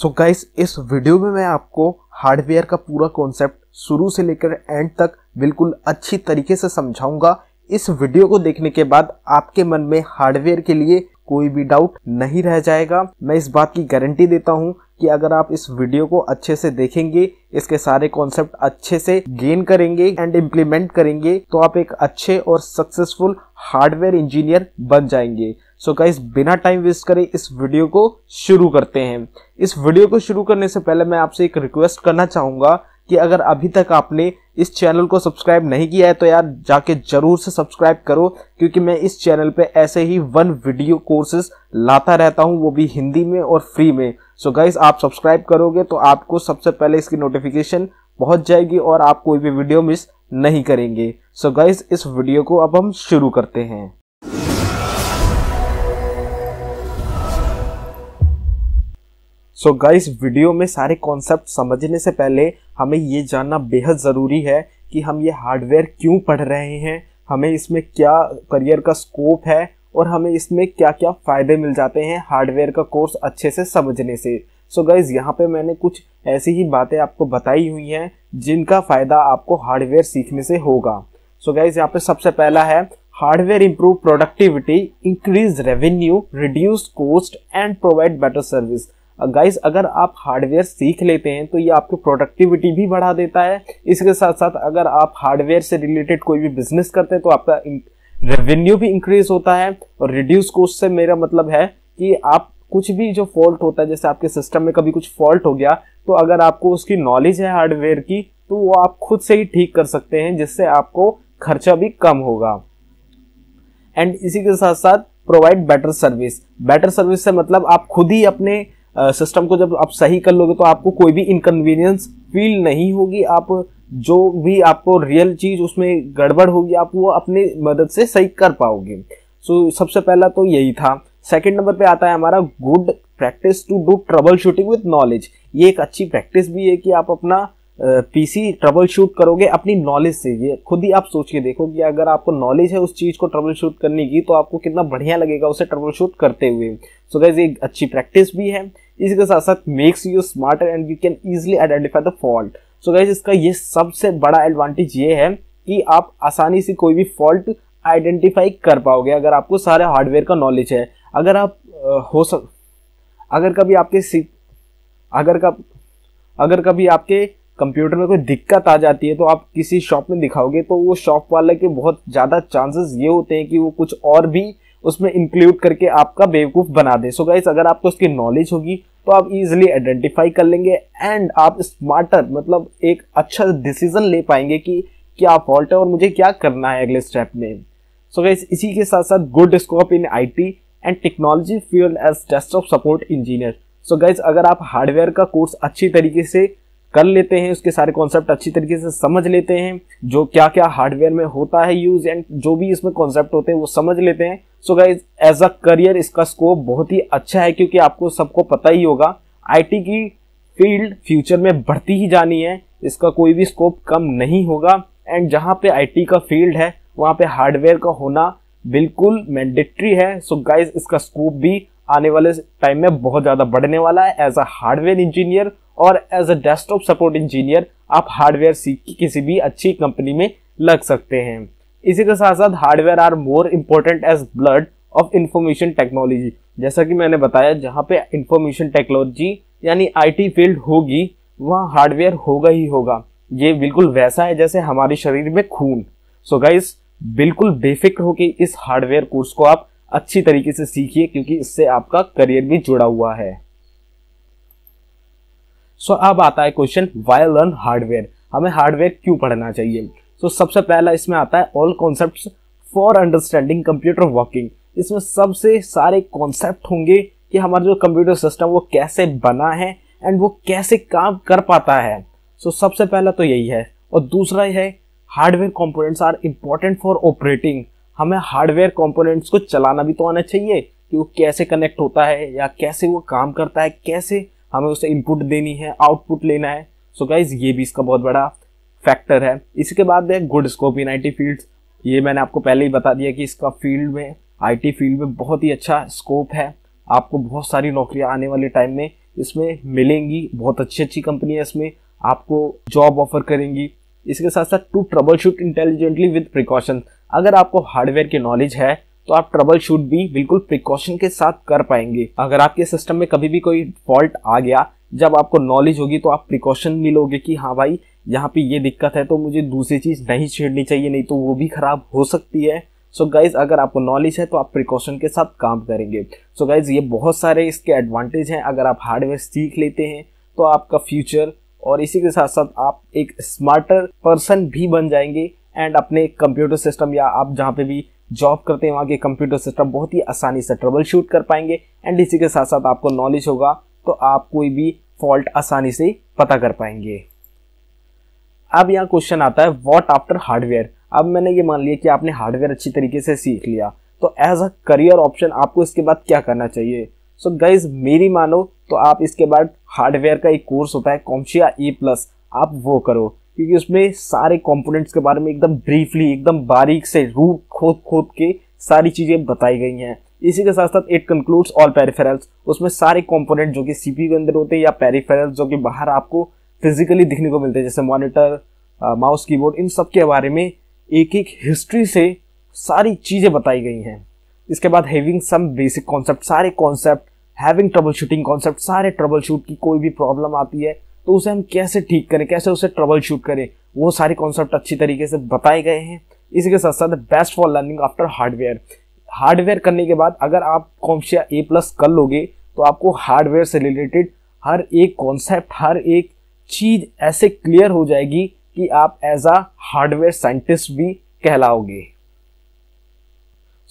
सो so guys इस video में मैं आपको हार्डवेयर का पूरा कॉन्सेप्ट शुरू से लेकर एंड तक बिल्कुल अच्छी तरीके से समझाऊंगा इस वीडियो को देखने के बाद आपके मन में हार्डवेयर के लिए कोई भी डाउट नहीं रह जाएगा मैं इस बात की गारंटी देता हूं कि अगर आप इस वीडियो को अच्छे से देखेंगे इसके सारे कॉन्सेप्ट अच्छे से गेन करेंगे एंड इम्प्लीमेंट करेंगे तो आप एक अच्छे और सक्सेसफुल हार्डवेयर इंजीनियर बन जाएंगे सो so गाइस बिना टाइम वेस्ट करें इस वीडियो को शुरू करते हैं इस वीडियो को शुरू करने से पहले मैं आपसे एक रिक्वेस्ट करना चाहूँगा कि अगर अभी तक आपने इस चैनल को सब्सक्राइब नहीं किया है तो यार जाके जरूर से सब्सक्राइब करो क्योंकि मैं इस चैनल पे ऐसे ही वन वीडियो कोर्सेज लाता रहता हूँ वो भी हिंदी में और फ्री में सो so गाइज आप सब्सक्राइब करोगे तो आपको सबसे पहले इसकी नोटिफिकेशन पहुँच जाएगी और आप कोई भी वीडियो मिस नहीं करेंगे सो so गाइज इस वीडियो को अब हम शुरू करते हैं सो so गाइस वीडियो में सारे कॉन्सेप्ट समझने से पहले हमें ये जानना बेहद ज़रूरी है कि हम ये हार्डवेयर क्यों पढ़ रहे हैं हमें इसमें क्या करियर का स्कोप है और हमें इसमें क्या क्या फ़ायदे मिल जाते हैं हार्डवेयर का कोर्स अच्छे से समझने से सो so गाइज़ यहाँ पे मैंने कुछ ऐसी ही बातें आपको बताई हुई हैं जिनका फ़ायदा आपको हार्डवेयर सीखने से होगा सो so गाइज़ यहाँ पे सबसे पहला है hardware improve productivity increase revenue reduce cost and provide better service guys अगर आप हार्डवेयर सीख लेते हैं तो ये आपकी प्रोडक्टिविटी भी बढ़ा देता है इसके साथ साथ अगर आप हार्डवेयर से रिलेटेड कोई भी बिजनेस करते हैं तो आपका रेवेन्यू भी इंक्रीज होता है और रिड्यूस कोस्ट से मेरा मतलब है कि आप कुछ भी जो फॉल्ट होता है जैसे आपके सिस्टम में कभी कुछ फॉल्ट हो गया तो अगर आपको उसकी नॉलेज है हार्डवेयर की तो वो आप खुद से ही ठीक कर सकते हैं जिससे आपको खर्चा भी कम होगा एंड इसी के साथ साथ provide better service better service से मतलब आप खुद ही अपने सिस्टम को जब आप सही कर लोगे तो आपको कोई भी इनकन्वीनियंस फील नहीं होगी आप जो भी आपको रियल चीज उसमें गड़बड़ होगी आप वो अपनी मदद से सही कर पाओगे सो so, सबसे पहला तो यही था सेकंड नंबर पे आता है हमारा good practice to do troubleshooting with knowledge ये एक अच्छी प्रैक्टिस भी है कि आप अपना पीसी ट्रबल शूट करोगे अपनी नॉलेज से ये खुद ही आप सोच के देखो कि अगर आपको नॉलेज है उस चीज़ को ट्रबल शूट करने की तो आपको कितना बढ़िया लगेगा उसे ट्रबल शूट करते हुए सो so गैज ये अच्छी प्रैक्टिस भी है इसके साथ साथ makes you smarter and you can easily identify the fault so guys इसका ये सबसे बड़ा एडवांटेज ये है कि आप आसानी से कोई भी फॉल्ट आइडेंटिफाई कर पाओगे अगर आपको सारे हार्डवेयर का नॉलेज है अगर आप हो सक अगर कभी आपके अगर कब अगर कभी आपके कंप्यूटर में कोई दिक्कत आ जाती है तो आप किसी शॉप में दिखाओगे तो वो शॉप वाले के बहुत ज़्यादा चांसेस ये होते हैं कि वो कुछ और भी उसमें इंक्लूड करके आपका बेवकूफ़ बना दे सो गाइस अगर आपको उसकी नॉलेज होगी तो आप इजिली आइडेंटिफाई कर लेंगे एंड आप स्मार्टर मतलब एक अच्छा डिसीजन ले पाएंगे कि क्या फॉल्ट है और मुझे क्या करना है अगले स्टेप में सो so गाइस इसी के साथ साथ good scope in I and technology field as desktop support engineer so guys अगर आप हार्डवेयर का कोर्स अच्छी तरीके से कर लेते हैं उसके सारे कॉन्सेप्ट अच्छी तरीके से समझ लेते हैं जो क्या क्या हार्डवेयर में होता है यूज एंड जो भी इसमें कॉन्सेप्ट होते हैं वो समझ लेते हैं so guys as a career इसका स्कोप बहुत ही अच्छा है क्योंकि आपको सबको पता ही होगा आई की फील्ड फ्यूचर में बढ़ती ही जानी है इसका कोई भी स्कोप कम नहीं होगा एंड जहाँ पे आई का फील्ड है वहाँ पे हार्डवेयर का होना बिल्कुल मैंडेट्री है सो so गाइज इसका स्कोप भी आने वाले टाइम में बहुत ज़्यादा बढ़ने वाला है एज अ हार्डवेयर इंजीनियर और as a desktop support engineer आप हार्डवेयर सीख के किसी भी अच्छी कंपनी में लग सकते हैं इसी के साथ साथ hardware are more important as blood of information technology जैसा कि मैंने बताया जहाँ पे इंफॉर्मेशन टेक्नोलॉजी यानी आईटी फील्ड होगी वहाँ हार्डवेयर होगा ही होगा ये बिल्कुल वैसा है जैसे हमारे शरीर में खून सो so गाइस बिल्कुल बेफिक्र होकर इस हार्डवेयर कोर्स को आप अच्छी तरीके से सीखिए क्योंकि इससे आपका करियर भी जुड़ा हुआ है सो अब आता है क्वेश्चन वाई लर्न हार्डवेयर हमें हार्डवेयर क्यों पढ़ना चाहिए सो so, सबसे पहला इसमें आता है all concept for understanding computer working इसमें सबसे सारे कॉन्सेप्ट होंगे कि हमारा जो कंप्यूटर सिस्टम वो कैसे बना है एंड वो कैसे काम कर पाता है सो so, सबसे पहला तो यही है और दूसरा है hardware components are important for operating हमें हार्डवेयर कंपोनेंट्स को चलाना भी तो आना चाहिए कि वो कैसे कनेक्ट होता है या कैसे वो काम करता है कैसे हमें उससे इनपुट देनी है आउटपुट लेना है सो so गाइज ये भी इसका बहुत बड़ा फैक्टर है इसके बाद है good scope in I field ये मैंने आपको पहले ही बता दिया कि इसका फील्ड में आई फील्ड में बहुत ही अच्छा स्कोप है आपको बहुत सारी नौकरियां आने वाले टाइम में इसमें मिलेंगी बहुत अच्छी अच्छी कंपनी है इसमें आपको जॉब ऑफर करेंगी इसके साथ साथ to troubleshoot intelligently with precaution अगर आपको हार्डवेयर की नॉलेज है तो आप ट्रबल शूट भी बिल्कुल प्रिकॉशन के साथ कर पाएंगे अगर आपके सिस्टम में कभी भी कोई फॉल्ट आ गया जब आपको नॉलेज होगी तो आप प्रिकॉशन भी लोगे कि हाँ भाई यहाँ पे ये दिक्कत है तो मुझे दूसरी चीज़ नहीं छेड़नी चाहिए नहीं तो वो भी ख़राब हो सकती है सो so गाइज अगर आपको नॉलेज है तो आप प्रिकॉशन के साथ काम करेंगे सो so गाइज ये बहुत सारे इसके एडवांटेज हैं अगर आप हार्डवेयर सीख लेते हैं तो आपका फ्यूचर और इसी के साथ साथ आप एक स्मार्टर पर्सन भी बन जाएंगे एंड अपने कंप्यूटर सिस्टम या आप जहाँ पे भी जॉब करते हैं वहाँ के कंप्यूटर सिस्टम बहुत ही आसानी से ट्रबल शूट कर पाएंगे एंड इसी के साथ साथ आपको नॉलेज होगा तो आप कोई भी फॉल्ट आसानी से पता कर पाएंगे अब यहाँ क्वेश्चन आता है वॉट आफ्टर हार्डवेयर अब मैंने ये मान लिया कि आपने हार्डवेयर अच्छी तरीके से सीख लिया तो एज अ करियर ऑप्शन आपको इसके बाद क्या करना चाहिए सो so गाइज मेरी मानो तो आप इसके बाद हार्डवेयर का एक कोर्स होता है कॉम्शिया ई प्लस आप वो करो क्योंकि उसमें सारे कंपोनेंट्स के बारे में एकदम ब्रीफली एकदम बारीक से रूट खोद खोद के सारी चीज़ें बताई गई हैं इसी के साथ साथ इट कंक्लूड्स ऑल पेरीफेरल्स उसमें सारे कॉम्पोनेंट जो कि सीपी के अंदर होते हैं या पेरीफेरल्स जो कि बाहर आपको फिजिकली दिखने को मिलते हैं जैसे मॉनिटर माउस कीबोर्ड इन सब के बारे में एक एक हिस्ट्री से सारी चीज़ें बताई गई हैं इसके बाद हैविंग सम बेसिक कॉन्सेप्ट सारे concept having troubleshooting concept सारे ट्रबल शूट की कोई भी प्रॉब्लम आती है तो उसे हम कैसे ठीक करें कैसे उसे ट्रबल शूट करें वो सारे कॉन्सेप्ट अच्छी तरीके से बताए गए हैं इसी के साथ साथ best for learning after hardware hardware करने के बाद अगर आप कॉम्सिया ए प्लस कर लोगे तो आपको हार्डवेयर से रिलेटेड हर एक कॉन्सेप्ट हर एक चीज़ ऐसे क्लियर हो जाएगी कि आप एज अ हार्डवेयर साइंटिस्ट भी कहलाओगे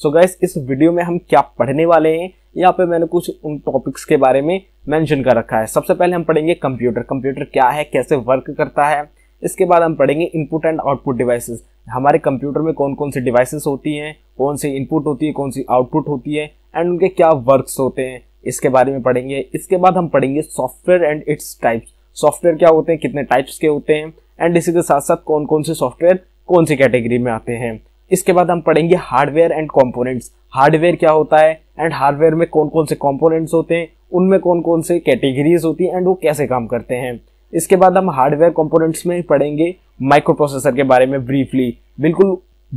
सो so गाइस इस वीडियो में हम क्या पढ़ने वाले हैं यहाँ पे मैंने कुछ उन टॉपिक्स के बारे में मेंशन कर रखा है सबसे पहले हम पढ़ेंगे कंप्यूटर कंप्यूटर क्या है कैसे वर्क करता है इसके बाद हम पढ़ेंगे इनपुट एंड आउटपुट डिवाइसेस हमारे कंप्यूटर में कौन कौन सी डिवाइसेस होती हैं कौन सी इनपुट होती है कौन सी आउटपुट होती है एंड उनके क्या वर्क्स होते हैं इसके बारे में पढ़ेंगे इसके बाद हम पढ़ेंगे software and its types software क्या होते हैं कितने टाइप्स के होते हैं एंड इसी के साथ साथ कौन कौन से सॉफ्टवेयर कौन सी कैटेगरी में आते हैं इसके बाद हम पढ़ेंगे हार्डवेयर एंड कंपोनेंट्स हार्डवेयर क्या होता है एंड हार्डवेयर में कौन कौन से कंपोनेंट्स होते हैं उनमें कौन कौन से कैटेगरीज होती हैं एंड वो कैसे काम करते हैं इसके बाद हम हार्डवेयर कंपोनेंट्स में पढ़ेंगे माइक्रो प्रोसेसर के बारे में ब्रीफली बिल्कुल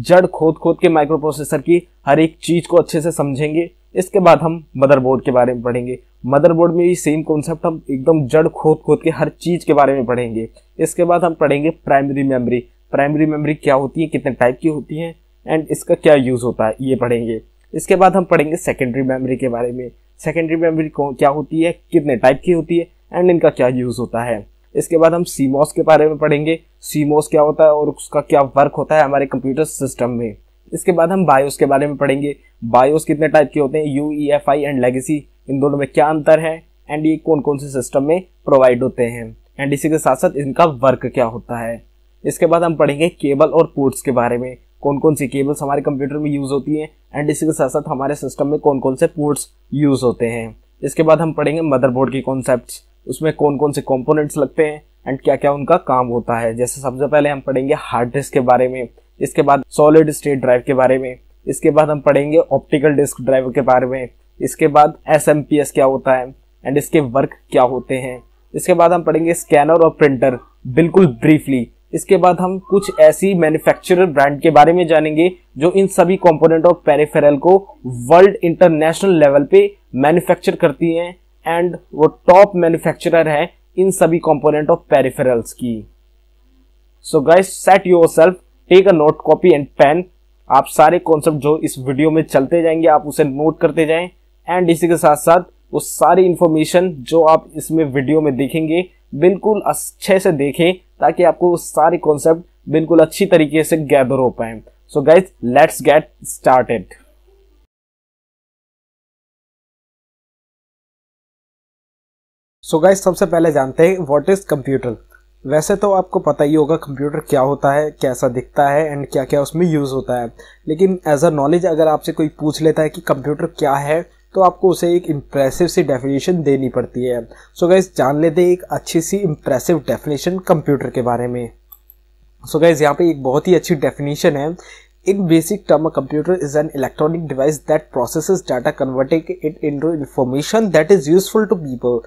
जड़ खोद खोद के माइक्रो प्रोसेसर की हर एक चीज़ को अच्छे से समझेंगे इसके बाद हम मदरबोर्ड के बारे में पढ़ेंगे मदरबोर्ड में भी सेम कॉन्सेप्ट हम एकदम जड़ खोद खोद के हर चीज़ के बारे में पढ़ेंगे इसके बाद हम पढ़ेंगे प्राइमरी मेमोरी प्राइमरी मेमोरी क्या होती है कितने टाइप की होती है एंड इसका क्या यूज़ होता है ये पढ़ेंगे इसके बाद हम पढ़ेंगे सेकेंडरी मेमोरी के बारे में सेकेंडरी मेमोरी क्या होती है कितने टाइप की होती है एंड इनका क्या यूज़ होता है इसके बाद हम सीमोस के बारे में पढ़ेंगे सीमोस क्या होता है और उसका क्या वर्क होता है हमारे कंप्यूटर सिस्टम में इसके बाद हम बायोस के बारे में पढ़ेंगे बायोस कितने टाइप के होते हैं U E F I and legacy इन दोनों में क्या अंतर है एंड ये कौन कौन से सिस्टम में प्रोवाइड होते हैं एंड इसी के साथ साथ इनका वर्क क्या होता है इसके बाद हम पढ़ेंगे केबल और पोर्ट्स के बारे में कौन कौन सी केबल्स हमारे कंप्यूटर में यूज़ होती हैं एंड इसी के साथ साथ हमारे सिस्टम में कौन कौन से पोर्ट्स यूज़ होते हैं इसके बाद हम पढ़ेंगे मदरबोर्ड के कॉन्सेप्ट उसमें कौन कौन से कॉम्पोनेंट्स लगते हैं एंड क्या क्या उनका काम होता है जैसे सबसे पहले हम पढ़ेंगे हार्ड डिस्क के बारे में इसके बाद सॉलिड स्टेट ड्राइव के बारे में इसके बाद हम पढ़ेंगे ऑप्टिकल डिस्क ड्राइव के बारे में इसके बाद एस क्या होता है एंड इसके वर्क क्या होते हैं इसके बाद हम पढ़ेंगे स्कैनर और प्रिंटर बिल्कुल ब्रीफली इसके बाद हम कुछ ऐसी मैन्युफैक्चरर ब्रांड के बारे में जानेंगे जो इन सभी कंपोनेंट ऑफ पेरिफेरल को वर्ल्ड इंटरनेशनल लेवल पे मैन्युफैक्चर करती हैं एंड वो टॉप मैन्युफैक्चरर है इन सभी कंपोनेंट ऑफ पेरिफेरल्स की so guys set yourself take a note copy and pen आप सारे कॉन्सेप्ट जो इस वीडियो में चलते जाएंगे आप उसे नोट करते जाएं एंड इसी के साथ साथ वो सारी इन्फॉर्मेशन जो आप इसमें वीडियो में देखेंगे बिल्कुल अच्छे से देखें ताकि आपको वो सारे कॉन्सेप्ट बिल्कुल अच्छी तरीके से गैदर हो पाए so guys let's get started so guys सबसे पहले जानते हैं व्हाट इज़ कंप्यूटर वैसे तो आपको पता ही होगा कंप्यूटर क्या होता है कैसा दिखता है एंड क्या क्या उसमें यूज़ होता है लेकिन एज अ नॉलेज अगर आपसे कोई पूछ लेता है कि कंप्यूटर क्या है तो आपको उसे एक इम्प्रेसिव सी डेफिनेशन देनी पड़ती है सो गैस जान लेते हैं एक अच्छी सी इम्प्रेसिव डेफिनेशन कंप्यूटर के बारे में सो गैस यहाँ पे एक बहुत ही अच्छी डेफिनेशन है in basic term a computer is an electronic device that process data converting it into information that is useful to people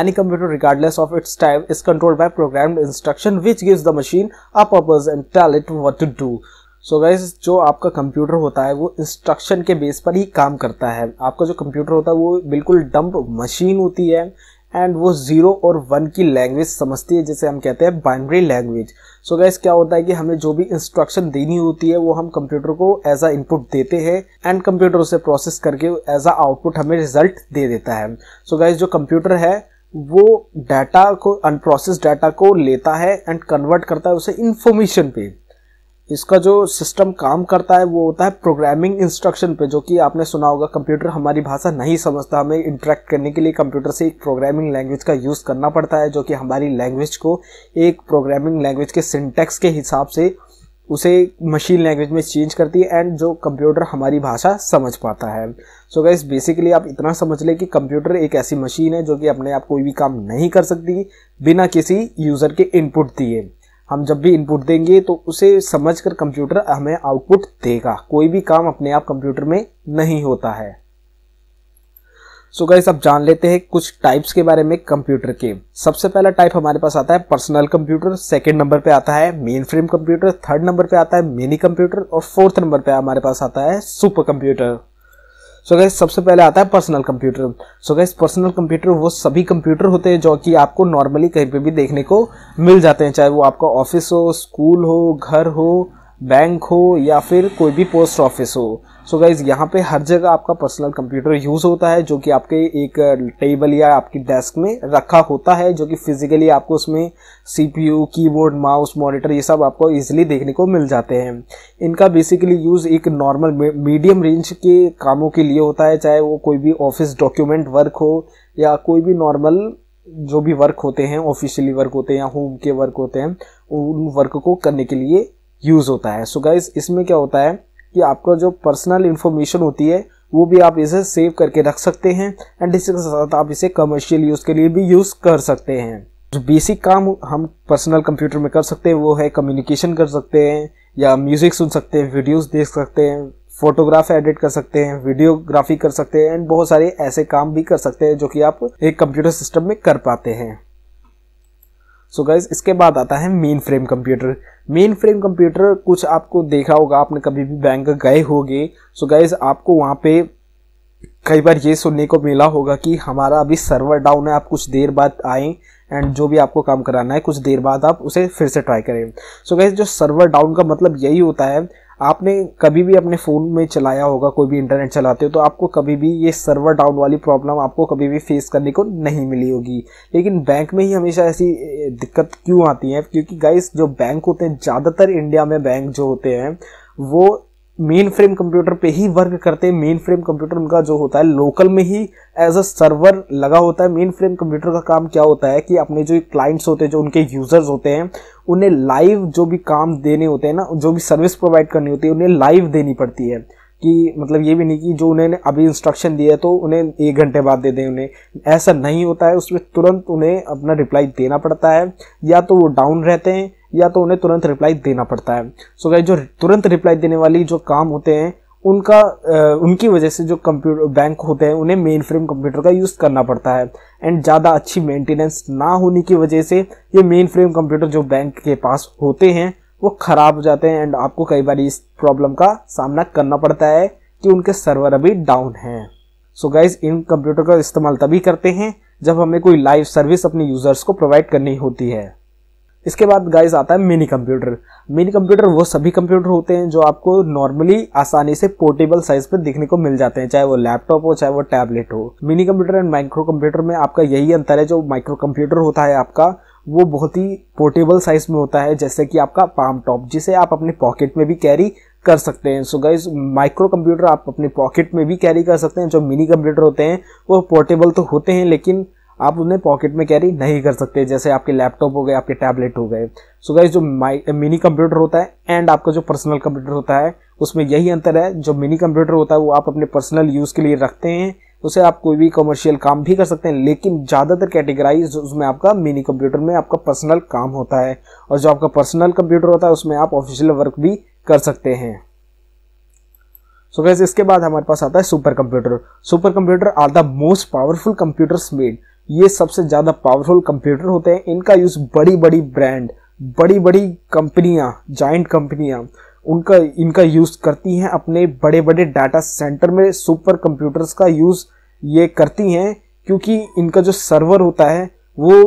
any computer regardless of its time is controlled by program instruction which gives the machine a purpose and talent what to do so so guys जो आपका computer होता है वो instruction के base पर ही काम करता है आपका जो कंप्यूटर होता है वो बिल्कुल डंप मशीन होती है एंड वो जीरो और वन की लैंग्वेज समझती है जैसे हम कहते हैं बाइनरी लैंग्वेज सो गैस क्या होता है कि हमें जो भी इंस्ट्रक्शन देनी होती है वो हम कंप्यूटर को एज अ इनपुट देते हैं एंड कंप्यूटर उसे प्रोसेस करके एज अ आउटपुट हमें रिजल्ट दे देता है सो so गैस जो कंप्यूटर है वो डाटा को अनप्रोसेस डाटा को लेता है एंड कन्वर्ट करता है उसे इन्फॉर्मेशन पे इसका जो सिस्टम काम करता है वो होता है प्रोग्रामिंग इंस्ट्रक्शन पे जो कि आपने सुना होगा कंप्यूटर हमारी भाषा नहीं समझता हमें इंटरेक्ट करने के लिए कंप्यूटर से एक प्रोग्रामिंग लैंग्वेज का यूज़ करना पड़ता है जो कि हमारी लैंग्वेज को एक प्रोग्रामिंग लैंग्वेज के सिंटेक्स के हिसाब से उसे मशीन लैंग्वेज में चेंज करती है एंड जो कंप्यूटर हमारी भाषा समझ पाता है सो गाइस बेसिकली आप इतना समझ लें कि कंप्यूटर एक ऐसी मशीन है जो कि अपने आप कोई भी काम नहीं कर सकती बिना किसी यूज़र के इनपुट दिए हम जब भी इनपुट देंगे तो उसे समझ कर कंप्यूटर हमें आउटपुट देगा कोई भी काम अपने आप कंप्यूटर में नहीं होता है सो so गाइस अब जान लेते हैं कुछ टाइप्स के बारे में कंप्यूटर के सबसे पहला टाइप हमारे पास आता है पर्सनल कंप्यूटर सेकंड नंबर पे आता है main frame computer third number पे आता है मिनी कंप्यूटर और फोर्थ नंबर पे हमारे पास आता है सुपर कंप्यूटर सो गैस सबसे पहले आता है personal computer so guys personal computer वो सभी कंप्यूटर होते हैं जो कि आपको नॉर्मली कहीं पे भी देखने को मिल जाते हैं चाहे वो आपका ऑफिस हो स्कूल हो घर हो बैंक हो या फिर कोई भी पोस्ट ऑफिस हो सो गाइज यहाँ पे हर जगह आपका पर्सनल कंप्यूटर यूज़ होता है जो कि आपके एक टेबल या आपकी डेस्क में रखा होता है जो कि फिजिकली आपको उसमें सीपीयू, कीबोर्ड माउस मॉनिटर ये सब आपको इजीली देखने को मिल जाते हैं इनका बेसिकली यूज़ एक नॉर्मल मीडियम रेंज के कामों के लिए होता है चाहे वो कोई भी ऑफिस डॉक्यूमेंट वर्क हो या कोई भी नॉर्मल जो भी वर्क होते हैं ऑफिशियली वर्क होते हैं या होम के वर्क होते हैं उन वर्क को करने के लिए यूज़ होता है सो so गाइज इसमें क्या होता है कि आपका जो पर्सनल इन्फॉर्मेशन होती है वो भी आप इसे सेव करके रख सकते हैं एंड इसके साथ आप इसे कमर्शियल यूज़ के लिए भी यूज़ कर सकते हैं जो बेसिक काम हम पर्सनल कंप्यूटर में कर सकते हैं वो है कम्युनिकेशन कर सकते हैं या म्यूज़िक सुन सकते हैं वीडियोस देख सकते हैं फोटोग्राफ एडिट कर सकते हैं वीडियोग्राफी कर सकते हैं एंड बहुत सारे ऐसे काम भी कर सकते हैं जो कि आप एक कंप्यूटर सिस्टम में कर पाते हैं सो so गाइज इसके बाद आता है main frame computer main frame computer कुछ आपको देखा होगा आपने कभी भी बैंक गए होगे सो so गाइज आपको वहाँ पे कई बार ये सुनने को मिला होगा कि हमारा अभी सर्वर डाउन है आप कुछ देर बाद आएँ एंड जो भी आपको काम कराना है कुछ देर बाद आप उसे फिर से ट्राई करें सो so गाइज जो सर्वर डाउन का मतलब यही होता है आपने कभी भी अपने फ़ोन में चलाया होगा कोई भी इंटरनेट चलाते हो तो आपको कभी भी ये सर्वर डाउन वाली प्रॉब्लम आपको कभी भी फेस करने को नहीं मिली होगी लेकिन बैंक में ही हमेशा ऐसी दिक्कत क्यों आती है क्योंकि गाइस जो बैंक होते हैं ज़्यादातर इंडिया में बैंक जो होते हैं वो मेन फ्रेम कंप्यूटर पे ही वर्क करते हैं मेन फ्रेम कंप्यूटर उनका जो होता है लोकल में ही एज अ सर्वर लगा होता है मेन फ्रेम कंप्यूटर का काम क्या होता है कि अपने जो क्लाइंट्स होते हैं जो उनके यूजर्स होते हैं उन्हें लाइव जो भी काम देने होते हैं ना जो भी सर्विस प्रोवाइड करनी होती है उन्हें लाइव देनी पड़ती है कि मतलब ये भी नहीं कि जो उन्हें अभी इंस्ट्रक्शन दिया है तो उन्हें एक घंटे बाद दे दें उन्हें ऐसा नहीं होता है उसमें तुरंत उन्हें अपना रिप्लाई देना पड़ता है या तो वो डाउन रहते हैं या तो उन्हें तुरंत रिप्लाई देना पड़ता है सो so गाइज जो तुरंत रिप्लाई देने वाली जो काम होते हैं उनका उनकी वजह से जो कंप्यूटर बैंक होते हैं उन्हें मेन फ्रेम कंप्यूटर का यूज़ करना पड़ता है एंड ज़्यादा अच्छी मेंटेनेंस ना होने की वजह से ये मेन फ्रेम कंप्यूटर जो बैंक के पास होते हैं वो ख़राब हो जाते हैं एंड आपको कई बार इस प्रॉब्लम का सामना करना पड़ता है कि उनके सर्वर अभी डाउन हैं सो गाइज इन कंप्यूटर का इस्तेमाल तभी करते हैं जब हमें कोई लाइव सर्विस अपने यूज़र्स को प्रोवाइड करनी होती है इसके बाद गाइज आता है मिनी कंप्यूटर मिनी कंप्यूटर वो सभी कंप्यूटर होते हैं जो आपको नॉर्मली आसानी से पोर्टेबल साइज पर देखने को मिल जाते हैं चाहे वो लैपटॉप हो चाहे वो टैबलेट हो mini computer and micro computer में आपका यही अंतर है जो माइक्रो कंप्यूटर होता है आपका वो बहुत ही पोर्टेबल साइज में होता है जैसे कि आपका पाम टॉप जिसे आप अपने पॉकेट में भी कैरी कर सकते हैं सो गाइज माइक्रो कंप्यूटर आप अपने पॉकेट में भी कैरी कर सकते हैं जो मिनी कंप्यूटर होते हैं वो पोर्टेबल तो होते हैं लेकिन आप उन्हें पॉकेट में कैरी नहीं कर सकते जैसे आपके लैपटॉप हो गए आपके टैबलेट हो गए सो गाइज जो मिनी कंप्यूटर होता है एंड आपका जो पर्सनल कंप्यूटर होता है उसमें यही अंतर है जो मिनी कंप्यूटर होता है वो आप अपने पर्सनल यूज़ के लिए रखते हैं उसे आप कोई भी कमर्शियल काम भी कर सकते हैं लेकिन ज़्यादातर कैटेगराइज उसमें आपका मिनी कंप्यूटर में आपका पर्सनल काम होता है और जो आपका पर्सनल कंप्यूटर होता है उसमें आप ऑफिशियल वर्क भी कर सकते हैं सो so इसके बाद हमारे पास आता है super computer super computer are the most powerful computers made ये सबसे ज़्यादा पावरफुल कंप्यूटर होते हैं इनका यूज़ बड़ी बड़ी ब्रांड बड़ी बड़ी कंपनियाँ जॉइंट कंपनियाँ उनका इनका यूज़ करती हैं अपने बड़े बड़े डाटा सेंटर में सुपर कंप्यूटर्स का यूज़ ये करती हैं क्योंकि इनका जो सर्वर होता है वो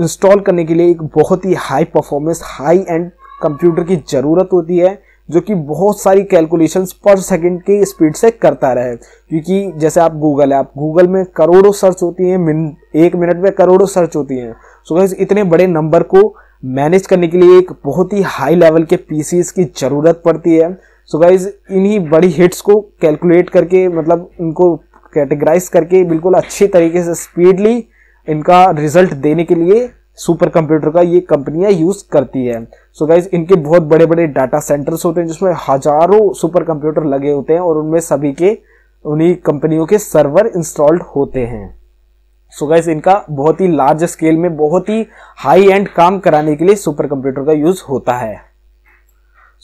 इंस्टॉल करने के लिए एक बहुत ही high performance high end computer की ज़रूरत होती है जो कि बहुत सारी कैलकुलेशंस पर सेकंड की स्पीड से करता रहे क्योंकि जैसे आप गूगल है आप गूगल में करोड़ों सर्च होती हैं मिन एक मिनट में करोड़ों सर्च होती हैं सो so इतने बड़े नंबर को मैनेज करने के लिए एक बहुत ही हाई लेवल के पीसीस की ज़रूरत पड़ती है सो so गाइज इन्हीं बड़ी हिट्स को कैलकुलेट करके मतलब उनको कैटेगराइज करके बिल्कुल अच्छे तरीके से स्पीडली इनका रिजल्ट देने के लिए सुपर कंप्यूटर का ये कंपनियां यूज़ करती है सो so गाइज इनके बहुत बड़े बड़े डाटा सेंटर्स होते हैं जिसमें हजारों सुपर कंप्यूटर लगे होते हैं और उनमें सभी के उन्हीं कंपनियों के सर्वर इंस्टॉल्ड होते हैं सो गैस इनका बहुत ही लार्ज स्केल में बहुत ही हाई एंड काम कराने के लिए सुपर कंप्यूटर का यूज होता है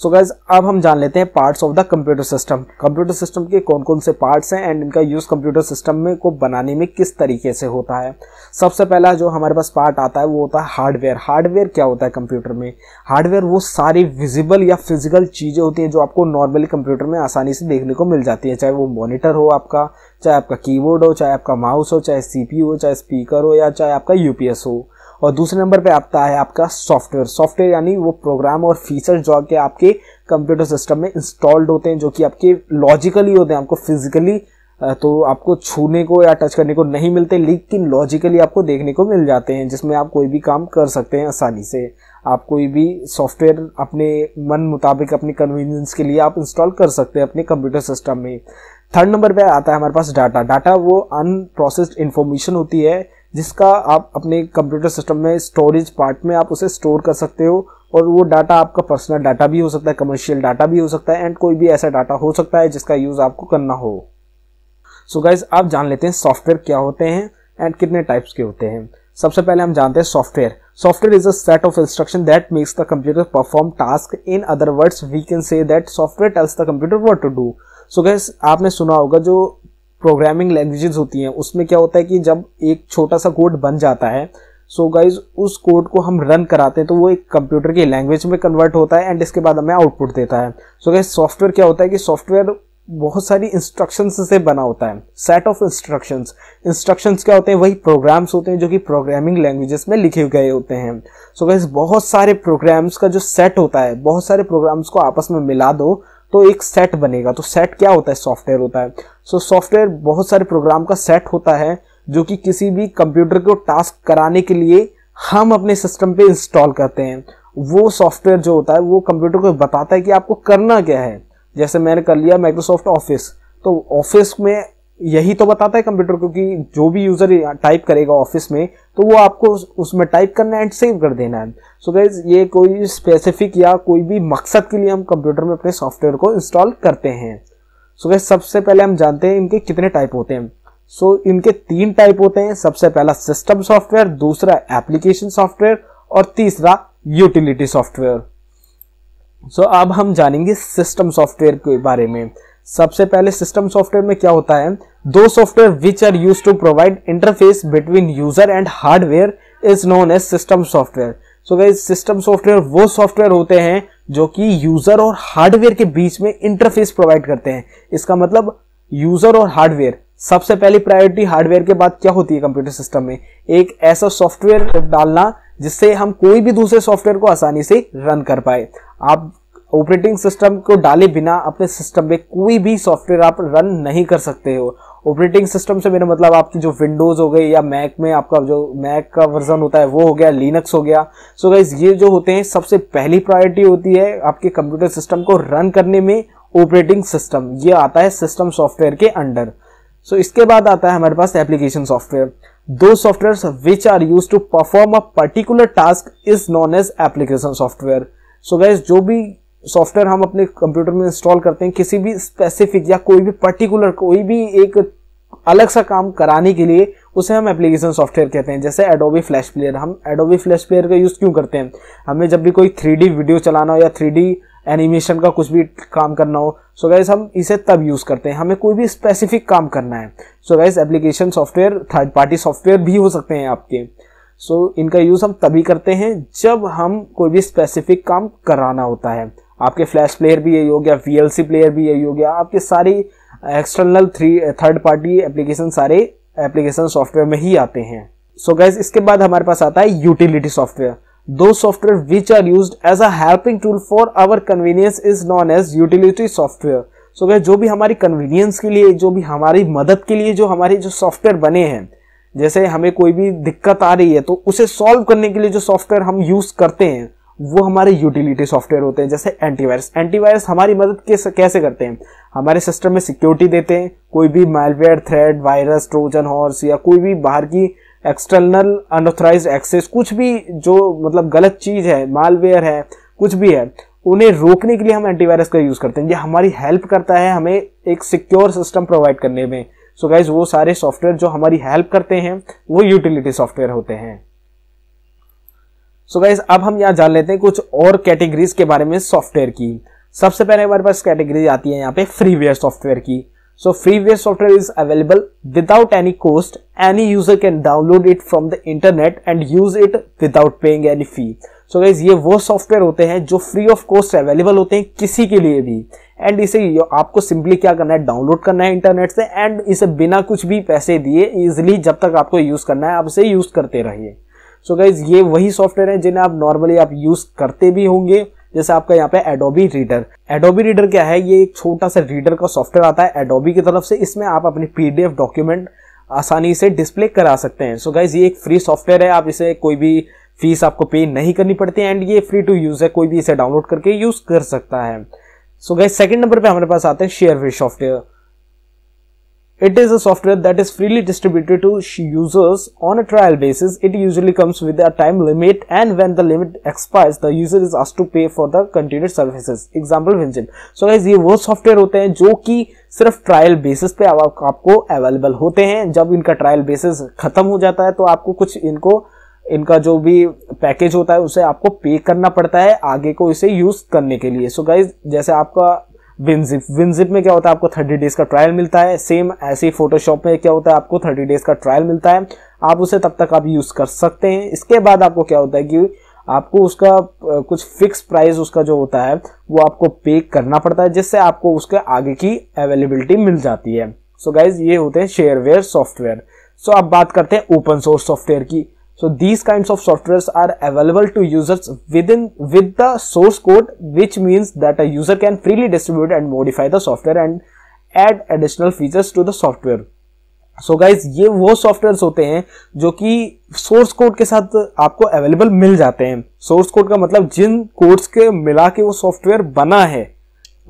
सो गैज अब हम जान लेते हैं parts of the computer system computer system के कौन कौन से पार्ट्स हैं एंड इनका यूज़ कंप्यूटर सिस्टम में को बनाने में किस तरीके से होता है सबसे पहला जो हमारे पास पार्ट आता है वो होता है हार्डवेयर हार्डवेयर क्या होता है कंप्यूटर में हार्डवेयर वो सारी विजिबल या फिजिकल चीज़ें होती हैं जो आपको नॉर्मली कंप्यूटर में आसानी से देखने को मिल जाती है चाहे वो मॉनिटर हो आपका चाहे आपका कीबोर्ड हो चाहे आपका माउस हो चाहे सी हो चाहे स्पीकर हो या चाहे आपका यूपीएस हो और दूसरे नंबर पे आता है आपका सॉफ्टवेयर सॉफ्टवेयर यानी वो प्रोग्राम और फीचर जो आपके आपके कंप्यूटर सिस्टम में इंस्टॉल्ड होते हैं जो कि आपके लॉजिकली होते हैं आपको फिजिकली तो आपको छूने को या टच करने को नहीं मिलते लेकिन लॉजिकली आपको देखने को मिल जाते हैं जिसमें आप कोई भी काम कर सकते हैं आसानी से आप कोई भी सॉफ्टवेयर अपने मन मुताबिक अपने कन्वीनियंस के लिए आप इंस्टॉल कर सकते हैं अपने कंप्यूटर सिस्टम में थर्ड नंबर पे आता है हमारे पास डाटा डाटा वो अनप्रोसेस्ड इन्फॉर्मेशन होती है जिसका आप अपने कंप्यूटर सिस्टम में स्टोरेज पार्ट में आप उसे स्टोर कर सकते हो और वो डाटा आपका पर्सनल डाटा भी हो सकता है कमर्शियल डाटा भी हो सकता है एंड कोई भी ऐसा डाटा हो सकता है जिसका यूज़ आपको करना हो सो so गाइज आप जान लेते हैं सॉफ्टवेयर क्या होते हैं एंड कितने टाइप्स के होते हैं सबसे पहले हम जानते हैं software software is a set of instruction that makes the computer perform task in other words we can say that software tells the computer what to do so guys आपने सुना होगा जो प्रोग्रामिंग लैंग्वेजेस होती हैं उसमें क्या होता है कि जब एक छोटा सा कोड बन जाता है सो so गाइज उस कोड को हम रन कराते हैं तो वो एक कंप्यूटर की लैंग्वेज में कन्वर्ट होता है एंड इसके बाद हमें आउटपुट देता है सो गाइज सॉफ्टवेयर क्या होता है कि सॉफ्टवेयर बहुत सारी इंस्ट्रक्शंस से बना होता है सेट ऑफ इंस्ट्रक्शंस इंस्ट्रक्शंस क्या होते हैं वही प्रोग्राम्स होते हैं जो कि प्रोग्रामिंग लैंग्वेजेस में लिखे गए होते हैं सो so गाइज बहुत सारे प्रोग्राम्स का जो सेट होता है बहुत सारे प्रोग्राम्स को आपस में मिला दो तो एक सेट बनेगा तो सेट क्या होता है सॉफ्टवेयर होता है सो so, सॉफ्टवेयर बहुत सारे प्रोग्राम का सेट होता है जो कि किसी भी कंप्यूटर को टास्क कराने के लिए हम अपने सिस्टम पे इंस्टॉल करते हैं वो सॉफ्टवेयर जो होता है वो कंप्यूटर को बताता है कि आपको करना क्या है जैसे मैंने कर लिया माइक्रोसॉफ्ट ऑफिस तो ऑफिस में यही तो बताता है कंप्यूटर को कि जो भी यूज़र टाइप करेगा ऑफिस में तो वो आपको उसमें टाइप करना है एंड सेव कर देना है सो so ये कोई स्पेसिफिक या कोई भी मकसद के लिए हम कंप्यूटर में अपने सॉफ्टवेयर को इंस्टॉल करते हैं सो so सबसे पहले हम जानते हैं इनके कितने टाइप होते हैं सो so, इनके तीन टाइप होते हैं सबसे पहला सिस्टम सॉफ्टवेयर दूसरा एप्लीकेशन सॉफ्टवेयर और तीसरा यूटिलिटी सॉफ्टवेयर सो अब हम जानेंगे सिस्टम सॉफ्टवेयर के बारे में सबसे पहले सिस्टम सॉफ्टवेयर में क्या होता है those software which are use to provide interface between user and hardware is known as system software so guys system software वो सॉफ्टवेयर होते हैं जो कि यूजर और हार्डवेयर के बीच में इंटरफेस प्रोवाइड करते हैं इसका मतलब यूजर और हार्डवेयर सबसे पहली प्रायोरिटी हार्डवेयर के बाद क्या होती है कंप्यूटर सिस्टम में एक ऐसा सॉफ्टवेयर डालना जिससे हम कोई भी दूसरे सॉफ्टवेयर को आसानी से रन कर पाए आप ऑपरेटिंग सिस्टम को डाले बिना अपने सिस्टम में कोई भी सॉफ्टवेयर आप रन नहीं कर सकते हो ऑपरेटिंग सिस्टम से मेरा मतलब आपकी जो विंडोज़ हो गई या मैक में आपका जो मैक का वर्जन होता है वो हो गया लिनक्स हो गया सो so गाइज ये जो होते हैं सबसे पहली प्रायोरिटी होती है आपके कंप्यूटर सिस्टम को रन करने में ऑपरेटिंग सिस्टम ये आता है सिस्टम सॉफ्टवेयर के अंडर सो so, इसके बाद आता है हमारे पास application software those software which are use to perform a particular task is known as application software so guys जो भी सॉफ्टवेयर हम अपने कंप्यूटर में इंस्टॉल करते हैं किसी भी स्पेसिफिक या कोई भी पर्टिकुलर कोई भी एक अलग सा काम कराने के लिए उसे हम एप्लीकेशन सॉफ्टवेयर कहते हैं जैसे एडोबी फ्लैश प्लेयर हम एडोबी फ्लैश प्लेयर का यूज़ क्यों करते हैं हमें जब भी कोई थ्री वीडियो चलाना हो या थ्री एनिमेशन का कुछ भी काम करना हो सो so गाइज हम इसे तब यूज़ करते हैं हमें कोई भी स्पेसिफिक काम करना है so guys application software third party software भी हो सकते हैं आपके सो so, इनका यूज़ हम तभी करते हैं जब हम कोई भी स्पेसिफिक काम कराना होता है आपके फ्लैश प्लेयर भी यही हो गया वी प्लेयर भी यही हो गया आपके सारी external three third party application सारे एप्लीकेशन eh, सॉफ्टवेयर में ही आते हैं सो so गैस इसके बाद हमारे पास आता है utility software those software which are use as a helping tool for our convenience is known as utility software so guys जो भी हमारी कन्वीनियंस के लिए जो भी हमारी मदद के लिए जो हमारे जो सॉफ्टवेयर बने हैं जैसे हमें कोई भी दिक्कत आ रही है तो उसे सॉल्व करने के लिए जो सॉफ्टवेयर हम यूज करते हैं वो हमारे यूटिलिटी सॉफ्टवेयर होते हैं जैसे एंटीवायरस एंटीवायरस हमारी मदद कैसे कैसे करते हैं हमारे सिस्टम में सिक्योरिटी देते हैं कोई भी malware threat virus Trojan horse या कोई भी बाहर की एक्सटर्नल अनऑथोराइज एक्सेस कुछ भी जो मतलब गलत चीज़ है मालवेयर है कुछ भी है उन्हें रोकने के लिए हम एंटीवायरस का यूज़ करते हैं ये हमारी हेल्प करता है हमें एक सिक्योर सिस्टम प्रोवाइड करने में सो so गाइज वो सारे सॉफ्टवेयर जो हमारी हेल्प करते हैं वो यूटिलिटी सॉफ्टवेयर होते हैं सो गाइज अब हम यहाँ जान लेते हैं कुछ और कैटेगरीज के बारे में सॉफ्टवेयर की सबसे पहले हमारे पास कैटेगरी आती है यहाँ पे फ्रीवेयर सॉफ्टवेयर की so freeware software is available without any cost any user can download it from the internet and use it without paying any fee so guys ये वो सॉफ्टवेयर होते हैं जो फ्री ऑफ कॉस्ट अवेलेबल होते हैं किसी के लिए भी एंड इसे आपको सिंपली क्या करना है डाउनलोड करना है इंटरनेट से एंड इसे बिना कुछ भी पैसे दिए इजिली जब तक आपको यूज करना है आप इसे यूज करते रहिए सो so गाइज ये वही सॉफ्टवेयर है जिन्हें आप नॉर्मली आप यूज करते भी होंगे जैसे आपका यहाँ पे एडोबी रीडर एडोबी रीडर क्या है ये एक छोटा सा रीडर का सॉफ्टवेयर आता है एडोबी की तरफ से इसमें आप अपनी पीडीएफ डॉक्यूमेंट आसानी से डिस्प्ले करा सकते हैं सो so गाइज ये एक फ्री सॉफ्टवेयर है आप इसे कोई भी फीस आपको पे नहीं करनी पड़ती एंड ये फ्री टू यूज है कोई भी इसे डाउनलोड करके यूज कर सकता है सो गाइज सेकेंड नंबर पर हमारे पास आते हैं shareware software It is a software that is freely distributed to users on a trial basis. It usually comes with a time limit and when the limit expires, the user is asked to pay for the continued services. Example Vinjin. So guys ye wo software hote hain jo ki sirf trial basis pe आप, आपको available होते हैं जब इनका trial basis खत्म हो जाता है तो आपको कुछ इनको इनका जो भी पैकेज होता है उसे आपको पे करना पड़ता है आगे को इसे यूज करने के लिए सो so गाइज जैसे आपका विनजिप विनजिप में क्या होता है आपको थर्टी डेज का ट्रायल मिलता है सेम ऐसे ही फोटोशॉप में क्या होता है आपको थर्टी डेज का ट्रायल मिलता है आप उसे तब तक आप यूज़ कर सकते हैं इसके बाद आपको क्या होता है कि आपको उसका कुछ फिक्स प्राइस उसका जो होता है वो आपको पे करना पड़ता है जिससे आपको उसके आगे की अवेलेबिलिटी मिल जाती है सो so गाइज ये होते हैं शेयरवेयर सॉफ्टवेयर सो अब बात करते हैं ओपन सोर्स सॉफ्टवेयर की So these kinds of softwares are available to users within with the source code which means that a user can freely distribute and modify the software and add additional features to the software. So so guys ये वो software होते हैं जो कि source code के साथ आपको available मिल जाते हैं सोर्स कोड का मतलब जिन कोड्स के मिला के वो सॉफ्टवेयर बना है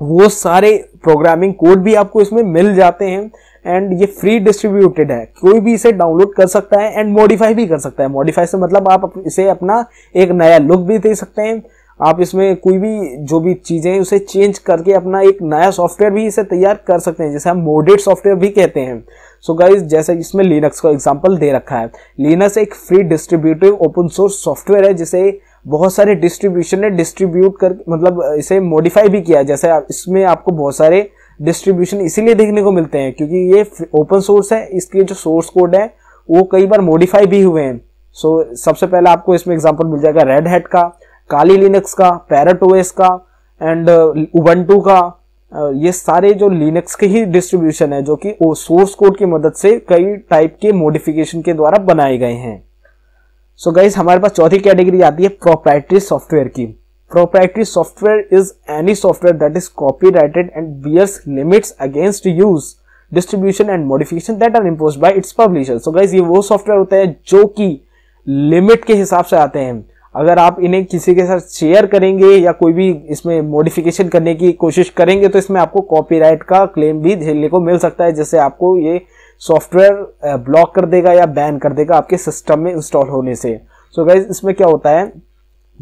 वो सारे प्रोग्रामिंग कोड भी आपको इसमें मिल जाते हैं एंड ये फ्री डिस्ट्रीब्यूटेड है कोई भी इसे डाउनलोड कर सकता है एंड मॉडिफाई भी कर सकता है मॉडिफाई से मतलब आप इसे अपना एक नया लुक भी दे सकते हैं आप इसमें कोई भी जो भी चीज़ें हैं उसे चेंज करके अपना एक नया सॉफ्टवेयर भी इसे तैयार कर सकते हैं जैसे हम मोडेड सॉफ्टवेयर भी कहते हैं सो so गाइज जैसे इसमें लिनक्स का एग्जाम्पल दे रखा है लिनक्स एक free distributive open source software है जिसे बहुत सारे डिस्ट्रीब्यूशन ने डिस्ट्रीब्यूट कर मतलब इसे मॉडिफाई भी किया जैसे इसमें आपको बहुत सारे डिस्ट्रीब्यूशन इसीलिए देखने को मिलते हैं क्योंकि ये ओपन सोर्स है इसके जो सोर्स कोड है वो कई बार मॉडिफाई भी हुए हैं सो so, सबसे पहले आपको इसमें एग्जाम्पल मिल जाएगा रेड हेड का काली लिनक्स का पैरट ओएस का एंड उबंटू uh, का uh, ये सारे जो लिनक्स के ही डिस्ट्रीब्यूशन है जो कि सोर्स कोड की मदद से कई टाइप के मॉडिफिकेशन के द्वारा बनाए गए हैं सो so गाइज हमारे पास चौथी कैटेगरी आती है प्रोप्राइटरी सॉफ्टवेयर की Proprietary software is any software that is copyrighted and bears limits against use, distribution and modification that are imposed by its publisher. So guys ये वो software होता है जो कि limit के हिसाब से आते हैं अगर आप इन्हें किसी के साथ शेयर करेंगे या कोई भी इसमें मॉडिफिकेशन करने की कोशिश करेंगे तो इसमें आपको कॉपीराइट का क्लेम भी झेलने को मिल सकता है जैसे आपको ये सॉफ्टवेयर ब्लॉक कर देगा या बैन कर देगा आपके सिस्टम में इंस्टॉल होने से सो so गाइज इसमें क्या होता है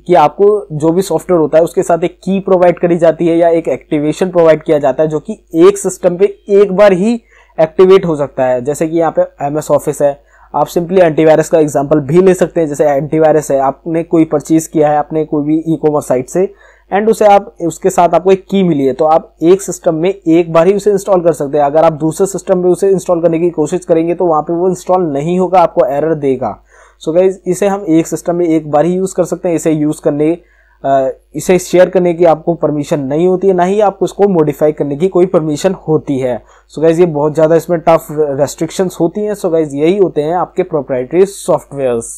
कि आपको जो भी सॉफ्टवेयर होता है उसके साथ एक की प्रोवाइड करी जाती है या एक एक्टिवेशन प्रोवाइड किया जाता है जो कि एक सिस्टम पे एक बार ही एक्टिवेट हो सकता है जैसे कि यहाँ पे एम एस ऑफिस है आप सिंपली एंटीवायरस का एग्जाम्पल भी ले सकते हैं जैसे एंटीवायरस है आपने कोई परचेज किया है आपने कोई भी ई कॉमर्स साइट से एंड उसे आप उसके साथ आपको एक की मिली है तो आप एक सिस्टम में एक बार ही उसे इंस्टॉल कर सकते हैं अगर आप दूसरे सिस्टम में उसे इंस्टॉल करने की कोशिश करेंगे तो वहाँ पे वो इंस्टॉल नहीं होगा आपको एरर देगा सो so गाइज इसे हम एक सिस्टम में एक बार ही यूज़ कर सकते हैं इसे यूज़ करने इसे शेयर करने की आपको परमिशन नहीं होती है ना ही आपको इसको मॉडिफाई करने की कोई परमिशन होती है सो so गाइज ये बहुत ज़्यादा इसमें टफ रेस्ट्रिक्शंस होती हैं सो so गाइज यही होते हैं आपके प्रोप्राइटरी सॉफ्टवेयर्स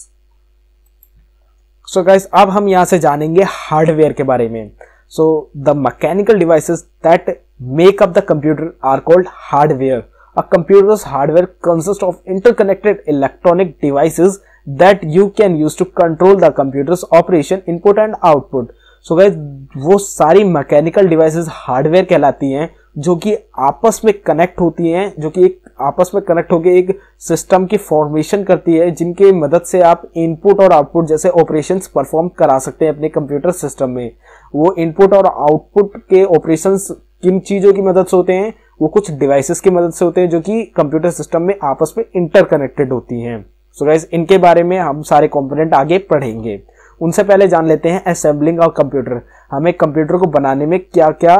सो गाइज अब हम यहाँ से जानेंगे हार्डवेयर के बारे में so the mechanical devices that make up the computer are called hardware a computer hardware consist of interconnected electronic devices that you can use to control the computer operation input and output so guys वो सारी mechanical devices hardware कहलाती हैं जो कि आपस में connect होती हैं जो कि एक आपस में कनेक्ट होकर एक सिस्टम की फॉर्मेशन करती है जिनके मदद से आप इनपुट और आउटपुट जैसे ऑपरेशंस परफॉर्म करा सकते हैं अपने कंप्यूटर सिस्टम में वो इनपुट और आउटपुट के ऑपरेशंस किन चीज़ों की मदद से होते हैं वो कुछ डिवाइसेस की मदद से होते हैं जो कि कंप्यूटर सिस्टम में आपस में इंटरकनेक्टेड होती हैं सो so इनके बारे में हम सारे कॉम्पोनेंट आगे पढ़ेंगे उनसे पहले जान लेते हैं असेंबलिंग और कंप्यूटर हमें कंप्यूटर को बनाने में क्या क्या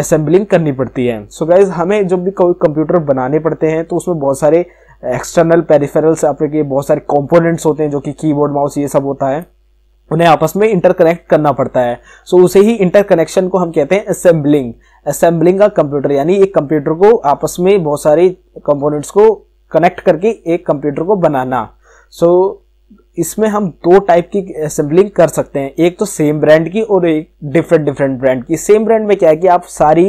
असेंबलिंग करनी पड़ती है सो so गाइज हमें जब भी कोई कंप्यूटर बनाने पड़ते हैं तो उसमें बहुत सारे एक्सटर्नल पेरिफेरल्स आपके बहुत सारे कंपोनेंट्स होते हैं जो कि कीबोर्ड माउस ये सब होता है उन्हें आपस में इंटरकनेक्ट करना पड़ता है सो so, उसे ही इंटरकनेक्शन को हम कहते हैं असेंबलिंग असेंबलिंग का कंप्यूटर यानी एक कंप्यूटर को आपस में बहुत सारे कंपोनेंट्स को कनेक्ट करके एक कंप्यूटर को बनाना सो so, इसमें हम दो टाइप की असेंबलिंग कर सकते हैं एक तो सेम ब्रांड की और एक डिफरेंट डिफरेंट ब्रांड की सेम ब्रांड में क्या है कि आप सारी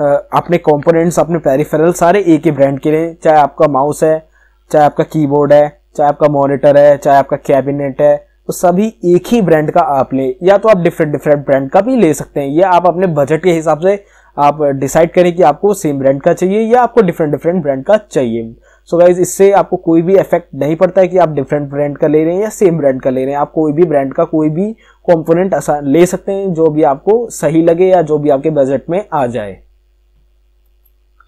अपने कंपोनेंट्स अपने पेरिफेरल सारे एक ही ब्रांड के लें चाहे आपका माउस है चाहे आपका कीबोर्ड है चाहे आपका मॉनिटर है चाहे आपका कैबिनेट है तो सभी एक ही ब्रांड का आप लें या तो आप डिफरेंट डिफरेंट ब्रांड का भी ले सकते हैं या आप अपने बजट के हिसाब से आप डिसाइड करें कि आपको सेम ब्रांड का चाहिए या आपको डिफरेंट डिफरेंट ब्रांड का चाहिए सो गाइज इससे आपको कोई भी इफेक्ट नहीं पड़ता है कि आप डिफरेंट ब्रांड का ले रहे हैं या सेम ब्रांड का ले रहे हैं आप कोई भी ब्रांड का कोई भी कॉम्पोनेंट ले सकते हैं जो भी आपको सही लगे या जो भी आपके बजट में आ जाए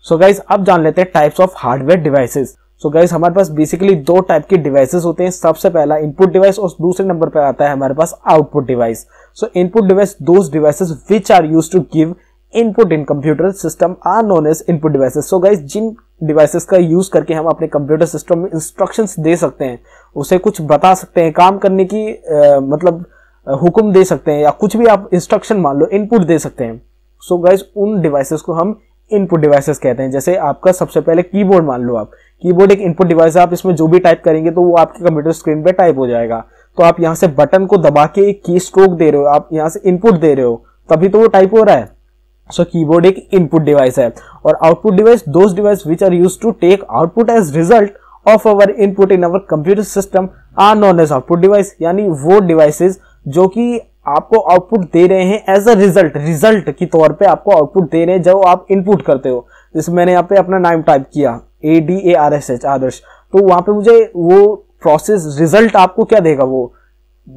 सो so गाइज अब जान लेते हैं types of hardware devices so guys हमारे पास बेसिकली दो टाइप के डिवाइसेज होते हैं सबसे पहला इनपुट डिवाइस और दूसरे नंबर पर आता है हमारे पास output device so input device those devices which are use to give input in computer system are known as input devices so guys जिन डिवाइसेस का यूज करके हम अपने कंप्यूटर सिस्टम में इंस्ट्रक्शंस दे सकते हैं उसे कुछ बता सकते हैं काम करने की आ, मतलब हुक्म दे सकते हैं या कुछ भी आप इंस्ट्रक्शन मान लो इनपुट दे सकते हैं सो so गाइज उन डिवाइसेस को हम इनपुट डिवाइसेस कहते हैं जैसे आपका सबसे पहले कीबोर्ड मान लो आप कीबोर्ड एक इनपुट डिवाइस है आप इसमें जो भी टाइप करेंगे तो वो आपके कंप्यूटर स्क्रीन पे टाइप हो जाएगा तो आप यहाँ से बटन को दबा के एक की स्ट्रोक दे रहे हो आप यहाँ से इनपुट दे रहे हो तभी तो वो टाइप हो रहा है सो कीबोर्ड एक इनपुट डिवाइस है और output device those device which are use to take output as result of our input in our computer system are known as output device यानी वो डिवाइसेज जो कि आपको आउटपुट दे रहे हैं एज अ रिजल्ट रिजल्ट के तौर पे आपको आउटपुट दे रहे हैं जब आप इनपुट करते हो जैसे मैंने यहाँ पे अपना नाम टाइप किया A D A R S H Adarsh तो वहां पे मुझे वो प्रोसेस रिजल्ट आपको क्या देगा वो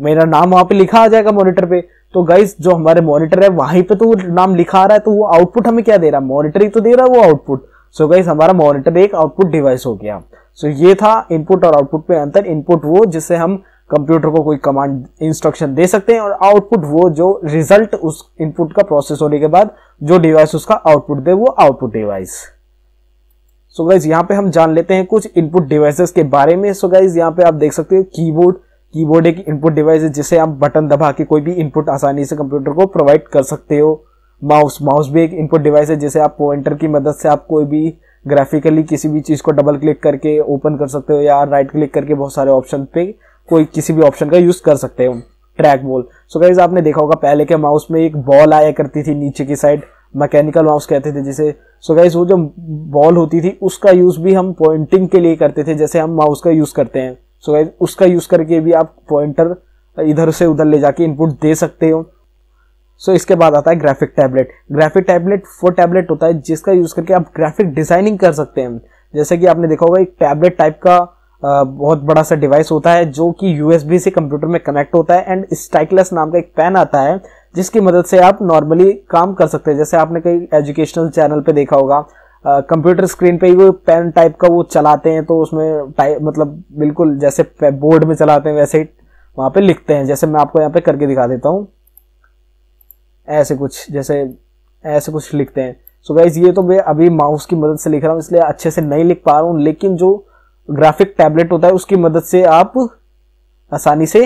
मेरा नाम वहां पे लिखा आ जाएगा मॉनिटर पे तो गाइज जो हमारे मॉनिटर है वहीं पे तो वो नाम लिखा आ रहा है तो वो आउटपुट हमें क्या दे रहा है मॉनिटर ही तो दे रहा है वो आउटपुट सो गाइज हमारा मॉनिटर एक आउटपुट डिवाइस हो गया सो so, ये था इनपुट और आउटपुट पे अंतर इनपुट वो जिससे हम कंप्यूटर को कोई कमांड इंस्ट्रक्शन दे सकते हैं और आउटपुट वो जो रिजल्ट उस इनपुट का प्रोसेस होने के बाद जो डिवाइस उसका आउटपुट दे वो आउटपुट डिवाइस सो गाइज यहाँ पे हम जान लेते हैं कुछ इनपुट डिवाइसेस के बारे में सो गाइज यहाँ पे आप देख सकते हो कीबोर्ड कीबोर्ड एक इनपुट डिवाइस है जिसे आप बटन दबा के कोई भी इनपुट आसानी से कंप्यूटर को प्रोवाइड कर सकते हो माउस माउस भी एक इनपुट डिवाइस है जिसे आप पॉइंटर की मदद से आप कोई भी ग्राफिकली किसी भी चीज़ को डबल क्लिक करके ओपन कर सकते हो या राइट क्लिक करके बहुत सारे ऑप्शन पे कोई किसी भी ऑप्शन का यूज़ कर सकते हो ट्रैक बॉल सो गाइज आपने देखा होगा पहले के माउस में एक बॉल आया करती थी नीचे की साइड मैकेनिकल माउस कहते थे जिसे सो गाइज वो जो बॉल होती थी उसका यूज़ भी हम पॉइंटिंग के लिए करते थे जैसे हम माउस का यूज़ करते हैं सो गाइज उसका यूज करके भी आप पॉइंटर इधर से उधर ले जाके इनपुट दे सकते हो सो so, इसके बाद आता है ग्राफिक टैबलेट ग्राफिक टैबलेट वो टैबलेट होता है जिसका यूज करके आप ग्राफिक डिजाइनिंग कर सकते हैं जैसे कि आपने देखा होगा एक टैबलेट टाइप का आ, बहुत बड़ा सा डिवाइस होता है जो कि यूएसबी से कंप्यूटर में कनेक्ट होता है एंड स्टाइकलेस नाम का एक पेन आता है जिसकी मदद से आप नॉर्मली काम कर सकते हैं जैसे आपने कई एजुकेशनल चैनल पे देखा होगा कंप्यूटर स्क्रीन पे ही वो पेन टाइप का वो चलाते हैं तो उसमें टाइप मतलब बिल्कुल जैसे बोर्ड में चलाते हैं वैसे ही वहां पे लिखते हैं जैसे मैं आपको यहाँ पे करके दिखा देता हूँ ऐसे कुछ जैसे ऐसे कुछ लिखते हैं सो so गाइज ये तो मैं अभी माउस की मदद से लिख रहा हूँ इसलिए अच्छे से नहीं लिख पा रहा हूँ लेकिन जो ग्राफिक टैबलेट होता है उसकी मदद से आप आसानी से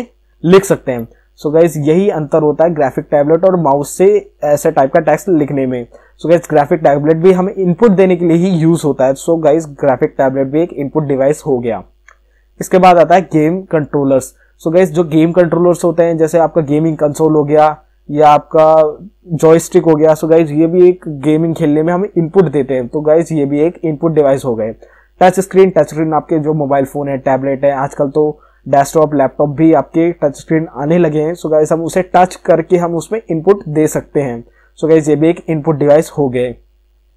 लिख सकते हैं सो so गाइज यही अंतर होता है ग्राफिक टैबलेट और माउस से ऐसे टाइप का टेक्स्ट लिखने में सो गाइज ग्राफिक टैबलेट भी हमें इनपुट देने के लिए ही यूज होता है सो गाइज ग्राफिक टैबलेट भी एक इनपुट डिवाइस हो गया इसके बाद आता है गेम कंट्रोलर्स सो गाइज जो गेम कंट्रोलर्स होते हैं जैसे आपका गेमिंग कंसोल हो गया या आपका जॉयस्टिक हो गया सो so गाइज ये भी एक गेमिंग खेलने में हम इनपुट देते हैं तो गाइज ये भी एक इनपुट डिवाइस हो गए टच स्क्रीन टच स्क्रीन आपके जो मोबाइल फ़ोन है टैबलेट है आजकल तो डेस्कटॉप लैपटॉप भी आपके टच स्क्रीन आने लगे हैं सो so गाइज हम उसे टच करके हम उसमें इनपुट दे सकते हैं सो गाइज ये भी एक इनपुट डिवाइस हो गए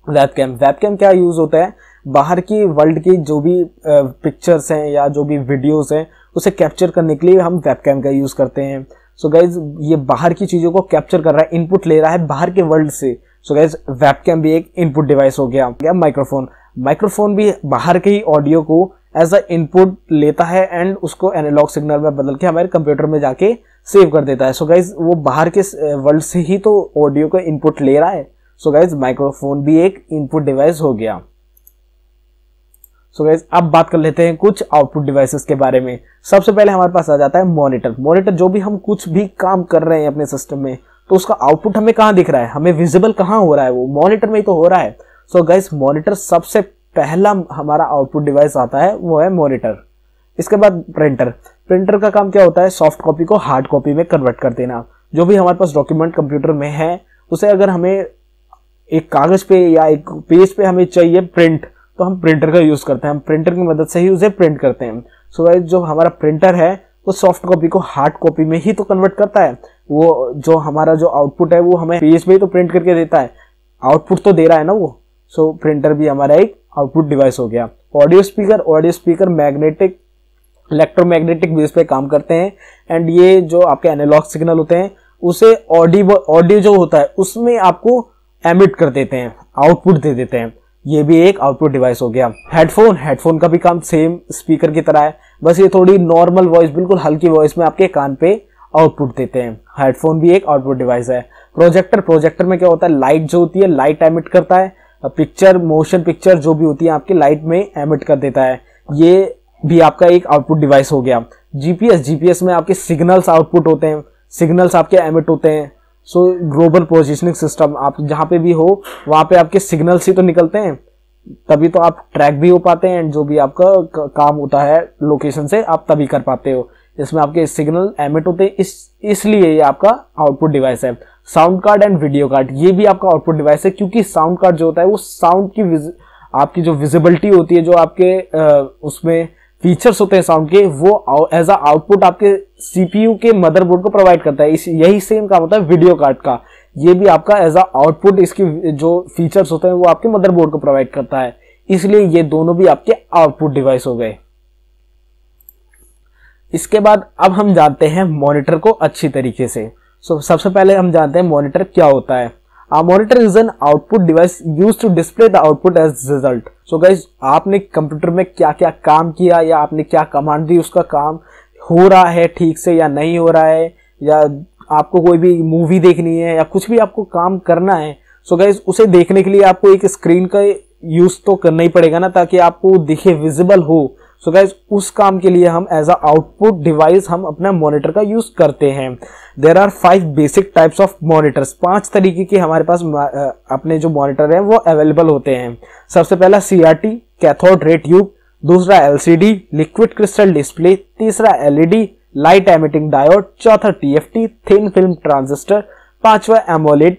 वेब कैम वेब कैम क्या यूज़ होता है बाहर की वर्ल्ड की जो भी पिक्चर्स हैं या जो भी वीडियोस हैं उसे कैप्चर करने के लिए हम वेब कैम का यूज़ करते हैं सो so गाइज ये बाहर की चीज़ों को कैप्चर कर रहा है इनपुट ले रहा है बाहर के वर्ल्ड से सो गाइज वेब कैम भी एक इनपुट डिवाइस हो गया माइक्रोफोन माइक्रोफोन भी बाहर के ही ऑडियो को एज अ इनपुट लेता है एंड उसको एनालॉग सिग्नल में बदल के हमारे कंप्यूटर में जाके सेव कर देता है सो so गाइज वो बाहर के वर्ल्ड uh, से ही तो ऑडियो का इनपुट ले रहा है सो गाइज माइक्रोफोन भी एक इनपुट डिवाइस हो गया सो so गाइज अब बात कर लेते हैं कुछ आउटपुट डिवाइसेस के बारे में सबसे पहले हमारे पास आ जाता है मॉनिटर मॉनिटर जो भी हम कुछ भी काम कर रहे हैं अपने सिस्टम में तो उसका आउटपुट हमें कहाँ दिख रहा है हमें विजिबल कहाँ हो रहा है वो मॉनिटर में ही तो हो रहा है सो गाइज मॉनिटर सबसे पहला हमारा आउटपुट डिवाइस आता है वो है मॉनिटर इसके बाद प्रिंटर प्रिंटर का काम क्या होता है सॉफ्ट कॉपी को हार्ड कॉपी में कन्वर्ट कर देना जो भी हमारे पास डॉक्यूमेंट कंप्यूटर में है उसे अगर हमें एक कागज पे या एक पेज पे हमें चाहिए प्रिंट तो हम प्रिंटर का यूज करते हैं हम प्रिंटर की मदद से ही उसे प्रिंट करते हैं सो so, जो हमारा प्रिंटर है वो सॉफ्ट कॉपी को हार्ड कॉपी में ही तो कन्वर्ट करता है वो जो हमारा जो आउटपुट है वो हमें पेज पे ही तो प्रिंट करके देता है आउटपुट तो दे रहा है ना वो सो so, प्रिंटर भी हमारा एक आउटपुट डिवाइस हो गया audio speaker audio speaker magnetic electromagnetic base पे काम करते हैं एंड ये जो आपके एनालॉग सिग्नल होते हैं उसे ऑडियो ऑडियो जो होता है उसमें आपको एमिट कर देते हैं आउटपुट दे देते हैं ये भी एक आउटपुट डिवाइस हो गया हेडफोन हेडफोन का भी काम सेम स्पीकर की तरह है बस ये थोड़ी नॉर्मल वॉइस बिल्कुल हल्की वॉइस में आपके कान पे आउटपुट देते हैं हेडफोन भी एक आउटपुट डिवाइस है प्रोजेक्टर प्रोजेक्टर में क्या होता है लाइट जो होती है लाइट एमिट करता है पिक्चर मोशन पिक्चर जो भी होती है आपके लाइट में एमिट कर देता है ये भी आपका एक आउटपुट डिवाइस हो गया जीपीएस जीपीएस में आपके सिग्नल्स आउटपुट होते हैं सिग्नल्स आपके एमिट होते हैं सो ग्लोबल पोजिशनिंग सिस्टम आप जहाँ पे भी हो वहाँ पे आपके सिग्नल्स ही तो निकलते हैं तभी तो आप ट्रैक भी हो पाते हैं एंड जो भी आपका काम होता है लोकेशन से आप तभी कर पाते हो इसमें आपके सिग्नल एमिट होते हैं इस इसलिए ये आपका आउटपुट डिवाइस है sound card and video card ये भी आपका आउटपुट डिवाइस है क्योंकि साउंड कार्ड जो होता है वो साउंड की आपकी जो विजिबिलिटी होती है जो आपके उसमें फीचर्स होते हैं साउंड के वो एज अ आउटपुट आपके सीपीयू के मदरबोर्ड को प्रोवाइड करता है इस यही सेम काम होता है वीडियो कार्ड का ये भी आपका एज अ आउटपुट इसके जो फीचर्स होते हैं वो आपके मदरबोर्ड को प्रोवाइड करता है इसलिए ये दोनों भी आपके आउटपुट डिवाइस हो गए इसके बाद अब हम जानते हैं मॉनिटर को अच्छी तरीके से सो so, सबसे पहले हम जानते हैं मॉनिटर क्या होता है A monitor is an output device used to display the output as result. So आपने कंप्यूटर में क्या क्या काम किया या आपने क्या कमांड दी उसका काम हो रहा है ठीक से या नहीं हो रहा है या आपको कोई भी मूवी देखनी है या कुछ भी आपको काम करना है सो so गाइज उसे देखने के लिए आपको एक स्क्रीन का यूज तो करना ही पड़ेगा ना ताकि आपको दिखे विजिबल हो सो so गैज उस काम के लिए हम एज अ आउटपुट डिवाइस हम अपना मॉनिटर का यूज करते हैं there are five basic types of monitors पांच तरीके के हमारे पास अपने जो मॉनिटर हैं वो अवेलेबल होते हैं सबसे पहला सी कैथोड रे ट्यूब दूसरा एलसीडी लिक्विड क्रिस्टल डिस्प्ले तीसरा एलईडी लाइट एमिटिंग डायोड चौथा टीएफटी थिन फिल्म ट्रांजिस्टर पांचवा AMOLED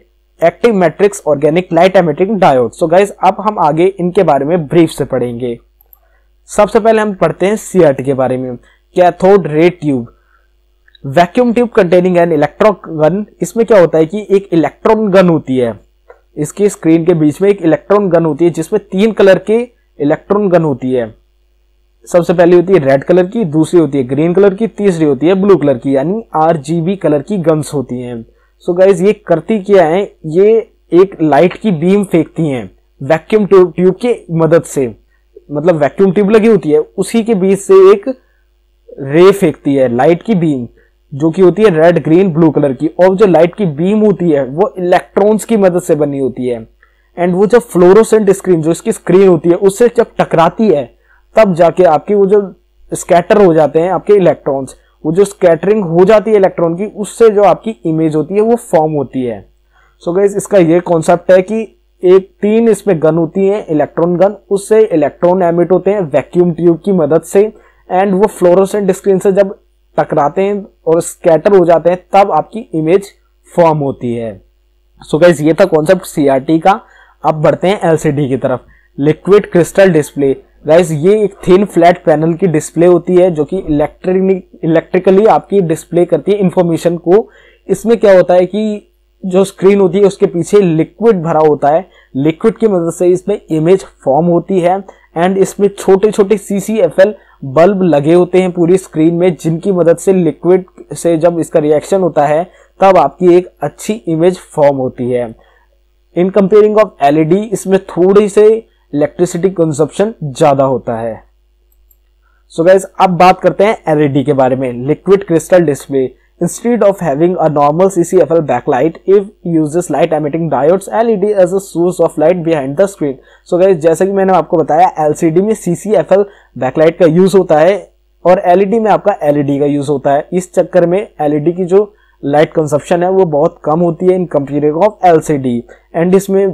active matrix organic light emitting diode so guys अब हम आगे इनके बारे में ब्रीफ से पढ़ेंगे सबसे पहले हम पढ़ते हैं सीआरटी e के बारे में cathode ray tube vacuum tube containing an electron gun इसमें क्या होता है कि एक इलेक्ट्रॉन गन होती है इसकी स्क्रीन के बीच में एक इलेक्ट्रॉन गन होती है जिसमें तीन कलर के इलेक्ट्रॉन गन होती है सबसे पहली होती है रेड कलर की दूसरी होती है ग्रीन कलर की तीसरी होती है ब्लू कलर की यानी आरजीबी कलर की गन्स होती हैं सो so गाइज ये करती क्या है ये एक लाइट की बीम फेंकती हैं वैक्यूम ट्यूब की मदद से मतलब वैक्यूम ट्यूब लगी होती है उसी के बीच से एक रे फेंकती है लाइट की बीम जो कि होती है रेड ग्रीन ब्लू कलर की और जो लाइट की बीम होती है वो इलेक्ट्रॉन्स की मदद से बनी होती है एंड वो जब फ्लोरोसेंट स्क्रीन जो इसकी स्क्रीन होती है उससे जब टकराती है तब जाके आपकी वो जो स्कैटर हो जाते हैं आपके इलेक्ट्रॉन्स वो जो स्कैटरिंग हो जाती है इलेक्ट्रॉन की उससे जो आपकी इमेज होती है वो फॉर्म होती है सो so गई इसका ये कॉन्सेप्ट है कि एक तीन इसमें गन होती है इलेक्ट्रॉन गन उससे इलेक्ट्रॉन एमिट होते हैं वैक्यूम ट्यूब की मदद से एंड वो फ्लोरोसेंट स्क्रीन से जब टकराते हैं और स्कैटर हो जाते हैं तब आपकी इमेज फॉर्म होती है सो so गाइज ये था कॉन्सेप्ट सीआरटी का अब बढ़ते हैं एलसीडी की तरफ लिक्विड क्रिस्टल डिस्प्ले गाइज ये एक थिन फ्लैट पैनल की डिस्प्ले होती है जो कि इलेक्ट्रिक इलेक्ट्रिकली आपकी डिस्प्ले करती है इंफॉर्मेशन को इसमें क्या होता है कि जो स्क्रीन होती है उसके पीछे लिक्विड भरा होता है लिक्विड की मदद से इसमें इमेज फॉर्म होती है एंड इसमें छोटे छोटे सी बल्ब लगे होते हैं पूरी स्क्रीन में जिनकी मदद से लिक्विड से जब इसका रिएक्शन होता है तब आपकी एक अच्छी इमेज फॉर्म होती है इन कंपेयरिंग ऑफ एलईडी इसमें थोड़ी से इलेक्ट्रिसिटी कंजप्शन ज़्यादा होता है सो so गाइज अब बात करते हैं एलईडी e के बारे में liquid crystal display Instead of having a normal CCFL backlight, it uses light emitting diodes LED as a source of light behind the screen. So guys जैसा कि मैंने आपको बताया LCD में CCFL backlight का use होता है और LED में आपका LED का use होता है इस चक्कर में LED की जो light consumption है वो बहुत कम होती है in comparison of lcd and इसमें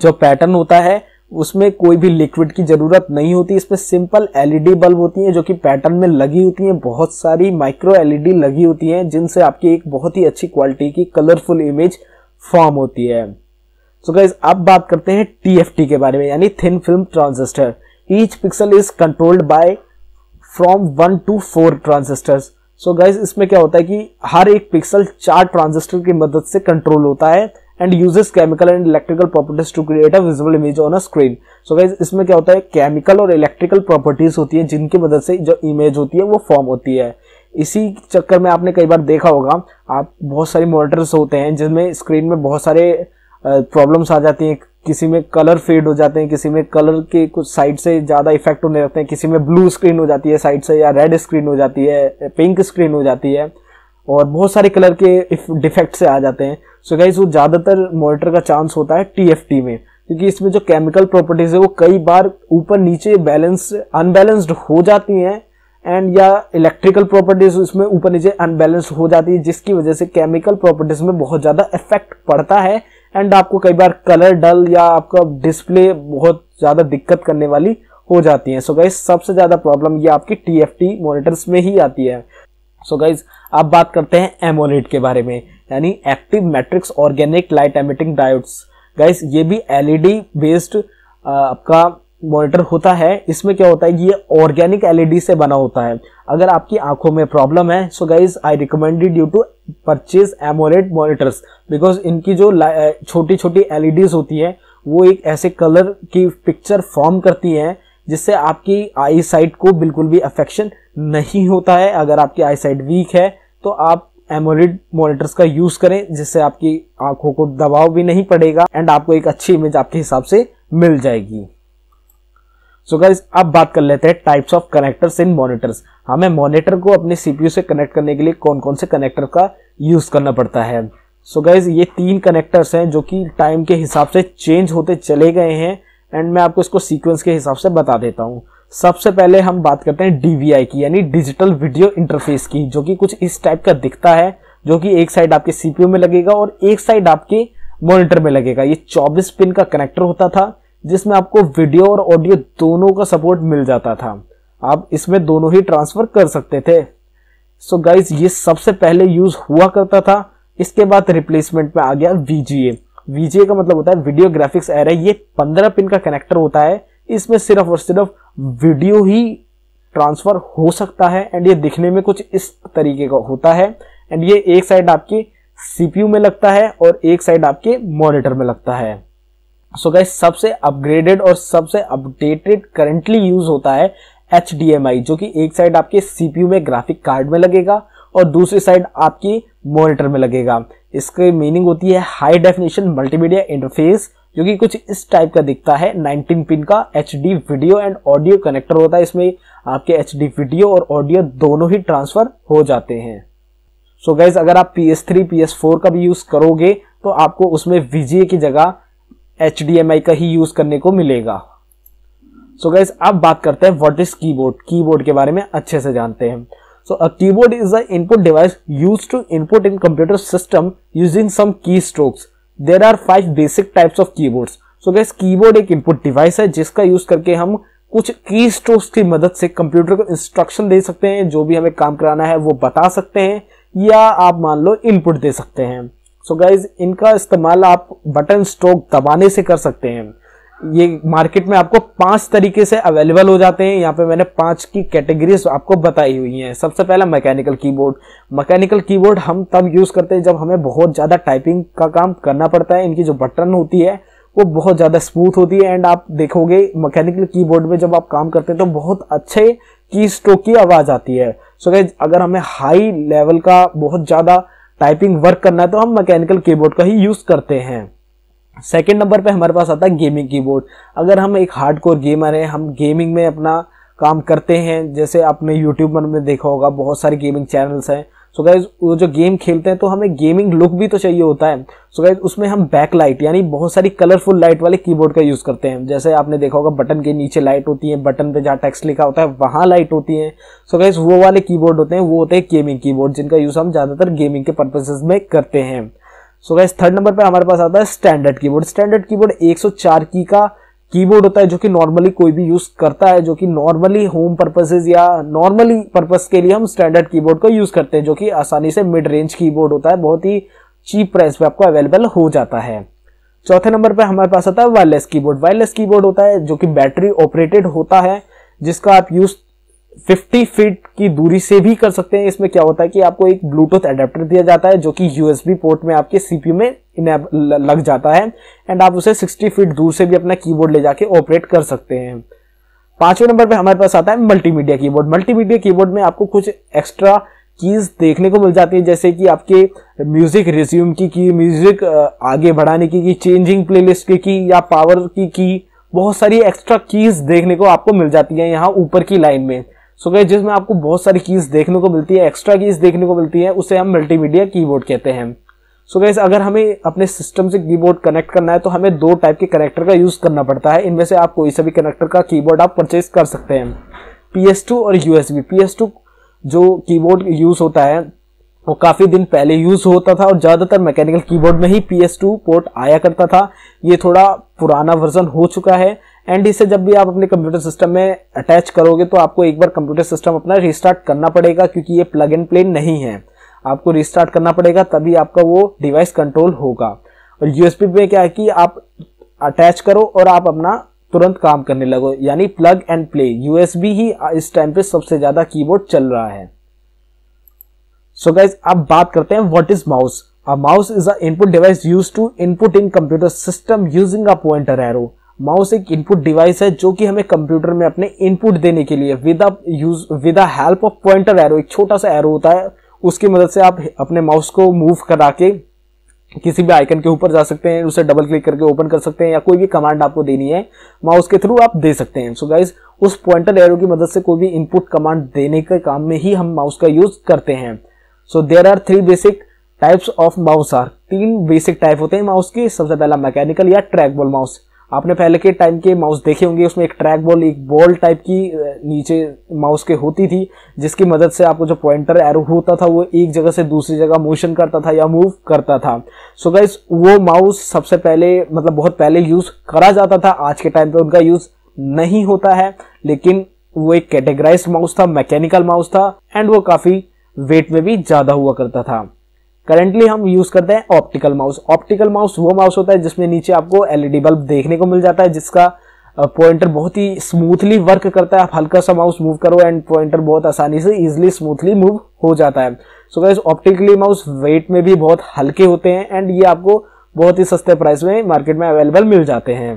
जो pattern होता है उसमें कोई भी लिक्विड की ज़रूरत नहीं होती इसमें सिंपल एलईडी बल्ब होती हैं जो कि पैटर्न में लगी होती हैं बहुत सारी माइक्रो एलईडी लगी होती हैं जिनसे आपकी एक बहुत ही अच्छी क्वालिटी की कलरफुल इमेज फॉर्म होती है सो गाइज अब बात करते हैं टी के बारे में यानी thin film transistor each pixel is controlled by from one two four transistors so guys इसमें क्या होता है कि हर एक पिक्सल चार ट्रांजिस्टर की मदद से कंट्रोल होता है and uses chemical and electrical properties to create a visible image on a screen so guys इसमें क्या होता है केमिकल और इलेक्ट्रिकल प्रॉपर्टीज होती है जिनकी मदद से जो इमेज होती है वो फॉर्म होती है इसी चक्कर में आपने कई बार देखा होगा आप बहुत सारे मोनिटर्स होते हैं जिनमें स्क्रीन में बहुत सारे प्रॉब्लम्स आ जाती हैं किसी में कलर फेड हो जाते हैं किसी में कलर के कुछ साइड से ज़्यादा इफेक्ट होने लगते हैं किसी में ब्लू स्क्रीन हो जाती है साइड से या रेड स्क्रीन हो जाती है पिंक स्क्रीन हो जाती है और बहुत सारे कलर के डिफेक्ट से आ जाते हैं सो गाइज वो ज़्यादातर मोनिटर का चांस होता है टी में क्योंकि इसमें जो केमिकल प्रॉपर्टीज़ है वो कई बार ऊपर नीचे बैलेंस अनबैलेंस्ड हो जाती हैं एंड या इलेक्ट्रिकल प्रॉपर्टीज उसमें ऊपर नीचे अनबैलेंस हो जाती है जिसकी वजह से केमिकल प्रॉपर्टीज में बहुत ज़्यादा इफेक्ट पड़ता है एंड आपको कई बार कलर डल या आपका डिस्प्ले बहुत ज़्यादा दिक्कत करने वाली हो जाती है सो so गाइज सबसे ज़्यादा प्रॉब्लम ये आपकी टी एफ टी में ही आती है सो so गाइज अब बात करते हैं एमोलेट के बारे में यानी active matrix organic light emitting diodes guys ये भी एलईडी बेस्ड e आपका मॉनिटर होता है इसमें क्या होता है ये ऑर्गेनिक एलईडी e से बना होता है अगर आपकी आंखों में प्रॉब्लम है so guys I recommended you to purchase AMOLED monitors because इनकी जो छोटी छोटी एलईडीज होती है वो एक ऐसे कलर की पिक्चर फॉर्म करती हैं जिससे आपकी आई साइट को बिल्कुल भी अफेक्शन नहीं होता है अगर आपकी आई साइट वीक है तो आप एमोलिड मोनिटर्स का यूज करें जिससे आपकी आंखों को दबाव भी नहीं पड़ेगा एंड आपको एक अच्छी इमेज आपके हिसाब से मिल जाएगी सो so गाइज अब बात कर लेते हैं types of connectors in monitors हमें मॉनिटर को अपने सीपीयू से कनेक्ट करने के लिए कौन कौन से कनेक्टर का यूज करना पड़ता है सो so गाइज ये तीन कनेक्टर्स हैं जो कि टाइम के हिसाब से चेंज होते चले गए हैं एंड मैं आपको इसको सीक्वेंस के हिसाब से बता देता हूँ सबसे पहले हम बात करते हैं डीवीआई की यानी डिजिटल वीडियो इंटरफेस की जो कि कुछ इस टाइप का दिखता है जो कि एक साइड आपके सीपीयू में लगेगा और एक साइड आपके मॉनिटर में लगेगा ये 24 पिन का कनेक्टर होता था जिसमें आपको वीडियो और ऑडियो दोनों का सपोर्ट मिल जाता था आप इसमें दोनों ही ट्रांसफर कर सकते थे सो so गाइज ये सबसे पहले यूज हुआ करता था इसके बाद रिप्लेसमेंट में आ गया वीजीए वीजीए का मतलब होता है वीडियो ग्राफिक्स एरे ये पंद्रह पिन का कनेक्टर होता है इसमें सिर्फ और सिर्फ वीडियो ही ट्रांसफर हो सकता है एंड ये दिखने में कुछ इस तरीके का होता है एंड ये एक साइड आपके सीपीयू में लगता है और एक साइड आपके मॉनिटर में लगता है सो so गाइस सबसे अपग्रेडेड और सबसे अपडेटेड करंटली यूज होता है एच जो कि एक साइड आपके सीपीयू में ग्राफिक कार्ड में लगेगा और दूसरी साइड आपकी मॉनिटर में लगेगा इसकी मीनिंग होती है हाई डेफिनेशन मल्टीमीडिया इंटरफेस जो कि कुछ इस टाइप का दिखता है 19 पिन का H video and audio connector होता है इसमें आपके एच वीडियो और ऑडियो दोनों ही ट्रांसफर हो जाते हैं सो so गाइज अगर आप P S three P S four का भी यूज करोगे तो आपको उसमें वीजीए की जगह एच का ही यूज करने को मिलेगा सो so गाइज अब बात करते हैं वॉट इज कीबोर्ड कीबोर्ड के बारे में अच्छे से जानते हैं So a keyboard is the input device used to input in computer system using some keystrokes. There are five basic types of keyboards. So guys keyboard एक input device है जिसका use करके हम कुछ की स्ट्रोक्स की मदद से कंप्यूटर को इंस्ट्रक्शन दे सकते हैं जो भी हमें काम कराना है वो बता सकते हैं या आप मान लो इनपुट दे सकते हैं सो so गाइज इनका इस्तेमाल आप बटन स्ट्रोक दबाने से कर सकते हैं ये मार्केट में आपको पांच तरीके से अवेलेबल हो जाते हैं यहाँ पे मैंने पांच की कैटेगरीज आपको बताई हुई हैं सबसे पहला मैकेनिकल कीबोर्ड मैकेनिकल कीबोर्ड हम तब यूज़ करते हैं जब हमें बहुत ज़्यादा टाइपिंग का काम करना पड़ता है इनकी जो बटन होती है वो बहुत ज़्यादा स्मूथ होती है एंड आप देखोगे मैकेनिकल की में जब आप काम करते हैं तो बहुत अच्छे की स्ट्रोक की आवाज़ आती है सो so अगर हमें हाई लेवल का बहुत ज़्यादा टाइपिंग वर्क करना है तो हम मैकेनिकल कीबोर्ड का ही यूज़ करते हैं सेकेंड नंबर पे हमारे पास आता है गेमिंग कीबोर्ड अगर हम एक हार्डकोर गेमर हैं हम गेमिंग में अपना काम करते हैं जैसे आपने यूट्यूब में देखा होगा बहुत सारे गेमिंग चैनल्स हैं सो गाइज वो जो गेम खेलते हैं तो हमें गेमिंग लुक भी तो चाहिए होता है सो so गाइज उसमें हम बैक लाइट यानी बहुत सारी कलरफुल लाइट वाले कीबोर्ड का यूज़ करते हैं जैसे आपने देखा होगा बटन के नीचे लाइट होती है बटन पे जहाँ टेक्स्ट लिखा होता है वहाँ लाइट होती है सो so गाइज वो वाले कीबोर्ड होते हैं वो होते हैं गेमिंग कीबोर्ड जिनका यूज़ हम ज़्यादातर गेमिंग के पर्पजेज में करते हैं सो गैस थर्ड नंबर पर हमारे पास आता है स्टैंडर्ड कीबोर्ड स्टैंडर्ड कीबोर्ड 104 की का कीबोर्ड होता है जो कि नॉर्मली कोई भी यूज करता है जो कि नॉर्मली होम पर्पसेज या नॉर्मली पर्पस के लिए हम स्टैंडर्ड कीबोर्ड को यूज करते हैं जो कि आसानी से मिड रेंज कीबोर्ड होता है बहुत ही चीप प्राइस पे आपको अवेलेबल हो जाता है चौथे नंबर पर हमारे पास आता है वायरलेस कीबोर्ड वायरलेस कीबोर्ड होता है जो कि बैटरी ऑपरेटेड होता है जिसका आप यूज फिफ्टी फीट की दूरी से भी कर सकते हैं इसमें क्या होता है कि आपको एक ब्लूटूथ एडेप्टर दिया जाता है जो कि यूएसबी पोर्ट में आपके सीपीयू में लग जाता है एंड आप उसे सिक्सटी फीट दूर से भी अपना कीबोर्ड ले जाके ऑपरेट कर सकते हैं पांचवें नंबर पे हमारे पास आता है मल्टीमीडिया कीबोर्ड मल्टीमीडिया कीबोर्ड में आपको कुछ एक्स्ट्रा कीज देखने को मिल जाती है जैसे कि आपके म्यूजिक रिज्यूम की की म्यूजिक आगे बढ़ाने की की चेंजिंग प्लेलिस्ट की की या पावर की की बहुत सारी एक्स्ट्रा कीज देखने को आपको मिल जाती है यहाँ ऊपर की लाइन में सो गए जिसमें आपको बहुत सारी कीज देखने को मिलती है एक्स्ट्रा कीज देखने को मिलती है उसे हम मल्टीमीडिया कीबोर्ड कहते हैं सो so गैस अगर हमें अपने सिस्टम से कीबोर्ड कनेक्ट करना है तो हमें दो टाइप के कनेक्टर का यूज़ करना पड़ता है इनमें से आप कोई सा भी कनेक्टर का कीबोर्ड आप परचेज कर सकते हैं टू और एस टू जो कीबोर्ड यूज़ होता है वो काफ़ी दिन पहले यूज़ होता था और ज़्यादातर मैकेनिकल कीबोर्ड में ही टू पोर्ट आया करता था ये थोड़ा पुराना वर्जन हो चुका है एंड इसे जब भी आप अपने कंप्यूटर सिस्टम में अटैच करोगे तो आपको एक बार कंप्यूटर सिस्टम अपना रिस्टार्ट करना पड़ेगा क्योंकि ये प्लग एंड प्ले नहीं है आपको रिस्टार्ट करना पड़ेगा तभी आपका वो डिवाइस कंट्रोल होगा और यूएसपी में क्या है कि आप अटैच करो और आप अपना तुरंत काम करने लगो यानी प्लग एंड प्ले यूएसबी ही इस टाइम पे सबसे ज़्यादा कीबोर्ड चल रहा है सो so गाइज अब बात करते हैं what is mouse a mouse is a input device use to input in computer system using a pointer arrow mouse एक इनपुट डिवाइस है जो कि हमें कंप्यूटर में अपने इनपुट देने के लिए with use the help of pointer arrow एक छोटा सा एरो होता है उसकी मदद से आप अपने माउस को मूव करा के किसी भी आइकन के ऊपर जा सकते हैं उसे डबल क्लिक करके ओपन कर सकते हैं या कोई भी कमांड आपको देनी है माउस के थ्रू आप दे सकते हैं सो so गाइज उस पॉइंटर एरो की मदद से कोई भी इनपुट कमांड देने के काम में ही हम माउस का यूज करते हैं so there are three basic types of mouse are तीन बेसिक टाइप होते हैं माउस की सबसे पहला मैकेनिकल या ट्रैकबॉल माउस आपने पहले के टाइम के माउस देखे होंगे उसमें एक ट्रैक बॉल एक बॉल टाइप की नीचे माउस के होती थी जिसकी मदद से आपको जो पॉइंटर एरो होता था वो एक जगह से दूसरी जगह मोशन करता था या मूव करता था सो so गाइस वो माउस सबसे पहले मतलब बहुत पहले यूज़ करा जाता था आज के टाइम पर उनका यूज़ नहीं होता है लेकिन वो एक कैटेगराइज माउस था मैकेनिकल माउस था एंड वो काफ़ी वेट में भी ज़्यादा हुआ करता था करंटली हम यूज करते हैं ऑप्टिकल माउस ऑप्टिकल माउस वो माउस होता है जिसमें नीचे आपको एलईडी बल्ब e देखने को मिल जाता है जिसका पॉइंटर बहुत ही स्मूथली वर्क करता है आप हल्का सा माउस मूव करो एंड पॉइंटर बहुत आसानी से इजिली स्मूथली मूव हो जाता है so guys optically mouse weight में भी बहुत हल्के होते हैं एंड ये आपको बहुत ही सस्ते प्राइस में मार्केट में अवेलेबल मिल जाते हैं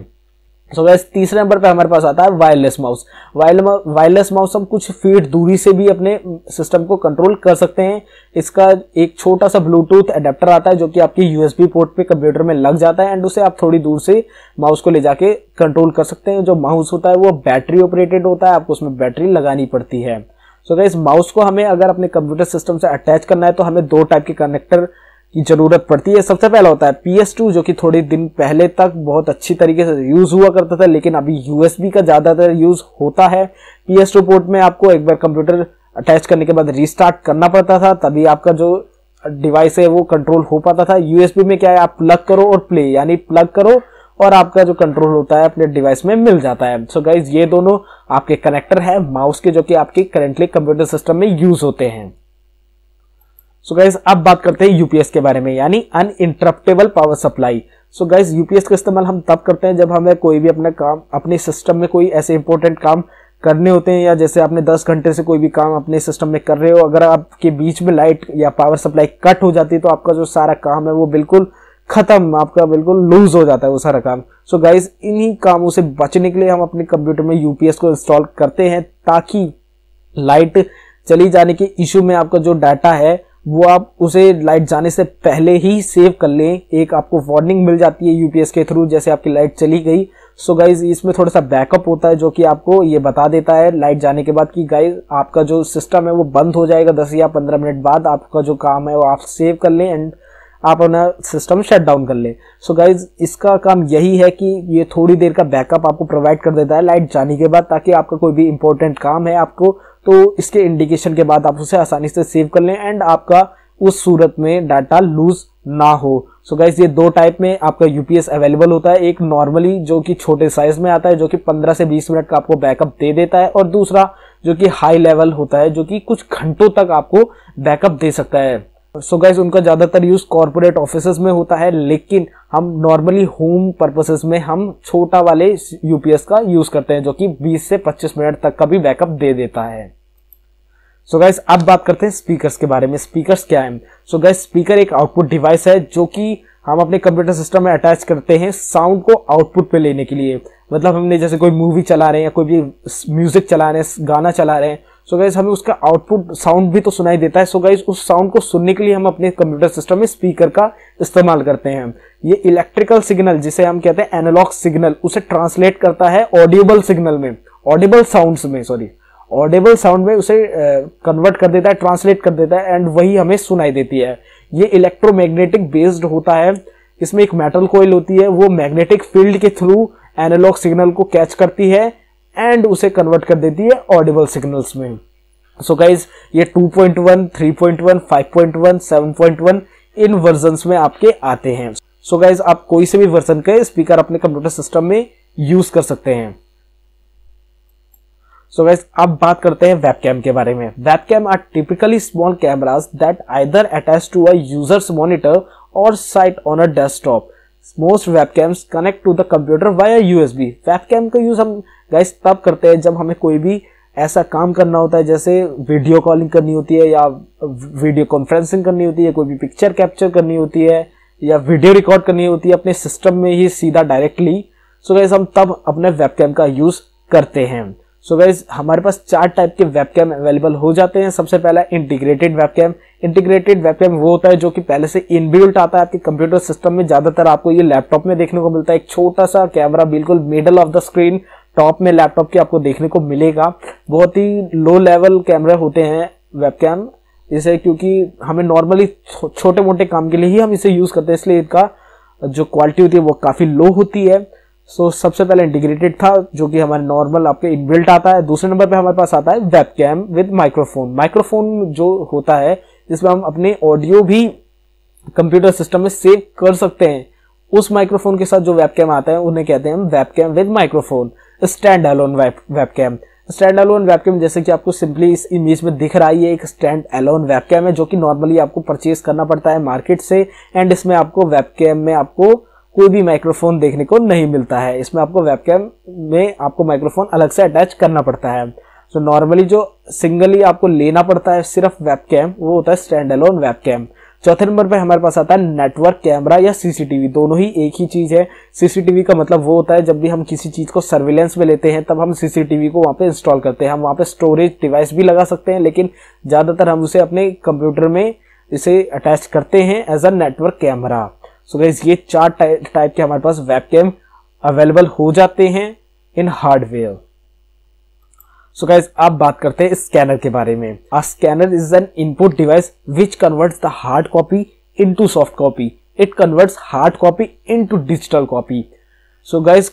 सो so वैसे तीसरे नंबर पे हमारे पास आता है वायरलेस माउस वायरलेस माउस हम कुछ फीट दूरी से भी अपने सिस्टम को कंट्रोल कर सकते हैं इसका एक छोटा सा ब्लूटूथ अडेप्टर आता है जो कि आपके यूएसबी पोर्ट पे कंप्यूटर में लग जाता है एंड उसे आप थोड़ी दूर से माउस को ले जाके कंट्रोल कर सकते हैं जो माउस होता है वो बैटरी ऑपरेटेड होता है आपको उसमें बैटरी लगानी पड़ती है सो so गैस माउस को हमें अगर अपने कंप्यूटर सिस्टम से अटैच करना है तो हमें दो टाइप के कनेक्टर की ज़रूरत पड़ती है सबसे पहला होता है टू जो कि थोड़े दिन पहले तक बहुत अच्छी तरीके से यूज़ हुआ करता था लेकिन अभी यूएसबी का ज़्यादातर यूज़ होता है टू पोर्ट में आपको एक बार कंप्यूटर अटैच करने के बाद रिस्टार्ट करना पड़ता था तभी आपका जो डिवाइस है वो कंट्रोल हो पाता था यूएसबी में क्या है आप प्लग करो और प्ले यानी प्लग करो और आपका जो कंट्रोल होता है अपने डिवाइस में मिल जाता है सो so गाइज ये दोनों आपके कनेक्टर है माउस के जो कि आपके करेंटली कंप्यूटर सिस्टम में यूज होते हैं सो गाइज अब बात करते हैं यूपीएस के बारे में यानी uninterruptible power supply so guys UPS का इस्तेमाल हम तब करते हैं जब हमें कोई भी अपना काम अपने सिस्टम में कोई ऐसे इंपॉर्टेंट काम करने होते हैं या जैसे आपने 10 घंटे से कोई भी काम अपने सिस्टम में कर रहे हो अगर आपके बीच में लाइट या पावर सप्लाई कट हो जाती है तो आपका जो सारा काम है वो बिल्कुल खत्म आपका बिल्कुल लूज हो जाता है वो सारा काम सो गाइज इन्हीं कामों से बचने के लिए हम अपने कंप्यूटर में यूपीएस को इंस्टॉल करते हैं ताकि लाइट चली जाने के इशू में आपका जो डाटा है वो आप उसे लाइट जाने से पहले ही सेव कर लें एक आपको वार्निंग मिल जाती है यूपीएस के थ्रू जैसे आपकी लाइट चली गई सो गाइज इसमें थोड़ा सा बैकअप होता है जो कि आपको ये बता देता है लाइट जाने के बाद कि गाइज आपका जो सिस्टम है वो बंद हो जाएगा दस या पंद्रह मिनट बाद आपका जो काम है वो आप सेव कर लें एंड आप अपना सिस्टम शट डाउन कर लें सो गाइज इसका काम यही है कि ये थोड़ी देर का बैकअप आपको प्रोवाइड कर देता है लाइट जाने के बाद ताकि आपका कोई भी इंपॉर्टेंट काम है आपको तो इसके इंडिकेशन के बाद आप उसे आसानी से सेव कर लें एंड आपका उस सूरत में डाटा लूज ना हो सो so गाइज ये दो टाइप में आपका यूपीएस अवेलेबल होता है एक नॉर्मली जो कि छोटे साइज में आता है जो कि 15 से 20 मिनट का आपको बैकअप दे देता है और दूसरा जो कि हाई लेवल होता है जो कि कुछ घंटों तक आपको बैकअप दे सकता है सो गाइज उनका ज़्यादातर यूज़ कॉरपोरेट ऑफिस में होता है लेकिन हम नॉर्मली होम पर्पसेस में हम छोटा वाले यूपीएस का यूज़ करते हैं जो कि 20 से 25 मिनट तक का भी बैकअप दे देता है सो so गाइज अब बात करते हैं स्पीकर्स के बारे में स्पीकर्स क्या है सो गाइज स्पीकर एक आउटपुट डिवाइस है जो कि हम अपने कंप्यूटर सिस्टम में अटैच करते हैं साउंड को आउटपुट पे लेने के लिए मतलब हमने जैसे कोई मूवी चला रहे हैं या कोई भी म्यूजिक चला रहे हैं गाना चला रहे हैं सो गाइज हमें उसका आउटपुट साउंड भी तो सुनाई देता है सो गाइज उस साउंड को सुनने के लिए हम अपने कंप्यूटर सिस्टम में स्पीकर का इस्तेमाल करते हैं ये इलेक्ट्रिकल सिग्नल जिसे हम कहते हैं एनालॉग सिग्नल उसे ट्रांसलेट करता है ऑडियोबल सिग्नल में ऑडिबल साउंड में सॉरी ऑडिबल साउंड में उसे कन्वर्ट कर देता है ट्रांसलेट कर देता है एंड वही हमें सुनाई देती है ये इलेक्ट्रोमैग्नेटिक बेस्ड होता है इसमें एक मेटल कोयल होती है वो मैग्नेटिक फील्ड के थ्रू एनालॉग सिग्नल को कैच करती है एंड उसे कन्वर्ट कर देती है ऑडिबल सिग्नल्स में सो so गाइज ये 2.1, 3.1, 5.1, 7.1 इन वर्जन में आपके आते हैं सो so गाइज आप कोई से भी वर्जन के स्पीकर अपने कंप्यूटर सिस्टम में यूज कर सकते हैं सो so गाइज अब बात करते हैं वेबकैम के बारे में webcam are typically small cameras that either attach to a user's monitor or sit on a desktop most webcams connect to the computer via USB webcam का यूज हम guys तब करते हैं जब हमें कोई भी ऐसा काम करना होता है जैसे वीडियो कॉलिंग करनी होती है या वीडियो कॉन्फ्रेंसिंग करनी होती है कोई भी पिक्चर कैप्चर करनी होती है या वीडियो रिकॉर्ड करनी होती है अपने सिस्टम में ही सीधा डायरेक्टली सो गाइज हम तब अपने वेबकैम का यूज़ करते हैं सो so गाइज हमारे पास चार टाइप के वेबकैम अवेलेबल हो जाते हैं सबसे पहला इंटीग्रेटेड वेबकैम इंटीग्रेटेड वेबकैम वो होता है जो कि पहले से इनबिल्ट आता है आपके कंप्यूटर सिस्टम में ज़्यादातर आपको ये लैपटॉप में देखने को मिलता है एक छोटा सा कैमरा बिल्कुल middle of the screen top में लैपटॉप के आपको देखने को मिलेगा बहुत ही लो लेवल कैमरा होते हैं वेबकैम इसे क्योंकि हमें नॉर्मली छोटे मोटे काम के लिए ही हम इसे यूज़ करते हैं इसलिए इसका जो क्वालिटी होती है वो काफ़ी लो होती है सो so, सबसे पहले इंटीग्रेटेड था जो कि हमारे नॉर्मल आपके इनबिल्ट आता है दूसरे नंबर पे हमारे पास आता है webcam with microphone microphone जो होता है जिसमें हम अपने ऑडियो भी कंप्यूटर सिस्टम में सेव कर सकते हैं उस माइक्रोफोन के साथ जो वेब कैम आता है उन्हें कहते हैं हम webcam with microphone standalone webcam standalone webcam जैसे कि आपको सिंपली इस इमेज में दिख रहा है ये एक स्टैंड एलोन वेबकैम है जो कि नॉर्मली आपको परचेज करना पड़ता है मार्केट से एंड इसमें आपको वेबकैम में आपको कोई भी माइक्रोफोन देखने को नहीं मिलता है इसमें आपको वेबकैम में आपको माइक्रोफोन अलग से अटैच करना पड़ता है तो so, नॉर्मली जो सिंगली आपको लेना पड़ता है सिर्फ वेबकैम वो होता है स्टैंड एलोन वेबकैम चौथे नंबर पे हमारे पास आता है नेटवर्क कैमरा या सीसीटीवी दोनों ही एक ही चीज़ है सीसीटीवी का मतलब वो होता है जब भी हम किसी चीज़ को सर्विलेंस में लेते हैं तब हम सीसीटीवी को वहाँ पे इंस्टॉल करते हैं हम वहाँ पे स्टोरेज डिवाइस भी लगा सकते हैं लेकिन ज़्यादातर हम उसे अपने कंप्यूटर में इसे अटैच करते हैं as a network camera so guys ये चार टाइप के हमारे पास वेब अवेलेबल हो जाते हैं इन हार्डवेयर सो गाइज अब बात करते हैं स्कैनर के बारे में a scanner is an input device which converts the hard copy into soft copy it converts hard copy into digital copy so guys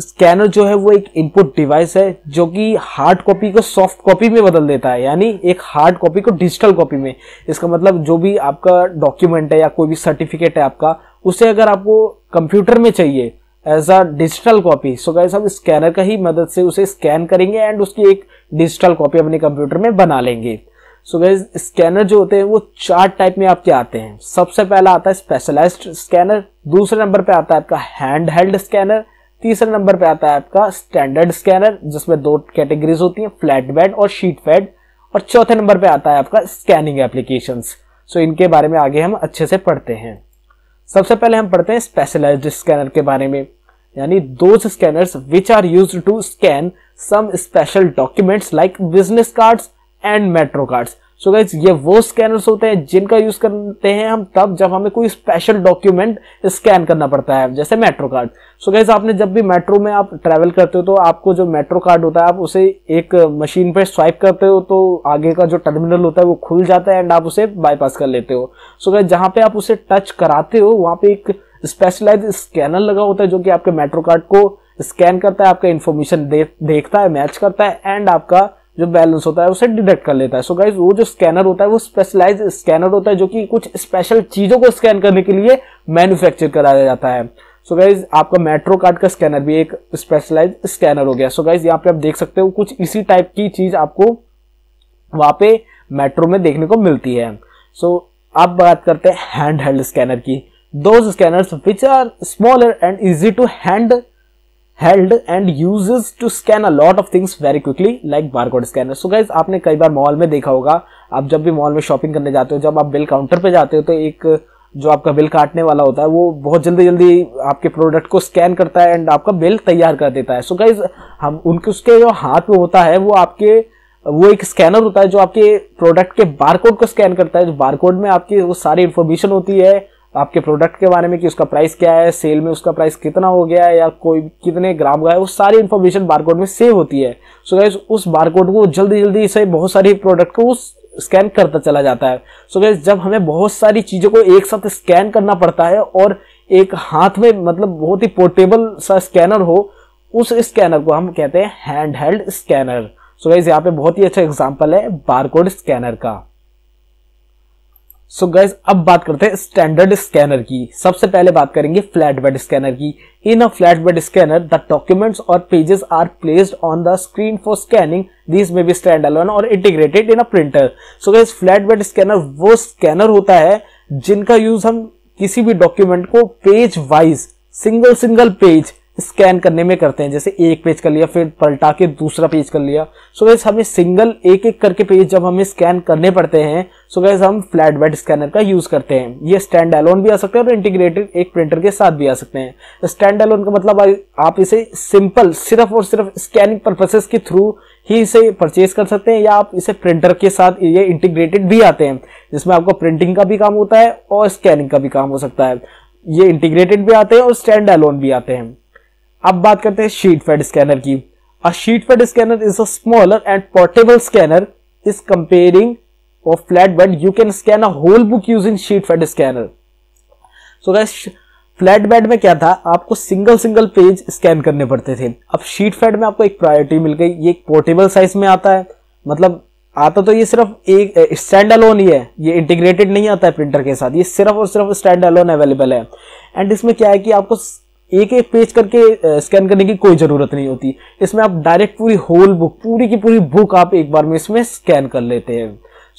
scanner जो है वो एक इनपुट डिवाइस है जो कि हार्ड कॉपी को सॉफ्ट कॉपी में बदल देता है यानी एक हार्ड कॉपी को डिजिटल कॉपी में इसका मतलब जो भी आपका डॉक्यूमेंट है या कोई भी सर्टिफिकेट है आपका उसे अगर आपको कंप्यूटर में चाहिए as a digital copy so guys हम स्कैनर का ही मदद से उसे स्कैन करेंगे एंड उसकी एक डिजिटल कॉपी अपने कंप्यूटर में बना लेंगे सो गाइस स्कैनर जो होते हैं वो चार टाइप में आपके आते हैं सबसे पहला आता है स्पेशलाइज्ड स्कैनर दूसरे नंबर पे आता है आपका हैंड हेल्ड स्कैनर तीसरे नंबर पे आता है आपका स्टैंडर्ड स्कैनर जिसमें दो कैटेगरीज होती हैं फ्लैट बेड और शीट बेड और चौथे नंबर पे आता है आपका स्कैनिंग एप्लीकेशंस सो इनके बारे में आगे हम अच्छे से पढ़ते हैं सबसे पहले हम पढ़ते हैं स्पेशलाइज्ड स्कैनर के बारे में यानी those scanners which are use to scan some special documents like business cards and metro cards so so guys ये वो स्कैनर्स होते हैं जिनका यूज करते हैं हम तब जब हमें कोई स्पेशल डॉक्यूमेंट स्कैन करना पड़ता है जैसे मेट्रो कार्ड सो गाइज आपने जब भी मेट्रो में आप ट्रैवल करते हो तो आपको जो मेट्रो कार्ड होता है आप उसे एक मशीन पर स्वाइप करते हो तो आगे का जो टर्मिनल होता है वो खुल जाता है एंड आप उसे बाईपास कर लेते हो सो गाइज जहाँ पे आप उसे टच कराते हो वहाँ पे एक स्पेशलाइज स्कैनर लगा होता है जो कि आपके मेट्रो कार्ड को स्कैन करता है आपका इन्फॉर्मेशन दे, देखता है मैच करता है एंड आपका जो बैलेंस होता है उसे डिटेक्ट कर लेता है सो so गाइज वो जो स्कैनर होता है वो स्पेशलाइज स्कैनर होता है जो कि कुछ स्पेशल चीजों को स्कैन करने के लिए मैन्युफैक्चर कराया जाता है सो so गाइज आपका मेट्रो कार्ड का स्कैनर भी एक स्पेशलाइज स्कैनर हो गया सो गाइज यहाँ पे आप देख सकते हो कुछ इसी टाइप की चीज आपको वहां पे मेट्रो में देखने को मिलती है सो so, आप बात करते हैं हैंड हेल्ड स्कैनर की those scanners which are smaller and easy to handheld and use to scan a lot of things very quickly like bar code scanner so guys आपने कई बार mall में देखा होगा आप जब भी मॉल में शॉपिंग करने जाते हो जब आप बिल काउंटर पे जाते हो तो एक जो आपका बिल काटने वाला होता है वो बहुत जल्दी जल्दी आपके प्रोडक्ट को स्कैन करता है एंड आपका बिल तैयार कर देता है सो so गाइज हम उनके उसके जो हाथ में होता है वो आपके वो एक स्कैनर होता है जो आपके प्रोडक्ट के बारकोड को स्कैन करता है जो बारकोड में आपकी वो सारी इन्फॉर्मेशन होती है आपके प्रोडक्ट के बारे में कि उसका प्राइस क्या है सेल में उसका प्राइस कितना हो गया है या कोई कितने ग्राम का है वो सारी इन्फॉर्मेशन बारकोड में सेव होती है सो गैस उस बारकोड को जल्दी जल्दी से बहुत सारी प्रोडक्ट को उस स्कैन करता चला जाता है सो गैस जब हमें बहुत सारी चीज़ों को एक साथ स्कैन करना पड़ता है और एक हाथ में मतलब बहुत ही पोर्टेबल सा स्कैनर हो उस स्कैनर को हम कहते हैं handheld scanner so guys यहाँ पे बहुत ही अच्छा एग्जाम्पल है बारकोड स्कैनर का सो so गैस अब बात करते हैं स्टैंडर्ड स्कैनर की सबसे पहले बात करेंगे फ्लैट बेड स्कैनर की in a flatbed scanner the documents or pages are placed on the screen for scanning this may be standalone or integrated in a printer so guys flatbed scanner वो scanner होता है जिनका use हम किसी भी document को page wise single single page scan करने में करते हैं जैसे एक पेज कर लिया फिर पलटा के दूसरा पेज कर लिया सो गैस हमें सिंगल एक एक करके पेज जब हमें स्कैन करने पड़ते हैं सो गैस हम फ्लैट बेड स्कैनर का यूज करते हैं ये स्टैंड एलोन भी आ सकते हैं और इंटीग्रेटेड एक प्रिंटर के साथ भी आ सकते हैं स्टैंड एलोन का मतलब आप इसे सिंपल सिर्फ और सिर्फ स्कैनिंग पर्पसेस के थ्रू ही इसे परचेज कर सकते हैं या आप इसे प्रिंटर के साथ ये इंटीग्रेटेड भी आते हैं जिसमें आपको प्रिंटिंग का भी काम होता है और स्कैनिंग का भी काम हो सकता है ये इंटीग्रेटेड भी आते हैं और स्टैंड एलोन भी आते हैं अब बात करते हैं शीट फेड स्कैनर की a sheet fed scanner is a smaller and portable scanner is comparing or flatbed you can scan a whole book using sheet fed scanner so flatbed में क्या था आपको सिंगल सिंगल पेज स्कैन करने पड़ते थे अब sheet fade में आपको एक प्रायोरिटी मिल गई ये एक पोर्टेबल साइज में आता है मतलब आता तो ये सिर्फ एक स्टैंड अलोन ही है ये इंटीग्रेटेड नहीं आता है प्रिंटर के साथ ये सिर्फ और सिर्फ स्टैंड अलोन अवेलेबल है एंड इसमें क्या है कि आपको एक एक पेज करके स्कैन करने की कोई ज़रूरत नहीं होती इसमें आप डायरेक्ट पूरी होल बुक पूरी की पूरी बुक आप एक बार में इसमें स्कैन कर लेते हैं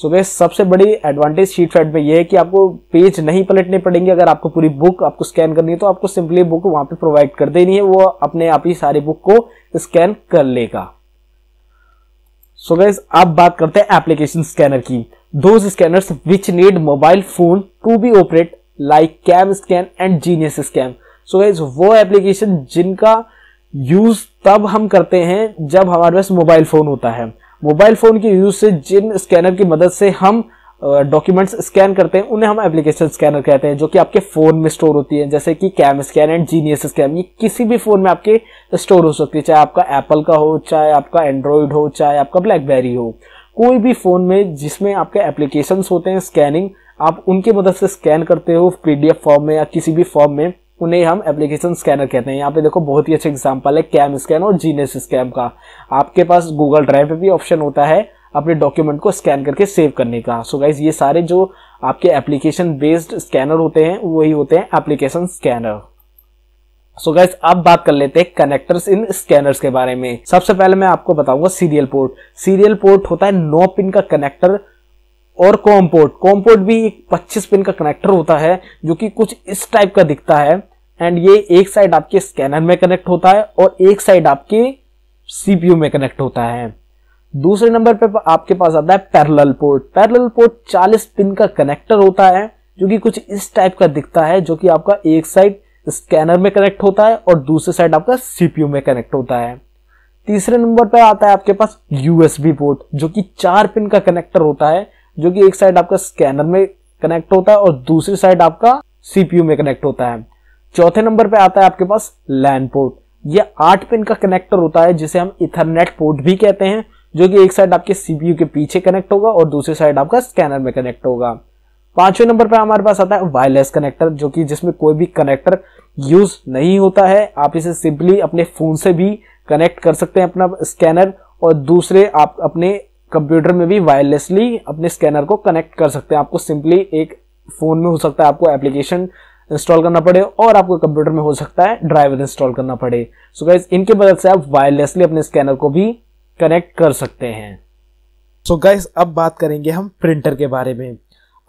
सो so, सबसे बड़ी एडवांटेज शीट फैट में यह है कि आपको पेज नहीं पलटने पड़ेंगे अगर आपको पूरी बुक आपको स्कैन करनी है तो आपको सिंपली बुक वहाँ पर प्रोवाइड कर देनी है वो अपने आप ही सारी बुक को स्कैन कर लेगा सो गैस आप बात करते हैं एप्लीकेशन स्कैनर की those scanners which need mobile phone to be operate like cam scan and genius scan so so guys वो एप्लीकेशन जिनका यूज तब हम करते हैं जब हमारे पास मोबाइल फोन होता है मोबाइल फोन के यूज से जिन स्कैनर की मदद से हम डॉक्यूमेंट्स स्कैन करते हैं उन्हें हम एप्लीकेशन स्कैनर कहते हैं जो कि आपके फोन में स्टोर होती है जैसे कि cam scan and genius scan ये किसी भी फोन में आपके स्टोर हो सकती है चाहे आपका एप्पल का हो चाहे आपका एंड्रॉयड हो चाहे आपका ब्लैकबेरी हो कोई भी फोन में जिसमें आपके एप्लीकेशन होते हैं स्कैनिंग आप उनके मदद से स्कैन करते हो पीडीएफ फॉर्म में या किसी भी फॉर्म में उन्हें हम एप्लीकेशन स्कैनर कहते हैं यहाँ पे देखो बहुत ही अच्छा एग्जाम्पल है कैम स्कैन और जीनेस स्कैम का आपके पास गूगल ड्राइव पे भी ऑप्शन होता है अपने डॉक्यूमेंट को स्कैन करके सेव करने का सो so गाइज ये सारे जो आपके एप्लीकेशन बेस्ड स्कैनर होते हैं वही होते हैं application scanner so so guys अब बात कर लेते हैं कनेक्टर्स इन स्कैनर्स के बारे में सबसे पहले मैं आपको बताऊंगा सीरियल पोर्ट सीरियल पोर्ट होता है नौ पिन का कनेक्टर और कॉम्पोर्ट कॉम्पोर्ट भी एक 25 पिन का कनेक्टर होता है जो कि कुछ इस टाइप का दिखता है एंड ये एक साइड आपके स्कैनर में कनेक्ट होता है और एक साइड आपके सीपीयू में कनेक्ट होता है दूसरे नंबर पर आपके पास आता है parallel port parallel port 40 pin का कनेक्टर होता है जो कि कुछ इस टाइप का दिखता है जो कि आपका एक साइड स्कैनर में कनेक्ट होता है और दूसरे साइड आपका सीपीयू में कनेक्ट होता है तीसरे नंबर पर आता है आपके पास यूएसबी पोर्ट जो कि चार पिन का कनेक्टर होता है जो कि एक साइड आपका स्कैनर में कनेक्ट होता है और दूसरी साइड आपका सीपीयू में कनेक्ट होता है चौथे नंबर पे आता है आपके पास लैन पोर्ट यह आठ पिन का कनेक्टर होता है जिसे हम इथरनेट पोर्ट भी कहते हैं जो कि एक साइड आपके सीपीयू के पीछे कनेक्ट होगा और दूसरी साइड आपका स्कैनर में कनेक्ट होगा पांचवें नंबर पर हमारे पास आता है वायरलेस कनेक्टर जो कि जिसमें कोई भी कनेक्टर यूज नहीं होता है आप इसे सिंपली अपने फोन से भी कनेक्ट कर सकते हैं अपना स्कैनर और दूसरे आप अपने कंप्यूटर में भी वायरलेसली अपने स्कैनर को कनेक्ट कर सकते हैं आपको सिंपली एक फ़ोन में हो सकता है आपको एप्लीकेशन इंस्टॉल करना पड़े और आपको कंप्यूटर में हो सकता है ड्राइवर इंस्टॉल करना पड़े सो गाइज इनके मदद से आप वायरलेसली अपने स्कैनर को भी कनेक्ट कर सकते हैं सो so गाइज अब बात करेंगे हम प्रिंटर के बारे में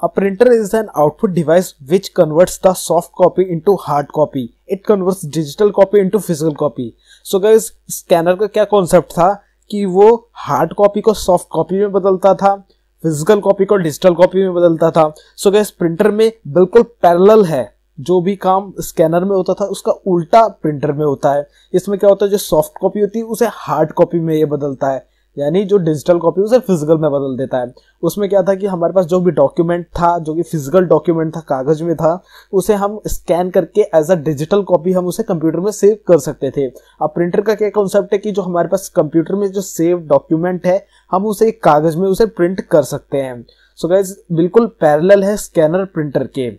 a printer is an output device which converts the soft copy into hard copy it converts digital copy into physical copy so guys scanner का क्या कॉन्सेप्ट था कि वो हार्ड कॉपी को सॉफ्ट कॉपी में बदलता था फिजिकल कॉपी को डिजिटल कॉपी में बदलता था सो गैस प्रिंटर में बिल्कुल पैरेलल है जो भी काम स्कैनर में होता था उसका उल्टा प्रिंटर में होता है इसमें क्या होता है जो सॉफ्ट कॉपी होती है उसे हार्ड कॉपी में ये बदलता है यानी जो डिजिटल कॉपी उसे फिजिकल में बदल देता है उसमें क्या था कि हमारे पास जो भी डॉक्यूमेंट था जो कि फिजिकल डॉक्यूमेंट था कागज में था उसे हम स्कैन करके एज अ डिजिटल कॉपी हम उसे कंप्यूटर में सेव कर सकते थे अब प्रिंटर का क्या कॉन्सेप्ट है कि जो हमारे पास कंप्यूटर में जो सेव डॉक्यूमेंट है हम उसे एक कागज में उसे प्रिंट कर सकते हैं सो गैस बिल्कुल पैरल है स्कैनर प्रिंटर के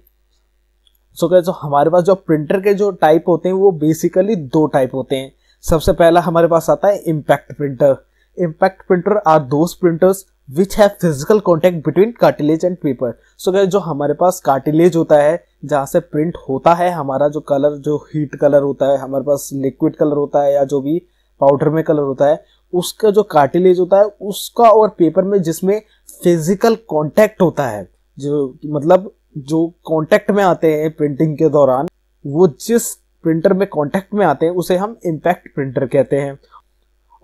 सो गैस हमारे पास जो प्रिंटर के जो टाइप होते हैं वो बेसिकली दो टाइप होते हैं सबसे पहला हमारे पास आता है impact printer impact printer are those printers which have physical contact between cartridge and paper so guys जो हमारे पास कार्टिलेज होता है जहाँ से प्रिंट होता है हमारा जो कलर जो हीट कलर होता है हमारे पास लिक्विड कलर होता है या जो भी पाउडर में कलर होता है उसका जो कार्टिलेज होता है उसका और पेपर में जिसमें फिजिकल कॉन्टेक्ट होता है जो मतलब जो कॉन्टेक्ट में आते हैं प्रिंटिंग के दौरान वो जिस प्रिंटर में कॉन्टेक्ट में आते हैं उसे हम इम्पैक्ट प्रिंटर कहते हैं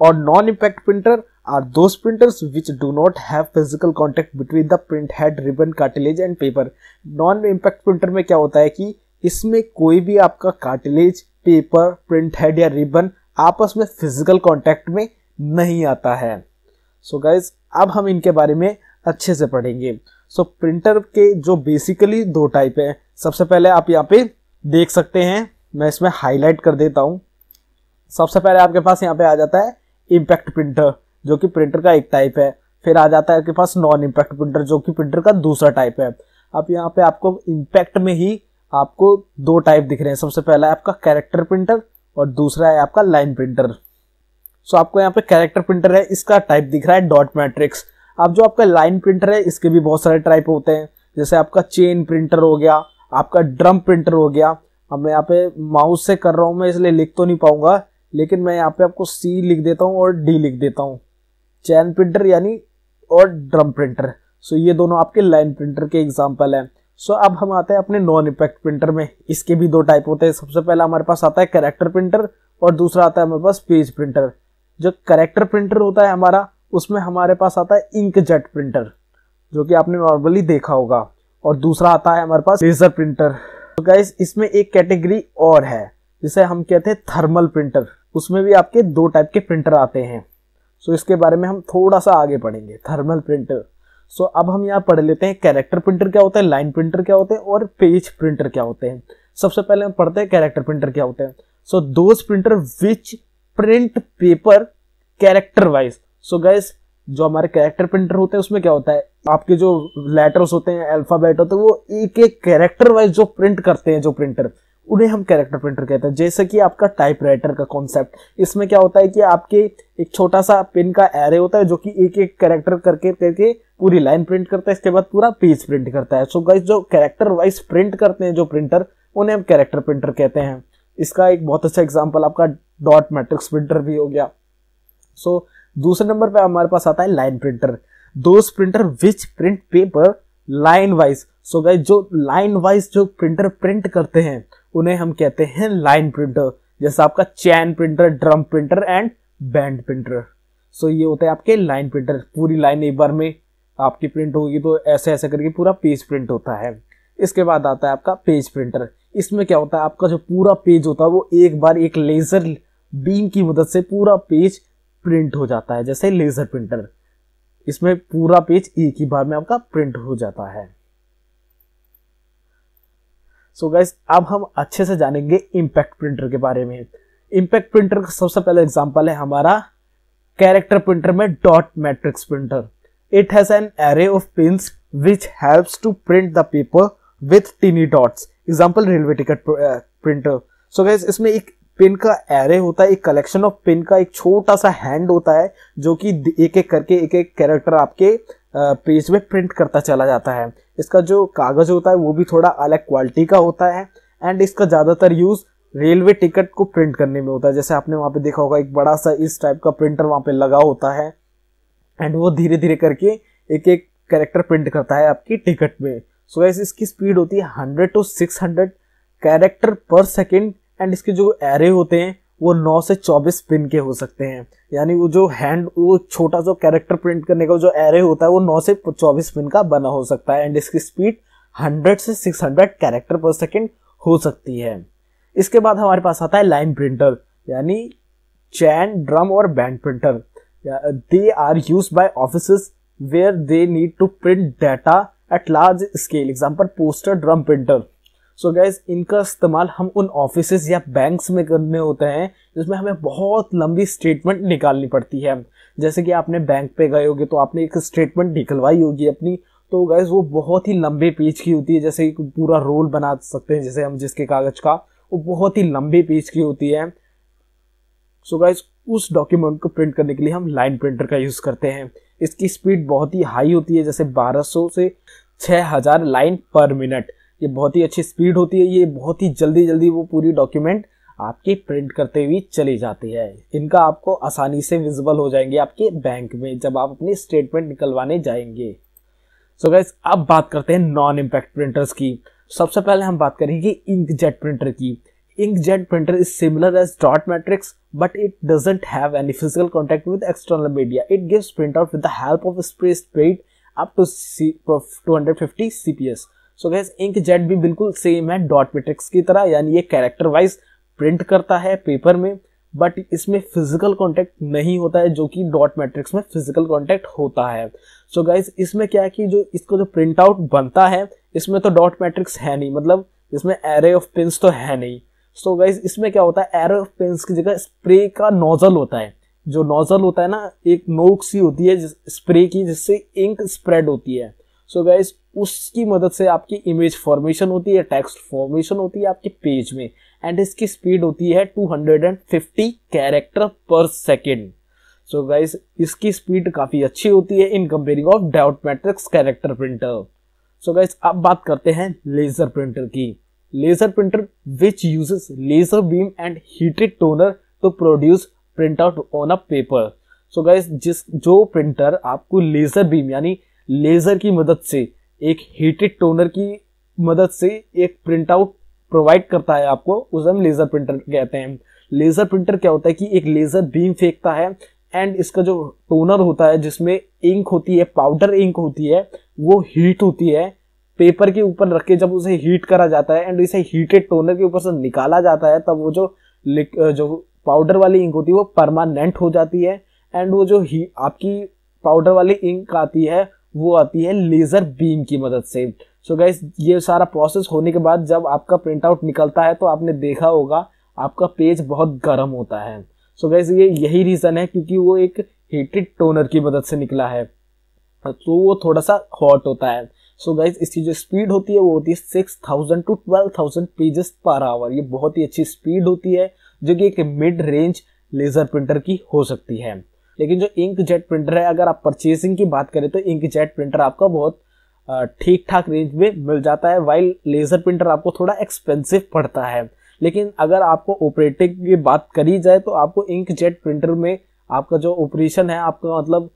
और non impact printer are those printers which do not have physical contact between the print head, ribbon cartridge and paper non impact printer में क्या होता है कि इसमें कोई भी आपका कार्टिलेज पेपर प्रिंट हेड या रिबन आपस में फिजिकल कॉन्टेक्ट में नहीं आता है सो so गाइज अब हम इनके बारे में अच्छे से पढ़ेंगे सो so, प्रिंटर के जो बेसिकली दो टाइप है सबसे पहले आप यहाँ पे देख सकते हैं मैं इसमें हाईलाइट कर देता हूँ सबसे पहले आपके पास यहाँ पे आ जाता है इम्पैक्ट प्रिंटर जो कि प्रिंटर का एक टाइप है फिर आ जाता है आपके पास नॉन इम्पैक्ट प्रिंटर जो कि प्रिंटर का दूसरा टाइप है अब यहाँ पे आपको इम्पैक्ट में ही आपको दो टाइप दिख रहे हैं सबसे पहला है आपका कैरेक्टर प्रिंटर और दूसरा है आपका लाइन प्रिंटर सो आपको यहाँ पे कैरेक्टर प्रिंटर है इसका टाइप दिख रहा है डॉट मैट्रिक्स अब जो आपका लाइन प्रिंटर है इसके भी बहुत सारे टाइप होते हैं जैसे आपका चेन प्रिंटर हो गया आपका ड्रम प्रिंटर हो गया अब मैं यहाँ पे माउस से कर रहा हूँ मैं इसलिए लिख तो नहीं पाऊंगा लेकिन मैं यहाँ पे आपको सी लिख देता हूँ और डी लिख देता हूँ चैन प्रिंटर यानी और ड्रम प्रिंटर सो ये दोनों आपके लाइन प्रिंटर के एग्जाम्पल हैं सो अब हम आते हैं अपने नॉन इफेक्ट प्रिंटर में इसके भी दो टाइप होते हैं सबसे पहला हमारे पास आता है करेक्टर प्रिंटर और दूसरा आता है हमारे पास पेज प्रिंटर जो करेक्टर प्रिंटर होता है हमारा उसमें हमारे पास आता है इंक जेट प्रिंटर जो कि आपने नॉर्मली देखा होगा और दूसरा आता है हमारे पास लेजर प्रिंटर तो इसमें एक कैटेगरी और है जिसे हम कहते हैं थर्मल प्रिंटर उसमें भी आपके दो टाइप के प्रिंटर आते हैं सो इसके बारे में हम थोड़ा सा आगे पढ़ेंगे थर्मल प्रिंटर सो अब हम यहाँ पढ़ लेते हैं कैरेक्टर प्रिंटर क्या होता है लाइन प्रिंटर क्या होते हैं और पेज प्रिंटर क्या होते हैं सबसे पहले हम पढ़ते हैं कैरेक्टर प्रिंटर क्या होते हैं so those printer which print paper character wise so guys जो हमारे कैरेक्टर प्रिंटर होते हैं उसमें क्या होता है आपके जो लेटर्स होते हैं अल्फाबेट होते हैं वो एक एक कैरेक्टर वाइज जो प्रिंट करते हैं जो प्रिंटर उन्हें हम कैरेक्टर प्रिंटर कहते हैं जैसे कि आपका टाइपराइटर का कॉन्सेप्ट इसमें क्या होता है कि आपके एक छोटा सा पेन का एरे होता है जो कि एक एक कैरेक्टर करके करके पूरी लाइन प्रिंट करता है इसके बाद पूरा पेज प्रिंट करता है सो so गाइज जो कैरेक्टर वाइज प्रिंट करते हैं जो प्रिंटर उन्हें हम कैरेक्टर प्रिंटर कहते हैं इसका एक बहुत अच्छा एग्जाम्पल आपका डॉट मैट्रिक्स प्रिंटर भी हो गया सो so, दूसरे नंबर पर हमारे पास आता है line printer those printer which print paper line wise so guys जो लाइन वाइज जो प्रिंटर प्रिंट करते हैं उन्हें हम कहते हैं लाइन प्रिंटर जैसे आपका chain printer drum printer and band printer so ये होता है आपके लाइन प्रिंटर पूरी लाइन एक बार में आपकी प्रिंट होगी तो ऐसे ऐसे करके पूरा पेज प्रिंट होता है इसके बाद आता है आपका पेज प्रिंटर इसमें क्या होता है आपका जो पूरा पेज होता है वो एक बार एक लेज़र बीम की मदद से पूरा पेज प्रिंट हो जाता है जैसे लेज़र प्रिंटर इसमें पूरा पेज एक ही बार में आपका प्रिंट हो जाता है सो so गाइज अब हम अच्छे से जानेंगे इम्पैक्ट प्रिंटर के बारे में इम्पैक्ट प्रिंटर का सबसे पहला एग्जाम्पल है हमारा कैरेक्टर प्रिंटर में dot matrix printer it has an array of pins which helps to print the paper with tiny dots example railway ticket printer so guys इसमें एक पिन का एरे होता है एक कलेक्शन ऑफ पिन का एक छोटा सा हैंड होता है जो कि एक एक करके एक एक कैरेक्टर आपके पेज uh, में प्रिंट करता चला जाता है इसका जो कागज़ होता है वो भी थोड़ा अलग क्वालिटी का होता है एंड इसका ज़्यादातर यूज़ रेलवे टिकट को प्रिंट करने में होता है जैसे आपने वहाँ पे देखा होगा एक बड़ा सा इस टाइप का प्रिंटर वहां पे लगा होता है एंड वो धीरे धीरे करके एक एक कैरेक्टर प्रिंट करता है आपकी टिकट में सो so, वैसे इसकी स्पीड होती है hundred to six hundred character per second and इसके जो एरे होते हैं वो 9 से 24 पिन के हो सकते हैं यानी वो जो हैंड वो छोटा जो कैरेक्टर प्रिंट करने का जो एरे होता है वो 9 से 24 पिन का बना हो सकता है एंड इसकी स्पीड 100 से 600 कैरेक्टर पर सेकेंड हो सकती है इसके बाद हमारे पास आता है लाइन प्रिंटर यानी चैन ड्रम और band printer they are use by office where they need to print data at large scale example poster drum printer so guys इनका इस्तेमाल हम उन ऑफिस या बैंक्स में करने होते हैं जिसमें हमें बहुत लंबी स्टेटमेंट निकालनी पड़ती है जैसे कि आपने बैंक पे गए होगे तो आपने एक स्टेटमेंट निकलवाई होगी अपनी तो गैस वो बहुत ही लंबे पेज की होती है जैसे कि पूरा रोल बना सकते हैं जैसे हम जिसके कागज़ का वो बहुत ही लंबे पेज की होती है सो so गैस उस डॉक्यूमेंट को प्रिंट करने के लिए हम लाइन प्रिंटर का यूज़ करते हैं इसकी स्पीड बहुत ही हाई होती है जैसे 1200 से 6000 लाइन पर मिनट ये बहुत ही अच्छी स्पीड होती है ये बहुत ही जल्दी जल्दी वो पूरी डॉक्यूमेंट आपके प्रिंट करते हुए चली जाती है इनका आपको आसानी से विजिबल हो जाएंगे आपके बैंक में जब आप अपनी स्टेटमेंट निकलवाने जाएंगे सो so गैस अब बात करते हैं नॉन इम्पैक्ट प्रिंटर्स की सबसे पहले हम बात करेंगे इंक जेट प्रिंटर की ink jet printer is similar as dot matrix but it doesn't have any physical contact with external media it gives print out with the help of spray hundred up to 250 CPS so guys ink jet भी बिल्कुल same है dot matrix की तरह यानी ये character wise print करता है paper में बट इसमें फिजिकल कॉन्टेक्ट नहीं होता है जो कि डॉट मैट्रिक्स में फिजिकल कॉन्टेक्ट होता है सो so गाइज इसमें क्या है कि जो इसको जो प्रिंट आउट बनता है इसमें तो डॉट मैट्रिक्स है नहीं मतलब इसमें एरे ऑफ पिंस तो है नहीं सो so गाइज इसमें क्या होता है एरे ऑफ पिंस की जगह स्प्रे का नोजल होता है जो नोजल होता है ना एक नोक सी होती है स्प्रे की जिससे इंक स्प्रेड होती है सो so गाइज उसकी मदद से आपकी इमेज फॉर्मेशन होती है टेक्स्ट फॉर्मेशन होती है आपके पेज में एंड इसकी स्पीड होती है 250 character per second so guys इसकी स्पीड काफ़ी अच्छी होती है in comparing of dot matrix character printer so guys अब बात करते हैं लेजर प्रिंटर की laser printer which uses laser beam and heated toner to produce print out on a paper so guys जिस जो प्रिंटर आपको लेजर बीम यानी laser की मदद से एक हीटेड टोनर की मदद से एक प्रिंट आउट प्रोवाइड करता है आपको उसे हम लेज़र प्रिंटर कहते हैं लेज़र प्रिंटर क्या होता है कि एक लेज़र बीम फेंकता है एंड इसका जो टोनर होता है जिसमें इंक होती है पाउडर इंक होती है वो हीट होती है पेपर के ऊपर रख के जब उसे हीट करा जाता है एंड इसे हीटेड टोनर के ऊपर से निकाला जाता है तब वो जो जो पाउडर वाली इंक होती है वो परमानेंट हो जाती है एंड वो जो ही आपकी पाउडर वाली इंक आती है वो आती है लेज़र बीम की मदद से सो so गाइस ये सारा प्रोसेस होने के बाद जब आपका प्रिंट आउट निकलता है तो आपने देखा होगा आपका पेज बहुत गर्म होता है सो so गाइस ये यही रीज़न है क्योंकि वो एक हीटेड टोनर की मदद से निकला है तो वो थोड़ा सा हॉट होता है सो so गाइज इसकी जो स्पीड होती है वो होती है six thousand to twelve thousand pages per hour ये बहुत ही अच्छी स्पीड होती है जो कि एक मिड रेंज लेज़र प्रिंटर की हो सकती है लेकिन जो इंक जेट प्रिंटर है अगर आप परचेसिंग की बात करें तो इंक जेट प्रिंटर आपका बहुत ठीक ठाक रेंज में मिल जाता है वाइल लेज़र प्रिंटर आपको थोड़ा एक्सपेंसिव पड़ता है लेकिन अगर आपको ऑपरेटिंग की बात करी जाए तो आपको इंक जेट प्रिंटर में आपका जो ऑपरेशन है आपका मतलब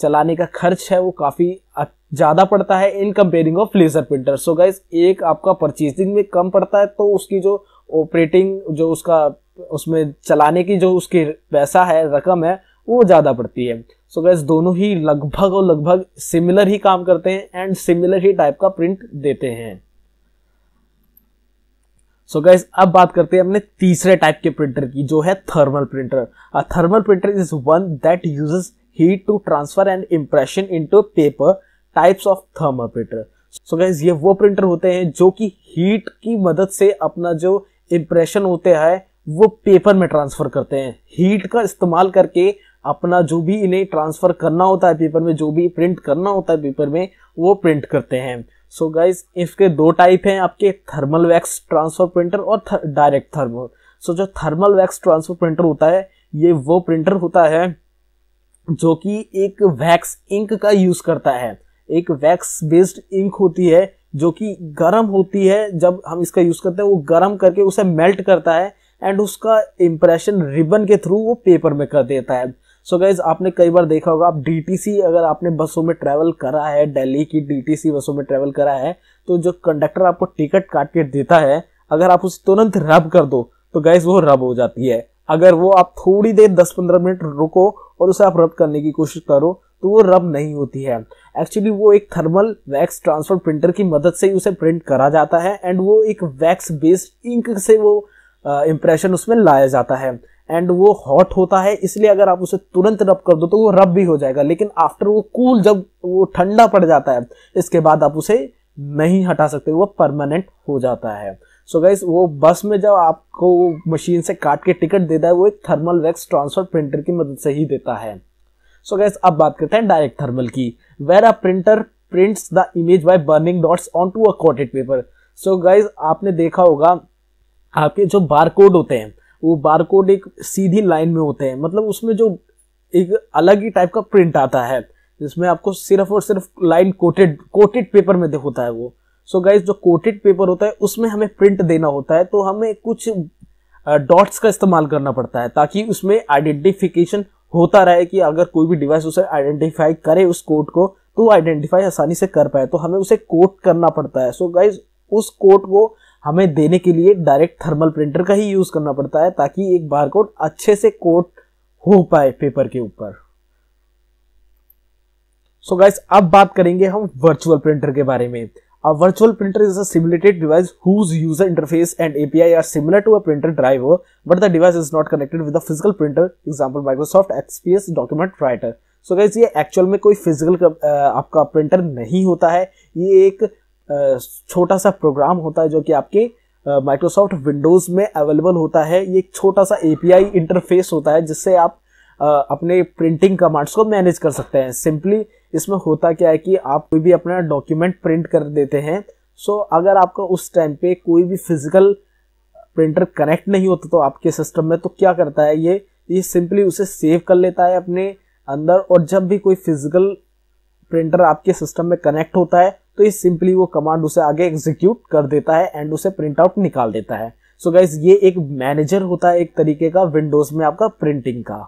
चलाने का खर्च है वो काफ़ी ज़्यादा पड़ता है in comparing of laser printer so guys एक आपका परचेजिंग में कम पड़ता है तो उसकी जो ऑपरेटिंग जो उसका उसमें चलाने की जो उसकी पैसा है रकम है वो ज़्यादा पड़ती है सो so गैस दोनों ही लगभग और लगभग सिमिलर ही काम करते हैं एंड सिमिलर ही टाइप का प्रिंट देते हैं सो so गैस अब बात करते हैं अपने तीसरे टाइप के प्रिंटर की जो है thermal printer thermal printer is one that uses heat to transfer and impression into paper types of thermal printer so guys ये वो प्रिंटर होते हैं जो कि हीट की मदद से अपना जो इंप्रेशन होते हैं वो पेपर में ट्रांसफर करते हैं हीट का इस्तेमाल करके अपना जो भी इन्हें ट्रांसफ़र करना होता है पेपर में जो भी प्रिंट करना होता है पेपर में वो प्रिंट करते हैं सो गाइज इसके दो टाइप हैं आपके थर्मल वैक्स ट्रांसफ़र प्रिंटर और थर, डायरेक्ट थर्मल सो so, जो थर्मल वैक्स ट्रांसफ़र प्रिंटर होता है ये वो प्रिंटर होता है जो कि एक वैक्स इंक का यूज़ करता है एक वैक्स बेस्ड इंक होती है जो कि गर्म होती है जब हम इसका यूज़ करते हैं वो गर्म करके उसे मेल्ट करता है एंड उसका इम्प्रेशन रिबन के थ्रू वो पेपर में कर देता है सो so गाइज आपने कई बार देखा होगा आप डीटीसी अगर आपने बसों में ट्रैवल करा है दिल्ली की डीटीसी बसों में ट्रैवल करा है तो जो कंडक्टर आपको टिकट काट के देता है अगर आप उसे तुरंत रब कर दो तो गैस वो रब हो जाती है अगर वो आप थोड़ी देर 10-15 मिनट रुको और उसे आप रब करने की कोशिश करो तो वो रब नहीं होती है एक्चुअली वो एक थर्मल वैक्स ट्रांसफर प्रिंटर की मदद से ही उसे प्रिंट करा जाता है एंड वो एक वैक्स बेस्ड इंक से वो इम्प्रेशन उसमें लाया जाता है एंड वो हॉट होता है इसलिए अगर आप उसे तुरंत रब कर दो तो वो रब भी हो जाएगा लेकिन आफ्टर वो कूल cool, जब वो ठंडा पड़ जाता है इसके बाद आप उसे नहीं हटा सकते वो परमानेंट हो जाता है सो so गाइस वो बस में जब आपको मशीन से काट के टिकट देता है वो एक थर्मल वैक्स ट्रांसफर प्रिंटर की मदद से ही देता है सो so गाइज अब बात करते हैं डायरेक्ट थर्मल की where a printer prints the image by burning dots on to a coated paper so guys आपने देखा होगा आपके जो बार कोड होते हैं वो बारकोड एक सीधी लाइन में होते हैं मतलब उसमें जो एक अलग ही टाइप का प्रिंट आता है जिसमें आपको सिर्फ और सिर्फ लाइन कोटेड कोटेड पेपर में होता है वो सो so गाइज जो कोटेड पेपर होता है उसमें हमें प्रिंट देना होता है तो हमें कुछ डॉट्स का इस्तेमाल करना पड़ता है ताकि उसमें आइडेंटिफिकेशन होता रहे कि अगर कोई भी डिवाइस उसे आइडेंटिफाई करे उस कोड को तो आइडेंटिफाई आसानी से कर पाए तो हमें उसे कोट करना पड़ता है सो so गाइज उस कोट को हमें देने के लिए डायरेक्ट थर्मल प्रिंटर का ही यूज करना पड़ता है ताकि एक बार कोड अच्छे से कोट हो पाए पेपर के ऊपर सो गाइस अब बात करेंगे हम वर्चुअल प्रिंटर के बारे में virtual printer is added device user interface and API are similar to a printer driver but the device is not connected with physical printer example Microsoft XPS document writer so guys ये actual में कोई physical आपका printer नहीं होता है ये एक छोटा सा प्रोग्राम होता है जो कि आपके माइक्रोसॉफ्ट विंडोज़ में अवेलेबल होता है ये एक छोटा सा एपीआई इंटरफेस होता है जिससे आप अपने प्रिंटिंग कमांड्स को मैनेज कर सकते हैं सिंपली इसमें होता क्या है कि आप कोई भी अपना डॉक्यूमेंट प्रिंट कर देते हैं सो अगर आपका उस टाइम पे कोई भी फिजिकल प्रिंटर कनेक्ट नहीं होता तो आपके सिस्टम में तो क्या करता है ये ये सिंपली उसे सेव कर लेता है अपने अंदर और जब भी कोई फिजिकल प्रिंटर आपके सिस्टम में कनेक्ट होता है तो ये सिंपली वो कमांड उसे आगे एग्जीक्यूट कर देता है एंड उसे प्रिंट आउट निकाल देता है सो so गाइज ये एक मैनेजर होता है एक तरीके का विंडोज में आपका प्रिंटिंग का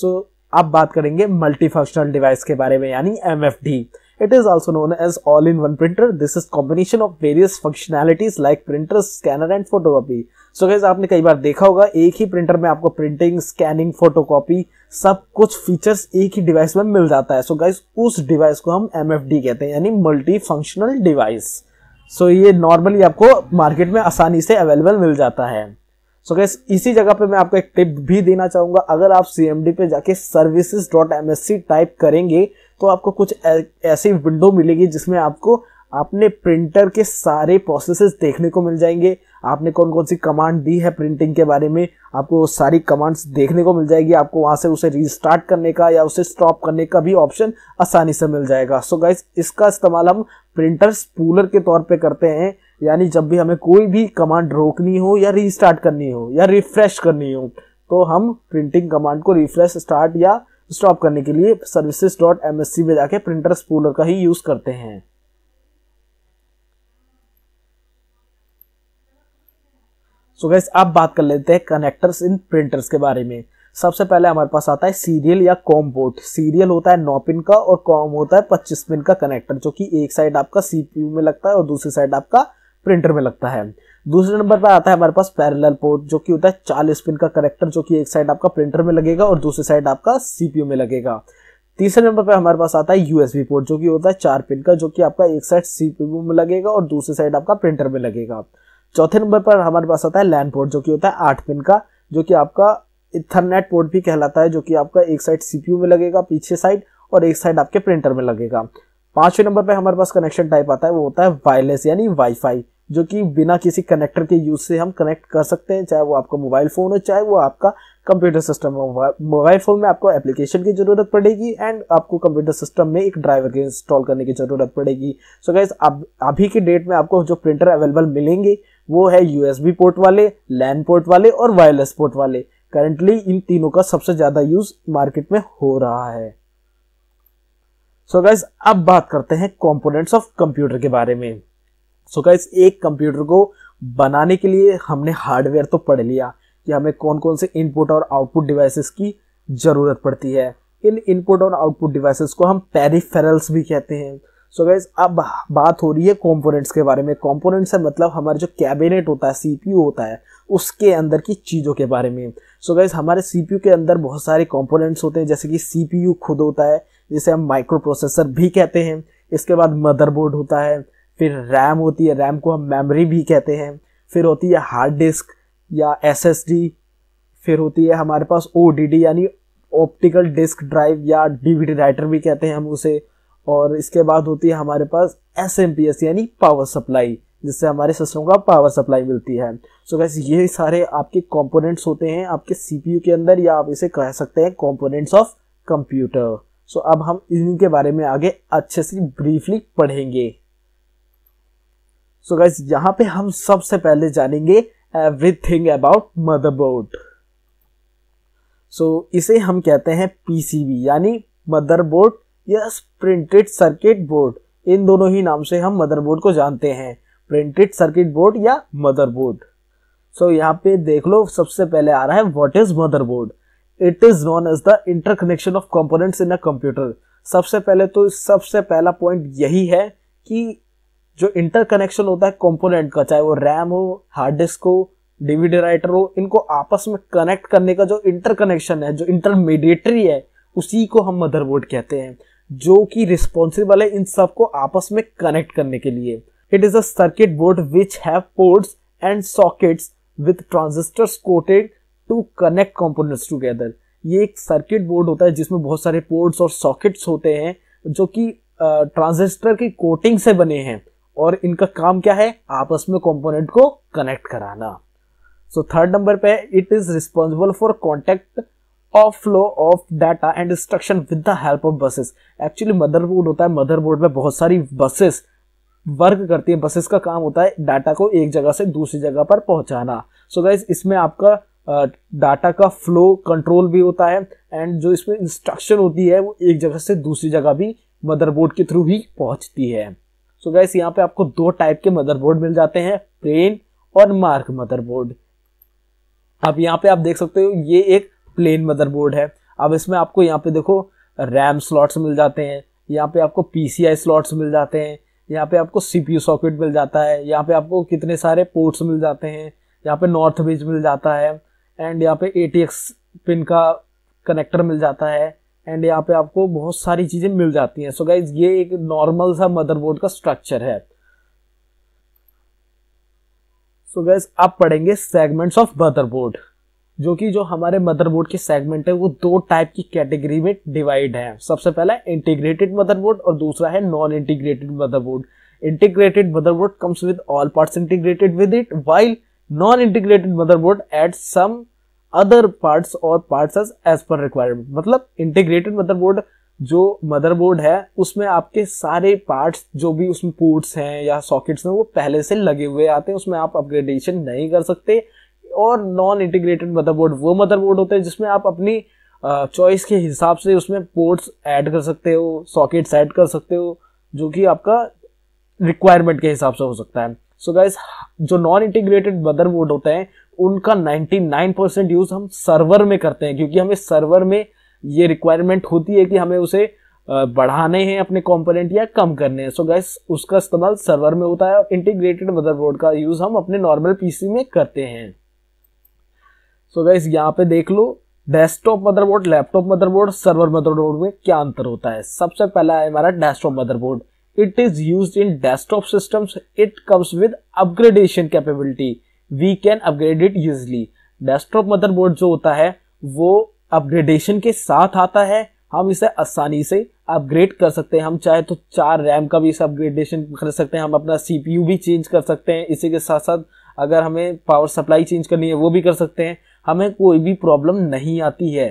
सो so, आप बात करेंगे मल्टी फंक्शनल डिवाइस के बारे में यानी M F D It is also known as all-in-one printer. This is combination of various functionalities like printers, scanner and photocopy. So guys आपने कई बार देखा होगा एक ही प्रिंटर में आपको प्रिंटिंग स्कैनिंग फोटोकॉपी सब कुछ फीचर्स एक ही डिवाइस में मिल जाता है सो so गैस उस डिवाइस को हम एम कहते हैं यानी मल्टी फंक्शनल डिवाइस सो ये नॉर्मली आपको मार्केट में आसानी से अवेलेबल मिल जाता है सो so गैस इसी जगह पे मैं आपको एक टिप भी देना चाहूंगा अगर आप सी एम डी पे जाके services dot M S C type करेंगे तो आपको कुछ ऐसी विंडो मिलेगी जिसमें आपको आपने प्रिंटर के सारे प्रोसेसेस देखने को मिल जाएंगे आपने कौन कौन सी कमांड दी है प्रिंटिंग के बारे में आपको सारी कमांड्स देखने को मिल जाएगी आपको वहाँ से उसे रीस्टार्ट करने का या उसे स्टॉप करने का भी ऑप्शन आसानी से मिल जाएगा सो so गाइज इसका इस्तेमाल हम प्रिंटर स्पूलर के तौर पे करते हैं यानी जब भी हमें कोई भी कमांड रोकनी हो या रीस्टार्ट करनी हो या रिफ्रेश करनी हो तो हम प्रिंटिंग कमांड को रिफ्रेश स्टार्ट या स्टॉप करने के लिए services dot M S C में जाके प्रिंटर स्पूलर का ही यूज़ करते हैं सो गैस अब बात कर लेते हैं कनेक्टर्स इन प्रिंटर्स के बारे में सबसे पहले हमारे पास आता है सीरियल या कॉम बोर्ड सीरियल होता है नौ पिन का और कॉम होता है पच्चीस पिन का कनेक्टर जो कि एक साइड आपका सीपीयू में लगता है और दूसरी साइड आपका प्रिंटर में लगता है दूसरे नंबर पर आता है हमारे पास पैरेलल पोर्ट जो कि होता है चालीस पिन का कनेक्टर जो कि एक साइड आपका प्रिंटर में लगेगा और दूसरी साइड आपका सीपीयू में लगेगा तीसरे नंबर पर हमारे पास आता है यूएसबी पोर्ट जो कि होता है चार पिन का जो कि आपका एक साइड सीपीयू में लगेगा और दूसरी साइड आपका प्रिंटर में लगेगा चौथे नंबर पर हमारे पास आता है लैंड पोर्ट जो कि होता है आठ पिन का जो कि आपका इथरनेट पोर्ट भी कहलाता है जो कि आपका एक साइड सीपीयू में लगेगा पीछे साइड और एक साइड आपके प्रिंटर में लगेगा पांचवें नंबर पर हमारे पास कनेक्शन टाइप आता है वो होता है वायरलेस यानी वाईफाई जो कि बिना किसी कनेक्टर के यूज से हम कनेक्ट कर सकते हैं चाहे वो आपका मोबाइल फ़ोन हो चाहे वो आपका कंप्यूटर सिस्टम हो मोबाइल फ़ोन में आपको एप्लीकेशन की ज़रूरत पड़ेगी एंड आपको कंप्यूटर सिस्टम में एक ड्राइवर के इंस्टॉल करने की ज़रूरत पड़ेगी सो so गाइज अब अभी की डेट में आपको जो प्रिंटर अवेलेबल मिलेंगे वो है यूएसबी पोर्ट वाले लैन पोर्ट वाले और वायरलेस पोर्ट वाले करंटली इन तीनों का सबसे ज्यादा यूज मार्केट में हो रहा है सो so गाइज अब बात करते हैं कंपोनेंट्स ऑफ कंप्यूटर के बारे में सो so गाइज एक कंप्यूटर को बनाने के लिए हमने हार्डवेयर तो पढ़ लिया कि हमें कौन कौन से इनपुट और आउटपुट डिवाइसेस की ज़रूरत पड़ती है इन इनपुट और आउटपुट डिवाइसेस को हम पेरीफेरल्स भी कहते हैं सो so गैस अब बात हो रही है कंपोनेंट्स के बारे में कंपोनेंट्स है मतलब हमारे जो कैबिनेट होता है सीपीयू होता है उसके अंदर की चीज़ों के बारे में सो so गैस हमारे सीपीयू के अंदर बहुत सारे कंपोनेंट्स होते हैं जैसे कि सीपीयू खुद होता है जिसे हम माइक्रो प्रोसेसर भी कहते हैं इसके बाद मदरबोर्ड होता है फिर रैम होती है रैम को हम मेमोरी भी कहते हैं फिर होती है हार्ड डिस्क या एस फिर होती है हमारे पास ओ यानी ऑप्टिकल डिस्क ड्राइव या डी राइटर भी कहते हैं हम उसे और इसके बाद होती है हमारे पास एस एम पी एस यानी पावर सप्लाई जिससे हमारे सिस्टम का पावर सप्लाई मिलती है सो so गैस ये सारे आपके कंपोनेंट्स होते हैं आपके सीपीयू के अंदर या आप इसे कह सकते हैं कंपोनेंट्स ऑफ कंप्यूटर सो अब हम इनके बारे में आगे अच्छे से ब्रीफली पढ़ेंगे सो so गैस यहाँ पे हम सबसे पहले जानेंगे एवरीथिंग अबाउट मदरबोर्ड सो इसे हम कहते हैं पीसीबी यानी motherboard yes printed circuit board इन दोनों ही नाम से हम मदरबोर्ड को जानते हैं प्रिंटेड सर्किट बोर्ड या मदरबोर्ड सो so, यहाँ पे देख लो सबसे पहले आ रहा है what is motherboard it is known as the interconnection of components in a computer सबसे पहले तो सबसे पहला पॉइंट यही है कि जो इंटरकनेक्शन होता है कंपोनेंट का चाहे वो रैम हो हार्ड डिस्क हो डीवीडी राइटर हो इनको आपस में कनेक्ट करने का जो इंटरकनेक्शन है जो इंटरमीडिएटरी है उसी को हम मदरबोर्ड कहते हैं जो कि रिस्पॉन्सिबल है इन सबको आपस में कनेक्ट करने के लिए it is a circuit board which have ports and sockets with transistors coated to connect components together ये एक सर्किट बोर्ड होता है जिसमें बहुत सारे पोर्ट्स और सॉकेट्स होते हैं जो कि ट्रांजिस्टर की कोटिंग से बने हैं और इनका काम क्या है आपस में कंपोनेंट को कनेक्ट कराना सो थर्ड नंबर पे it is responsible for contact of flow of data and instruction with the help of buses actually motherboard होता है मदरबोर्ड में बहुत सारी बसेस वर्क करती है बसेस का काम होता है डाटा को एक जगह से दूसरी जगह पर पहुंचाना सो so गाइज इसमें आपका डाटा uh, का फ्लो कंट्रोल भी होता है एंड जो इसमें इंस्ट्रक्शन होती है वो एक जगह से दूसरी जगह भी मदरबोर्ड के थ्रू ही पहुंचती है सो गाइस गैस यहाँ पे आपको दो टाइप के मदरबोर्ड मिल जाते हैं प्लेन और मार्क मदरबोर्ड अब यहाँ पे आप देख सकते हो ये एक प्लेन मदरबोर्ड है अब इसमें आपको यहाँ पे देखो रैम स्लॉट्स मिल जाते हैं यहाँ पे आपको पी स्लॉट्स मिल जाते हैं यहाँ पे आपको सी सॉकेट मिल जाता है यहाँ पे आपको कितने सारे पोर्ट्स मिल जाते हैं यहाँ पे नॉर्थ ब्रिज मिल जाता है एंड यहाँ पे ए पिन का कनेक्टर मिल जाता है एंड यहाँ पे आपको बहुत सारी चीज़ें मिल जाती हैं सो गाइज ये एक नॉर्मल सा मदरबोर्ड का स्ट्रक्चर है सो so गाइज आप पढ़ेंगे सेगमेंट्स ऑफ मदरबोर्ड जो कि जो हमारे मदरबोर्ड के सेगमेंट है वो दो टाइप की कैटेगरी में डिवाइड है सबसे पहला इंटीग्रेटेड मदरबोर्ड और दूसरा है non integrated motherboard integrated motherboard comes with all parts integrated with it while non integrated motherboard at some other parts और पार्ट्स एज पर रिक्वायरमेंट मतलब इंटीग्रेटेड मदरबोर्ड जो मदरबोर्ड है उसमें आपके सारे पार्ट्स जो भी उसमें पोर्ट्स हैं या सॉकेट्स हैं वो पहले से लगे हुए आते हैं उसमें आप अपग्रेडेशन नहीं कर सकते और नॉन इंटीग्रेटेड मदरबोर्ड वो मदरबोर्ड होते हैं जिसमें आप अपनी चॉइस के हिसाब से उसमें पोर्ट्स ऐड कर सकते हो सॉकेट्स ऐड कर सकते हो जो कि आपका रिक्वायरमेंट के हिसाब से हो सकता है सो so गाइस जो नॉन इंटीग्रेटेड मदरबोर्ड होते हैं उनका 99 परसेंट यूज हम सर्वर में करते हैं क्योंकि हमें सर्वर में ये रिक्वायरमेंट होती है कि हमें उसे बढ़ाने हैं अपने कंपोनेंट या कम करने हैं सो गैस उसका इस्तेमाल सर्वर में होता है और इंटीग्रेटेड मदरबोर्ड का यूज़ हम अपने नॉर्मल पीसी में करते हैं सो so गाइस यहाँ पे देख लो desktop motherboard laptop motherboard server motherboard में क्या अंतर होता है सबसे पहला है हमारा desktop motherboard it is use in desktop system it comes with upgradation capability we can upgrade it usually desktop motherboard जो होता है वो अपग्रेडेशन के साथ आता है हम इसे आसानी से अपग्रेड कर सकते हैं हम चाहे तो चार रैम का भी इसे अपग्रेडेशन कर सकते हैं हम अपना सीपीयू भी चेंज कर सकते हैं इसी के साथ साथ अगर हमें पावर सप्लाई चेंज करनी है वो भी कर सकते हैं हमें कोई भी प्रॉब्लम नहीं आती है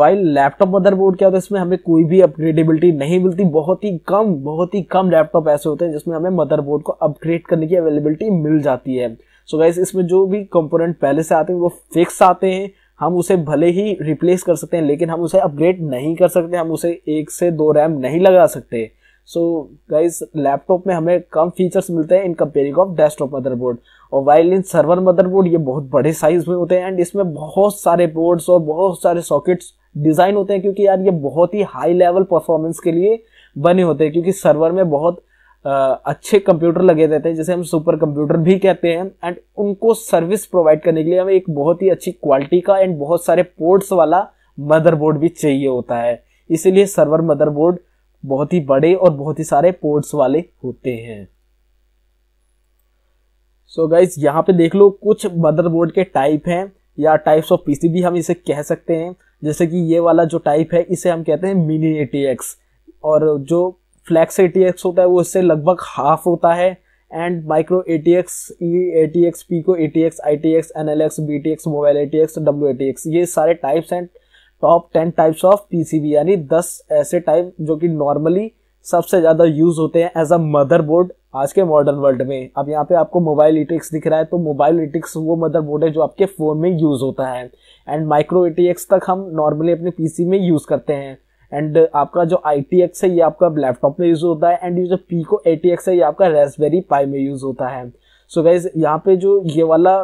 वाइल लैपटॉप मदरबोर्ड क्या होता है इसमें हमें कोई भी अपग्रेडेबिलिटी नहीं मिलती बहुत ही कम बहुत ही कम लैपटॉप ऐसे होते हैं जिसमें हमें मदरबोर्ड को अपग्रेड करने की अवेलेबिलिटी मिल जाती है सो so गाइस इसमें जो भी कंपोनेंट पहले से आते हैं वो फिक्स आते हैं हम उसे भले ही रिप्लेस कर सकते हैं लेकिन हम उसे अपग्रेड नहीं कर सकते हम उसे एक से दो रैम नहीं लगा सकते सो गाइज लैपटॉप में हमें कम फीचर्स मिलते हैं in comparing of desktop motherboard और वाइल इन सर्वर मदरबोर्ड ये बहुत बड़े साइज में होते हैं एंड इसमें बहुत सारे बोर्ड्स और बहुत सारे सॉकेट्स डिज़ाइन होते हैं क्योंकि यार ये बहुत ही हाई लेवल परफॉर्मेंस के लिए बने होते हैं क्योंकि सर्वर में बहुत आ, अच्छे कंप्यूटर लगे रहते हैं जैसे हम सुपर कंप्यूटर भी कहते हैं एंड उनको सर्विस प्रोवाइड करने के लिए हमें एक बहुत ही अच्छी क्वालिटी का एंड बहुत सारे पोर्ट्स वाला मदरबोर्ड भी चाहिए होता है इसीलिए सर्वर मदरबोर्ड बहुत ही बड़े और बहुत ही सारे पोर्ट्स वाले होते हैं सो so गाइज यहाँ पे देख लो कुछ मदरबोर्ड के टाइप हैं या टाइप्स ऑफ पीसी भी हम इसे कह सकते हैं जैसे कि ये वाला जो टाइप है इसे हम कहते हैं मिनी ए और जो फ्लैक्स ए होता है वो इससे लगभग हाफ होता है and micro A T X E A T X pico A T X I T X N L X B T X mobile A T X W A T X ये सारे types and top ten types of PCB यानी दस ऐसे type जो कि normally सबसे ज़्यादा use होते हैं एज अ मदरबोर्ड आज के मॉडर्न वर्ल्ड में अब यहाँ पे आपको मोबाइल इटिक्स दिख रहा है तो मोबाइल इटिक्स वो मदरबोर्ड है जो आपके फ़ोन में यूज़ होता है एंड माइक्रो इटिक्स तक हम नॉर्मली अपने पीसी में यूज़ करते हैं एंड आपका जो आई टी एक्स है ये आपका लैपटॉप में यूज़ होता है एंड ये जो पीको ए टी एक्स है ये आपका रेसबेरी पाई में यूज़ होता है सो so गाइज यहाँ पे जो ये वाला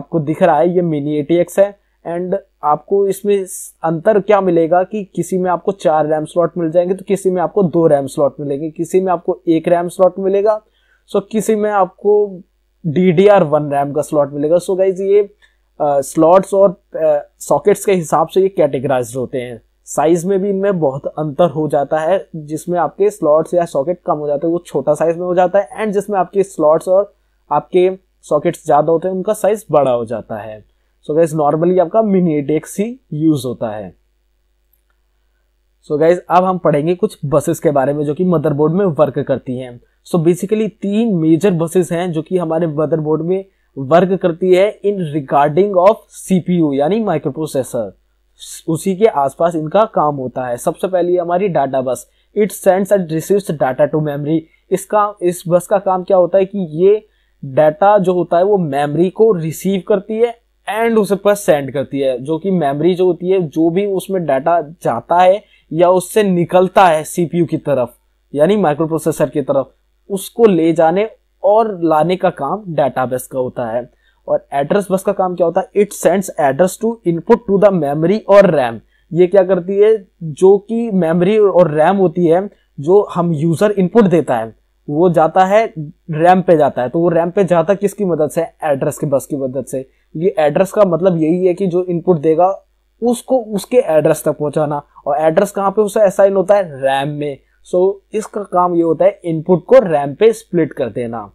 आपको दिख रहा है ये मिनी ए टी एक्स है एंड आपको इसमें अंतर क्या मिलेगा कि किसी में आपको चार रैम स्लॉट मिल जाएंगे तो किसी में आपको दो रैम स्लॉट मिलेंगे किसी में आपको एक रैम स्लॉट मिलेगा सो so, किसी में आपको D D R one RAM का स्लॉट मिलेगा सो so, गाइज ये स्लॉट्स और सॉकेट्स के हिसाब से ये कैटेगराइज होते हैं साइज में भी इनमें बहुत अंतर हो जाता है जिसमें आपके स्लॉट्स या सॉकेट कम हो जाते हैं वो छोटा साइज में हो जाता है एंड जिसमें आपके स्लॉट्स और आपके सॉकेट्स ज़्यादा होते हैं उनका साइज बड़ा हो जाता है सो गाइज नॉर्मली आपका मिनी डेक्स ही यूज होता है सो so गाइज अब हम पढ़ेंगे कुछ बसेस के बारे में जो कि मदरबोर्ड में वर्क करती हैं सो so बेसिकली तीन मेजर बसेस हैं जो कि हमारे मदरबोर्ड में वर्क करती है इन रिगार्डिंग ऑफ सीपीयू यानी माइक्रो प्रोसेसर उसी के आसपास इनका काम होता है सबसे पहली हमारी data bus it sends and receives data to memory इसका इस बस का काम क्या होता है कि ये डाटा जो होता है वो मेमोरी को रिसीव करती है एंड उसे पर सेंड करती है जो कि मेमोरी जो होती है जो भी उसमें डाटा जाता है या उससे निकलता है सीपीयू की तरफ यानी माइक्रो प्रोसेसर की तरफ उसको ले जाने और लाने का काम डाटा बस का होता है और एड्रेस बस का काम क्या होता है it sends address to input to the memory और रैम ये क्या करती है जो कि मेमोरी और रैम होती है जो हम यूजर इनपुट देता है वो जाता है रैम पे जाता है तो वो रैम पे जाता किसकी मदद से एड्रेस के बस की मदद से ये एड्रेस का मतलब यही है कि जो इनपुट देगा उसको उसके एड्रेस तक पहुंचाना और एड्रेस कहाँ पे उसे असाइन होता है रैम में सो so, इसका काम ये होता है इनपुट को रैम पे स्प्लिट कर देना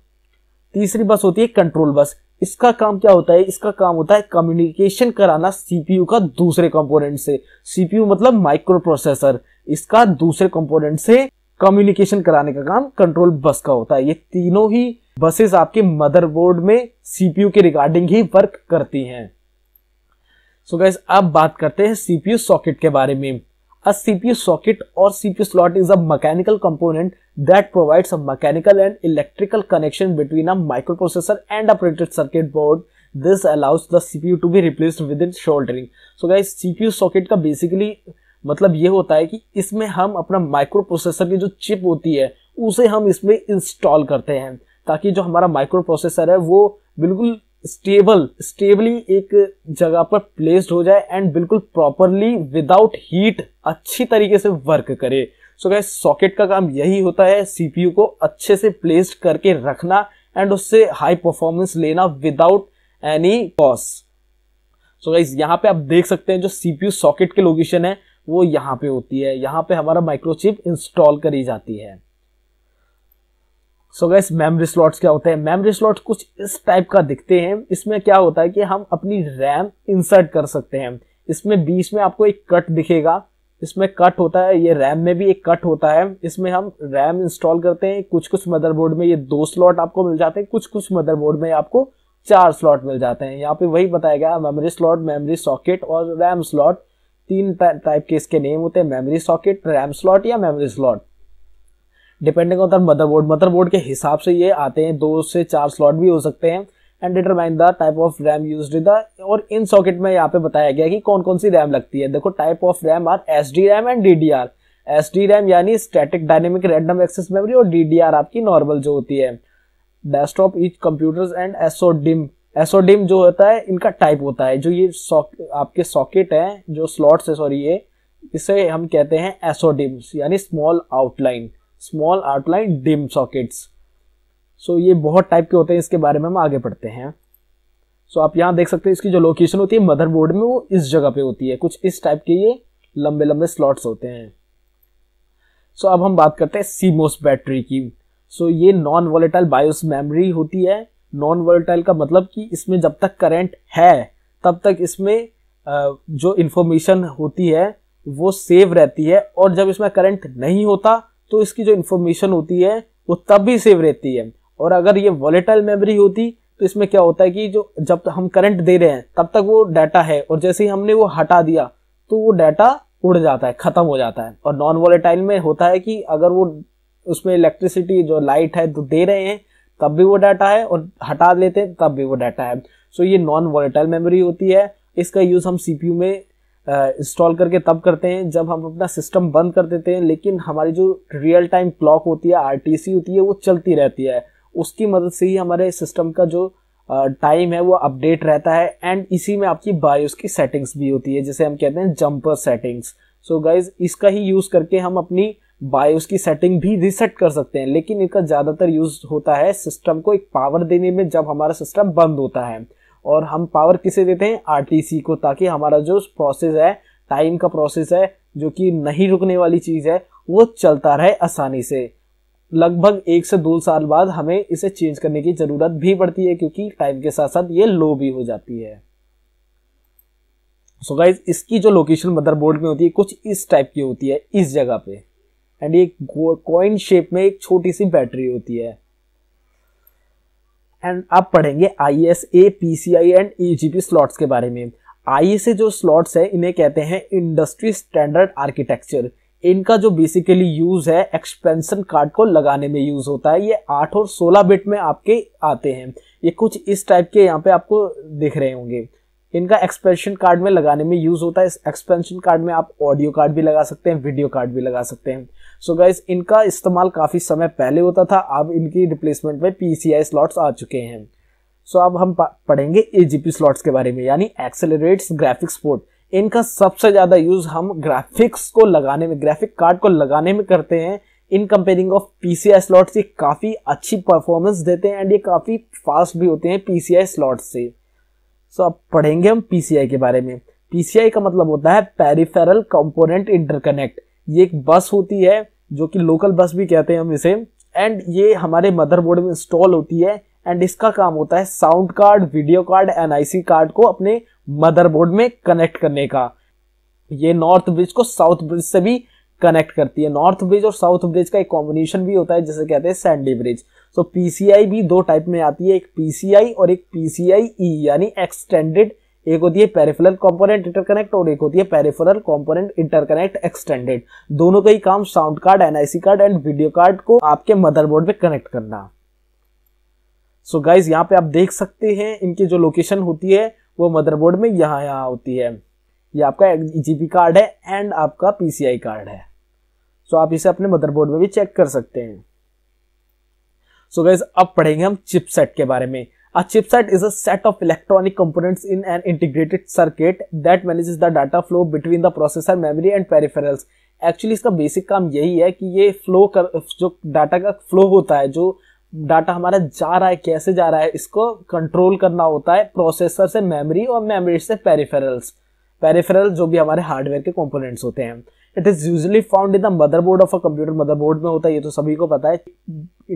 तीसरी बस होती है कंट्रोल बस इसका काम क्या होता है इसका काम होता है कम्युनिकेशन कराना सीपीयू का दूसरे कंपोनेंट से सीपीयू मतलब माइक्रो प्रोसेसर इसका दूसरे कंपोनेंट से कम्युनिकेशन कराने का काम कंट्रोल बस का होता है ये तीनों ही बसेस आपके मदरबोर्ड में सीपीयू के रिगार्डिंग ही वर्क करती हैं सो गैस अब बात करते हैं सीपीयू सॉकेट के बारे में अ सीपीयू सॉकेट और CPU slot is a mechanical component that provides a mechanical and electrical connection between a micro processor and a circuit board this allows the CPU to be replace with in soldering so guys CPU socket का basically मतलब ये होता है कि इसमें हम अपना micro microprocessor की जो चिप होती है उसे हम इसमें इंस्टॉल करते हैं ताकि जो हमारा माइक्रो प्रोसेसर है वो बिल्कुल स्टेबल स्टेबली एक जगह पर प्लेस्ड हो जाए एंड बिल्कुल प्रॉपरली विदाउट हीट अच्छी तरीके से वर्क करे सो गैस सॉकेट का काम यही होता है सीपीयू को अच्छे से प्लेस्ड करके रखना एंड उससे हाई परफॉर्मेंस लेना without any cost so guys यहाँ पे आप देख सकते हैं जो सीपीयू सॉकेट के लोकेशन है वो यहाँ पे होती है यहाँ पे हमारा माइक्रोचिप इंस्टॉल करी जाती है सो गैस मेमोरी स्लॉट्स क्या होते हैं मेमोरी स्लॉट्स कुछ इस टाइप का दिखते हैं इसमें क्या होता है कि हम अपनी रैम इंसर्ट कर सकते हैं इसमें बीच में आपको एक कट दिखेगा इसमें कट होता है ये रैम में भी एक कट होता है इसमें हम रैम इंस्टॉल करते हैं कुछ कुछ मदरबोर्ड में ये दो स्लॉट आपको मिल जाते हैं कुछ कुछ मदरबोर्ड में आपको चार स्लॉट मिल जाते हैं यहाँ पे वही बताया गया मेमोरी स्लॉट मेमोरी सॉकेट और रैम स्लॉट तीन टाइप के इसके नेम होते हैं मेमोरी सॉकेट रैम स्लॉट या memory slot depending on the motherboard motherboard के हिसाब से ये आते हैं दो से चार स्लॉट भी हो सकते हैं and determine the type of RAM use the और इन सॉकेट में यहाँ पे बताया गया कि कौन कौन सी रैम लगती है देखो type of RAM R S D RAM and D D R S D RAM यानी static dynamic random access memory और डी डी आर आपकी नॉर्मल जो होती है desktop each computers and SO DIMM SO DIMM जो होता है इनका टाइप होता है जो ये सॉक आपके सॉकेट है जो स्लॉट्स है सॉरी ये इसे हम कहते हैं एसओ डिम्स यानी small outline small outline DIMM sockets so ये बहुत टाइप के होते हैं इसके बारे में हम आगे पढ़ते हैं सो so, आप यहाँ देख सकते हैं इसकी जो लोकेशन होती है मदरबोर्ड में वो इस जगह पे होती है कुछ इस टाइप के ये लंबे लंबे स्लॉट्स होते हैं सो so, अब हम बात करते हैं सीमोस बैटरी की सो so, ये नॉन वॉलेटाइल बायोस मेमोरी होती है नॉन वॉलेटाइल का मतलब कि इसमें जब तक करंट है तब तक इसमें जो इंफॉर्मेशन होती है वो सेव रहती है और जब इसमें करंट नहीं होता तो इसकी जो इन्फॉर्मेशन होती है वो तब भी सेव रहती है और अगर ये वॉलेटाइल मेमोरी होती तो इसमें क्या होता है कि जो जब हम करंट दे रहे हैं तब तक वो डाटा है और जैसे ही हमने वो हटा दिया तो वो डाटा उड़ जाता है खत्म हो जाता है और नॉन वॉलेटाइल में होता है कि अगर वो उसमें इलेक्ट्रिसिटी जो लाइट है तो दे रहे हैं तब भी वो डाटा है और हटा लेते हैं तब भी वो डाटा है सो ये नॉन वॉलेटाइल मेमोरी होती है इसका यूज़ हम सीपीयू में इंस्टॉल करके तब करते हैं जब हम अपना सिस्टम बंद कर देते हैं लेकिन हमारी जो रियल टाइम क्लॉक होती है आर होती है वो चलती रहती है उसकी मदद से ही हमारे सिस्टम का जो टाइम है वो अपडेट रहता है एंड इसी में आपकी बायोस की सेटिंग्स भी होती है जैसे हम कहते हैं जंपर सेटिंग्स सो गाइज इसका ही यूज़ करके हम अपनी बायोस की सेटिंग भी रिसेट कर सकते हैं लेकिन इनका ज़्यादातर यूज होता है सिस्टम को एक पावर देने में जब हमारा सिस्टम बंद होता है और हम पावर किसे देते हैं आर को ताकि हमारा जो प्रोसेस है टाइम का प्रोसेस है जो कि नहीं रुकने वाली चीज़ है वो चलता रहे आसानी से लगभग एक से दो साल बाद हमें इसे चेंज करने की ज़रूरत भी पड़ती है क्योंकि टाइम के साथ साथ ये लो भी हो जाती है सो so गाइज इसकी जो लोकेशन मदरबोर्ड में होती है कुछ इस टाइप की होती है इस जगह पे एंड ये कॉइन शेप में एक छोटी सी बैटरी होती है एंड आप पढ़ेंगे I S A P C I and E G P slots के बारे में आई एस ए जो स्लॉट्स है इन्हें कहते हैं इंडस्ट्री स्टैंडर्ड आर्किटेक्चर इनका जो बेसिकली यूज है एक्सपेंशन कार्ड को लगाने में यूज होता है ये आठ और सोलह बिट में आपके आते हैं ये कुछ इस टाइप के यहाँ पे आपको दिख रहे होंगे इनका एक्सपेंशन कार्ड में लगाने में यूज होता है इस एक्सपेंशन कार्ड में आप ऑडियो कार्ड भी लगा सकते हैं वीडियो कार्ड भी लगा सकते हैं सो so गाइज इनका इस्तेमाल काफ़ी समय पहले होता था अब इनकी रिप्लेसमेंट में पी स्लॉट्स आ चुके हैं सो so अब हम पढ़ेंगे ए स्लॉट्स के बारे में यानी एक्सेलरेट्स ग्राफिक्स पोर्ट इनका सबसे ज़्यादा यूज़ हम ग्राफिक्स को लगाने में ग्राफिक कार्ड को लगाने में करते हैं in comparing of P slots ये काफ़ी अच्छी परफॉर्मेंस देते हैं एंड ये काफ़ी फास्ट भी होते हैं पी स्लॉट्स से सो so अब पढ़ेंगे हम पी के बारे में पी का मतलब होता है पेरीफेरल कंपोनेंट इंटरकनेक्ट ये एक बस होती है जो कि लोकल बस भी कहते हैं हम इसे एंड ये हमारे मदरबोर्ड में इंस्टॉल होती है एंड इसका काम होता है sound card video card NIC card को अपने मदरबोर्ड में कनेक्ट करने का ये नॉर्थ ब्रिज को साउथ ब्रिज से भी कनेक्ट करती है नॉर्थ ब्रिज और साउथ ब्रिज का एक कॉम्बिनेशन भी होता है जिसे कहते हैं सैंडी ब्रिज सो पीसीआई भी दो टाइप में आती है एक पीसीआई और एक पीसीआई ई e, यानी एक्सटेंडेड एक होती है पेरिफेरल कंपोनेंट इंटरकनेक्ट और एक होती है पेरिफेरल कंपोनेंट इंटरकनेक्ट एक्सटेंडेड दोनों का ही काम sound card NIC card and video card को आपके मदरबोर्ड पे कनेक्ट करना सो गाइज यहाँ पे आप देख सकते हैं इनकी जो लोकेशन होती है वो मदरबोर्ड में यहाँ यहाँ होती है ये आपका जीपी कार्ड है एंड आपका पीसीआई कार्ड है सो so आप इसे अपने मदरबोर्ड में भी चेक कर सकते हैं सो so गाइज अब पढ़ेंगे हम चिपसेट के बारे में A chipset is a set of electronic components in an integrated circuit that manages the data flow between the processor, memory and peripherals. Actually, इसका बेसिक काम यही है कि ये फ्लो कर जो डाटा का फ्लो होता है जो डाटा हमारा जा रहा है कैसे जा रहा है इसको कंट्रोल करना होता है प्रोसेसर से मेमोरी और मेमोरी से पेरिफेरल्स पेरिफेरल जो भी हमारे हार्डवेयर के कंपोनेंट्स होते हैं it is usually found in the motherboard of a computer motherboard में होता है ये तो सभी को पता है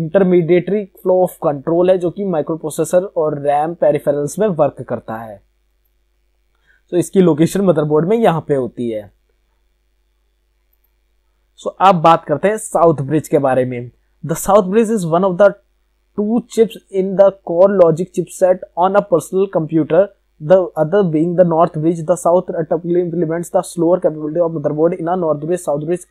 इंटरमीडिएटरी फ्लो ऑफ कंट्रोल है जो कि माइक्रो प्रोसेसर और रैम पेरिफेरल्स में वर्क करता है सो so, इसकी लोकेशन मदरबोर्ड में यहां पे होती है सो so, अब बात करते हैं साउथ ब्रिज के बारे में the south bridge is one of the two chips in the core logic chipset on a personal computer The other being the north bridge, the south typically implements the slower capability of motherboard in a north bridge, south bridge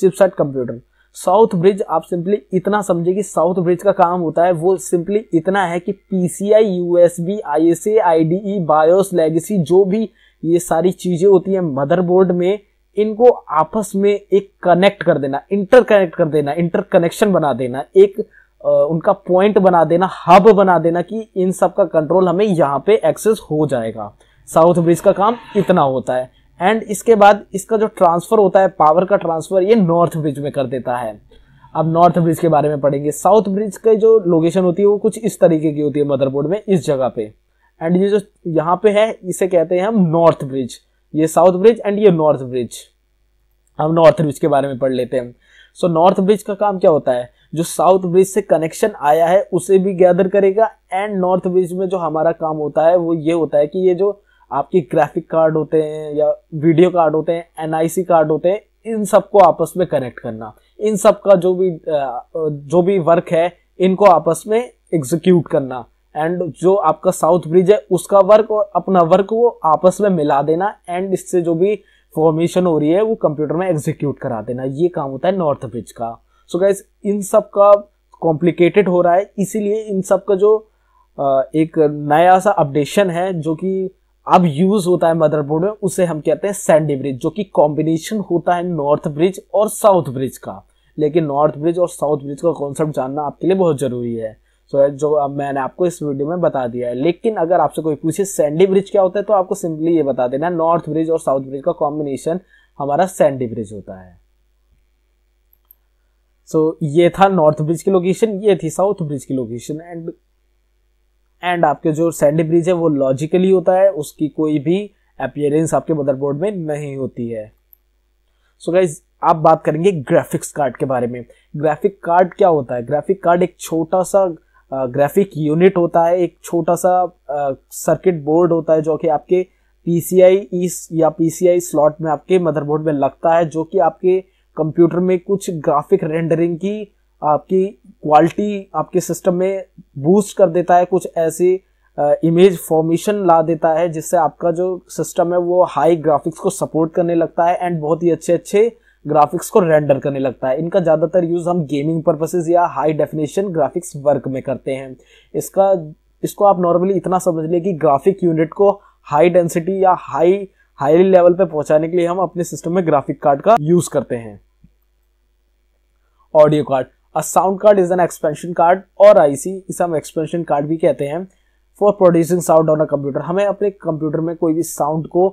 chipset computer south bridge आप simply इतना समझिए कि south bridge का काम होता है वो simply इतना है कि P C I U S B I S A I D E BIOS legacy जो भी ये सारी चीज़ें होती हैं मदरबोर्ड में इनको आपस में एक कनेक्ट कर देना इंटर कनेक्ट कर देना इंटर कनेक्शन बना देना एक उनका पॉइंट बना देना हब बना देना कि इन सब का कंट्रोल हमें यहाँ पे एक्सेस हो जाएगा साउथ ब्रिज का काम इतना होता है एंड इसके बाद इसका जो ट्रांसफर होता है पावर का ट्रांसफर ये नॉर्थ ब्रिज में कर देता है अब नॉर्थ ब्रिज के बारे में पढ़ेंगे साउथ ब्रिज की जो लोकेशन होती है वो कुछ इस तरीके की होती है मदरबोर्ड में इस जगह पे एंड ये जो यहाँ पे है इसे कहते हैं हम नॉर्थ ब्रिज ये साउथ ब्रिज एंड ये नॉर्थ ब्रिज हम नॉर्थ ब्रिज के बारे में पढ़ लेते हैं सो नॉर्थ ब्रिज का काम क्या होता है जो साउथ ब्रिज से कनेक्शन आया है उसे भी गैदर करेगा एंड नॉर्थ ब्रिज में जो हमारा काम होता है वो ये होता है कि ये जो आपके ग्राफिक कार्ड होते हैं या वीडियो कार्ड होते हैं एनआईसी कार्ड होते हैं इन सबको आपस में कनेक्ट करना इन सब का जो भी जो भी वर्क है इनको आपस में एग्जीक्यूट करना एंड जो आपका साउथ ब्रिज है उसका वर्क और अपना वर्क वो आपस में मिला देना एंड इससे जो भी फॉर्मेशन हो रही है वो कंप्यूटर में एग्जीक्यूट करा देना ये काम होता है नॉर्थ ब्रिज का सो गैस इन सब का कॉम्प्लिकेटेड हो रहा है इसीलिए इन सब का जो एक नया सा अपडेशन है जो कि अब यूज होता है मदरबोर्ड में उसे हम कहते हैं सैंडी ब्रिज जो कि कॉम्बिनेशन होता है नॉर्थ ब्रिज और साउथ ब्रिज का लेकिन नॉर्थ ब्रिज और साउथ ब्रिज का कॉन्सेप्ट जानना आपके लिए बहुत जरूरी है सो so, जो अब मैंने आपको इस वीडियो में बता दिया है लेकिन अगर आपसे कोई पूछे सैंडी ब्रिज क्या होता है तो आपको सिंपली ये बता देना नॉर्थ ब्रिज और साउथ ब्रिज का कॉम्बिनेशन हमारा सैंडी ब्रिज होता है सो so, ये था नॉर्थ ब्रिज की लोकेशन ये थी साउथ ब्रिज की लोकेशन एंड एंड आपके जो सैंडी ब्रिज है वो लॉजिकली होता है उसकी कोई भी अपियरेंस आपके मदरबोर्ड में नहीं होती है सो so गाइज आप बात करेंगे ग्राफिक्स कार्ड के बारे में ग्राफिक कार्ड क्या होता है ग्राफिक कार्ड एक छोटा सा ग्राफिक यूनिट होता है एक छोटा सा सर्किट बोर्ड होता है जो कि आपके पी e या पी स्लॉट में आपके मदरबोर्ड में लगता है जो कि आपके कंप्यूटर में कुछ ग्राफिक रेंडरिंग की आपकी क्वालिटी आपके सिस्टम में बूस्ट कर देता है कुछ ऐसी इमेज फॉर्मेशन ला देता है जिससे आपका जो सिस्टम है वो हाई ग्राफिक्स को सपोर्ट करने लगता है एंड बहुत ही अच्छे अच्छे ग्राफिक्स को रेंडर करने लगता है इनका ज़्यादातर यूज़ हम गेमिंग पर्पसेज या हाई डेफिनेशन ग्राफिक्स वर्क में करते हैं इसका इसको आप नॉर्मली इतना समझ लें कि ग्राफिक यूनिट को हाई डेंसिटी या हाई हाई लेवल पे पहुंचाने के लिए हम अपने सिस्टम में ग्राफिक कार्ड का यूज़ करते हैं audio card a sound card is an expansion card और आईसी इसे हम एक्सपेंशन कार्ड भी कहते हैं for producing sound on a computer हमें अपने कंप्यूटर में कोई भी साउंड को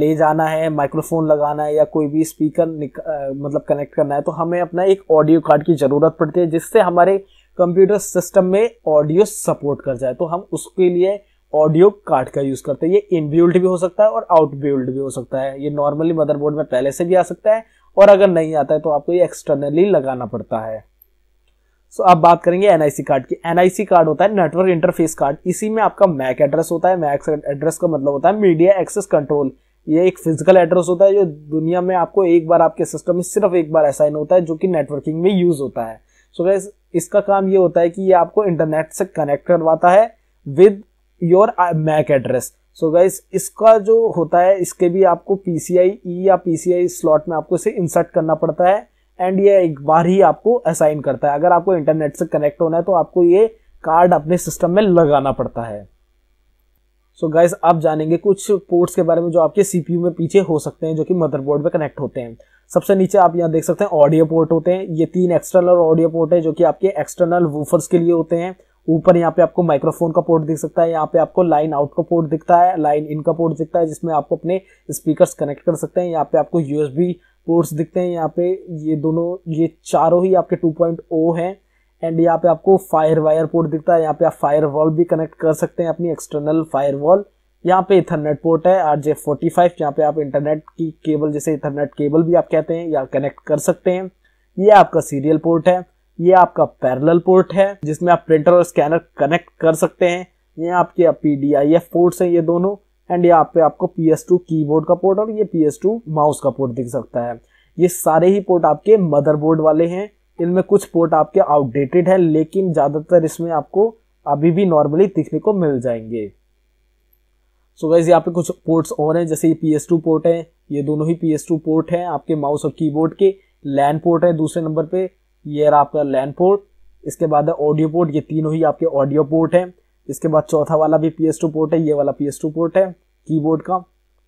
ले जाना है माइक्रोफोन लगाना है या कोई भी स्पीकर मतलब कनेक्ट करना है तो हमें अपना एक ऑडियो कार्ड की ज़रूरत पड़ती है जिससे हमारे कंप्यूटर सिस्टम में ऑडियो सपोर्ट कर जाए तो हम उसके लिए ऑडियो कार्ड का यूज़ करते हैं ये इनबिल्ड भी हो सकता है और आउटबिल्ड भी हो सकता है ये नॉर्मली मदरबोर्ड में पहले से भी आ सकता है और अगर नहीं आता है तो आपको ये एक्सटर्नली लगाना पड़ता है सो so, आप बात करेंगे एनआईसी कार्ड की एनआईसी कार्ड होता है नेटवर्क इंटरफेस कार्ड इसी में आपका मैक एड्रेस होता है मैक एड्रेस का मतलब होता है मीडिया एक्सेस कंट्रोल ये एक फिजिकल एड्रेस होता है जो दुनिया में आपको एक बार आपके सिस्टम में सिर्फ एक बार असाइन होता है जो कि नेटवर्किंग में यूज होता है सो so, गैस इसका काम ये होता है कि ये आपको इंटरनेट से कनेक्ट करवाता है with your MAC address so so guys इसका जो होता है इसके भी आपको पी ई e या पी स्लॉट में आपको इसे इंसर्ट करना पड़ता है एंड ये एक बार ही आपको असाइन करता है अगर आपको इंटरनेट से कनेक्ट होना है तो आपको ये कार्ड अपने सिस्टम में लगाना पड़ता है सो so गाइज आप जानेंगे कुछ पोर्ट्स के बारे में जो आपके सीपीयू में पीछे हो सकते हैं जो कि मदरबोर्ड में कनेक्ट होते हैं सबसे नीचे आप यहाँ देख सकते हैं ऑडियो पोर्ट होते हैं ये तीन एक्सटर्नल ऑडियो पोर्ट है जो कि आपके एक्सटर्नल वूफर्स के लिए होते हैं ऊपर यहाँ पे आपको माइक्रोफोन का पोर्ट दिख सकता है यहाँ पे आपको लाइन आउट का पोर्ट दिखता है लाइन इन का पोर्ट दिखता है जिसमें आपको अपने स्पीकर्स कनेक्ट कर सकते हैं यहाँ पे आपको यूएसबी पोर्ट्स दिखते हैं यहाँ पे ये दोनों ये चारों ही आपके 2.0 हैं एंड यहाँ पे आपको फायर वायर पोर्ट दिखता है यहाँ पे आप फायर वॉल भी कनेक्ट कर सकते हैं अपनी एक्सटर्नल फायर वॉल यहाँ पे इथरनेट पोर्ट है आर जे फोर्टी फाइव पे आप इंटरनेट की केबल जैसे इथरनेट केबल भी आप कहते हैं या कनेक्ट कर सकते हैं ये आपका सीरियल पोर्ट है ये आपका पैरेलल पोर्ट है जिसमें आप प्रिंटर और स्कैनर कनेक्ट कर सकते हैं ये आपके P D I F ports हैं ये दोनों एंड यहाँ पे आपको P S two keyboard का पोर्ट और ये पी एस टू माउस का पोर्ट दिख सकता है ये सारे ही पोर्ट आपके मदरबोर्ड वाले हैं इनमें कुछ पोर्ट आपके आउटडेटेड हैं लेकिन ज़्यादातर इसमें आपको अभी भी नॉर्मली दिखने को मिल जाएंगे सो so यहाँ पे कुछ पोर्ट्स और हैं जैसे ये पी एस टू पोर्ट है ये दोनों ही पी एस टू पोर्ट हैं आपके माउस और कीबोर्ड के लैन पोर्ट है दूसरे नंबर पे ये रहा आपका लैन पोर्ट इसके बाद है ऑडियो पोर्ट ये तीनों ही आपके ऑडियो पोर्ट है इसके बाद चौथा वाला भी पी पोर्ट है ये वाला पी पोर्ट है कीबोर्ड का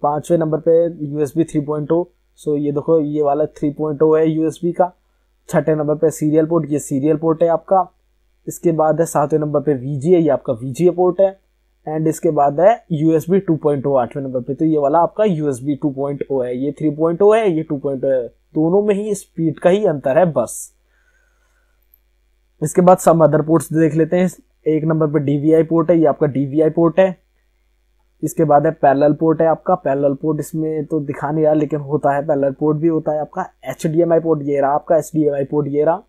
पाँचवें नंबर पे U S B three point O so ये देखो ये वाला थ्री पॉइंट ओ है यू एस बी का छठे नंबर पे सीरियल पोर्ट ये सीरियल पोर्ट है आपका इसके बाद है सातवें नंबर पे वी जी है ये आपका वी पोर्ट है एंड इसके बाद है U S B two point O आठवें नंबर पे तो ये वाला आपका U S B two point O है ये थ्री पॉइंट ओ है ये टू पॉइंट ओ है दोनों में ही स्पीड का ही अंतर है बस इसके बाद सब अदर पोर्ट्स देख लेते हैं एक नंबर पर डीवीआई पोर्ट है ये आपका डी पोर्ट है इसके बाद है पैरल पोर्ट है आपका पैरल पोर्ट इसमें तो दिखा नहीं रहा लेकिन होता है पैरल पोर्ट भी होता है आपका एच पोर्ट ये रहा आपका एच पोर्ट ये रहा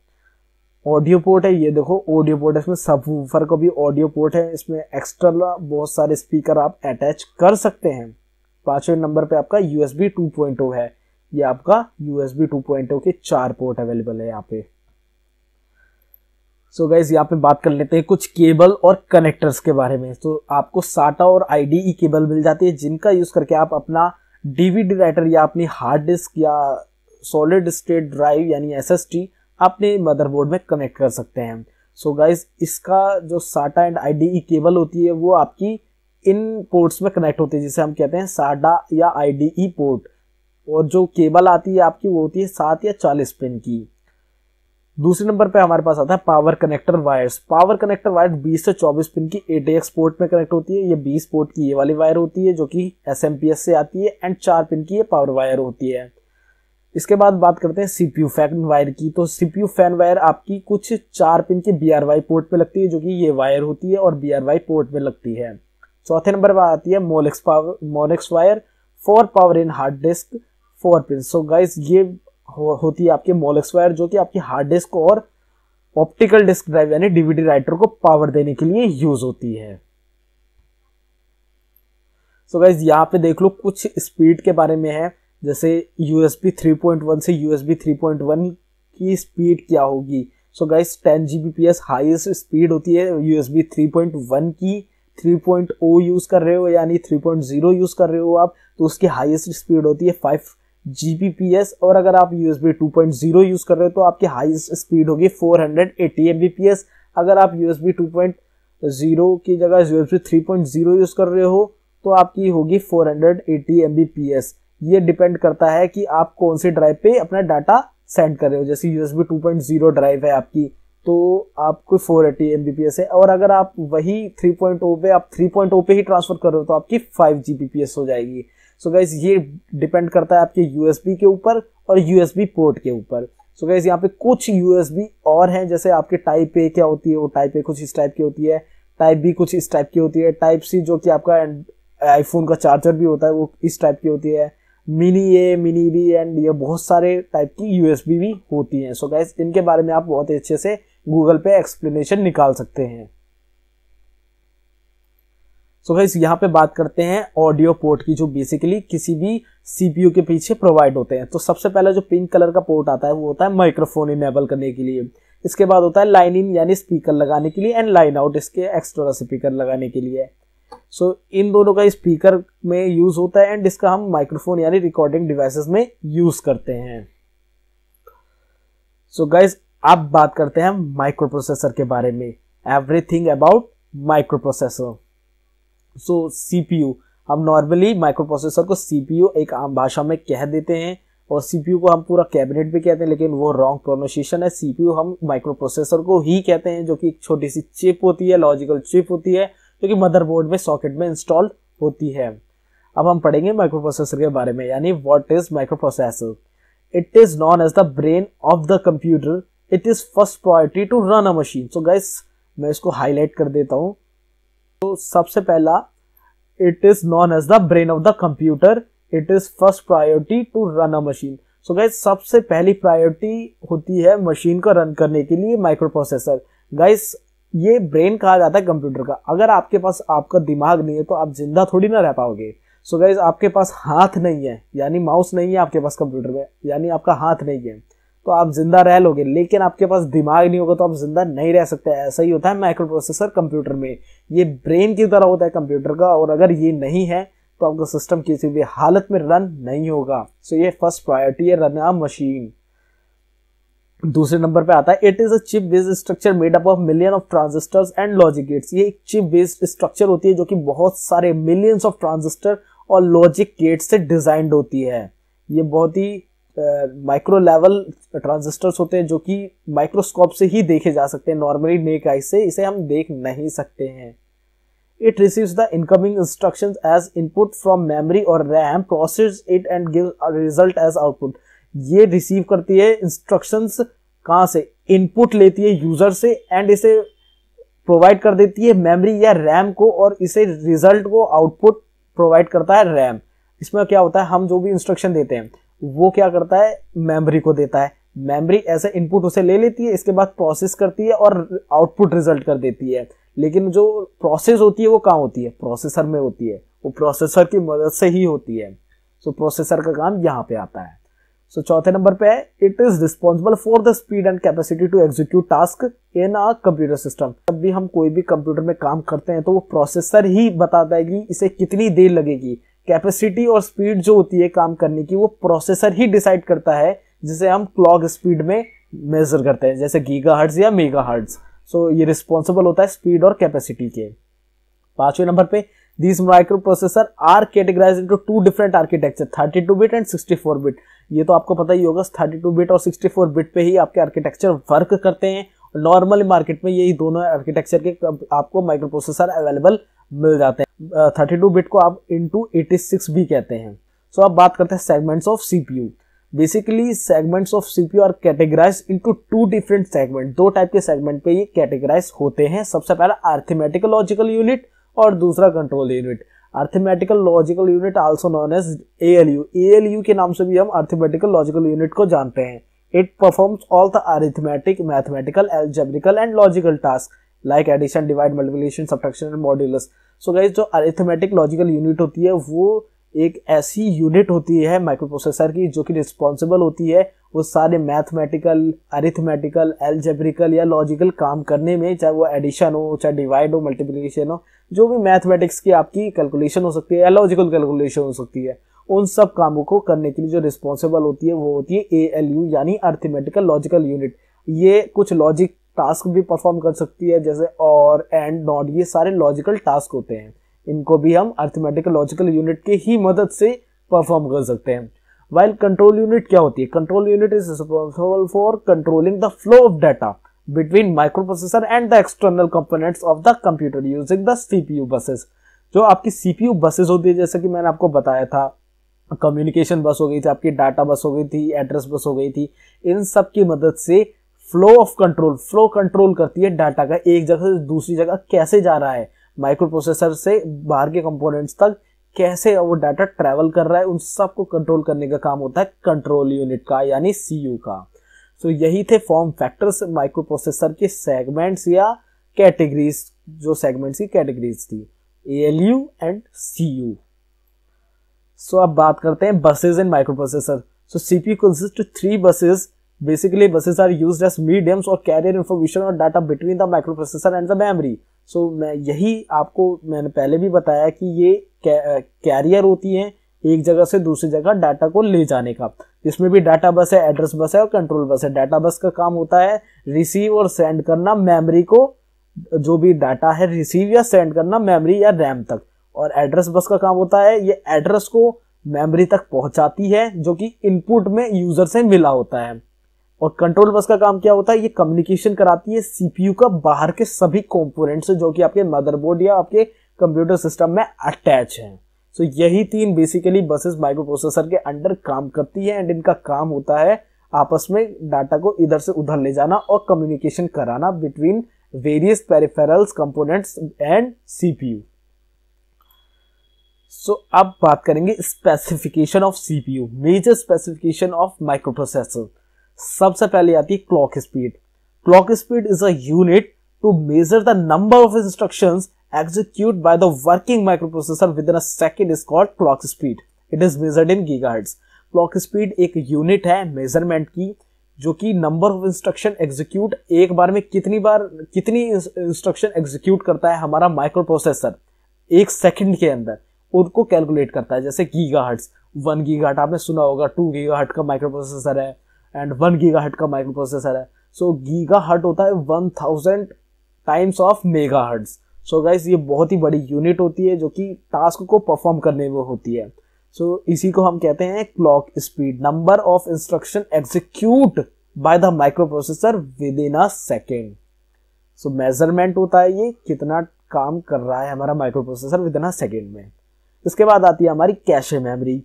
ऑडियो पोर्ट है ये देखो ऑडियो पोर्ट है इसमें वूफर को भी ऑडियो पोर्ट है इसमें एक्स्ट्रा बहुत सारे स्पीकर आप अटैच कर सकते हैं पांचवें नंबर पे आपका यूएसबी 2.0 है ये आपका यूएसबी 2.0 के चार पोर्ट अवेलेबल है यहाँ पे सो so गाइज यहाँ पे बात कर लेते हैं कुछ केबल और कनेक्टर्स के बारे में तो आपको साटा और आईडीई केबल मिल जाती है जिनका यूज़ करके आप अपना डीवीडी राइटर या अपनी हार्ड डिस्क या सॉलिड स्टेट ड्राइव यानी एसएसटी अपने मदरबोर्ड में कनेक्ट कर सकते हैं सो so गाइज इसका जो साटा एंड आईडीई केबल होती है वो आपकी इन पोर्ट्स में कनेक्ट होती है जिसे हम कहते हैं साडा या आईडीई पोर्ट और जो केबल आती है आपकी वो होती है सात या चालीस पिन की दूसरे नंबर पे हमारे पास आता है power connector wires power connector wire 20 से 24 पिन की ATX पोर्ट में कनेक्ट होती है ये 20 पोर्ट की ये वाली वायर होती है जो कि एस से आती है एंड चार पिन की ये पावर वायर होती है इसके बाद बात करते हैं सीपीयू फैन वायर की तो सीपीयू फैन वायर आपकी कुछ चार पिन की बी पोर्ट पर लगती है जो कि ये वायर होती है और बी पोर्ट में लगती है चौथे नंबर पर आती है Molex power Molex wire four power in hard disk four pin so guys ये हो, होती है आपके मोल एक्सपायर जो कि आपकी हार्ड डिस्क और ऑप्टिकल डिस्क ड्राइव यानी डीवीडी राइटर को पावर देने के लिए यूज होती है सो गाइज यहाँ पे देख लो कुछ स्पीड के बारे में है जैसे यूएसबी 3.1 से यूएसबी 3.1 की स्पीड क्या होगी so guys ten G B P S highest speed होती है यूएसबी 3.1 की 3.0 यूज़ कर रहे हो यानी 3.0 यूज़ कर रहे हो आप तो उसकी हाईएस्ट स्पीड होती है फाइव जीबीपीएस और अगर आप यूएसबी 2.0 यूज़ कर रहे हो तो आपकी हाईएस्ट स्पीड होगी 480 हंड्रेड अगर आप यूएसबी 2.0 की जगह यूएसबी 3.0 यूज़ कर रहे हो तो आपकी होगी 480 हंड्रेड ये डिपेंड करता है कि आप कौन से ड्राइव पे अपना डाटा सेंड कर रहे हो जैसे यूएसबी 2.0 ड्राइव है आपकी तो आपको 480 एटी है और अगर आप वही 3.0 पे आप 3.0 पे ही ट्रांसफ़र कर रहे हो तो आपकी 5 जी हो जाएगी सो गैस ये डिपेंड करता है आपके यूएसबी के ऊपर और यूएसबी पोर्ट के ऊपर सो गैस यहाँ पे कुछ यूएसबी और हैं जैसे आपके टाइप ए क्या होती है वो टाइप ए कुछ इस टाइप की होती है टाइप बी कुछ इस टाइप की होती है टाइप सी जो कि आपका आईफोन का चार्जर भी होता है वो इस टाइप की होती है mini A mini B and ये बहुत सारे टाइप की यूएसबी भी होती हैं सो गैस इनके बारे में आप बहुत अच्छे से गूगल पे एक्सप्लेनेशन निकाल सकते हैं सो गाइस यहाँ पे बात करते हैं ऑडियो पोर्ट की जो बेसिकली किसी भी सीपीयू के पीछे प्रोवाइड होते हैं तो सबसे पहला जो पिंक कलर का पोर्ट आता है वो होता है माइक्रोफोन इनेबल करने के लिए इसके बाद होता है लाइन इन यानी स्पीकर लगाने के लिए एंड लाइन आउट इसके एक्स्ट्रा स्पीकर लगाने के लिए सो so, इन दोनों का स्पीकर में यूज होता है एंड इसका हम माइक्रोफोन यानी रिकॉर्डिंग डिवाइसेस में यूज करते हैं सो so, गाइज अब बात करते हैं माइक्रो प्रोसेसर के बारे में everything about micro processor so CPU हम नॉर्मली माइक्रोप्रोसेसर को सीपीयू एक आम भाषा में कह देते हैं और सीपीयू को हम पूरा कैबिनेट भी कहते हैं लेकिन वो रॉन्ग प्रोनाउंसिएशन है सीपीयू हम माइक्रो प्रोसेसर को ही कहते हैं जो कि एक छोटी सी चिप होती है लॉजिकल चिप होती है जो कि मदरबोर्ड में सॉकेट में इंस्टॉल्ड होती है अब हम पढ़ेंगे माइक्रो प्रोसेसर के बारे में यानी what is micro processor it is known as the brain of the computer it is first priority to run a machine so guys मैं इसको हाईलाइट कर देता हूँ तो सबसे पहला it is known as the brain of the computer it is first priority to run a machine so guys सबसे पहली प्रायोरिटी होती है मशीन को रन करने के लिए माइक्रो प्रोसेसर गाइज ये ब्रेन कहा जाता है कंप्यूटर का अगर आपके पास आपका दिमाग नहीं है तो आप जिंदा थोड़ी ना रह पाओगे सो so गाइज आपके पास हाथ नहीं है यानी माउस नहीं है आपके पास कंप्यूटर में यानी आपका हाथ नहीं है तो आप जिंदा रह लोगे लेकिन आपके पास दिमाग नहीं होगा तो आप जिंदा नहीं रह सकते ऐसा ही होता है माइक्रो प्रोसेसर कंप्यूटर में ये ब्रेन की तरह होता है कंप्यूटर का और अगर ये नहीं है तो आपका सिस्टम किसी भी हालत में रन नहीं होगा सो ये फर्स्ट प्रायोरिटी है रन आ मशीन दूसरे नंबर पे आता है it is a chip based structure made up of million of transistors and logic gates ये एक चिप बेस्ड स्ट्रक्चर होती है जो कि बहुत सारे मिलियंस ऑफ ट्रांजिस्टर और लॉजिक गेट से डिजाइंड होती है ये बहुत ही माइक्रो लेवल ट्रांजिस्टर्स होते हैं जो कि माइक्रोस्कोप से ही देखे जा सकते हैं नॉर्मली नेक आई से इसे हम देख नहीं सकते हैं it receives the incoming instructions as input from memory और RAM process it and gives a result as ये रिसीव करती है इंस्ट्रक्शंस कहाँ से इनपुट लेती है यूजर से एंड इसे प्रोवाइड कर देती है मेमोरी या रैम को और इसे रिजल्ट को आउटपुट प्रोवाइड करता है रैम इसमें क्या होता है हम जो भी इंस्ट्रक्शन देते हैं वो क्या करता है मेमोरी को देता है मेमोरी ऐसे इनपुट उसे ले लेती है इसके बाद प्रोसेस करती है और आउटपुट रिजल्ट कर देती है लेकिन जो प्रोसेस होती है वो कहाँ होती है प्रोसेसर में होती है वो प्रोसेसर की मदद से ही होती है सो so, प्रोसेसर का काम यहाँ पे आता है सो so, चौथे नंबर पे है it is responsible for the speed and capacity to execute task in a computer system जब भी हम कोई भी कंप्यूटर में काम करते हैं तो वो प्रोसेसर ही बताता है कि इसे कितनी देर लगेगी कैपेसिटी और स्पीड जो होती है काम करने की वो प्रोसेसर ही डिसाइड करता है जिसे हम क्लॉक स्पीड में मेजर करते हैं जैसे गीगा या मेगा हर्ट्स सो ये रिस्पॉन्सिबल होता है स्पीड और कैपेसिटी के पांचवें नंबर पे these micro processor are categorize into two different architecture thirty two bit and sixty four bit ये तो आपको पता ही होगा थर्टी टू बिट और सिक्सटी फोर बिट पे ही आपके आर्किटेक्चर वर्क करते हैं नॉर्मल मार्केट में यही दोनों आर्किटेक्चर के आपको माइक्रो प्रोसेसर अवेलेबल मिल जाते हैं थर्टी टू बिट को आप इंटू एटी सिक्स भी कहते हैं सो so, आप बात करते हैं segments of you basically segments of you are categorize into two different segment दो टाइप के सेगमेंट पे ये कैटेगराइज होते हैं सबसे पहला आर्थमेटिकल लॉजिकल यूनिट और दूसरा control unit arithmetical logical unit also known as L U के नाम से भी हम आर्थमेटिकल लॉजिकल यूनिट को जानते हैं it performs all the arithmetic mathematical algebraic and logical task like addition divide multiplication subtraction and modulus so guys जो arithmetic logical unit होती है वो एक ऐसी यूनिट होती है माइक्रोप्रोसेसर की जो कि रिस्पॉन्सिबल होती है वो सारे मैथमेटिकल अरिथमेटिकल एलजेब्रिकल या लॉजिकल काम करने में चाहे वो एडिशन हो चाहे डिवाइड हो मल्टीप्लिकेशन हो जो भी मैथमेटिक्स की आपकी कैलकुलेशन हो सकती है या लॉजिकल कैलकुलेशन हो सकती है उन सब कामों को करने के लिए जो रिस्पॉन्सिबल होती है वो होती है ए एल यू यानी अर्थमेटिकल लॉजिकल यूनिट ये कुछ लॉजिक टास्क भी परफॉर्म कर सकती है जैसे और एंड नॉट ये सारे लॉजिकल टास्क होते हैं इनको भी हम अर्थमेटिकल लॉजिकल यूनिट के ही मदद से परफॉर्म कर सकते हैं वाइल कंट्रोल यूनिट क्या होती है control unit is responsible for controlling the flow of data between micro processor and the external components of the computer using the CPU buses जो आपकी सीपीयू बसेस होती है जैसे कि मैंने आपको बताया था कम्युनिकेशन बस हो गई थी आपकी डाटा बस हो गई थी एड्रेस बस हो गई थी इन सब की मदद से flow of control flow control करती है डाटा का एक जगह से दूसरी जगह कैसे जा रहा है माइक्रो प्रोसेसर से बाहर के कंपोनेंट्स तक कैसे वो डाटा ट्रैवल कर रहा है उन सब को कंट्रोल करने का काम होता है कंट्रोल यूनिट का यानी सी का सो so, यही थे फॉर्म फैक्टर्स माइक्रो प्रोसेसर के सेगमेंट्स या कैटेगरीज जो सेगमेंट्स की कैटेगरीज थी A L U and C U so so, अब बात करते हैं buses and micro processor so CP consist three buses basically buses are used medium और कैरियर इन्फॉर्मेशन और data between the the microprocessor and the memory सो मैं यही आपको मैंने पहले भी बताया कि ये कैरियर होती है एक जगह से दूसरी जगह डाटा को ले जाने का इसमें भी डाटा बस है एड्रेस बस है और कंट्रोल बस है डाटा बस का काम होता है रिसीव और सेंड करना मेमोरी को जो भी डाटा है रिसीव या सेंड करना मेमोरी या रैम तक और एड्रेस बस का काम होता है ये एड्रेस को मेमोरी तक पहुंचाती है जो कि इनपुट में यूजर से मिला होता है और कंट्रोल बस का काम क्या होता है ये कम्युनिकेशन कराती है सीपीयू का बाहर के सभी से जो कि आपके मदरबोर्ड या आपके कंप्यूटर सिस्टम में अटैच है सो so, यही तीन बेसिकली बसेस माइक्रो प्रोसेसर के अंडर काम करती है एंड इनका काम होता है आपस में डाटा को इधर से उधर ले जाना और कम्युनिकेशन कराना between various peripherals components and CPU so so, अब बात करेंगे specification of CPU major specification of microprocessor सबसे पहले आती है clock speed clock speed is at to measure the number of instruction execute by the working microprocessor within second is called clock speed it is measured in gigahertz clock speed एक unit है measurement की जो कि number of instruction execute एक बार में कितनी बार कितनी instruction execute करता है हमारा माइक्रो प्रोसेसर एक सेकंड के अंदर उनको कैलकुलेट करता है जैसे गीगा हट वन गीगा हट आपने सुना होगा टू गीगा हट का माइक्रो प्रोसेसर है एंड वन गीगा हट का माइक्रो प्रोसेसर है सो गीगा हट होता है one thousand times of megahertz so guys ये बहुत ही बड़ी यूनिट होती है जो कि टास्क को परफॉर्म करने में होती है सो so, इसी को हम कहते हैं clock speed number of instruction execute by the microprocessor within a second so measurement होता है ये कितना काम कर रहा है हमारा microprocessor within a second में इसके बाद आती है हमारी cache memory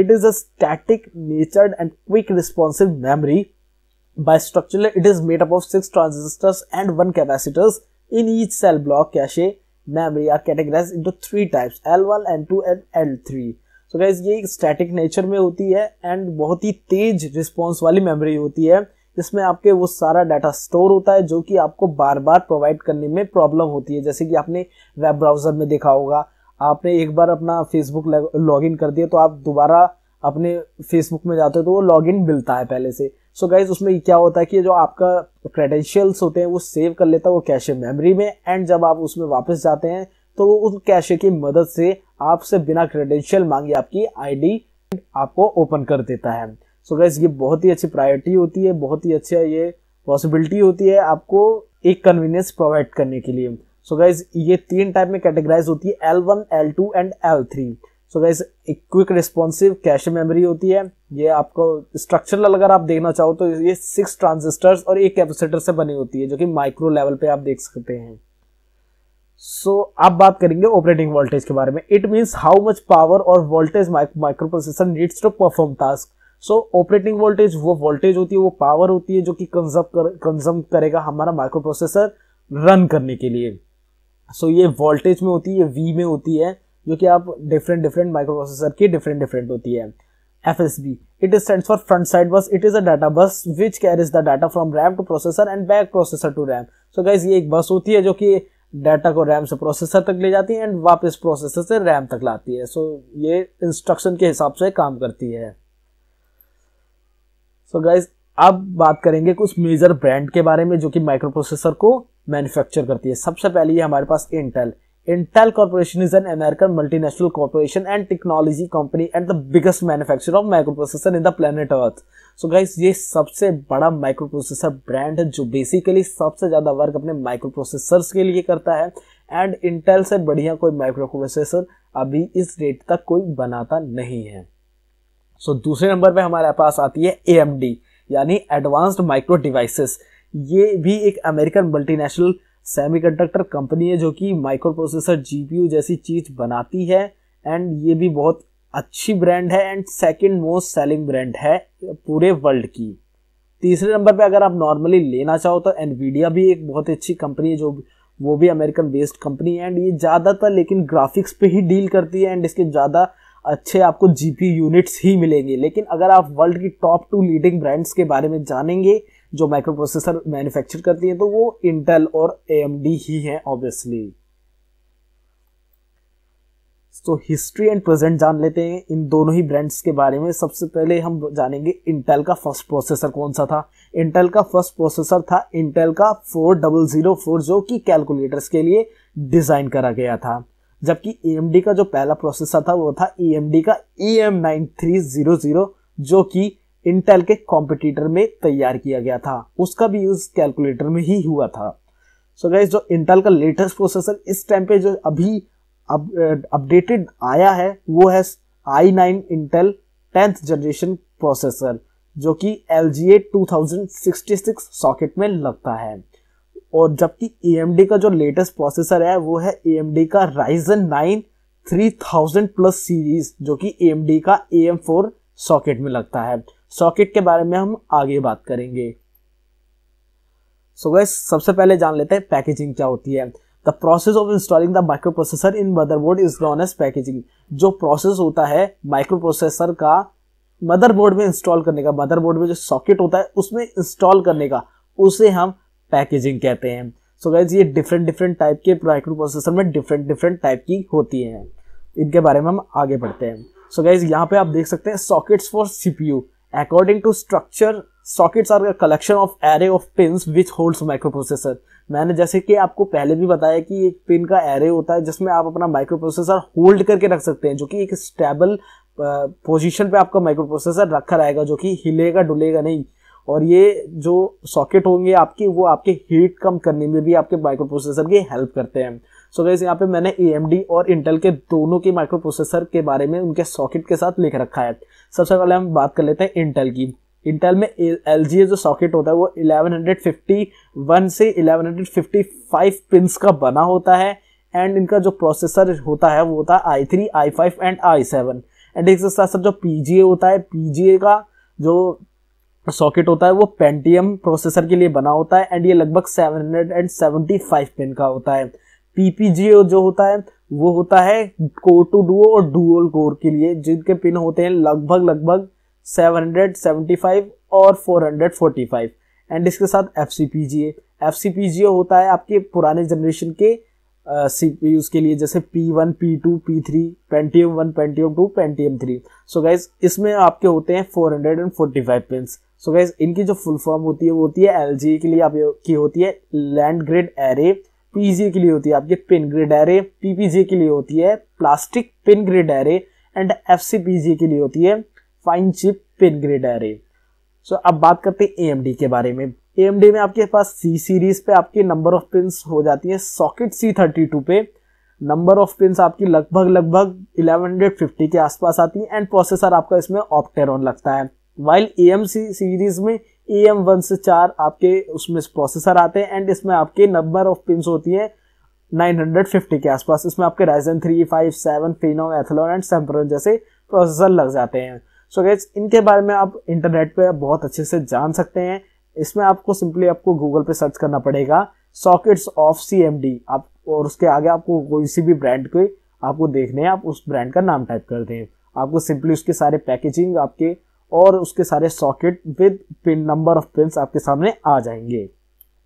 it is a static natured and quick responsive memory by structurally it is made up of six transistors and one capacitors in each cell block cache memory are categorized into three types L1 L2 and L3 so so ये static nature में होती है and बहुत ही तेज response वाली memory होती है जिसमें आपके वो सारा डाटा स्टोर होता है जो कि आपको बार बार प्रोवाइड करने में प्रॉब्लम होती है जैसे कि आपने वेब ब्राउजर में देखा होगा आपने एक बार अपना फेसबुक इन कर दिया तो आप दोबारा अपने फेसबुक में जाते हो तो वो इन मिलता है पहले से सो so गाइज उसमें क्या होता है कि जो आपका क्रेडेंशियल्स होते हैं वो सेव कर लेता है वो कैशे मेमोरी में एंड जब आप उसमें वापस जाते हैं तो वो उस कैशे की मदद से आपसे बिना क्रेडेंशियल मांगे आपकी आईडी आपको ओपन कर देता है सो so गाइज ये बहुत ही अच्छी प्रायोरिटी होती है बहुत ही अच्छा ये पॉसिबिलिटी होती है आपको एक कन्वीनियंस प्रोवाइड करने के लिए सो गाइज ये तीन टाइप में कैटेगराइज होती है L one L two and L three so guys एक क्विक रिस्पॉन्सिव कैश मेमोरी होती है ये आपको स्ट्रक्चरल अगर आप देखना चाहो तो ये सिक्स ट्रांजिस्टर्स और एक कैपेसिटर से बनी होती है जो कि माइक्रो लेवल पे आप देख सकते हैं सो so, आप बात करेंगे ऑपरेटिंग वोल्टेज के बारे में it means how much power और voltage microprocessor needs to perform task so operating voltage वो वोल्टेज होती है वो पावर होती है जो कि कंजर्व कंजर्व करेगा हमारा माइक्रो प्रोसेसर रन करने के लिए सो ये वोल्टेज में होती है वी में होती है जो कि आप डिफरेंट डिफरेंट माइक्रो प्रोसेसर की डिफरेंट डिफरेंट होती है F S B it is send for front side bus it is a data bus which is the data from RAM to processor and back processor to RAM so guys ये एक बस होती है जो कि data को RAM से processor तक ले जाती है एंड वापस प्रोसेसर से रैम तक लाती है सो so, ये इंस्ट्रक्शन के हिसाब से काम करती है सो so, गाइज अब बात करेंगे कुछ मेजर ब्रांड के बारे में जो कि माइक्रो प्रोसेसर को मैन्युफैक्चर करती है सबसे पहले ये हमारे पास Intel Intel corporation is an American multinational corporation and technology company and the biggest manufacturer of microprocessor in the planet earth so guys ये सबसे बड़ा माइक्रो प्रोसेसर ब्रांड है जो बेसिकली सबसे ज़्यादा वर्क अपने माइक्रो प्रोसेसर के लिए करता है एंड इंटेल से बढ़िया कोई माइक्रो प्रोसेसर अभी इस रेट तक कोई बनाता नहीं है सो so, दूसरे नंबर पे हमारे पास आती है ए एम डी यानी एडवांस्ड माइक्रो डिवाइसेस ये भी एक अमेरिकन मल्टीनेशनल सेमीकंडक्टर कंपनी है जो कि माइक्रो प्रोसेसर जीपीयू जैसी चीज बनाती है एंड ये भी बहुत अच्छी ब्रांड है and second most selling brand है पूरे वर्ल्ड की तीसरे नंबर पे अगर आप नॉर्मली लेना चाहो तो एनवीडिया भी एक बहुत अच्छी कंपनी है जो वो भी अमेरिकन बेस्ड कंपनी है एंड ये ज़्यादातर लेकिन ग्राफिक्स पे ही डील करती है एंड इसके ज़्यादा अच्छे आपको जीपी यूनिट्स ही मिलेंगे लेकिन अगर आप वर्ल्ड की टॉप टू लीडिंग ब्रांड्स के बारे में जानेंगे जो माइक्रो प्रोसेसर मैन्युफैक्चर करती है तो वो इंटेल और ए ही है ऑब्वियसली तो हिस्ट्री एंड प्रेजेंट जान लेते हैं इन दोनों ही ब्रांड्स के बारे में सबसे पहले हम जानेंगे इंटेल का फर्स्ट प्रोसेसर कौन सा था इंटेल का फर्स्ट प्रोसेसर था इंटेल का फोर डबल जीरो फोर जो कि कैलकुलेटर्स के लिए डिज़ाइन करा गया था जबकि ए e का जो पहला प्रोसेसर था वो था ए e का ई e एम जो कि इंटेल के कॉम्पिटिटर में तैयार किया गया था उसका भी यूज कैलकुलेटर में ही हुआ था सो so गाइज जो इंटेल का लेटेस्ट प्रोसेसर इस टाइम पे जो अभी अपडेटेड अपडेटेड uh, आया है वो है I nine Intel tenth generation processor जो कि L G A two socket में लगता है और जबकि ए का जो लेटेस्ट प्रोसेसर है वो है ए का Ryzen nine three thousand plus series जो कि ए का ए एम फोर सॉकेट में लगता है सॉकेट के बारे में हम आगे बात करेंगे सो so सबसे पहले जान लेते हैं पैकेजिंग क्या होती है the process of installing the microprocessor in motherboard is known as packaging जो प्रोसेस होता है माइक्रो प्रोसेसर का मदरबोर्ड में इंस्टॉल करने का मदरबोर्ड में जो सॉकेट होता है उसमें इंस्टॉल करने का उसे हम पैकेजिंग कहते हैं सो so गाइज ये डिफरेंट डिफरेंट टाइप के माइक्रो प्रोसेसर में डिफरेंट डिफरेंट टाइप की होती हैं इनके बारे में हम आगे बढ़ते हैं सो so गाइज यहाँ पे आप देख सकते हैं sockets for CPU according to structure sockets are collection of array of pin which holds microprocessor मैंने जैसे कि आपको पहले भी बताया कि एक पिन का एरे होता है जिसमें आप अपना माइक्रो प्रोसेसर होल्ड करके रख सकते हैं जो कि एक स्टेबल पोजिशन पर आपका माइक्रो प्रोसेसर रखा रहेगा जो कि हिलेगा डुलेगा नहीं और ये जो सॉकेट होंगे आपकी वो आपके हीट कम करने में भी आपके माइक्रो प्रोसेसर की हेल्प करते हैं सो so गैस यहाँ पे मैंने ए और इंटेल के दोनों के माइक्रो प्रोसेसर के बारे में उनके सॉकेट के साथ लिख रखा है सबसे पहले हम बात कर लेते हैं इंटेल की इंटेल में एल जो सॉकेट होता है वो 1151 से 1155 पिंस का बना होता है एंड इनका जो प्रोसेसर होता है वो होता है I three I five and I seven and इसके साथ साथ जो पी होता है पी का जो सॉकेट होता है वो पेंटियम प्रोसेसर के लिए बना होता है एंड ये लगभग 775 पिन का होता है पीपीजीओ जो होता है वो होता है कोर टू डुओ और डुअल कोर के लिए जिनके पिन होते हैं लगभग लगभग 775 और 445 एंड इसके साथ एफ सी होता है आपके पुराने जनरेशन के सीपी के लिए जैसे P one P two P three Pentium one Pentium two Pentium three so guys इसमें आपके होते हैं four hundred and forty five pins so guys इनकी जो फुल फॉर्म होती है वो होती है एल के लिए आप की होती है लैंड ग्रेड एरे पीजे के लिए होती है आपके पिन ग्रिड एरे पीपीजे के लिए होती है plastic pin grid array and F के लिए होती है fine chip pin grid array so अब बात करते हैं ए के बारे में ए में आपके पास सी सीरीज पे आपकी नंबर ऑफ पिन हो जाती है सॉकेट सी थर्टी टू पे नंबर ऑफ पिन आपकी लगभग लगभग 1150 के आसपास आती है एंड प्रोसेसर आपका इसमें ऑप्टेरॉन लगता है while A M C series में ए एम वन से चार आपके उसमें प्रोसेसर आते हैं एंड इसमें आपके नंबर ऑफ पिन होती है 950 के आसपास इसमें आपके Ryzen three five seven Phenom Athlon and Sempron जैसे प्रोसेसर लग जाते हैं सो so गैस इनके बारे में आप इंटरनेट पे बहुत अच्छे से जान सकते हैं इसमें आपको सिंपली आपको गूगल पे सर्च करना पड़ेगा सॉकेट्स ऑफ सी आप और उसके आगे आपको किसी भी ब्रांड के आपको देखने हैं आप उस ब्रांड का नाम टाइप कर दें आपको सिंपली उसके सारे पैकेजिंग आपके और उसके सारे socket with pin number of pin आपके सामने आ जाएंगे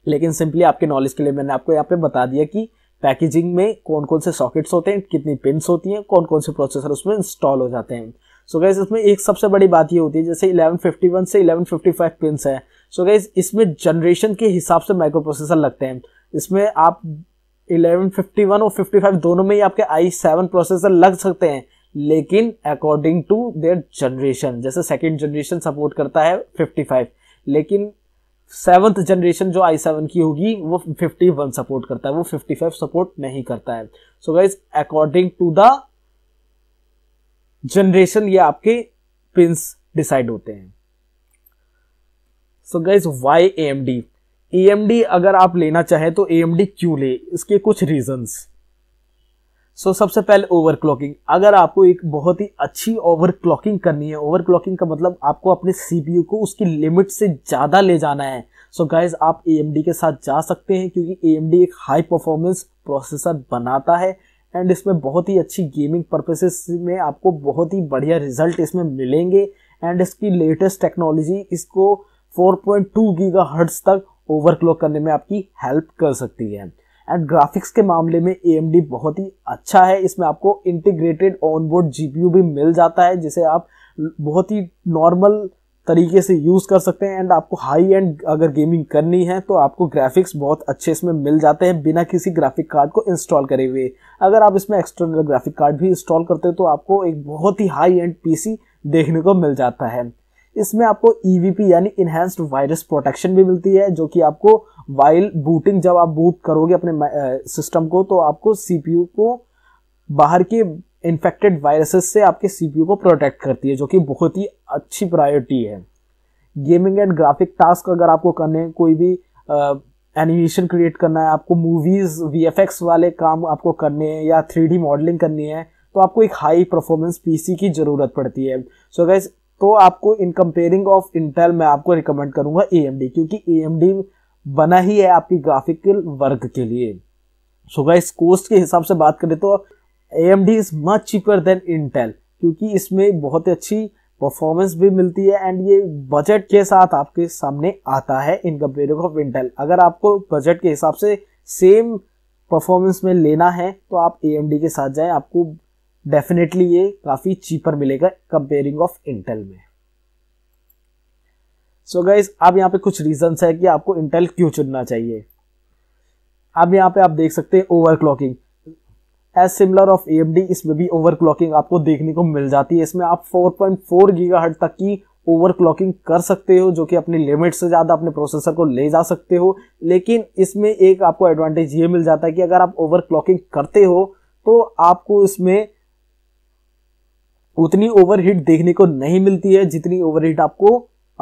लेकिन सिंपली आपके नॉलेज के लिए मैंने आपको यहाँ पे बता दिया कि पैकेजिंग में कौन कौन से सॉकेट्स होते हैं कितनी पिनस होती हैं कौन कौन से प्रोसेसर उसमें इंस्टॉल हो जाते हैं सो so गैस इसमें एक सबसे बड़ी बात ये होती है जैसे 1151 से 1155 पिन है सो गाइज इसमें जनरेशन के हिसाब से माइक्रो प्रोसेसर लगते हैं इसमें आप 1151 और 55 दोनों में ही आपके आई सेवन प्रोसेसर लग सकते हैं लेकिन अकॉर्डिंग टू देयर जनरेशन जैसे सेकेंड जनरेशन सपोर्ट करता है 55 लेकिन सेवन्थ जनरेशन जो आई सेवन की होगी वो 51 सपोर्ट करता है वो 55 सपोर्ट नहीं करता है so guys according to the generation ये आपके पिंस डिसाइड होते हैं so guys why A M D A M D अगर आप लेना चाहें तो ए एम डी क्यों ले इसके कुछ रीजन्स सो so, सबसे पहले ओवरक्लॉकिंग अगर आपको एक बहुत ही अच्छी ओवरक्लॉकिंग करनी है ओवरक्लॉकिंग का मतलब आपको अपने सीपीयू को उसकी लिमिट से ज़्यादा ले जाना है सो so, गाइज आप ए एम डी के साथ जा सकते हैं क्योंकि ए एम डी एक हाई परफॉर्मेंस प्रोसेसर बनाता है एंड इसमें बहुत ही अच्छी गेमिंग पर्पसेस में आपको बहुत ही बढ़िया रिजल्ट इसमें मिलेंगे एंड इसकी लेटेस्ट टेक्नोलॉजी इसको 4.2 गीगाहर्ट्ज तक ओवरक्लॉक करने में आपकी हेल्प कर सकती है एंड ग्राफिक्स के मामले में ए बहुत ही अच्छा है इसमें आपको इंटीग्रेटेड ऑनबोर्ड जी भी मिल जाता है जिसे आप बहुत ही नॉर्मल तरीके से यूज़ कर सकते हैं एंड आपको हाई एंड अगर गेमिंग करनी है तो आपको ग्राफिक्स बहुत अच्छे इसमें मिल जाते हैं बिना किसी ग्राफिक कार्ड को इंस्टॉल करे हुए अगर आप इसमें एक्सटर्नल ग्राफिक कार्ड भी इंस्टॉल करते हो तो आपको एक बहुत ही हाई एंड पीसी देखने को मिल जाता है इसमें आपको ईवीपी e यानी इनहेंस्ड वायरस प्रोटेक्शन भी मिलती है जो कि आपको वाइल बूटिंग जब आप बूट करोगे अपने सिस्टम को तो आपको सीपीयू को बाहर के इन्फेक्टेड वायरसेस से आपके सीपीयू को प्रोटेक्ट करती है जो कि बहुत ही अच्छी प्रायोरिटी है गेमिंग एंड ग्राफिक टास्क अगर आपको करने कोई भी एनिमेशन क्रिएट करना है आपको मूवीज़ वी वाले काम आपको करने हैं या थ्री मॉडलिंग करनी है तो आपको एक हाई परफॉर्मेंस पीसी की ज़रूरत पड़ती है सो so गैस तो आपको इन कंपेयरिंग ऑफ इंटेल मैं आपको रिकमेंड करूंगा ए क्योंकि ए बना ही है आपकी ग्राफिकल वर्क के लिए सो so इस कोस्ट के हिसाब से बात करें तो A M D is much cheaper than Intel क्योंकि इसमें बहुत अच्छी परफॉर्मेंस भी मिलती है एंड ये बजट के साथ आपके सामने आता है इन कंपेयरिंग ऑफ इंटेल अगर आपको बजट के हिसाब से सेम परफॉर्मेंस में लेना है तो आप ए के साथ जाएं आपको डेफिनेटली ये काफ़ी चीपर मिलेगा कंपेयरिंग ऑफ इंटेल में सो so गाइज अब यहाँ पे कुछ रीजन है कि आपको इंटेल क्यों चुनना चाहिए अब यहाँ पे आप देख सकते हैं overclocking as similar of A इसमें भी ओवर क्लॉकिंग आपको देखने को मिल जाती है इसमें आप 4.4 हट तक की ओवर क्लॉकिंग कर सकते हो जो कि अपनी लिमिट से ज़्यादा अपने प्रोसेसर को ले जा सकते हो लेकिन इसमें एक आपको एडवांटेज ये मिल जाता है कि अगर आप ओवर क्लॉकिंग करते हो तो आपको इसमें उतनी ओवरहीट देखने को नहीं मिलती है जितनी ओवरहीट आपको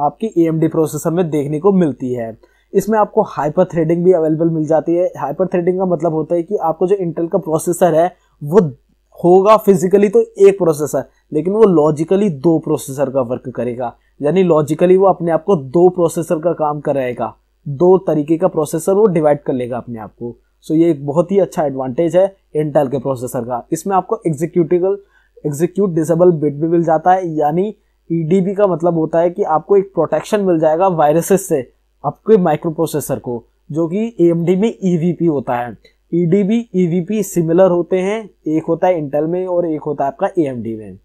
आपकी ए प्रोसेसर में देखने को मिलती है इसमें आपको हाइपर थ्रेडिंग भी अवेलेबल मिल जाती है हाइपर थ्रेडिंग का मतलब होता है कि आपको जो इंटेल का प्रोसेसर है वो होगा फिजिकली तो एक प्रोसेसर लेकिन वो लॉजिकली दो प्रोसेसर का वर्क करेगा यानी लॉजिकली वो अपने आप को दो प्रोसेसर का काम कराएगा दो तरीके का प्रोसेसर वो डिवाइड कर लेगा अपने आप को सो ये एक बहुत ही अच्छा एडवांटेज है इंटेल के प्रोसेसर का इसमें आपको एग्जीक्यूटिवल एग्जीक्यूट डिसेबल बिट भी मिल जाता है यानी ई का मतलब होता है कि आपको एक प्रोटेक्शन मिल जाएगा वायरसेस से आपके माइक्रो प्रोसेसर को जो कि ए में ई e होता है ईडीबी ईवीपी सिमिलर होते हैं एक होता है इंटेल में और एक होता है आपका डी में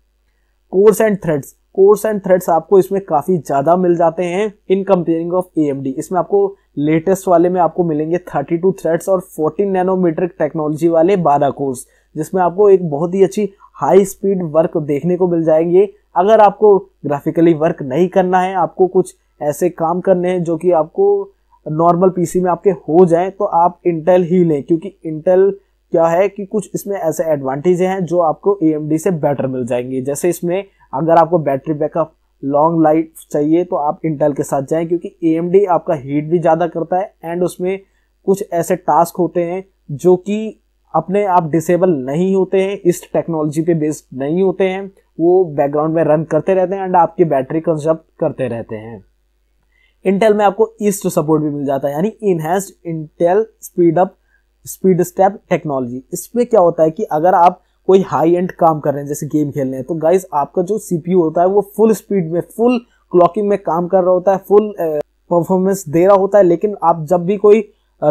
cores and threads cores and threads आपको इसमें काफ़ी ज़्यादा मिल जाते हैं इन कंपेयरिंग ऑफ डी इसमें आपको लेटेस्ट वाले में आपको मिलेंगे 32 थ्रेड्स और 14 नैनोमीटर टेक्नोलॉजी वाले 12 कोर्स जिसमें आपको एक बहुत ही अच्छी हाई स्पीड वर्क देखने को मिल जाएंगे अगर आपको ग्राफिकली वर्क नहीं करना है आपको कुछ ऐसे काम करने हैं जो कि आपको नॉर्मल पीसी में आपके हो जाए तो आप इंटेल ही लें क्योंकि इंटेल क्या है कि कुछ इसमें ऐसे एडवांटेज हैं जो आपको ए से बेटर मिल जाएंगे जैसे इसमें अगर आपको बैटरी बैकअप लॉन्ग लाइफ चाहिए तो आप इंटेल के साथ जाएं क्योंकि ए आपका हीट भी ज़्यादा करता है एंड उसमें कुछ ऐसे टास्क होते हैं जो कि अपने आप डिसेबल नहीं होते हैं इस टेक्नोलॉजी पे बेस्ड नहीं होते हैं वो बैकग्राउंड में रन करते रहते हैं एंड आपकी बैटरी कंजप्ट करते रहते हैं इंटेल में आपको ईस्ट सपोर्ट भी मिल जाता है यानी enhanced Intel speed up speed step technology इसमें क्या होता है कि अगर आप कोई हाई एंड काम कर रहे हैं जैसे गेम खेल रहे हैं तो गाइज आपका जो सीपीयू होता है वो फुल स्पीड में फुल क्लॉकिंग में काम कर रहा होता है फुल परफॉर्मेंस दे रहा होता है लेकिन आप जब भी कोई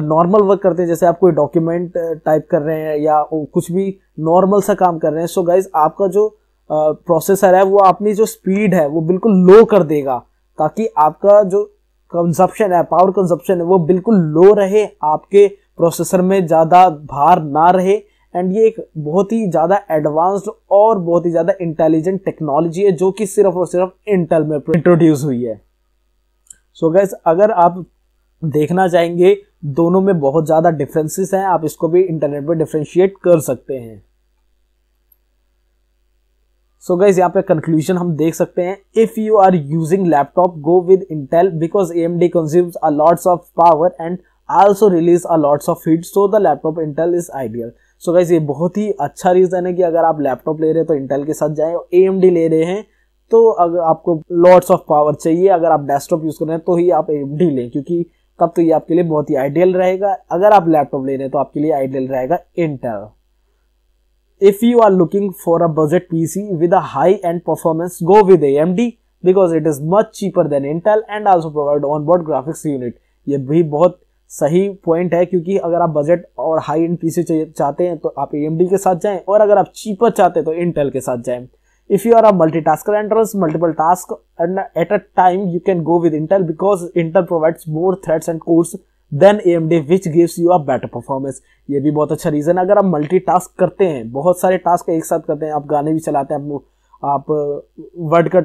नॉर्मल वर्क करते हैं जैसे आप कोई डॉक्यूमेंट टाइप कर रहे हैं या कुछ भी नॉर्मल सा काम कर रहे हैं सो so गाइज आपका जो प्रोसेसर है वो अपनी जो स्पीड है वो बिल्कुल लो कर देगा ताकि आपका जो कंजप्शन है पावर कंजप्शन है वो बिल्कुल लो रहे आपके प्रोसेसर में ज़्यादा भार ना रहे एंड ये एक बहुत ही ज़्यादा एडवांस्ड और बहुत ही ज़्यादा इंटेलिजेंट टेक्नोलॉजी है जो कि सिर्फ और सिर्फ इंटेल में इंट्रोड्यूस हुई है सो so गैस अगर आप देखना चाहेंगे दोनों में बहुत ज़्यादा डिफरेंसेस हैं आप इसको भी इंटरनेट पर डिफ्रेंशिएट कर सकते हैं सो गाइज यहाँ पे कंक्लूजन हम देख सकते हैं if you are using laptop go with Intel because A M D consumes a lots of power and also release a lots of heat so the laptop Intel is ideal so guys ये बहुत ही अच्छा reason है कि अगर आप laptop ले रहे हैं तो इंटेल के साथ जाएं ए एम डी ले रहे हैं तो अगर आपको लॉट्स ऑफ पावर चाहिए अगर आप डेस्कटॉप यूज़ कर रहे हैं तो ही आप ए एम डी लें क्योंकि तब तो ये आपके लिए बहुत ही आइडियल रहेगा अगर आप लैपटॉप ले रहे हैं तो आपके लिए आइडियल रहेगा Intel if you are looking for a budget PC with a high end performance go with AMD because it is much cheaper than Intel and also provide on board graphics unit ये भी बहुत सही point है क्योंकि अगर आप budget और high and PC चाहते हैं तो आप एएमडी के साथ जाएं और अगर आप चीपर चाहते हैं तो इंटेल के साथ जाएं if you are a multitasker and runs multiple tasks and at a time you can go with intel because intel provides more threads and cores than amd which gives you a better performance better performance ये भी बहुत अच्छा reason है अगर आप multi task करते हैं बहुत सारे टास्क एक साथ करते हैं आप गाने भी चलाते हैं आप वर्ड का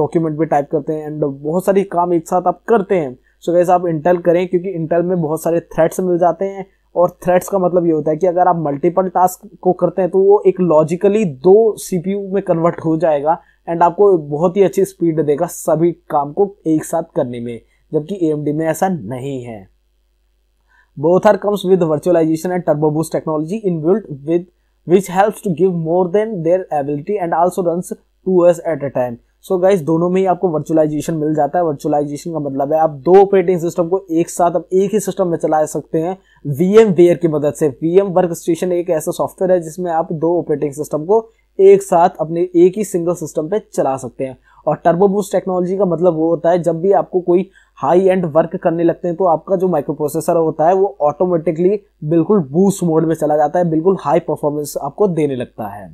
डॉक्यूमेंट भी टाइप करते हैं एंड बहुत सारी काम एक साथ आप करते हैं सो so वैसे आप इंटेल करें क्योंकि इंटेल में बहुत सारे थ्रेड्स मिल जाते हैं और थ्रेड्स का मतलब ये होता है कि अगर आप मल्टीपल टास्क को करते हैं तो वो एक लॉजिकली दो सी में कन्वर्ट हो जाएगा एंड आपको बहुत ही अच्छी स्पीड देगा सभी काम को एक साथ करने में जबकि ए में ऐसा नहीं है both are comes with virtualization and turbo boost technology in build with which help to give more than their ability and also run two S at a time so so guys दोनों में ही आपको वर्चुअलाइजेशन मिल जाता है virtualisation का मतलब है आप दो ऑपरेटिंग सिस्टम को एक साथ आप एक ही सिस्टम में चला सकते हैं वीएम वेयर की मदद से वीएम वर्क स्टेशन एक ऐसा सॉफ्टवेयर है जिसमें आप दो ऑपरेटिंग सिस्टम को एक साथ अपने एक ही सिंगल सिस्टम पे चला सकते हैं और टर्बो टेक्नोलॉजी का मतलब वो होता है जब भी आपको कोई हाई एंड वर्क करने लगते हैं तो आपका जो माइक्रो प्रोसेसर होता है वो ऑटोमेटिकली बिल्कुल बूस्ट मोड में चला जाता है बिल्कुल हाई परफॉर्मेंस आपको देने लगता है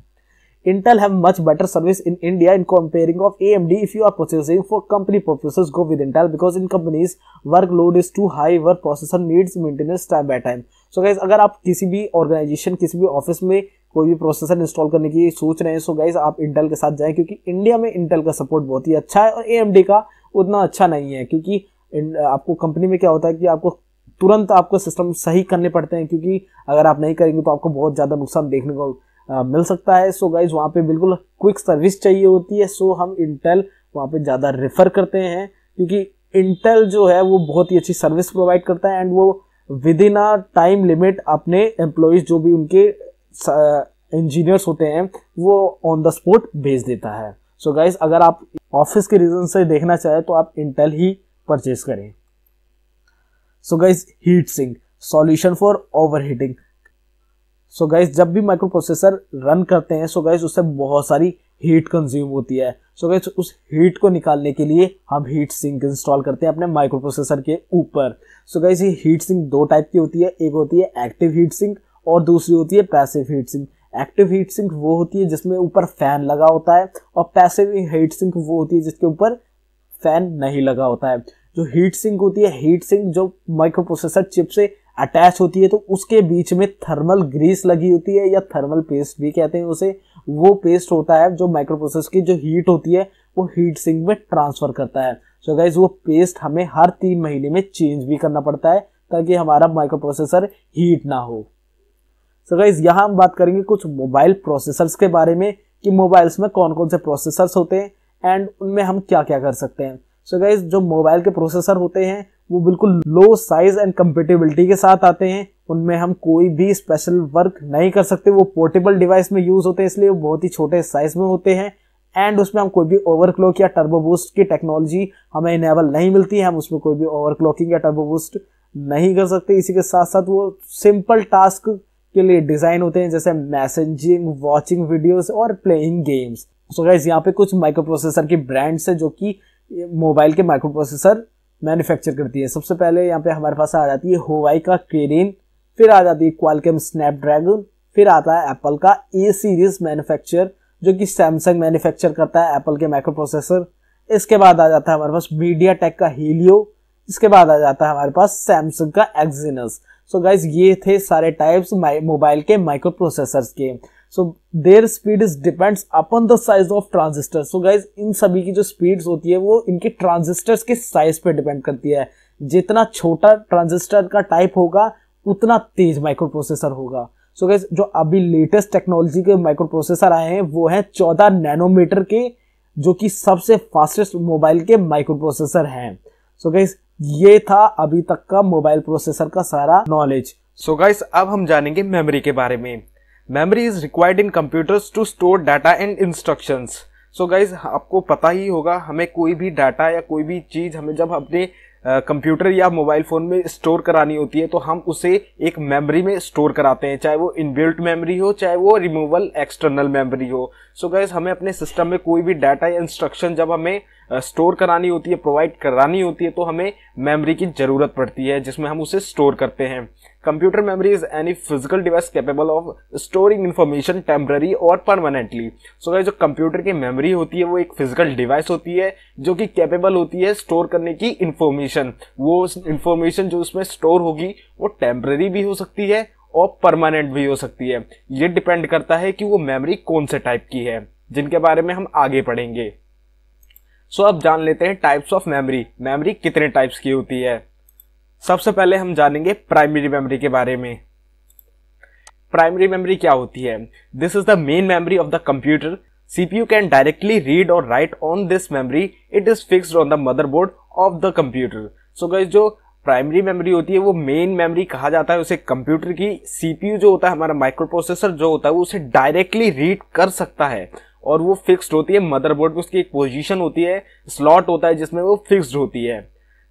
Intel have much better service in India in comparing of AMD if you are processing for company purposes go with Intel because in companies workload is too high where processor needs maintenance time by time. So guys अगर आप किसी भी organisation किसी भी office में कोई भी processor install करने की सोच रहे हैं सो गाइज आप इंटेल के साथ जाएं क्योंकि इंडिया में इंटेल का सपोर्ट बहुत ही अच्छा है और ए का उतना अच्छा नहीं है क्योंकि आपको कंपनी में क्या होता है कि आपको तुरंत आपको सिस्टम सही करने पड़ते हैं क्योंकि अगर आप नहीं करेंगे तो आपको बहुत ज़्यादा नुकसान देखने को आ, मिल सकता है सो गाइज वहाँ पे बिल्कुल क्विक सर्विस चाहिए होती है सो हम इंटेल वहाँ पे ज़्यादा रेफर करते हैं क्योंकि इंटेल जो है वो बहुत ही अच्छी सर्विस प्रोवाइड करता है एंड वो within a time limit अपने एम्प्लॉयज़ जो भी उनके इंजीनियर्स होते हैं वो ऑन द स्पॉट भेज देता है सो so गाइज अगर आप ऑफिस के रीज़न से देखना चाहें तो आप इंटेल ही परचेज करें so guys heat sink solution for overheating so guys जब भी माइक्रो प्रोसेसर रन करते हैं सो गाइस उससे बहुत सारी हीट कंज्यूम होती है सो so उस हीट को निकालने के लिए हम हीट सिंक इंस्टॉल करते हैं अपने माइक्रो प्रोसेसर के ऊपर सो गाइस ये हीट सिंक दो टाइप की होती है एक होती है एक्टिव हीट सिंक और दूसरी होती है passive heat sink active heat sink वो होती है जिसमें ऊपर फैन लगा होता है और पैसिव हीट सिंक वो होती है जिसके ऊपर फैन नहीं लगा होता है जो हीट सिंक होती है हीट सिंक जो माइक्रो प्रोसेसर चिप से अटैच होती है तो उसके बीच में थर्मल ग्रीस लगी होती है या थर्मल पेस्ट भी कहते हैं उसे वो पेस्ट होता है जो माइक्रोप्रोसेस की जो हीट होती है वो हीट सिंक में ट्रांसफर करता है सो so गाइज वो पेस्ट हमें हर तीन महीने में चेंज भी करना पड़ता है ताकि हमारा माइक्रो प्रोसेसर हीट ना हो सो गाइज यहाँ हम बात करेंगे कुछ मोबाइल प्रोसेसर्स के बारे में कि मोबाइल्स में कौन कौन से प्रोसेसर्स होते हैं एंड उनमें हम क्या क्या कर सकते हैं सो गाइज जो मोबाइल के प्रोसेसर होते हैं वो बिल्कुल लो साइज एंड कंपेटेबिलिटी के साथ आते हैं उनमें हम कोई भी स्पेशल वर्क नहीं कर सकते वो पोर्टेबल डिवाइस में यूज़ होते हैं इसलिए वो बहुत ही छोटे साइज में होते हैं एंड उसमें हम कोई भी ओवरक्लॉक या टर्बो बूस्ट की टेक्नोलॉजी हमें इनेबल नहीं मिलती है हम उसमें कोई भी ओवरक्लॉकिंग या टर्बो बूस्ट नहीं कर सकते इसी के साथ साथ वो सिंपल टास्क के लिए डिज़ाइन होते हैं जैसे मैसेजिंग वॉचिंग वीडियोज और प्लेइंग गेम्स सो गाइज यहाँ पे कुछ माइक्रो प्रोसेसर की ब्रांड्स है जो कि मोबाइल के माइक्रो प्रोसेसर मैन्युफैक्चर करती है सबसे पहले यहाँ पे हमारे पास आ जाती है होवाई का केरेन फिर आ जाती है क्वालकम स्नैपड्रैगन फिर आता है एप्पल का ए सीरीज मैन्युफैक्चर जो कि सैमसंग मैन्युफैक्चर करता है एप्पल के माइक्रो प्रोसेसर इसके बाद आ जाता है हमारे पास मीडिया टेक का हीलियो इसके बाद आ जाता है हमारे पास सैमसंग का एक्जिनस सो गाइज ये थे सारे टाइप्स मोबाइल के माइक्रो प्रोसेसर के so their speed is depends upon the size of transistor so guys इन सभी की जो स्पीड्स होती है वो इनके ट्रांजिस्टर्स के साइज पे डिपेंड करती है जितना छोटा ट्रांजिस्टर का टाइप होगा उतना तेज माइक्रो प्रोसेसर होगा सो so गैस जो अभी लेटेस्ट टेक्नोलॉजी के माइक्रो प्रोसेसर आए हैं वो है चौदह नैनोमीटर के जो कि सबसे फास्टेस्ट मोबाइल के माइक्रो प्रोसेसर हैं सो so ये था अभी तक का मोबाइल प्रोसेसर का सारा नॉलेज सो गाइस अब हम जानेंगे मेमोरी के बारे में memory is required in computers to store data and instructions so guys आपको पता ही होगा हमें कोई भी डाटा या कोई भी चीज़ हमें जब अपने कंप्यूटर या मोबाइल फ़ोन में स्टोर करानी होती है तो हम उसे एक मेमोरी में स्टोर कराते हैं चाहे वो इनबिल्ट मेमोरी हो चाहे वो रिमूवल एक्सटर्नल मेमोरी हो सो so गैस हमें अपने सिस्टम में कोई भी डाटा या इंस्ट्रक्शन जब हमें स्टोर करानी होती है प्रोवाइड करानी होती है तो हमें मेमोरी की ज़रूरत पड़ती है जिसमें हम उसे स्टोर करते हैं computer memory is any physical device capable of storing information temporary और परमानेंटली सो जो कंप्यूटर की मेमोरी होती है वो एक फिजिकल डिवाइस होती है जो कि कैपेबल होती है स्टोर करने की इंफॉर्मेशन वो इंफॉर्मेशन जो उसमें स्टोर होगी वो टेम्प्ररी भी हो सकती है और परमानेंट भी हो सकती है ये डिपेंड करता है कि वो मेमोरी कौन से टाइप की है जिनके बारे में हम आगे पढ़ेंगे सो so, अब जान लेते हैं टाइप्स ऑफ मेमोरी मेमोरी कितने टाइप्स की होती है सबसे पहले हम जानेंगे प्राइमरी मेमोरी के बारे में प्राइमरी मेमोरी क्या होती है this is the main memory of the computer CPU can directly read और write on this memory. It is fixed on the motherboard of the computer so guys जो primary memory होती है वो main memory कहा जाता है उसे computer की सीपीयू जो होता है हमारा माइक्रो प्रोसेसर जो होता है वो उसे डायरेक्टली रीड कर सकता है और वो फिक्स्ड होती है मदरबोर्ड पे उसकी एक पोजीशन होती है स्लॉट होता है जिसमें वो फिक्स्ड होती है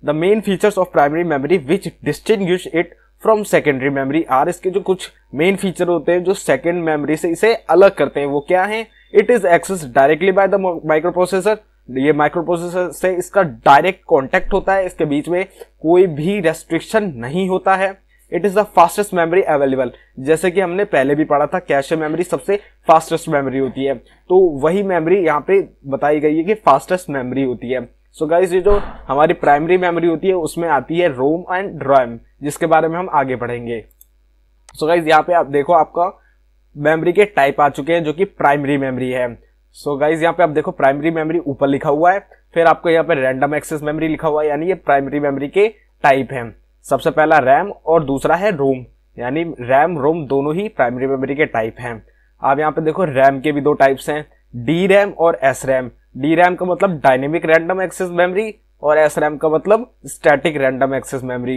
the main features of primary memory which distinguish it from secondary memory are इसके जो कुछ मेन फीचर होते हैं जो सेकेंड मेमोरी से इसे अलग करते हैं वो क्या है it is access directly by the microprocessor ये माइक्रो प्रोसेसर से इसका डायरेक्ट कॉन्टेक्ट होता है इसके बीच में कोई भी रेस्ट्रिक्शन नहीं होता है it is the fastest memory available जैसे कि हमने पहले भी पढ़ा था कैश मेमोरी सबसे फास्टेस्ट मेमोरी होती है तो वही मेमोरी यहाँ पे बताई गई है कि फास्टेस्ट मेमोरी होती है सो so गाइज ये जो हमारी प्राइमरी मेमोरी होती है उसमें आती है रोम एंड रैम जिसके बारे में हम आगे पढ़ेंगे सो गाइज यहाँ पे आप देखो आपका मेमोरी के टाइप आ चुके हैं जो कि प्राइमरी मेमोरी है सो so गाइज यहाँ पे आप देखो प्राइमरी मेमोरी ऊपर लिखा हुआ है फिर आपको यहाँ पे रैंडम एक्सेस मेमोरी लिखा हुआ है यानी ये प्राइमरी मेमोरी के टाइप है सबसे पहला रैम और दूसरा है रोम यानी रैम रोम दोनों ही प्राइमरी मेमोरी के टाइप हैं आप यहाँ पे देखो रैम के भी दो टाइप्स हैं डी रैम और एस रैम डी रैम का मतलब डायनेमिक रैंडम एक्सेस मेमोरी और एस रैम का मतलब स्टैटिक रैंडम एक्सेस मेमोरी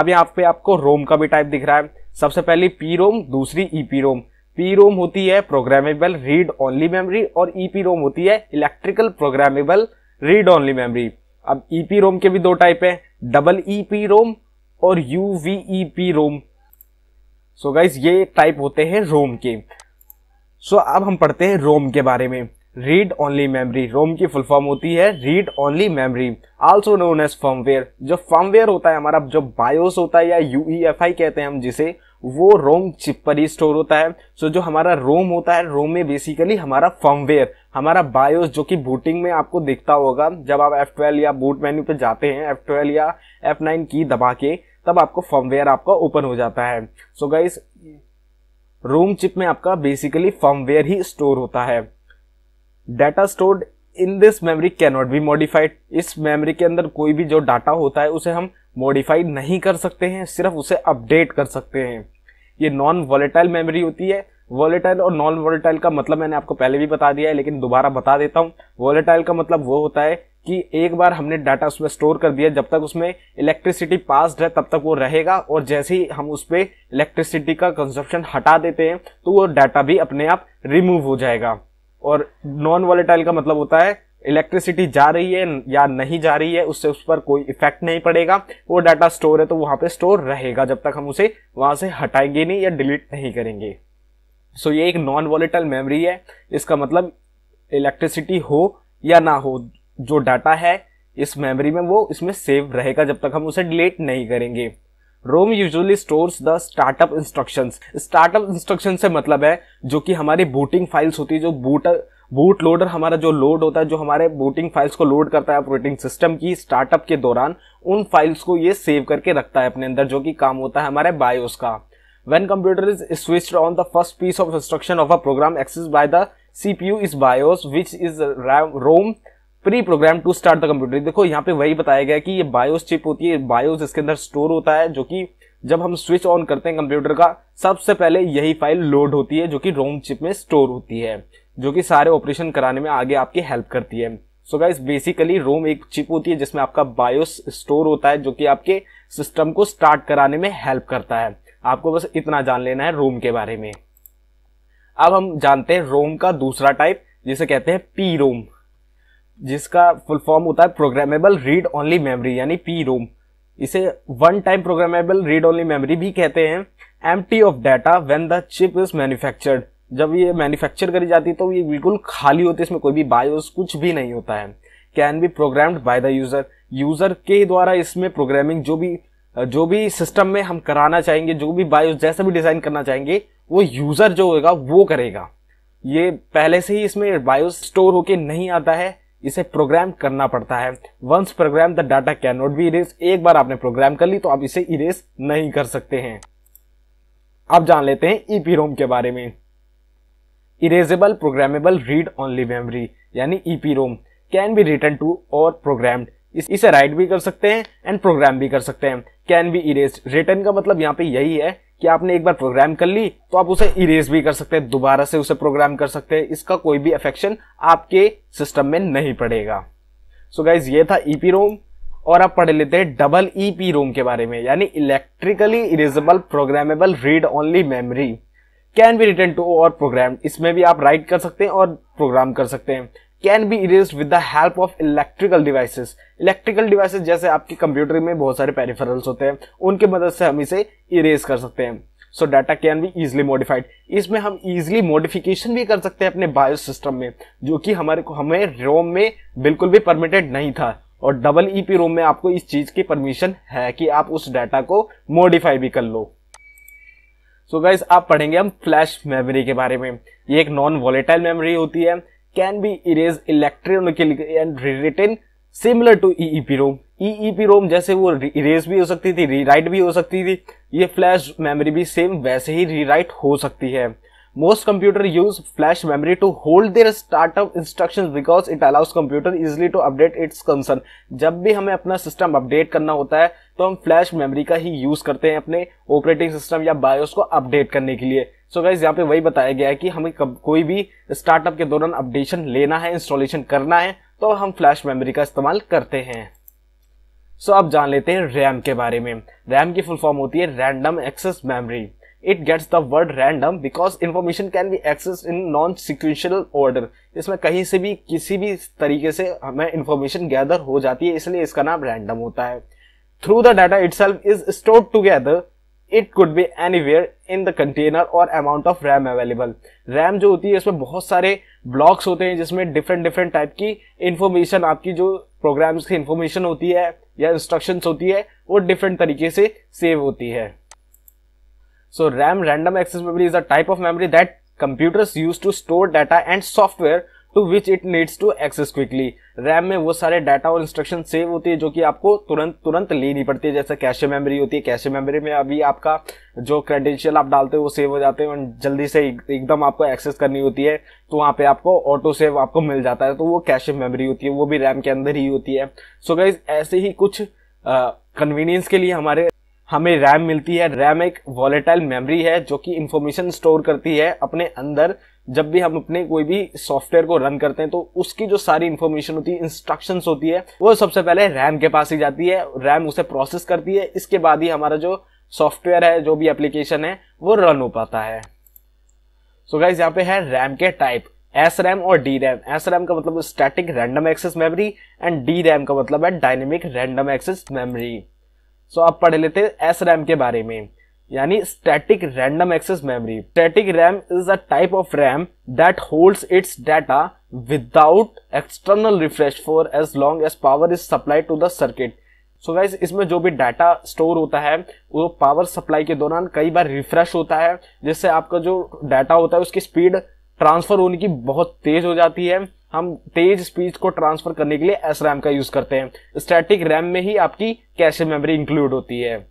अब यहाँ पे आपको रोम का भी टाइप दिख रहा है सबसे पहली पी रोम दूसरी ईपी रोम पी रोम होती है प्रोग्रामेबल रीड ओनली मेमोरी और ईपी e रोम होती है electrical programmable read only memory अब ईपी e रोम के भी दो टाइप है डबल ईपी रोम और U V E P ROM so guys ये टाइप होते हैं रोम के सो so, अब हम पढ़ते हैं रोम के बारे में रीड ओनली मेमरी रोम की फुल फॉर्म होती है read only memory also known as firmware जो फर्मवेयर होता है हमारा जो बायोस होता है या यू कहते हैं हम जिसे वो रोम चिप पर ही स्टोर होता है सो so, जो हमारा रोम होता है रोम में बेसिकली हमारा फर्मवेयर हमारा बायोस जो कि बूटिंग में आपको दिखता होगा जब आप एफ ट्वेल्व या बूट मेन्यू पे जाते हैं एफ ट्वेल्व या एफ नाइन की दबा के तब आपको फर्मवेयर आपका ओपन हो जाता है so so guys ROM chip में आपका बेसिकली फर्मवेयर ही स्टोर होता है data stored in this memory cannot be modified इस मेमोरी के अंदर कोई भी जो डाटा होता है उसे हम मॉडिफाई नहीं कर सकते हैं सिर्फ उसे अपडेट कर सकते हैं ये नॉन वॉलेटाइल मेमोरी होती है वॉलेटाइल और नॉन वॉलेटाइल का मतलब मैंने आपको पहले भी बता दिया है लेकिन दोबारा बता देता हूँ वॉलेटाइल का मतलब वो होता है कि एक बार हमने डाटा उसमें स्टोर कर दिया जब तक उसमें इलेक्ट्रिसिटी पास्ड है तब तक वो रहेगा और जैसे ही हम उस पर इलेक्ट्रिसिटी का कंजप्शन हटा देते हैं तो वो डाटा भी अपने आप रिमूव हो जाएगा और नॉन वॉलेटाइल का मतलब होता है इलेक्ट्रिसिटी जा रही है या नहीं जा रही है उससे उस पर कोई इफेक्ट नहीं पड़ेगा वो डाटा स्टोर है तो वहां पे स्टोर रहेगा जब तक हम उसे वहां से हटाएंगे नहीं या डिलीट नहीं करेंगे सो so, ये एक नॉन वॉलेटाइल मेमोरी है इसका मतलब इलेक्ट्रिसिटी हो या ना हो जो डाटा है इस मेमोरी में वो इसमें सेव रहेगा जब तक हम उसे डिलीट नहीं करेंगे ROM usually stores the startup instructions startup instruction से मतलब है जो कि हमारी बूटिंग फाइल्स होती है जो बूट बूट लोडर हमारा जो लोड होता है जो हमारे बूटिंग फाइल्स को लोड करता है ऑपरेटिंग सिस्टम की स्टार्टअप के दौरान उन फाइल्स को ये सेव करके रखता है अपने अंदर जो कि काम होता है हमारे बायोस का when computer is switched on the first piece of instruction of a program access by the CPU is BIOS which is ROM pre program to start the computer देखो यहाँ पे वही बताया गया कि ये बायोस चिप होती है बायोस इसके अंदर स्टोर होता है जो कि जब हम स्विच ऑन करते हैं कंप्यूटर का सबसे पहले यही फाइल लोड होती है जो कि रोम चिप में स्टोर होती है जो कि सारे ऑपरेशन कराने में आगे आपकी हेल्प करती है सो गाइस बेसिकली रोम एक चिप होती है जिसमें आपका बायोस स्टोर होता है जो कि आपके सिस्टम को स्टार्ट कराने में हेल्प करता है आपको बस इतना जान लेना है रोम के बारे में अब हम जानते हैं रोम का दूसरा टाइप जिसे कहते हैं पी रोम जिसका फुल फॉर्म होता है प्रोग्रामेबल रीड ओनली मेमोरी यानी पी रोम इसे one time programmable read only memory भी कहते हैं T of data when the chip is manufactured जब ये मैन्युफैक्चर करी जाती है तो ये बिल्कुल खाली होती है इसमें कोई भी बायोस कुछ भी नहीं होता है can be programmed by the user user के द्वारा इसमें प्रोग्रामिंग जो भी जो भी सिस्टम में हम कराना चाहेंगे जो भी बायोस जैसा भी डिजाइन करना चाहेंगे वो यूजर जो होगा वो करेगा ये पहले से ही इसमें बायोस स्टोर होके नहीं आता है इसे प्रोग्राम करना पड़ता है once program the data can not be erase एक बार आपने प्रोग्राम कर ली तो आप इसे इरेज नहीं कर सकते हैं अब जान लेते हैं ईपी e रोम के बारे में erasable programmable read only memory यानी E P ROM can be written to और प्रोग्राम इसे राइट भी कर सकते हैं एंड प्रोग्राम भी कर सकते हैं कैन बी इरेज रिटर्न का मतलब यहाँ पे यही है कि आपने एक बार प्रोग्राम कर ली तो आप उसे इरेज भी कर सकते हैं दोबारा से उसे प्रोग्राम कर सकते हैं इसका कोई भी अफेक्शन आपके सिस्टम में नहीं पड़ेगा सो so गाइज ये था ईपी e रोम और आप पढ़ लेते हैं डबल ईपी रोम के बारे में यानी electrically erasable programmable read only memory can be written to और प्रोग्राम इसमें भी आप राइट कर सकते हैं और प्रोग्राम कर सकते हैं can be erase with the help of electrical devices electrical devices जैसे आपके कंप्यूटर में बहुत सारे पेरिफेरल्स होते हैं उनके मदद से हम इसे इरेज कर सकते हैं so data can be easily modified इसमें हम इजिली मॉडिफिकेशन भी कर सकते हैं अपने बायो सिस्टम में जो कि हमारे को हमें रोम में बिल्कुल भी परमिटेड नहीं था और डबल ई पी रोम में आपको इस चीज़ की परमिशन है कि आप उस डाटा को मॉडिफाई भी कर लो सो so गाइज आप पढ़ेंगे हम फ्लैश मेमोरी के बारे में ये एक नॉन वॉलेटाइल मेमोरी होती है can be erased electronically and rewritten similar to EEP ROM. EEP ROM जैसे वो इरेज भी हो सकती थी रीराइट भी हो सकती थी ये फ्लैश मेमोरी भी सेम वैसे ही रीराइट हो सकती है Most computer use flash memory to hold their startup instructions because it allows computer easily to update its concern. जब भी हमें अपना सिस्टम अपडेट करना होता है तो हम फ्लैश मेमोरी का ही यूज करते हैं अपने ऑपरेटिंग सिस्टम या बायोस को अपडेट करने के लिए सो गाइज यहाँ पे वही बताया गया है कि हमें कब कोई भी स्टार्टअप के दौरान अपडेशन लेना है इंस्टॉलेशन करना है तो हम फ्लैश मेमोरी का इस्तेमाल करते हैं सो so, अब जान लेते हैं रैम के बारे में रैम की फुल फॉर्म होती है random access memory it gets the word random because information can be access in non sequential order इसमें कहीं से भी किसी भी तरीके से हमें इन्फॉर्मेशन गैदर हो जाती है इसलिए इसका नाम रैंडम होता है through the data itself is store together it could be anywhere in the container और amount of RAM available RAM जो होती है इसमें बहुत सारे ब्लॉक्स होते हैं जिसमें डिफरेंट डिफरेंट टाइप की इन्फॉर्मेशन आपकी जो प्रोग्राम्स की इन्फॉर्मेशन होती है या इंस्ट्रक्शंस होती है वो डिफरेंट तरीके से सेव होती है so RAM random access memory is a type of memory that computer use to store data and software to which it needs to access quickly RAM में वो सारे डाटा और इंस्ट्रक्शन सेव होती है जो कि आपको तुरंत तुरंत लेनी पड़ती है जैसे कैशे मेमरी होती है कैशे मेमरी में अभी आपका जो क्रेडेंशियल आप डालते हो वो सेव हो जाते हैं जल्दी से एकदम आपको एक्सेस करनी होती है तो वहाँ पे आपको ऑटो सेव आपको मिल जाता है तो वो कैशे मेमरी होती है वो भी रैम के अंदर ही होती है सो so गाइज ऐसे ही कुछ कन्वीनियंस के लिए हमारे हमें रैम मिलती है रैम एक वॉलेटाइल मेमोरी है जो कि इंफॉर्मेशन स्टोर करती है अपने अंदर जब भी हम अपने कोई भी सॉफ्टवेयर को रन करते हैं तो उसकी जो सारी इन्फॉर्मेशन होती है इंस्ट्रक्शंस होती है वो सबसे पहले रैम के पास ही जाती है रैम उसे प्रोसेस करती है इसके बाद ही हमारा जो सॉफ्टवेयर है जो भी एप्लीकेशन है वो रन हो पाता है सो so गाइज यहाँ पे है रैम के टाइप एस रैम और डी रैम एस रैम का मतलब static random access memory and D RAM का मतलब है dynamic random access memory so आप पढ़ लेते हैं एस रैम के बारे में यानी static random access memory static RAM is a type of RAM that holds its data without external refresh for as long as power is supply to the circuit so guys इसमें जो भी data store होता है वो power supply के दौरान कई बार refresh होता है जिससे आपका जो डाटा होता है उसकी स्पीड ट्रांसफर होने की बहुत तेज हो जाती है हम तेज स्पीड को ट्रांसफर करने के लिए एस रैम का यूज करते हैं स्टैटिक रैम में ही आपकी कैश मेमोरी इंक्लूड होती है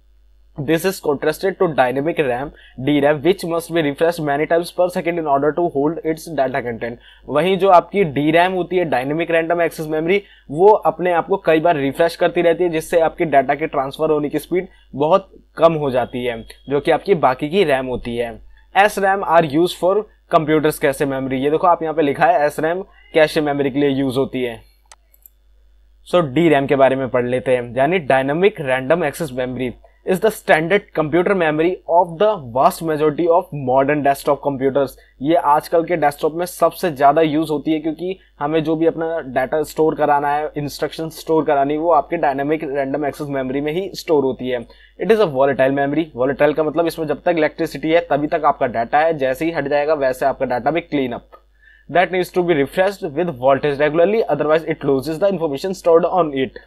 This is contrasted to dynamic RAM DRAM which must be refreshed many times per second in order to hold its data content. वहीं जो आपकी डी रैम होती है डायनेमिक रैंडम एक्सेस मेमरी वो अपने आप को कई बार रिफ्रेश करती रहती है जिससे आपके डाटा के ट्रांसफर होने की स्पीड बहुत कम हो जाती है जो कि आपकी बाकी की रैम होती है S RAM are use for computers cache memory ये देखो आप यहाँ पे लिखा है एस रैम कैश मेमोरी के लिए यूज़ होती है सो डी रैम के बारे में पढ़ लेते हैं यानी dynamic random access memory is the standard computer memory of the vast majority of modern desktop computers ये आजकल के डेस्कटॉप में सबसे ज़्यादा यूज़ होती है क्योंकि हमें जो भी अपना डाटा स्टोर कराना है इंस्ट्रक्शन स्टोर करानी वो आपके डायनामिक रैंडम एक्सेस मेमोरी में ही स्टोर होती है it is a volatile memory volatile का मतलब इसमें जब तक इलेक्ट्रिसिटी है तभी तक आपका डाटा है जैसे ही हट जाएगा वैसे आपका डाटा भी clean up that needs to be refreshed with voltage regularly otherwise it loses the information stored on it.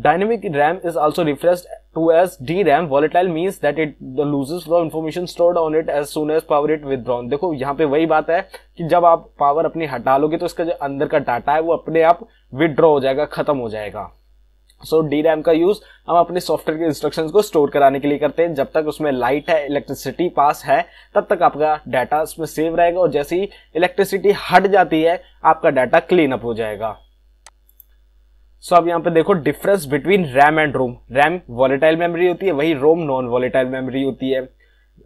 Dynamic RAM is also refreshed to as DRAM. Volatile means that it the loses the information stored on it as soon as power it withdrawn. dekho yahan pe wahi baat hai ki jab aap power apni hata loge to इसका jo andar ka data hai wo apne aap withdraw ho jayega khatam ho jayega so D RAM का use हम अपने software के instructions को store कराने के लिए करते हैं जब तक उसमें लाइट है इलेक्ट्रिसिटी पास है तब तक आपका डाटा उसमें सेव रहेगा और जैसे ही इलेक्ट्रिसिटी हट जाती है आपका डाटा क्लीन अप हो जाएगा सो so, अब यहाँ पे देखो difference between RAM and ROM RAM volatile memory होती है वही रोम नॉन वॉलेटाइल मेमोरी होती है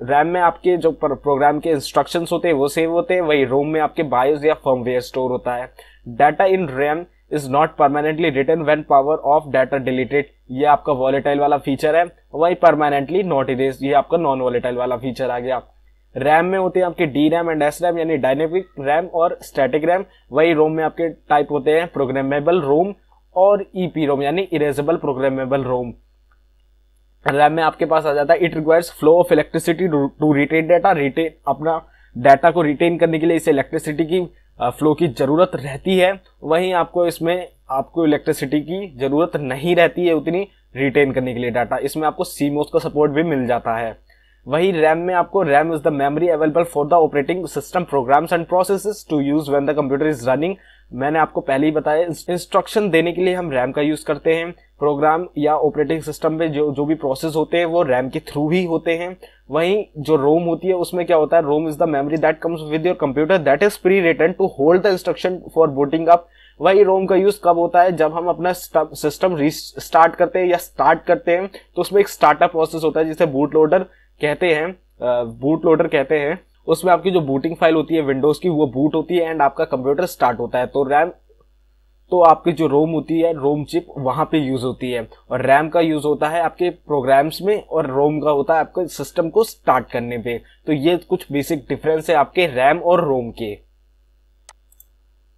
रैम में आपके जो प्रोग्राम के इंस्ट्रक्शंस होते हैं वो सेव होते हैं वही रोम में आपके बायोस या फर्मवेयर स्टोर होता है data in RAM is not permanently written when power off data deleted ये आपका वॉलेटाइल वाला फीचर है वही परमानेंटली नॉट इरेज ये आपका नॉन वॉलेटाइल वाला फीचर आ गया रैम में होते हैं आपके D RAM and S RAM यानी डायनेमिक रैम और स्टैटिक रैम वही रोम में आपके टाइप होते हैं प्रोग्रामेबल रोम और ईपी e रोम यानी इरेजेबल प्रोग्रामेबल रोम रैम में आपके पास आ जाता है it requires flow of electricity to retain data retain अपना डाटा को रिटेन करने के लिए इसे इलेक्ट्रिसिटी की फ्लो की ज़रूरत रहती है वहीं आपको इसमें आपको इलेक्ट्रिसिटी की ज़रूरत नहीं रहती है उतनी रिटेन करने के लिए डाटा इसमें आपको सीमोस का सपोर्ट भी मिल जाता है वही रैम में आपको RAM is the memory available for the operating system programs and processes to use when the computer is running मैंने आपको पहले ही बताया इंस्ट्रक्शन देने के लिए हम रैम का यूज करते हैं प्रोग्राम या ऑपरेटिंग सिस्टम में जो जो भी प्रोसेस होते हैं वो रैम के थ्रू ही होते हैं वहीं जो रोम होती है उसमें क्या होता है ROM is the memory that comes with your computer that is pre written to hold the instruction for booting up वही रोम का यूज कब होता है जब हम अपना सिस्टम रिस्टार्ट करते हैं या स्टार्ट करते हैं तो उसमें एक स्टार्टअप प्रोसेस होता है जिसे बूट लोडर कहते हैं बूट लोडर कहते हैं उसमें आपकी जो बूटिंग फाइल होती है विंडोज की वो बूट होती है एंड आपका कंप्यूटर स्टार्ट होता है तो रैम तो आपकी जो रोम होती है रोम चिप वहां पे यूज़ होती है और रैम का यूज़ होता है आपके प्रोग्राम्स में और रोम का होता है आपके सिस्टम को स्टार्ट करने पे तो ये कुछ बेसिक डिफरेंस है आपके रैम और रोम के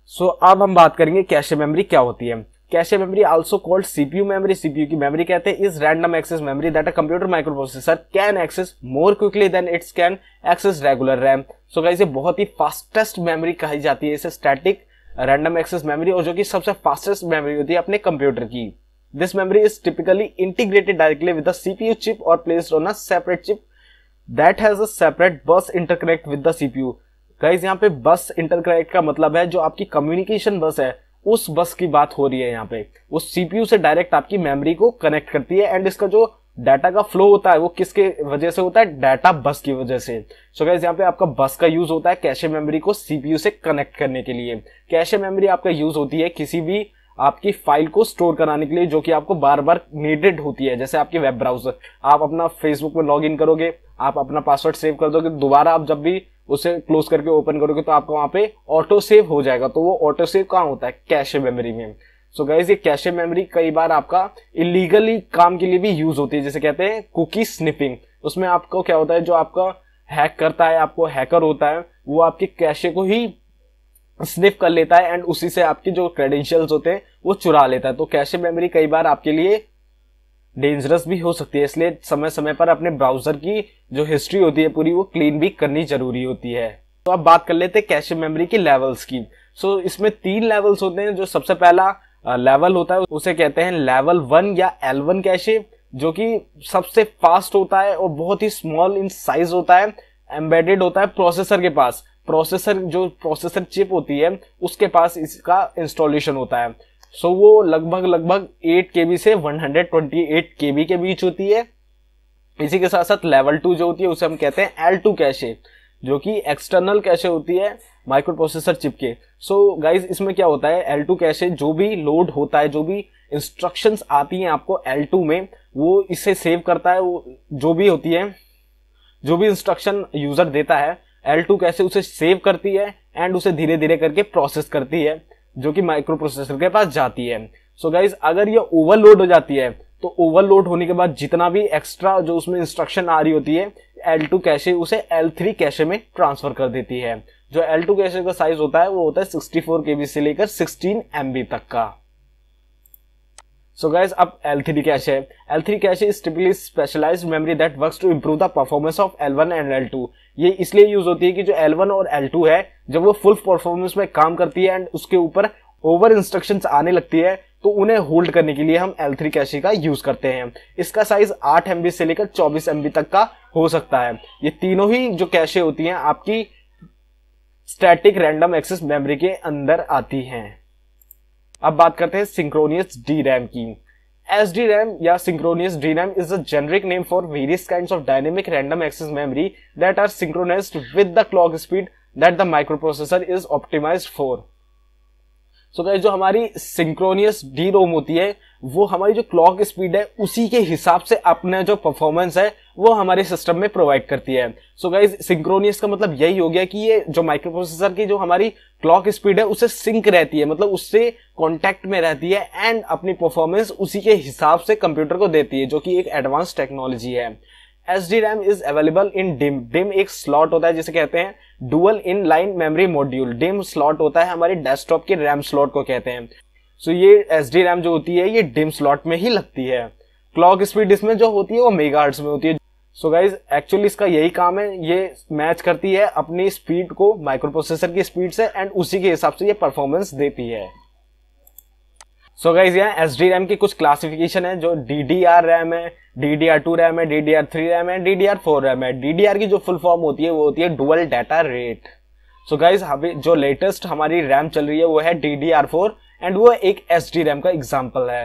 सो so, अब हम बात करेंगे कैशे मेमोरी क्या होती है cache memory also called CPU memory CPU की मेमोरी कहते हैं is random access memory that a computer microprocessor can access more quickly than its can access regular RAM so guys ये बहुत ही फास्टेस्ट मेमोरी कही जाती है इसे स्टैटिक रैंडम एक्सेस मेमोरी और जो कि सबसे फास्टेस्ट मेमोरी होती है अपने कंप्यूटर की this memory is typically integrated directly with the CPU chip और placed on a separate chip that has a separate bus interconnect with the CPU guys यहां पे बस इंटरकनेक्ट का मतलब है जो आपकी कम्युनिकेशन बस है उस बस की बात हो रही है यहाँ पे उस सीपीयू से डायरेक्ट आपकी मेमोरी को कनेक्ट करती है एंड इसका जो डाटा का फ्लो होता है वो किसके वजह से होता है डाटा बस की वजह से सो गैस यहाँ पे आपका बस का यूज होता है कैशे मेमोरी को सीपीयू से कनेक्ट करने के लिए कैशे मेमोरी आपका यूज होती है किसी भी आपकी फाइल को स्टोर कराने के लिए जो कि आपको बार बार नीडेड होती है जैसे आपके वेब ब्राउजर आप अपना फेसबुक में लॉग करोगे आप अपना पासवर्ड सेव कर दोगे दोबारा आप जब भी उसे क्लोज करके ओपन करोगे तो आपका वहां पे ऑटो सेव हो जाएगा तो वो ऑटो सेव कहाँ होता है कैश मेमोरी में सो so गाइज ये कैशे मेमोरी कई बार आपका इलीगली काम के लिए भी यूज होती है जैसे कहते हैं कुकी स्निपिंग उसमें आपको क्या होता है जो आपका हैक करता है आपको हैकर होता है वो आपके कैशे को ही स्निफ कर लेता है एंड उसी से आपके जो क्रेडेंशियल्स होते हैं वो चुरा लेता है तो कैशे मेमोरी कई बार आपके लिए डेंजरस भी हो सकती है इसलिए समय समय पर अपने ब्राउजर की जो हिस्ट्री होती है पूरी वो क्लीन भी करनी जरूरी होती है तो आप बात कर लेते हैं कैशे मेमोरी के लेवल्स की सो so, इसमें तीन लेवल्स होते हैं जो सबसे पहला लेवल होता है उसे कहते हैं लेवल वन या एल वन कैशे जो कि सबसे फास्ट होता है और बहुत ही स्मॉल इन साइज होता है एम्बेडेड होता है प्रोसेसर के पास प्रोसेसर जो प्रोसेसर चिप होती है उसके पास इसका इंस्टॉलेशन होता है सो so, वो लगभग लगभग एट के से एट के के बीच होती है इसी के साथ साथ लेवल टू जो होती है उसे हम कहते हैं एल टू कैशे जो कि एक्सटर्नल कैसे होती है माइक्रो प्रोसेसर चिप के सो so, गाइज इसमें क्या होता है एल टू कैसे जो भी लोड होता है जो भी इंस्ट्रक्शन आती हैं आपको एल टू में वो इसे सेव करता है वो जो भी होती है जो भी इंस्ट्रक्शन यूजर देता है एल टू कैसे उसे सेव करती है एंड उसे धीरे धीरे करके प्रोसेस करती है जो कि माइक्रो प्रोसेसर के पास जाती है सो so गाइज अगर ये ओवरलोड हो जाती है तो ओवरलोड होने के बाद जितना भी एक्स्ट्रा जो उसमें इंस्ट्रक्शन आ रही होती है एल टू कैशे उसे थ्री कैशे में ट्रांसफर कर देती है जो टू कैशे का साइज होता है वो होता है के बी से लेकर एम बी तक का So गाइज अब L3 cache है. Is cache specialize memory that memory to works the performance of L one and L two ये इसलिए यूज होती है कि जो वन और टू है जब वो फुल परफॉर्मेंस में काम करती है एंड उसके ऊपर ओवर इंस्ट्रक्शंस आने लगती है तो उन्हें होल्ड करने के लिए हम एल थ्री कैशी का यूज करते हैं इसका साइज आठ एमबी से लेकर चौबीस एमबी तक का हो सकता है ये तीनों ही जो कैशे होती है आपकी स्टैटिक रैंडम एक्सेस मेमोरी के अंदर आती है अब बात करते हैं सिंक्रोनियस डी रैम की एस डी रैम या synchronous D RAM is a generic name for various kind of dynamic random access memory that are synchronize with the clock speed that the microprocessor is optimize for so so जो हमारी synchronous D रोम होती है वो हमारी जो clock speed है उसी के हिसाब से अपना जो परफॉर्मेंस है वो हमारे सिस्टम में प्रोवाइड करती है सो गाइज सिंक्रोनियस का मतलब यही हो गया कि ये जो माइक्रो प्रोसेसर की जो हमारी क्लॉक स्पीड है उससे सिंक रहती है मतलब उससे कॉन्टेक्ट में रहती है एंड अपनी परफॉर्मेंस उसी के हिसाब से कंप्यूटर को देती है जो कि एक एडवांस टेक्नोलॉजी है S D RAM is available in DIMM DIMM एक स्लॉट होता है जिसे कहते हैं dual in line memory module DIMM slot होता है हमारे डेस्कटॉप के रैम स्लॉट को कहते हैं सो ये एस डी रैम जो होती है ये डिम स्लॉट में ही लगती है क्लॉक स्पीड इसमें जो होती है वो मेगा में होती है सो गाइज एक्चुअली इसका यही काम है ये मैच करती है अपनी स्पीड को माइक्रो प्रोसेसर की स्पीड से एंड उसी के हिसाब से ये परफॉर्मेंस देती है सो गाइज यहाँ एस डी रैम की कुछ क्लासिफिकेशन है जो डी डी आर रैम है D D R two RAM है D D R three RAM है D D R four RAM है डी डी आर की जो फुल फॉर्म होती है वो होती है dual data rate so guys अभी जो लेटेस्ट हमारी रैम चल रही है वो है D D R four and वो एक एस डी रैम का एग्जाम्पल है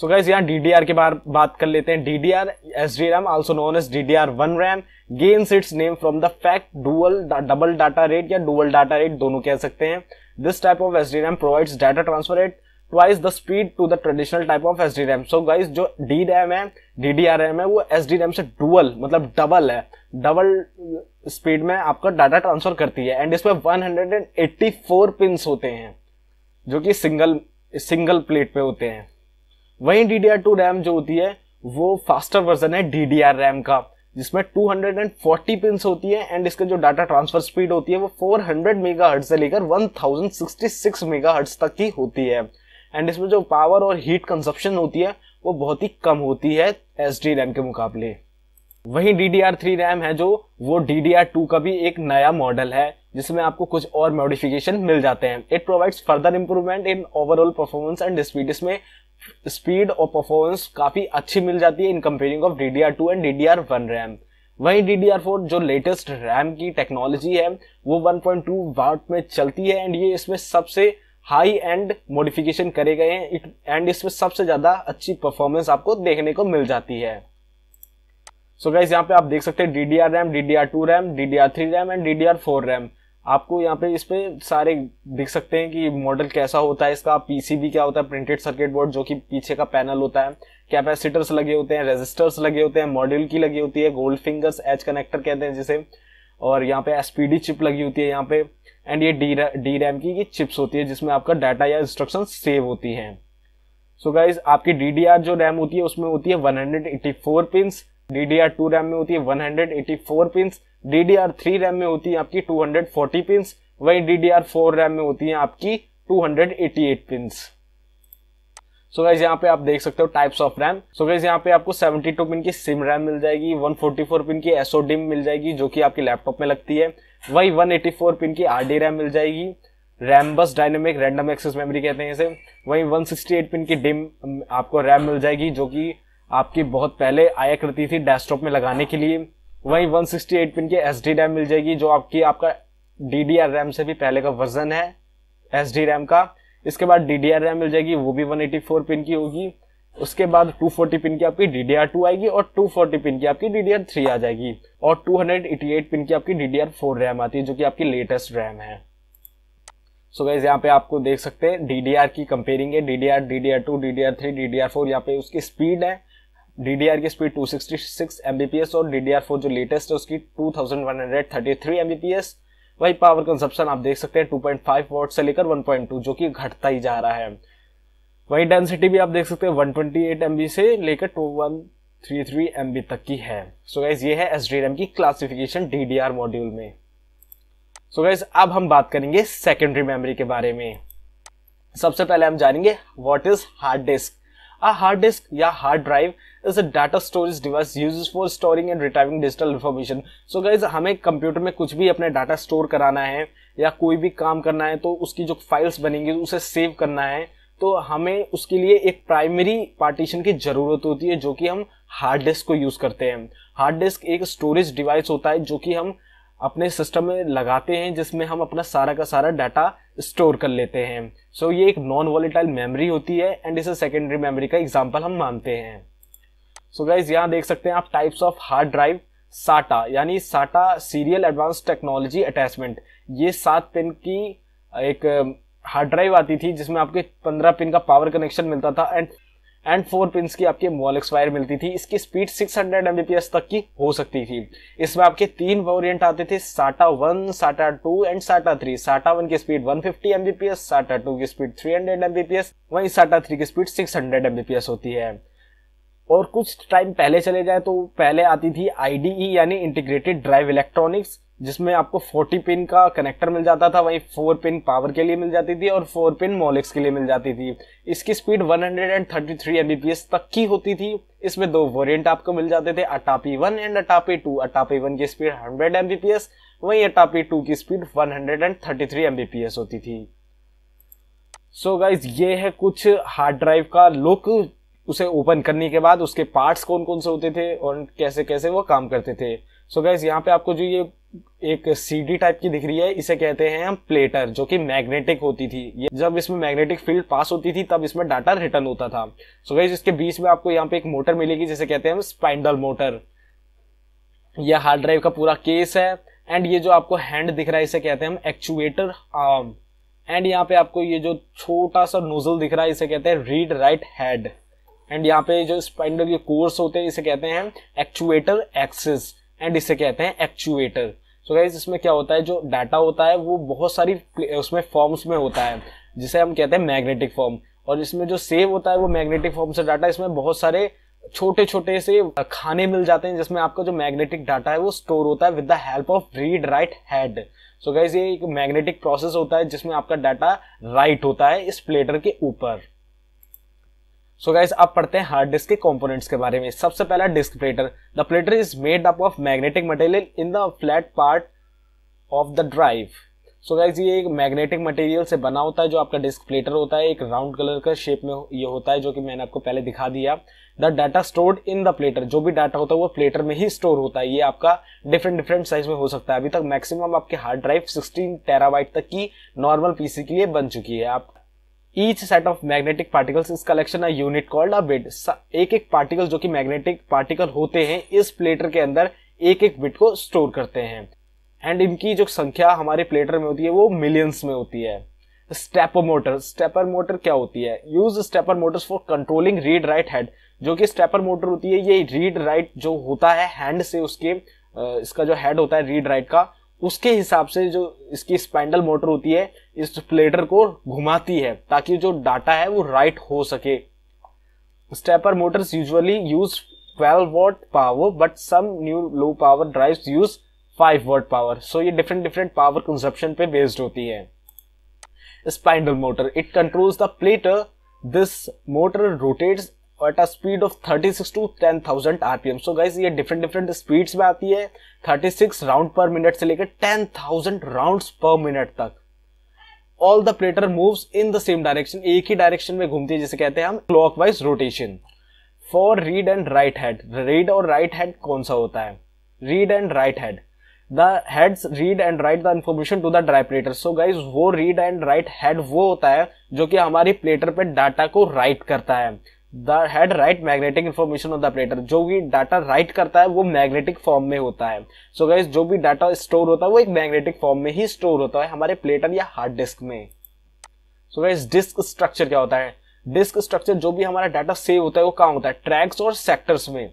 सो गाइज यहाँ डी डी आर के बारे बात कर लेते हैं D D R S D RAM also known as D D R one RAM gains its name from the fact dual double data rate या डुअल डाटा रेट दोनों कह सकते हैं this type of S D RAM provides data transfer eight twice the speed to the traditional type of S D RAM so guys जो D RAM है D D R RAM है वो S D RAM से dual मतलब double है double speed में आपका data transfer करती है एंड इसमें one hundred and eighty four pins होते हैं जो कि सिंगल सिंगल प्लेट पे होते हैं वहीं D D R two RAM जो होती है वो फास्टर वर्जन है डी डी आर रैम का जिसमें 240 पिंस होती है एंड इसका जो डाटा ट्रांसफर स्पीड होती है वो 400 मेगाहर्ट्ज से लेकर 1066 मेगाहर्ट्ज तक की होती है एंड इसमें जो पावर और हीट कंजप्शन होती है वो बहुत ही कम होती है एस डी रैम के मुकाबले वही D D R three RAM है जो वो डी डी आर टू का भी एक नया मॉडल है जिसमें आपको कुछ और मॉडिफिकेशन मिल जाते हैं it provides further improvement in overall performance and speed इसमें स्पीड और परफॉर्मेंस काफ़ी अच्छी मिल जाती है in comparing of D D R two and D D R one RAM वही डी डी आर फोर जो लेटेस्ट रैम की टेक्नोलॉजी है वो वन पॉइंट टू वाट में चलती है एंड ये इसमें सबसे हाई एंड मॉडिफिकेशन करे गए हैं इट एंड इसमें सबसे ज़्यादा अच्छी परफॉर्मेंस आपको देखने को मिल जाती है सो गाइज यहाँ पे आप देख सकते हैं D D R RAM D D R two RAM D D R three RAM and D D R four RAM आपको यहाँ पे इस पे सारे दिख सकते हैं कि मॉडल कैसा होता है इसका पीसीबी क्या होता है प्रिंटेड सर्किट बोर्ड जो कि पीछे का पैनल होता है कैपेसिटर्स लगे होते हैं रेजिस्टर्स लगे होते हैं मॉड्यूल की लगी होती है गोल्ड फिंगर्स एच कनेक्टर कहते हैं जिसे और यहाँ पे एसपीडी चिप लगी होती है यहाँ पे एंड ये डी डी रैम की ये चिप्स होती है जिसमें आपका डाटा या इंस्ट्रक्शन सेव होती हैं सो so गाइज आपकी डी जो रैम होती है उसमें होती है 184 पिंस DDR2 रैम में होती है 184 पिंस DDR3 रैम में होती है आपकी 240 पिंस आर फोर रैम में होती है आपकी 288 पिंस सो गाइज यहाँ पे आप देख सकते हो types of RAM so guys यहाँ पे आपको 72 पिन की सिम रैम मिल जाएगी 144 पिन की एसओ मिल जाएगी जो कि आपके लैपटॉप में लगती है वही 184 पिन की आर रैम मिल जाएगी रैम बस डायनेमिक रैंडम एक्सेस मेमोरी कहते हैं इसे वही 168 पिन की डिम आपको रैम मिल जाएगी जो कि आपकी बहुत पहले आया करती थी डेस्कटॉप में लगाने के लिए वही 168 पिन की एस रैम मिल जाएगी जो आपकी आपका डी रैम से भी पहले का वर्जन है एस रैम का इसके बाद डी रैम मिल जाएगी वो भी 184 पिन की होगी उसके बाद 240 पिन की आपकी DDR2 आएगी और 240 पिन की आपकी DDR3 आ जाएगी और 288 पिन की आपकी DDR4 रैम आती है जो कि आपकी लेटेस्ट रैम है सो so यहाँ पे आपको देख सकते हैं DDR की कंपेयरिंग है DDR, DDR2, DDR3, DDR4 यहाँ पे उसकी स्पीड है DDR की स्पीड 266 Mbps और DDR4 जो लेटेस्ट है उसकी 2133 Mbps वही पावर कंजप्शन आप देख सकते हैं 2.5 वॉट से लेकर 1.2 जो कि घटता ही जा रहा है वही डेंसिटी भी आप देख सकते हैं 128 ट्वेंटी से लेकर 2133 वन तक की है सो so गाइज ये है एस की क्लासिफिकेशन डी मॉड्यूल में सो so गाइज अब हम बात करेंगे सेकेंडरी मेमोरी के बारे में सबसे पहले हम जानेंगे what is hard disk a hard disk या hard drive is a data storage device use for storing and retrieving digital information so guys हमें कंप्यूटर में कुछ भी अपने डाटा स्टोर कराना है या कोई भी काम करना है तो उसकी जो फाइल्स बनेंगी उसे सेव करना है तो हमें उसके लिए एक प्राइमरी पार्टीशन की ज़रूरत होती है जो कि हम हार्ड डिस्क को यूज़ करते हैं हार्ड डिस्क एक स्टोरेज डिवाइस होता है जो कि हम अपने सिस्टम में लगाते हैं जिसमें हम अपना सारा का सारा डाटा स्टोर कर लेते हैं सो so, ये एक नॉन वॉलेटाइल मेमोरी होती है एंड इसे सेकेंडरी मेमोरी का एग्जाम्पल हम मानते हैं सो so गाइज यहाँ देख सकते हैं आप टाइप्स ऑफ हार्ड ड्राइव साटा यानी साटा सीरियल एडवांस टेक्नोलॉजी अटैचमेंट ये सात पिन की एक हार्ड ड्राइव आती थी जिसमें आपके पंद्रह पिन का पावर कनेक्शन मिलता था एंड एंड फोर पिन की आपकी मोलेक्स वायर मिलती थी इसकी स्पीड 600 हंड्रेड तक की हो सकती थी इसमें आपके तीन वेरिएंट आते थे SATA one SATA two and SATA three SATA one की स्पीड 150 फिफ्टी साटा टू की स्पीड 300 हंड्रेड वहीं साटा थ्री की स्पीड 600 हंड्रेड होती है और कुछ टाइम पहले चले जाए तो पहले आती थी आईडीई e, यानी इंटीग्रेटेड ड्राइव इलेक्ट्रॉनिक्स जिसमें आपको 40 पिन का कनेक्टर मिल जाता था वहीं 4 पिन पावर के लिए मिल जाती थी और 4 पिन मोलिक्स के लिए मिल जाती थी इसकी स्पीड 133 एमबीपीएस तक की होती थी इसमें दो वेरिएंट आपको मिल जाते थे ATAPI one and ATAPI two ATAPI one की स्पीड 100 एमबीपीएस वहीं अटापी टू की स्पीड 133 एमबीपीएस होती थी सो so गाइज ये है कुछ हार्ड ड्राइव का लुक उसे ओपन करने के बाद उसके पार्ट्स कौन कौन से होते थे और कैसे कैसे वो काम करते थे सो गैस यहाँ पे आपको जो ये एक सीडी टाइप की दिख रही है इसे कहते हैं हम प्लेटर जो कि मैग्नेटिक होती थी ये जब इसमें मैग्नेटिक फील्ड पास होती थी तब इसमें डाटा रिटर्न होता था सो गैस इसके बीच में आपको यहाँ पे एक मोटर मिलेगी जिसे कहते हैं हम स्पाइंडल मोटर यह हार्ड ड्राइव का पूरा केस है एंड ये जो आपको हैंड दिख रहा है इसे कहते हैं हम एक्चुएटर आर्म एंड यहाँ पे आपको ये जो छोटा सा नोजल दिख रहा है इसे कहते हैं रीड राइट हैड एंड यहाँ पे जो स्पाइंडल के कोर्स होते हैं इसे कहते हैं एक्चुएटर एक्सिस एंड इसे कहते हैं एक्चुएटर सो गाइज इसमें क्या होता है जो डाटा होता है वो बहुत सारी उसमें फॉर्म्स में होता है जिसे हम कहते हैं मैग्नेटिक फॉर्म और इसमें जो सेव होता है वो मैग्नेटिक फॉर्म से डाटा इसमें बहुत सारे छोटे छोटे से खाने मिल जाते हैं जिसमें आपका जो मैग्नेटिक डाटा है वो स्टोर होता है with the help of read write head so guys ये एक मैग्नेटिक प्रोसेस होता है जिसमें आपका डाटा राइट होता है इस प्लेटर के ऊपर सो so गाइज अब पढ़ते हैं हार्ड डिस्क के कंपोनेंट्स के बारे में सबसे पहला disk platter the platter is made up of magnetic material in the flat part of the drive so guys ये एक मैग्नेटिक मटेरियल से बना होता है जो आपका डिस्क प्लेटर होता है एक राउंड कलर का शेप में ये होता है जो कि मैंने आपको पहले दिखा दिया the data stored in the platter जो भी डाटा होता है वो प्लेटर में ही स्टोर होता है ये आपका डिफरेंट डिफरेंट साइज में हो सकता है अभी तक मैक्सिमम आपके हार्ड ड्राइव 16 टेराबाइट तक की नॉर्मल पीसी के लिए बन चुकी है आप each set of magnetic particles is collection a unit called a bit एक एक पार्टिकल जो कि मैग्नेटिक पार्टिकल होते हैं इस प्लेटर के अंदर एक एक बिट को स्टोर करते हैं एंड इनकी जो संख्या हमारे प्लेटर में होती है वो मिलियंस में होती है स्टेपर मोटर स्टेपर मोटर क्या होती है use stepper motors for controlling read write head जो कि स्टेपर मोटर होती है ये रीड राइट जो होता है हैंड से उसके इसका जो हेड होता है रीड राइट का उसके हिसाब से जो इसकी स्पैंडल मोटर होती है इस प्लेटर को घुमाती है ताकि जो डाटा है वो राइट हो सके stepper motors usually use 12 watt power but some new low power drives use 5 watt power so ये डिफरेंट डिफरेंट पावर कंजप्शन पे बेस्ड होती है spindle motor it controls the platter this motor rotates at a speed of 36 six two ten thousand RPM so guys ये different different speeds में आती है 36 round पर minute से लेकर 10,000 राउंड्स पर मिनट तक all the platter moves in the same direction एक ही डायरेक्शन में घूमती है जिसे कहते हैं हम clockwise rotation for read and write head read और राइट हैड कौन सा होता है read and write head the heads read and write the information to the drive platter so guys वो रीड एंड राइट हैड वो होता है जो कि हमारी प्लेटर पे डाटा को राइट करता है the head write magnetic information of the operator जो भी डाटा राइट करता है वो मैग्नेटिक फॉर्म में होता है सो so गाइज जो भी डाटा स्टोर होता है वो एक मैग्नेटिक फॉर्म में ही स्टोर होता है हमारे प्लेटर या हार्ड डिस्क में सो गाइज डिस्क स्ट्रक्चर क्या होता है डिस्क स्ट्रक्चर जो भी हमारा डाटा सेव होता है वो कहाँ होता है ट्रैक्स और सेक्टर्स में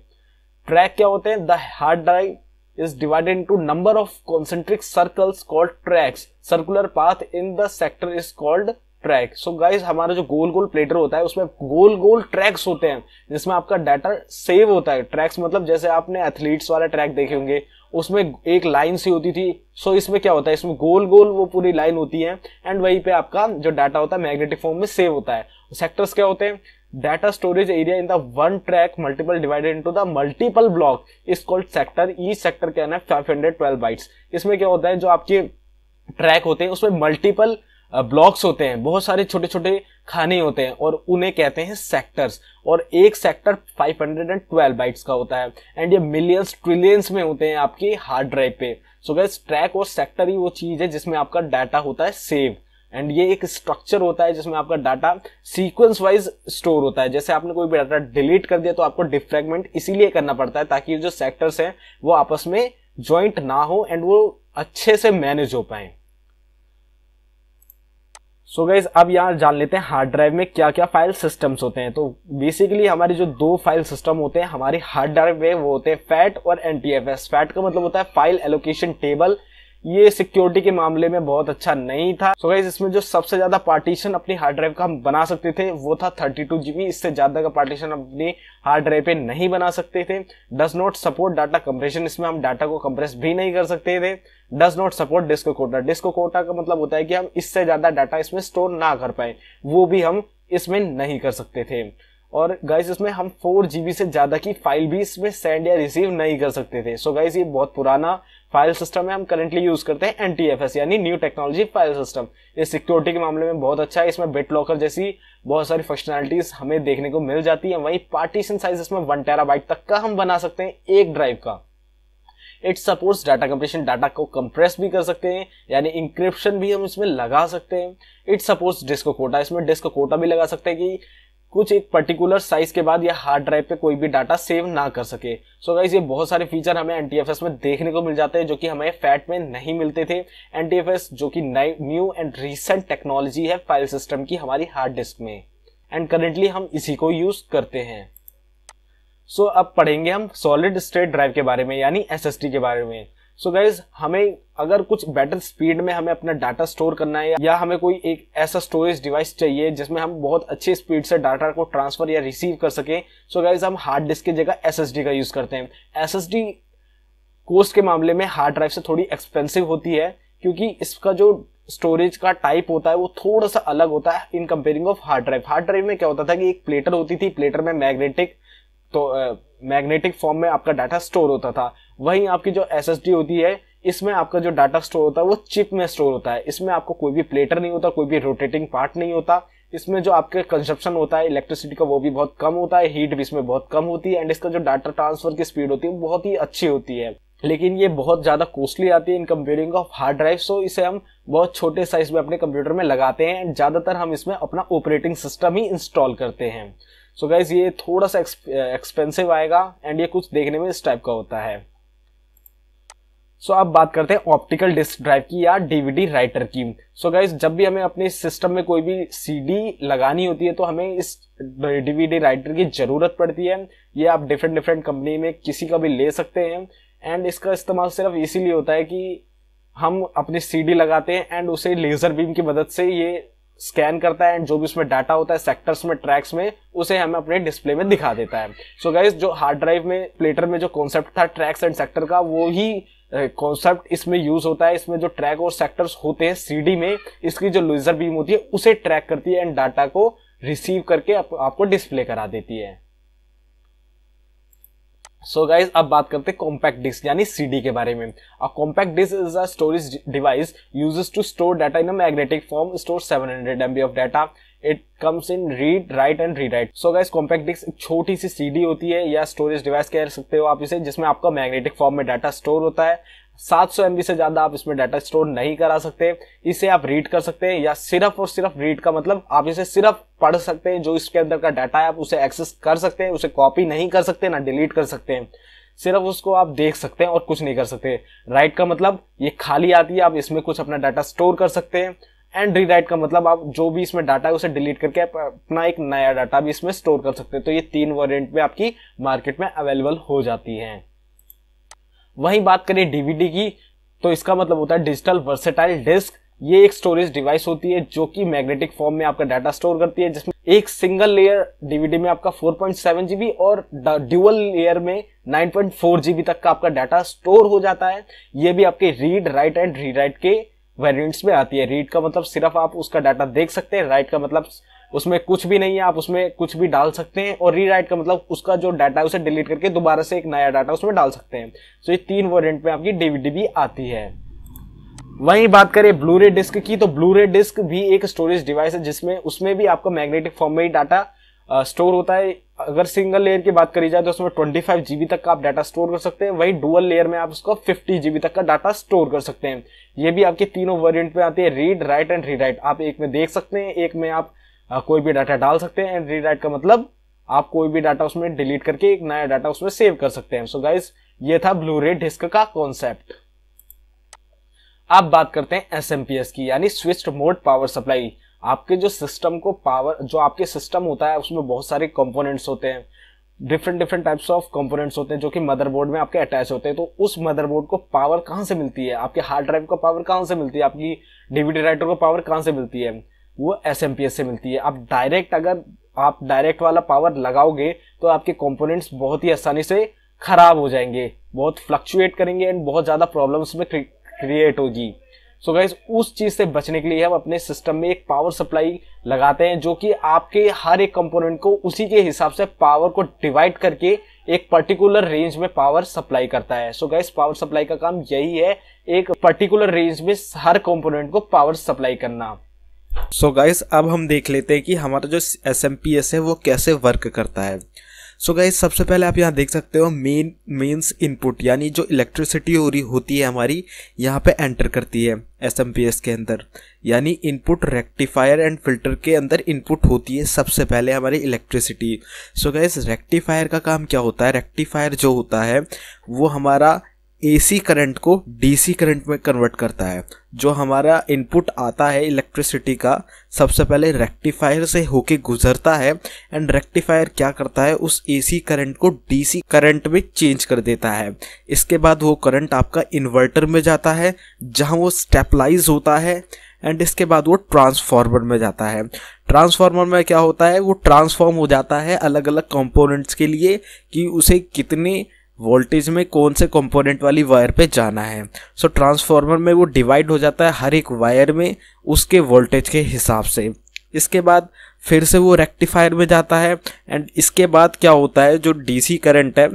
ट्रैक क्या होते हैं the hard drive is divided into number of concentric circles called tracks circular path in the sector is called track so guys हमारा जो गोल गोल प्लेटर होता है उसमें गोल गोल ट्रैक्स होते हैं जिसमें आपका डाटा सेव होता है ट्रैक्स मतलब जैसे आपने एथलीट्स वाला ट्रैक देखे होंगे उसमें एक लाइन सी होती थी सो so इसमें क्या होता है इसमें गोल गोल वो पूरी लाइन होती है एंड वहीं पे आपका जो डाटा होता है मैग्नेटिक फॉर्म में सेव होता है सेक्टर्स क्या होते हैं data storage area in the one track multiple divided into the multiple block is called sector ई सेक्टर क्या है फाइव हंड्रेड ट्वेल्व बाइट्स इसमें क्या होता है जो आपके ट्रैक होते हैं उसमें मल्टीपल ब्लॉक्स होते हैं बहुत सारे छोटे छोटे खाने होते हैं और उन्हें कहते हैं सेक्टर्स और एक सेक्टर 512 बाइट्स का होता है एंड ये मिलियंस ट्रिलियंस में होते हैं आपकी हार्ड ड्राइव पे सो गैस ट्रैक और सेक्टर ही वो चीज़ है जिसमें आपका डाटा होता है सेव एंड ये एक स्ट्रक्चर होता है जिसमें आपका डाटा सीक्वेंस वाइज स्टोर होता है जैसे आपने कोई भी डाटा डिलीट कर दिया तो आपको डिफ्रेगमेंट इसीलिए करना पड़ता है ताकि जो सेक्टर्स हैं वो आपस में ज्वाइंट ना हो एंड वो अच्छे से मैनेज हो पाए सो so गाइज अब यहाँ जान लेते हैं हार्ड ड्राइव में क्या क्या फाइल सिस्टम्स होते हैं तो बेसिकली हमारे जो दो फाइल सिस्टम होते हैं हमारे हार्ड ड्राइव में वो होते हैं फैट और एन फैट का मतलब होता है फाइल एलोकेशन टेबल ये सिक्योरिटी के मामले में बहुत अच्छा नहीं था सो गाइज इसमें जो सबसे ज्यादा पार्टीशन अपनी हार्ड ड्राइव का हम बना सकते थे वो था थर्टी टू जीबी इससे ज्यादा का पार्टीशन अपनी हार्ड ड्राइव पे नहीं बना सकते थे does not support data compression इसमें हम डाटा को कंप्रेस भी नहीं कर सकते थे does not support disk quota disk quota का मतलब होता है कि हम इससे ज्यादा डाटा इसमें स्टोर ना कर पाए वो भी हम इसमें नहीं कर सकते थे और गाइस इसमें हम फोर जीबी से ज़्यादा की फाइल भी इसमें सेंड या रिसीव नहीं कर सकते थे सो so ये बहुत पुराना फाइल सिस्टम है हम करेंटली यूज करते हैं एस यानी न्यू टेक्नोलॉजी फाइल सिस्टम ये सिक्योरिटी के मामले में बहुत अच्छा है इसमें बिट लॉकर जैसी बहुत सारी फंक्शनैलिटीज हमें देखने को मिल जाती है वहीं पार्टीशन साइज इसमें वन टेराबाइट तक का हम बना सकते हैं एक ड्राइव का it supports data compression data को कंप्रेस भी कर सकते हैं यानी इंक्रिप्शन भी हम इसमें लगा सकते हैं इट सपोर्ट्स डिस्को कोटा इसमें डिस्को कोटा भी लगा सकते हैं कि कुछ एक पर्टिकुलर साइज के बाद या हार्ड ड्राइव पे कोई भी डाटा सेव ना कर सके सो so गाइज ये बहुत सारे फीचर हमें एन में देखने को मिल जाते हैं जो कि हमें फैट में नहीं मिलते थे एन जो कि नई न्यू एंड रिसेंट टेक्नोलॉजी है फाइल सिस्टम की हमारी हार्ड डिस्क में एंड करेंटली हम इसी को यूज करते हैं सो so, अब पढ़ेंगे हम सॉलिड स्टेट ड्राइव के बारे में यानी एस के बारे में सो so गाइज हमें अगर कुछ बेटर स्पीड में हमें अपना डाटा स्टोर करना है या हमें कोई एक ऐसा स्टोरेज डिवाइस चाहिए जिसमें हम बहुत अच्छे स्पीड से डाटा को ट्रांसफर या रिसीव कर सके सो so गाइज हम हार्ड डिस्क की जगह एस का यूज़ करते हैं एस कोस्ट के मामले में हार्ड ड्राइव से थोड़ी एक्सपेंसिव होती है क्योंकि इसका जो स्टोरेज का टाइप होता है वो थोड़ा सा अलग होता है in comparing of hard drive hard drive में क्या होता था कि एक प्लेटर होती थी प्लेटर में मैग्नेटिक तो मैग्नेटिक uh, फॉर्म में आपका डाटा स्टोर होता था वहीं आपकी जो एस होती है इसमें आपका जो डाटा स्टोर होता है वो चिप में स्टोर होता है इसमें आपको कोई भी प्लेटर नहीं होता कोई भी रोटेटिंग पार्ट नहीं होता इसमें जो आपके कंजप्शन होता है इलेक्ट्रिसिटी का वो भी बहुत कम होता है हीट भी इसमें बहुत कम होती है एंड इसका जो डाटा ट्रांसफर की स्पीड होती है वो बहुत ही अच्छी होती है लेकिन ये बहुत ज़्यादा कॉस्टली आती है in computing of hard drive so इसे हम बहुत छोटे साइज में अपने कंप्यूटर में लगाते हैं एंड ज़्यादातर हम इसमें अपना ऑपरेटिंग सिस्टम ही इंस्टॉल करते हैं सो so गाइज ये थोड़ा सा एक्सपेंसिव आएगा एंड ये कुछ देखने में इस टाइप का होता है सो अब बात करते हैं ऑप्टिकल डिस्क ड्राइव की या डीवीडी राइटर की सो so, गाइज जब भी हमें अपने सिस्टम में कोई भी सीडी लगानी होती है तो हमें इस डीवीडी राइटर की ज़रूरत पड़ती है ये आप डिफरेंट डिफरेंट कंपनी में किसी का भी ले सकते हैं एंड इसका इस्तेमाल सिर्फ इसीलिए होता है कि हम अपनी सीडी लगाते हैं एंड उसे लेज़र बीम की मदद से ये स्कैन करता है एंड जो भी उसमें डाटा होता है सेक्टर्स में ट्रैक्स में उसे हमें अपने डिस्प्ले में दिखा देता है सो so गाइज जो हार्ड ड्राइव में प्लेटर में जो कॉन्सेप्ट था ट्रैक्स एंड सेक्टर का वो ही कॉन्सेप्ट इसमें यूज होता है इसमें जो ट्रैक और सेक्टर्स होते हैं सीडी में इसकी जो लेजर बीम होती है उसे ट्रैक करती है एंड डाटा को रिसीव करके आप, आपको डिस्प्ले करा देती है सो so गाइज अब बात करते हैं कॉम्पैक्ट डिस्क यानी सीडी के बारे में a compact disk is a storage device uses to store data in a magnetic form store 700 hundred MB of data it comes in read write and rewrite so guys compact disk एक छोटी सी CD होती है या storage device कह सकते हो आप इसे जिसमें आपका मैग्नेटिक फॉर्म में डाटा स्टोर होता है 700 सौ से ज़्यादा आप इसमें डाटा स्टोर नहीं करा सकते इसे आप रीड कर सकते हैं या सिर्फ और सिर्फ रीड का मतलब आप इसे सिर्फ पढ़ सकते हैं जो इसके अंदर का डाटा है आप उसे एक्सेस कर सकते हैं उसे कॉपी नहीं कर सकते ना डिलीट कर सकते हैं सिर्फ उसको आप देख सकते हैं और कुछ नहीं कर सकते राइट का मतलब ये खाली आती है आप इसमें कुछ अपना डाटा स्टोर कर सकते हैं एंड रीराइट का मतलब आप जो भी इसमें डाटा है उसे डिलीट करके आप अपना एक नया डाटा भी इसमें स्टोर कर सकते हैं तो ये तीन वेरिएंट में आपकी मार्केट में अवेलेबल हो जाती है वहीं बात करें डीवीडी की तो इसका मतलब होता है डिजिटल वर्सेटाइल डिस्क ये एक स्टोरेज डिवाइस होती है जो कि मैग्नेटिक फॉर्म में आपका डाटा स्टोर करती है जिसमें एक सिंगल लेयर डीवीडी में आपका 4.7 जीबी और ड्यूअल लेयर में 9.4 जीबी तक का आपका डाटा स्टोर हो जाता है ये भी आपके रीड राइट एंड रीराइट के वेरियंट्स में आती है रीड का मतलब सिर्फ आप उसका डाटा देख सकते हैं राइट का मतलब उसमें कुछ भी नहीं है आप उसमें कुछ भी डाल सकते हैं और रीराइट का मतलब उसका जो डाटा है उसे डिलीट करके दोबारा से एक नया डाटा उसमें डाल सकते हैं सो ये तीन वेरियंट में आपकी डीवीडी भी आती है वहीं बात करें ब्लू रे डिस्क की तो ब्लू रे डिस्क भी एक स्टोरेज डिवाइस है जिसमें उसमें भी आपका मैग्नेटिक फॉर्म में ही डाटा स्टोर होता है अगर सिंगल लेयर की बात करी जाए तो उसमें ट्वेंटी फाइव जीबी तक का आप डाटा स्टोर कर सकते हैं वही डुअल लेयर में आप उसको फिफ्टी जीबी तक का डाटा स्टोर कर सकते हैं ये भी आपके तीनों वेरिएंट में आते हैं रीड राइट एंड रीराइट आप एक में देख सकते हैं एक में आप कोई भी डाटा डाल सकते हैं एंड रीराइट का मतलब आप कोई भी डाटा उसमें डिलीट करके एक नया डाटा उसमें सेव कर सकते हैं सो so गाइज ये था ब्लू रे डिस्क का कॉन्सेप्ट आप बात करते हैं एस की यानी स्विच मोड पावर सप्लाई आपके जो सिस्टम को पावर जो आपके सिस्टम होता है उसमें बहुत सारे कंपोनेंट्स होते हैं different different types of components होते हैं जो कि मदरबोर्ड में आपके अटैच होते हैं तो उस मदरबोर्ड को पावर कहाँ से मिलती है आपके हार्ड ड्राइव को पावर कहाँ से मिलती है आपकी डीवीडी राइटर को पावर कहाँ से मिलती है वो एस से मिलती है आप डायरेक्ट अगर आप डायरेक्ट वाला पावर लगाओगे तो आपके कॉम्पोनेंट्स बहुत ही आसानी से खराब हो जाएंगे बहुत फ्लक्चुएट करेंगे एंड बहुत ज़्यादा प्रॉब्लम्स में क्रिएट होगी सो गाइज उस चीज से बचने के लिए हम अपने सिस्टम में एक पावर सप्लाई लगाते हैं जो कि आपके हर एक कंपोनेंट को उसी के हिसाब से पावर को डिवाइड करके एक पर्टिकुलर रेंज में पावर सप्लाई करता है सो गाइज पावर सप्लाई का काम यही है एक पर्टिकुलर रेंज में हर कंपोनेंट को पावर सप्लाई करना सो so गाइज अब हम देख लेते हैं कि हमारा जो एस है वो कैसे वर्क करता है सो गाइज सबसे पहले आप यहाँ देख सकते हो मेन मेन्स इनपुट यानी जो इलेक्ट्रिसिटी हो रही होती है हमारी यहाँ पे एंटर करती है एस के अंदर यानी इनपुट रेक्टिफायर एंड फिल्टर के अंदर इनपुट होती है सबसे पहले हमारी इलेक्ट्रिसिटी सो गाइज रेक्टिफायर का काम क्या होता है रेक्टिफायर जो होता है वो हमारा एसी करंट को डीसी करंट में कन्वर्ट करता है जो हमारा इनपुट आता है इलेक्ट्रिसिटी का सबसे पहले रेक्टिफायर से होके गुजरता है एंड रेक्टिफायर क्या करता है उस एसी करंट को डीसी करंट में चेंज कर देता है इसके बाद वो करंट आपका इन्वर्टर में जाता है जहां वो स्टेपलाइज होता है एंड इसके बाद वो ट्रांसफार्मर में जाता है ट्रांसफार्मर में क्या होता है वो ट्रांसफॉर्म हो जाता है अलग अलग कंपोनेंट्स के लिए कि उसे कितने वोल्टेज में कौन से कंपोनेंट वाली वायर पे जाना है सो so, ट्रांसफार्मर में वो डिवाइड हो जाता है हर एक वायर में उसके वोल्टेज के हिसाब से इसके बाद फिर से वो रेक्टिफायर में जाता है एंड इसके बाद क्या होता है जो डीसी करंट है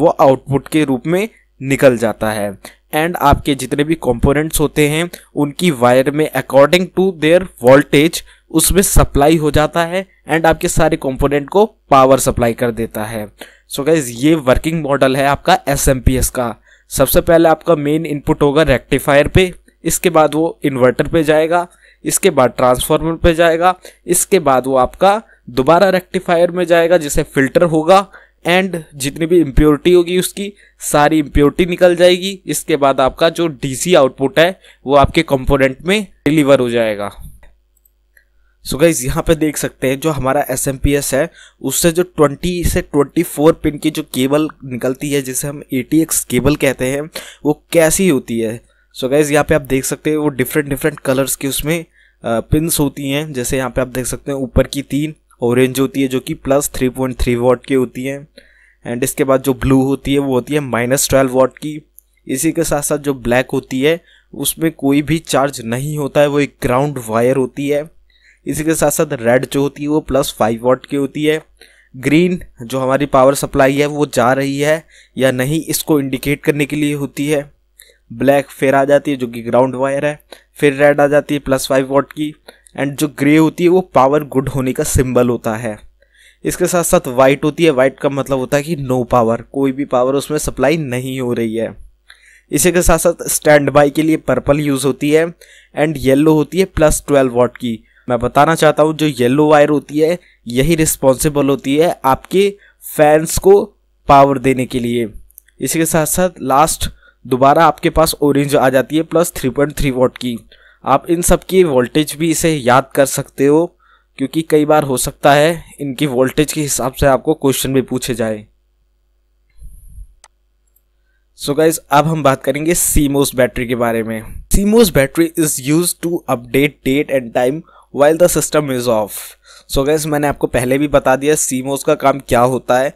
वो आउटपुट के रूप में निकल जाता है एंड आपके जितने भी कंपोनेंट्स होते हैं उनकी वायर में अकॉर्डिंग टू देयर वोल्टेज उसमें सप्लाई हो जाता है एंड आपके सारे कंपोनेंट को पावर सप्लाई कर देता है सो so गाइज ये वर्किंग मॉडल है आपका एस का सबसे पहले आपका मेन इनपुट होगा रेक्टिफायर पे इसके बाद वो इन्वर्टर पे जाएगा इसके बाद ट्रांसफार्मर पे जाएगा इसके बाद वो आपका दोबारा रेक्टिफायर में जाएगा जिसे फिल्टर होगा एंड जितनी भी इम्प्योरिटी होगी उसकी सारी इम्प्योरिटी निकल जाएगी इसके बाद आपका जो डीसी आउटपुट है वो आपके कंपोनेंट में डिलीवर हो जाएगा सो गाइज यहाँ पे देख सकते हैं जो हमारा एस एम पी एस है उससे जो 20 से 24 पिन की जो केबल निकलती है जिसे हम ए केबल कहते हैं वो कैसी होती है सो गाइज यहाँ पे आप देख सकते हैं वो डिफरेंट डिफरेंट कलर्स की उसमें पिनस होती हैं जैसे यहाँ पे आप देख सकते हैं ऊपर की तीन ऑरेंज होती है जो कि plus three point three watt की होती है एंड इसके बाद जो ब्लू होती है वो होती है माइनस ट्वेल्व वॉट की इसी के साथ साथ जो ब्लैक होती है उसमें कोई भी चार्ज नहीं होता है वो एक ग्राउंड वायर होती है इसी के साथ साथ रेड जो होती है वो प्लस फाइव वाट की होती है ग्रीन जो हमारी पावर सप्लाई है वो जा रही है या नहीं इसको इंडिकेट करने के लिए होती है ब्लैक फिर आ जाती है जो कि ग्राउंड वायर है फिर रेड आ जाती है प्लस फाइव वाट की एंड जो ग्रे होती है वो पावर गुड होने का सिंबल होता है इसके साथ साथ वाइट होती है वाइट का मतलब होता है कि नो पावर कोई भी पावर उसमें सप्लाई नहीं हो रही है इसी के साथ साथ स्टैंड बाई के लिए पर्पल यूज़ होती है एंड येलो होती है प्लस ट्वेल्व वाट की मैं बताना चाहता हूँ जो येलो वायर होती है यही रिस्पॉन्सिबल होती है आपके फैंस को पावर देने के लिए इसी के साथ साथ लास्ट दोबारा आपके पास ऑरेंज आ जाती है plus three point three watt की आप इन सब की वोल्टेज भी इसे याद कर सकते हो क्योंकि कई बार हो सकता है इनकी वोल्टेज के हिसाब से आपको क्वेश्चन भी पूछे जाए सो so गाइज अब हम बात करेंगे सीमोस बैटरी के बारे में CMOS battery is use to update date and time while the system is off so guys मैंने आपको पहले भी बता दिया सीमोस का काम क्या होता है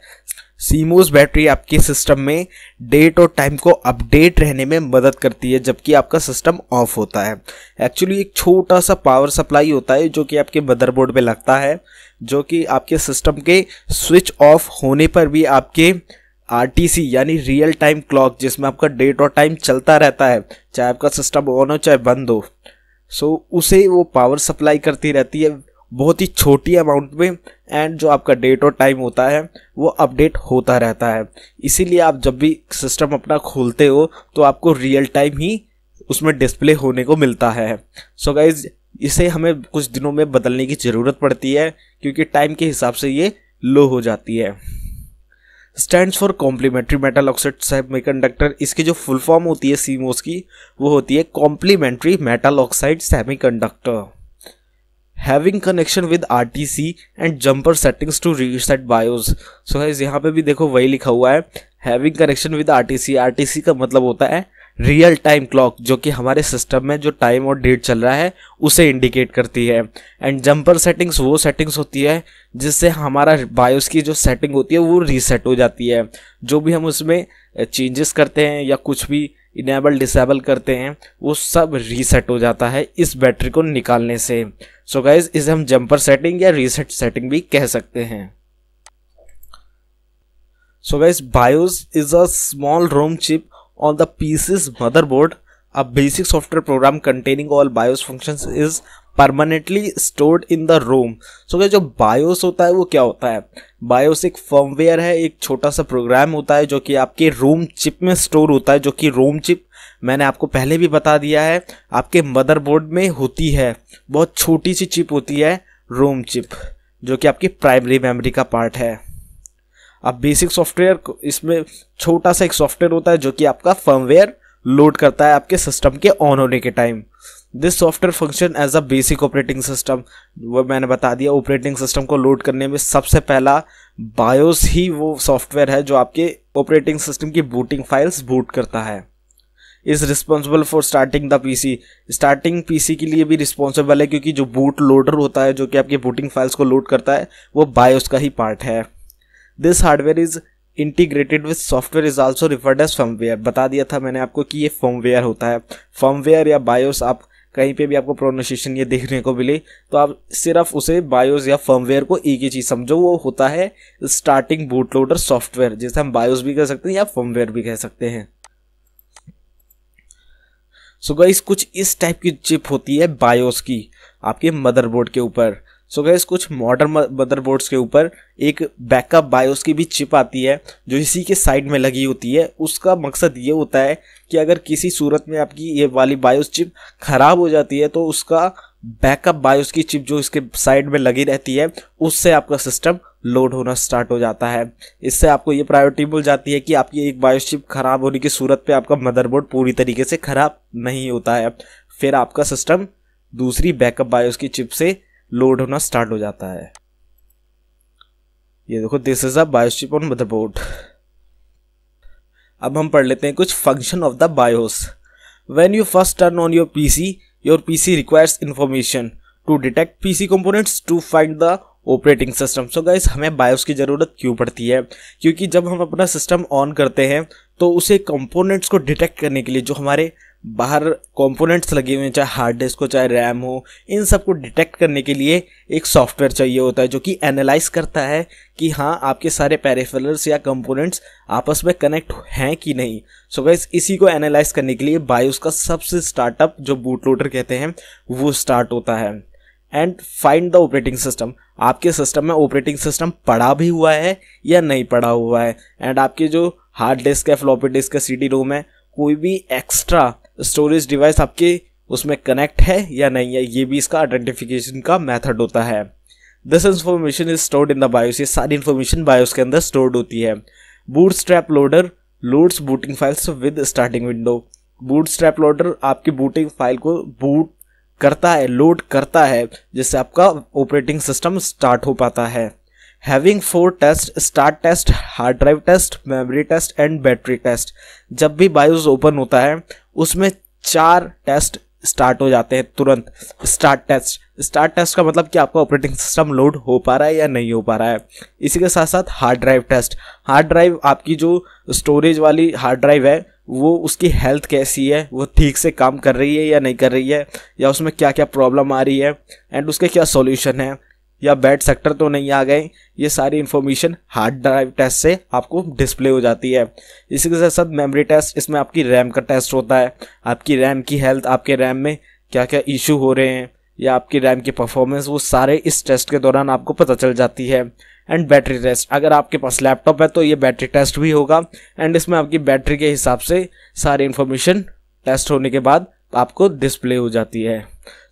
सीमोस बैटरी आपके सिस्टम में डेट और टाइम को अपडेट रहने में मदद करती है जबकि आपका सिस्टम ऑफ होता है एक्चुअली एक छोटा सा पावर सप्लाई होता है जो कि आपके मदरबोर्ड पे लगता है जो कि आपके सिस्टम के स्विच ऑफ होने पर भी आपके आर यानी रियल टाइम क्लॉक जिसमें आपका डेट और टाइम चलता रहता है चाहे आपका सिस्टम ऑन हो चाहे बंद हो सो so, उसे वो पावर सप्लाई करती रहती है बहुत ही छोटी अमाउंट में एंड जो आपका डेट और टाइम होता है वो अपडेट होता रहता है इसीलिए आप जब भी सिस्टम अपना खोलते हो तो आपको रियल टाइम ही उसमें डिस्प्ले होने को मिलता है सो so गाइज इसे हमें कुछ दिनों में बदलने की ज़रूरत पड़ती है क्योंकि टाइम के हिसाब से ये लो हो जाती है stand for complementary metal oxide semiconductor इसकी जो फुल फॉर्म होती है सीमोस की वो होती है complementary metal oxide semiconductor having connection with R T C and jumper settings to reset BIOS so यहाँ पे भी देखो वही लिखा हुआ है having connection with R T C R T C का मतलब होता है रियल टाइम क्लॉक जो कि हमारे सिस्टम में जो टाइम और डेट चल रहा है उसे इंडिकेट करती है एंड जंपर सेटिंग्स वो सेटिंग्स होती है जिससे हमारा बायोस की जो सेटिंग होती है वो रीसेट हो जाती है जो भी हम उसमें चेंजेस करते हैं या कुछ भी इनेबल डिसेबल करते हैं वो सब रीसेट हो जाता है इस बैटरी को निकालने से सो so गाइज इसे हम जंपर सेटिंग या रीसेट सेटिंग भी कह सकते हैं so guys BIOS is a small ROM chip on the PC's motherboard, a basic software program containing all BIOS functions is permanently stored in the ROM so क्या जो BIOS होता है वो क्या होता है बायोस एक फर्मवेयर है एक छोटा सा प्रोग्राम होता है जो कि आपके रोम चिप में स्टोर होता है जो कि रोम चिप मैंने आपको पहले भी बता दिया है आपके मदरबोर्ड में होती है बहुत छोटी सी चिप होती है रोम चिप जो कि आपकी प्राइमरी मेमोरी का पार्ट है अब बेसिक सॉफ्टवेयर इसमें छोटा सा एक सॉफ्टवेयर होता है जो कि आपका फर्मवेयर लोड करता है आपके सिस्टम के ऑन होने के time this software function as a basic operating system वो मैंने बता दिया ऑपरेटिंग सिस्टम को लोड करने में सबसे पहला बायोस ही वो सॉफ्टवेयर है जो आपके ऑपरेटिंग सिस्टम की बूटिंग फाइल्स बूट करता है is responsible for starting the P C starting P C के लिए भी रिस्पॉन्सिबल है क्योंकि जो बूट लोडर होता है जो कि आपके बूटिंग फाइल्स को लोड करता है वो बायोस का ही पार्ट है this hardware is integrated with software is also referred as firmware बता दिया था मैंने आपको कि ये फर्मवेयर होता है फर्मवेयर या बायोस आप कहीं पे भी आपको प्रोनाउंसिएशन ये देखने को मिले तो आप सिर्फ उसे बायोस या फर्मवेयर को एक ही चीज़ समझो वो होता है स्टार्टिंग बूटलोडर सॉफ्टवेयर जिसे हम बायोस भी कह सकते हैं या फर्मवेयर भी कह सकते हैं सो so गाइस कुछ इस टाइप की चिप होती है बायोस की आपके मदरबोर्ड के ऊपर सो so गैस कुछ मॉडर्न मदरबोर्ड्स के ऊपर एक बैकअप बायोस की भी चिप आती है जो इसी के साइड में लगी होती है उसका मकसद ये होता है कि अगर किसी सूरत में आपकी ये वाली बायोस चिप ख़राब हो जाती है तो उसका बैकअप बायोस की चिप जो इसके साइड में लगी रहती है उससे आपका सिस्टम लोड होना स्टार्ट हो जाता है इससे आपको ये प्रायोरिटी मिल जाती है कि आपकी एक बायोस चिप ख़राब होने की सूरत पे आपका मदरबोर्ड पूरी तरीके से ख़राब नहीं होता है फिर आपका सिस्टम दूसरी बैकअप बायोस की चिप से लोड होना स्टार्ट हो जाता है ये देखो this is a BIOS chip on motherboard अब हम पढ़ लेते हैं कुछ function of the BIOS when you first turn on your P C your P C requires information to detect P C components to find the operating system so guys हमें बायोस की ज़रूरत क्यों पड़ती है क्योंकि जब हम अपना सिस्टम ऑन करते हैं तो उसे कंपोनेंट्स को डिटेक्ट करने के लिए जो हमारे बाहर कंपोनेंट्स लगे हुए हैं चाहे हार्ड डिस्क हो चाहे रैम हो इन सब को डिटेक्ट करने के लिए एक सॉफ्टवेयर चाहिए होता है जो कि एनालाइज करता है कि हाँ आपके सारे पेरिफेरल्स या कंपोनेंट्स आपस में कनेक्ट हैं कि नहीं सो so गैस इसी को एनालाइज करने के लिए बायोस का सबसे स्टार्टअप जो बूट लोडर कहते हैं वो स्टार्ट होता है and find the operating system आपके सिस्टम में ऑपरेटिंग सिस्टम पड़ा भी हुआ है या नहीं पड़ा हुआ है एंड आपके जो हार्ड डिस्क है फ्लॉपी डिस्क है सी डी रोम है कोई भी एक्स्ट्रा स्टोरेज डिवाइस आपके उसमें कनेक्ट है या नहीं है ये भी इसका आइडेंटिफिकेशन का मेथड होता है this information is stored in the BIOS ये सारी इन्फॉर्मेशन बायोस के अंदर स्टोर्ड होती है bootstrap loader loads booting files with starting window bootstrap loader आपकी बूटिंग फाइल को बूट करता है लोड करता है जिससे आपका ऑपरेटिंग सिस्टम स्टार्ट हो पाता है having four test start test hard drive test memory test and battery test जब भी बायोस ओपन होता है उसमें चार टेस्ट स्टार्ट हो जाते हैं तुरंत स्टार्ट टेस्ट स्टार्ट टेस्ट का मतलब कि आपका ऑपरेटिंग सिस्टम लोड हो पा रहा है या नहीं हो पा रहा है इसी के साथ साथ hard drive test hard drive आपकी जो स्टोरेज वाली हार्ड ड्राइव है वो उसकी हेल्थ कैसी है वो ठीक से काम कर रही है या नहीं कर रही है या उसमें क्या क्या प्रॉब्लम आ रही है एंड उसके क्या सॉल्यूशन है या बैड सेक्टर तो नहीं आ गए ये सारी इन्फॉर्मेशन हार्ड ड्राइव टेस्ट से आपको डिस्प्ले हो जाती है इसी के साथ साथ मेमोरी टेस्ट इसमें आपकी रैम का टेस्ट होता है आपकी रैम की हेल्थ आपके रैम में क्या क्या इशू हो रहे हैं या आपकी रैम की परफॉर्मेंस वो सारे इस टेस्ट के दौरान आपको पता चल जाती है एंड बैटरी टेस्ट अगर आपके पास लैपटॉप है तो ये बैटरी टेस्ट भी होगा एंड इसमें आपकी बैटरी के हिसाब से सारी इन्फॉर्मेशन टेस्ट होने के बाद आपको डिस्प्ले हो जाती है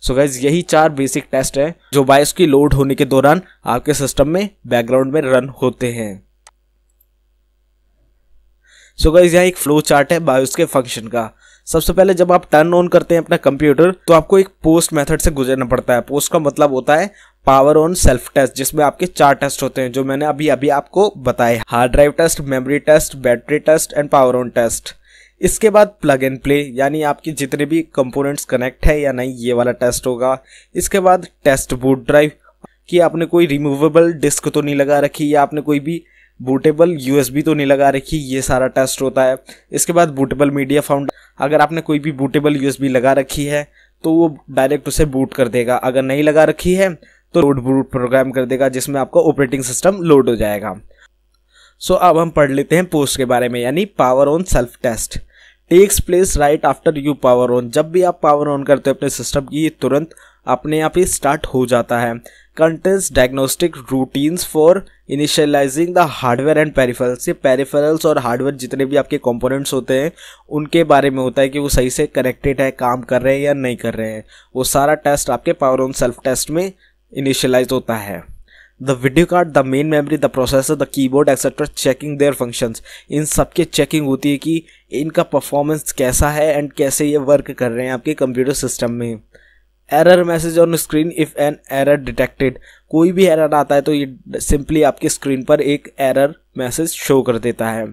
सो so गाइज यही चार बेसिक टेस्ट है जो बायोस की लोड होने के दौरान आपके सिस्टम में बैकग्राउंड में रन होते हैं सो so गाइज यहाँ एक फ्लो चार्ट है बायोस के फंक्शन का सबसे पहले जब आप टर्न ऑन करते हैं अपना कंप्यूटर तो आपको एक पोस्ट मेथड से गुजरना पड़ता है पोस्ट का मतलब होता है पावर ऑन सेल्फ टेस्ट जिसमें आपके चार टेस्ट होते हैं जो मैंने अभी अभी आपको बताए hard drive test memory test battery test and power on test इसके बाद प्लग एंड प्ले यानी आपके जितने भी कंपोनेंट्स कनेक्ट है या नहीं ये वाला टेस्ट होगा इसके बाद टेस्ट बूट ड्राइव कि आपने कोई रिमूवेबल डिस्क तो नहीं लगा रखी या आपने कोई भी बूटेबल यूएसबी तो नहीं लगा रखी ये सारा टेस्ट होता है इसके बाद बूटेबल मीडिया फाउंड अगर आपने कोई भी बूटेबल यू लगा रखी है तो वो डायरेक्ट उसे बूट कर देगा अगर नहीं लगा रखी है तो लोड बूट प्रोग्राम कर देगा जिसमें आपका ऑपरेटिंग सिस्टम लोड हो जाएगा सो so, अब हम पढ़ लेते हैं पोस्ट के बारे में यानी power on self test takes place right after you power on जब भी आप पावर ऑन करते हो अपने सिस्टम की ये तुरंत अपने आप ही स्टार्ट हो जाता है contains diagnostic routines for initializing the hardware and peripherals ये पेरिफेरल्स और हार्डवेयर जितने भी आपके कंपोनेंट्स होते हैं उनके बारे में होता है कि वो सही से कनेक्टेड है काम कर रहे हैं या नहीं कर रहे हैं वो सारा टेस्ट आपके पावर ऑन सेल्फ टेस्ट में इनिशियलाइज होता है the video card the main memory the processor the keyboard etcetera checking their functions इन सब के चेकिंग होती है कि इनका परफॉर्मेंस कैसा है एंड कैसे ये वर्क कर रहे हैं आपके कंप्यूटर सिस्टम में error message on screen if an error detected कोई भी एरर आता है तो ये सिंपली आपके स्क्रीन पर एक एरर मैसेज शो कर देता है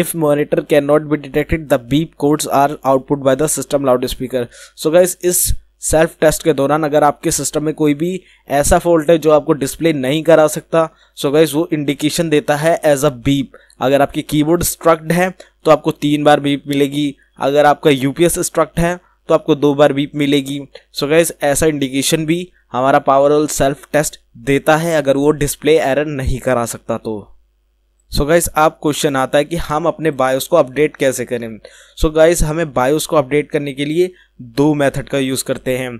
if monitor can not be detected the beep codes are output by the system loudspeaker so guys इस सेल्फ टेस्ट के दौरान अगर आपके सिस्टम में कोई भी ऐसा फॉल्ट है जो आपको डिस्प्ले नहीं करा सकता सो so गाइज वो इंडिकेशन देता है एज अ बीप अगर आपकी कीबोर्ड स्ट्रक्ट है तो आपको तीन बार बीप मिलेगी अगर आपका यूपीएस स्ट्रक्ट है तो आपको दो बार बीप मिलेगी सो so गाइज ऐसा इंडिकेशन भी हमारा पावर ऑल सेल्फ टेस्ट देता है अगर वो डिस्प्ले एरर नहीं करा सकता तो सो so गाइस आप क्वेश्चन आता है कि हम अपने बायोस को अपडेट कैसे करें सो so गाइस हमें बायोस को अपडेट करने के लिए दो मेथड का यूज़ करते हैं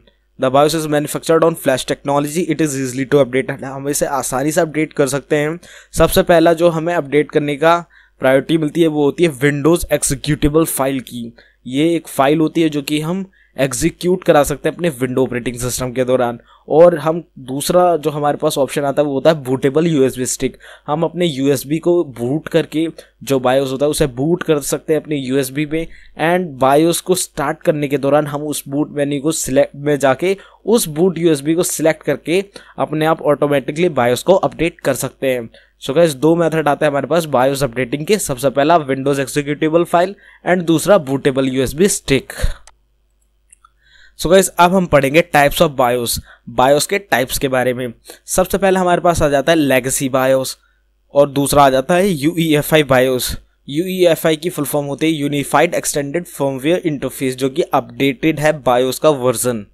the BIOS is manufactured on flash technology it is easily to update हम इसे आसानी से अपडेट कर सकते हैं सबसे पहला जो हमें अपडेट करने का प्रायोरिटी मिलती है वो होती है विंडोज़ एक्सिक्यूटिबल फाइल की ये एक फ़ाइल होती है जो कि हम एग्जीक्यूट करा सकते हैं अपने विंडो ऑपरेटिंग सिस्टम के दौरान और हम दूसरा जो हमारे पास ऑप्शन आता है वो होता है बूटेबल यूएसबी स्टिक हम अपने यूएसबी को बूट करके जो बायोस होता है उसे बूट कर सकते हैं अपने यूएसबी पे एंड बायोस को स्टार्ट करने के दौरान हम उस बूट मेन्यू को सिलेक्ट में जाके उस बूट यूएसबी को सिलेक्ट करके अपने आप ऑटोमेटिकली बायोस को अपडेट कर सकते हैं सो क्या दो मेथड आते हैं हमारे पास बायोस अपडेटिंग के सबसे पहला विंडोज एक्जीक्यूटिबल फाइल एंड दूसरा bootable USB stick so so अब हम पढ़ेंगे टाइप्स ऑफ बायोस बायोस के टाइप्स के बारे में सबसे पहले हमारे पास आ जाता है लेगेसी बायोस और दूसरा आ जाता है U E F I BIOS U E F I की फुल फॉर्म होती है यूनिफाइड एक्सटेंडेड फॉर्मवेयर इंटरफेस जो कि अपडेटेड है बायोस का वर्जन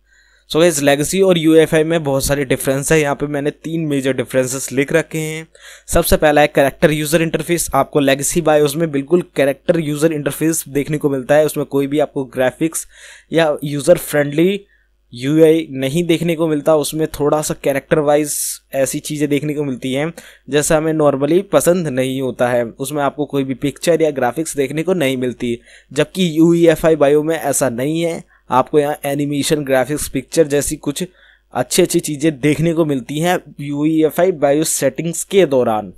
सो गैस लेगेसी और यू में बहुत सारे डिफरेंस है यहाँ पे मैंने तीन मेजर डिफरेंसेस लिख रखे हैं सबसे पहला है कैरेक्टर यूज़र इंटरफेस आपको लेगेसी बाय में बिल्कुल कैरेक्टर यूज़र इंटरफेस देखने को मिलता है उसमें कोई भी आपको ग्राफिक्स या यूज़र फ्रेंडली यू नहीं देखने को मिलता उसमें थोड़ा सा कैरेक्टर वाइज ऐसी चीज़ें देखने को मिलती हैं जैसा हमें नॉर्मली पसंद नहीं होता है उसमें आपको कोई भी पिक्चर या ग्राफिक्स देखने को नहीं मिलती जबकि यू ई बायो में ऐसा नहीं है आपको यहाँ एनिमेशन ग्राफिक्स पिक्चर जैसी कुछ अच्छी अच्छी चीज़ें देखने को मिलती हैं U F I BIOS settings के दौरान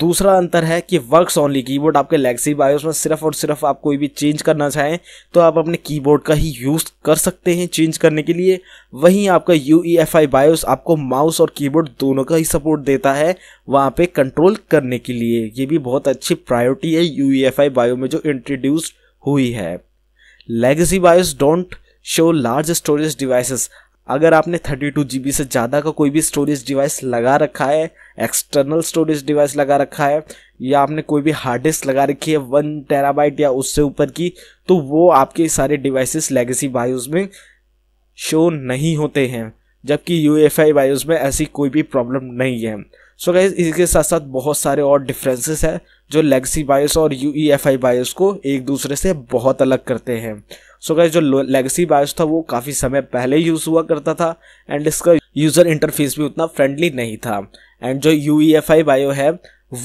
दूसरा अंतर है कि वर्क्स ओनली कीबोर्ड आपके लेगसी बायोस में सिर्फ और सिर्फ आप कोई भी चेंज करना चाहें तो आप अपने कीबोर्ड का ही यूज़ कर सकते हैं चेंज करने के लिए वहीं आपका U E F I BIOS आपको माउस और कीबोर्ड दोनों का ही सपोर्ट देता है वहाँ पे कंट्रोल करने के लिए ये भी बहुत अच्छी प्रायोरिटी है U E F I BIOS में जो इंट्रोड्यूस हुई है legacy BIOS don't show large storage devices अगर आपने 32 जीबी से ज़्यादा का कोई भी स्टोरेज डिवाइस लगा रखा है एक्सटर्नल स्टोरेज डिवाइस लगा रखा है या आपने कोई भी हार्ड डिस्क लगा रखी है वन टेराबाइट या उससे ऊपर की तो वो आपके सारे डिवाइसेस लेगेसी बायोस में शो नहीं होते हैं जबकि यू एफ आई बायोज में ऐसी कोई भी प्रॉब्लम नहीं है सो so गाइज इसके साथ साथ बहुत सारे और डिफरेंसेस है जो लेगसी बायोस और U E F I BIOS को एक दूसरे से बहुत अलग करते हैं सो so गैस जो लेगसी बायोस था वो काफ़ी समय पहले यूज़ हुआ करता था एंड इसका यूज़र इंटरफेस भी उतना फ्रेंडली नहीं था एंड जो U E F I BIOS है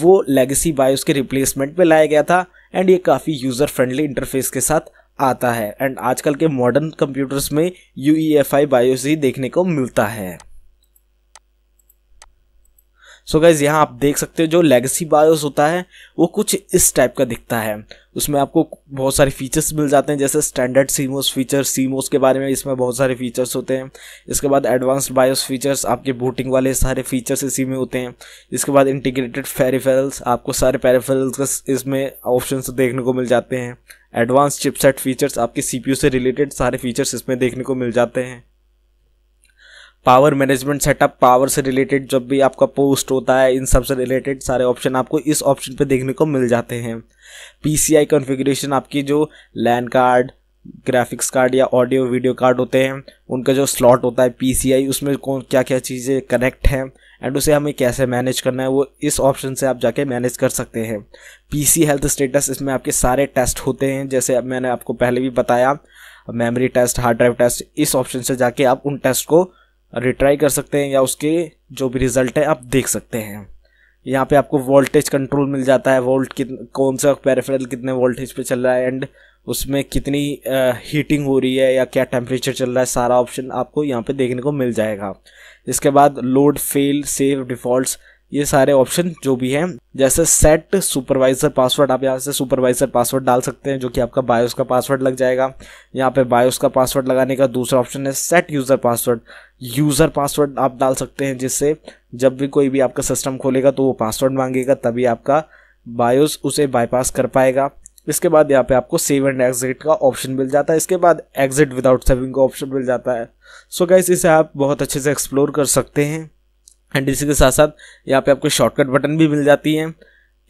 वो लेगसी बायोस के रिप्लेसमेंट पे लाया गया था एंड ये काफ़ी यूज़र फ्रेंडली इंटरफेस के साथ आता है एंड आजकल के मॉडर्न कंप्यूटर्स में U E F I BIOS ही देखने को मिलता है सो गाइज यहाँ आप देख सकते हो जो लेगेसी बायोस होता है वो कुछ इस टाइप का दिखता है उसमें आपको बहुत सारे फीचर्स मिल जाते हैं जैसे स्टैंडर्ड सीमोस फीचर सीमोस के बारे में इसमें बहुत सारे फीचर्स होते हैं इसके बाद एडवांस्ड बायोस फीचर्स आपके बूटिंग वाले सारे फीचर्स इसी में होते हैं इसके बाद इंटीग्रेटेड फेरीफेरल्स आपको सारे पेरीफेरल्स इसमें ऑप्शन देखने को मिल जाते हैं एडवांस चिपसेट फीचर्स आपके सीपीयू से रिलेटेड सारे फीचर्स इसमें देखने को मिल जाते हैं पावर मैनेजमेंट सेटअप पावर से रिलेटेड जब भी आपका पोस्ट होता है इन सब से रिलेटेड सारे ऑप्शन आपको इस ऑप्शन पे देखने को मिल जाते हैं पीसीआई कॉन्फ़िगरेशन आपकी जो लैंड कार्ड ग्राफिक्स कार्ड या ऑडियो वीडियो कार्ड होते हैं उनका जो स्लॉट होता है पीसीआई उसमें कौन क्या क्या चीज़ें कनेक्ट हैं एंड उसे हमें कैसे मैनेज करना है वो इस ऑप्शन से आप जाके मैनेज कर सकते हैं पीसी हेल्थ स्टेटस इसमें आपके सारे टेस्ट होते हैं जैसे मैंने आपको पहले भी बताया memory test hard drive test इस ऑप्शन से जाके आप उन टेस्ट को रिट्राई कर सकते हैं या उसके जो भी रिज़ल्ट है आप देख सकते हैं यहाँ पे आपको वोल्टेज कंट्रोल मिल जाता है वोल्ट कित कौन सा पैराफेरल कितने वोल्टेज पे चल रहा है एंड उसमें कितनी हीटिंग हो रही है या क्या टेम्परेचर चल रहा है सारा ऑप्शन आपको यहाँ पे देखने को मिल जाएगा इसके बाद लोड फेल सेव डिफ़ॉल्ट ये सारे ऑप्शन जो भी हैं जैसे सेट सुपरवाइजर पासवर्ड आप यहाँ से सुपरवाइजर पासवर्ड डाल सकते हैं जो कि आपका बायोस का पासवर्ड लग जाएगा यहाँ पे बायोस का पासवर्ड लगाने का दूसरा ऑप्शन है set user password user password आप डाल सकते हैं जिससे जब भी कोई भी आपका सिस्टम खोलेगा तो वो पासवर्ड मांगेगा तभी आपका बायोस उसे बाईपास कर पाएगा इसके बाद यहाँ पे आपको सेव एंड एग्जिट का ऑप्शन मिल जाता है इसके बाद एग्जिट विदाउट सेविंग का ऑप्शन मिल जाता है सो so गाइस इसे आप बहुत अच्छे से एक्सप्लोर कर सकते हैं एंड इसी के साथ साथ यहाँ पे आपको शॉर्टकट बटन भी मिल जाती है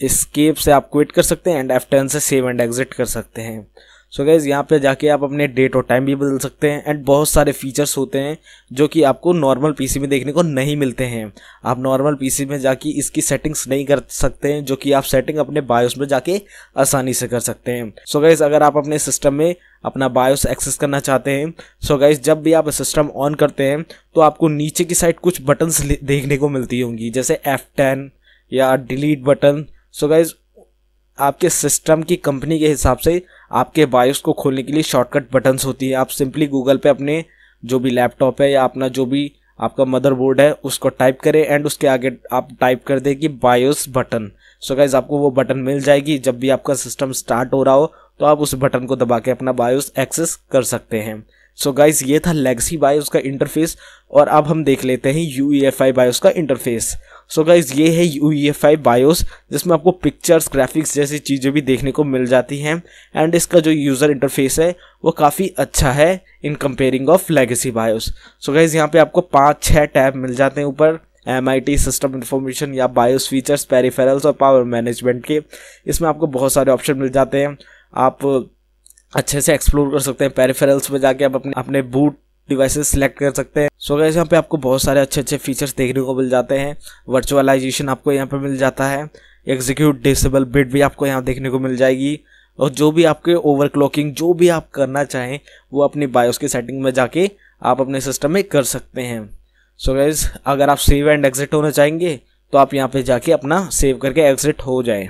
स्केप से आप क्विट कर सकते हैं एंड एफ टेन से सेव एंड एग्जिट कर सकते हैं सो गैज़ यहाँ पे जाके आप अपने डेट और टाइम भी बदल सकते हैं एंड बहुत सारे फीचर्स होते हैं जो कि आपको नॉर्मल पीसी में देखने को नहीं मिलते हैं आप नॉर्मल पीसी में जाके इसकी सेटिंग्स नहीं कर सकते हैं जो कि आप सेटिंग अपने बायोस में जाके आसानी से कर सकते हैं सो so गैज़ अगर आप अपने सिस्टम में अपना बायोस एक्सेस करना चाहते हैं सो so गाइज जब भी आप सिस्टम ऑन करते हैं तो आपको नीचे की साइड कुछ बटन्स देखने को मिलती होंगी जैसे एफ़ या delete button so so guys आपके सिस्टम की कंपनी के हिसाब से आपके बायोस को खोलने के लिए शॉर्टकट बटन्स होती है आप सिंपली गूगल पे अपने जो भी लैपटॉप है या अपना जो भी आपका मदरबोर्ड है उसको टाइप करें एंड उसके आगे आप टाइप कर दें कि बायोस बटन सो गाइज आपको वो बटन मिल जाएगी जब भी आपका सिस्टम स्टार्ट हो रहा हो तो आप उस बटन को दबा के अपना बायोस एक्सेस कर सकते हैं सो so गाइज ये था लेगसी बायोस का इंटरफेस और अब हम देख लेते हैं U E F I BIOS का इंटरफेस सो गाइज ये है U E F I BIOS जिसमें आपको पिक्चर्स ग्राफिक्स जैसी चीज़ें भी देखने को मिल जाती हैं एंड इसका जो यूज़र इंटरफेस है वो काफ़ी अच्छा है in comparing of legacy BIOS so guys यहाँ पे आपको पाँच छः टैब मिल जाते हैं ऊपर M I T system information या बायोस फीचर्स पेरीफेरल्स और पावर मैनेजमेंट के इसमें आपको बहुत सारे ऑप्शन मिल जाते हैं आप अच्छे से एक्सप्लोर कर सकते हैं पेरिफेरल्स में जाके आप अपने अपने बूट डिवाइसेस सेलेक्ट कर सकते हैं सो गैस यहाँ पे आपको बहुत सारे अच्छे अच्छे फीचर्स देखने को मिल जाते हैं वर्चुअलाइजेशन आपको यहाँ पे मिल जाता है एग्जीक्यूट डिसेबल बिट भी आपको यहाँ देखने को मिल जाएगी और जो भी आपके ओवरक्लॉकिंग जो भी आप करना चाहें वो अपनी बायोस की सेटिंग में जाके आप अपने सिस्टम में कर सकते हैं सो गैस अगर आप सेव एंड एग्जिट होना चाहेंगे तो आप यहाँ पे जाके अपना सेव करके एग्जिट हो जाए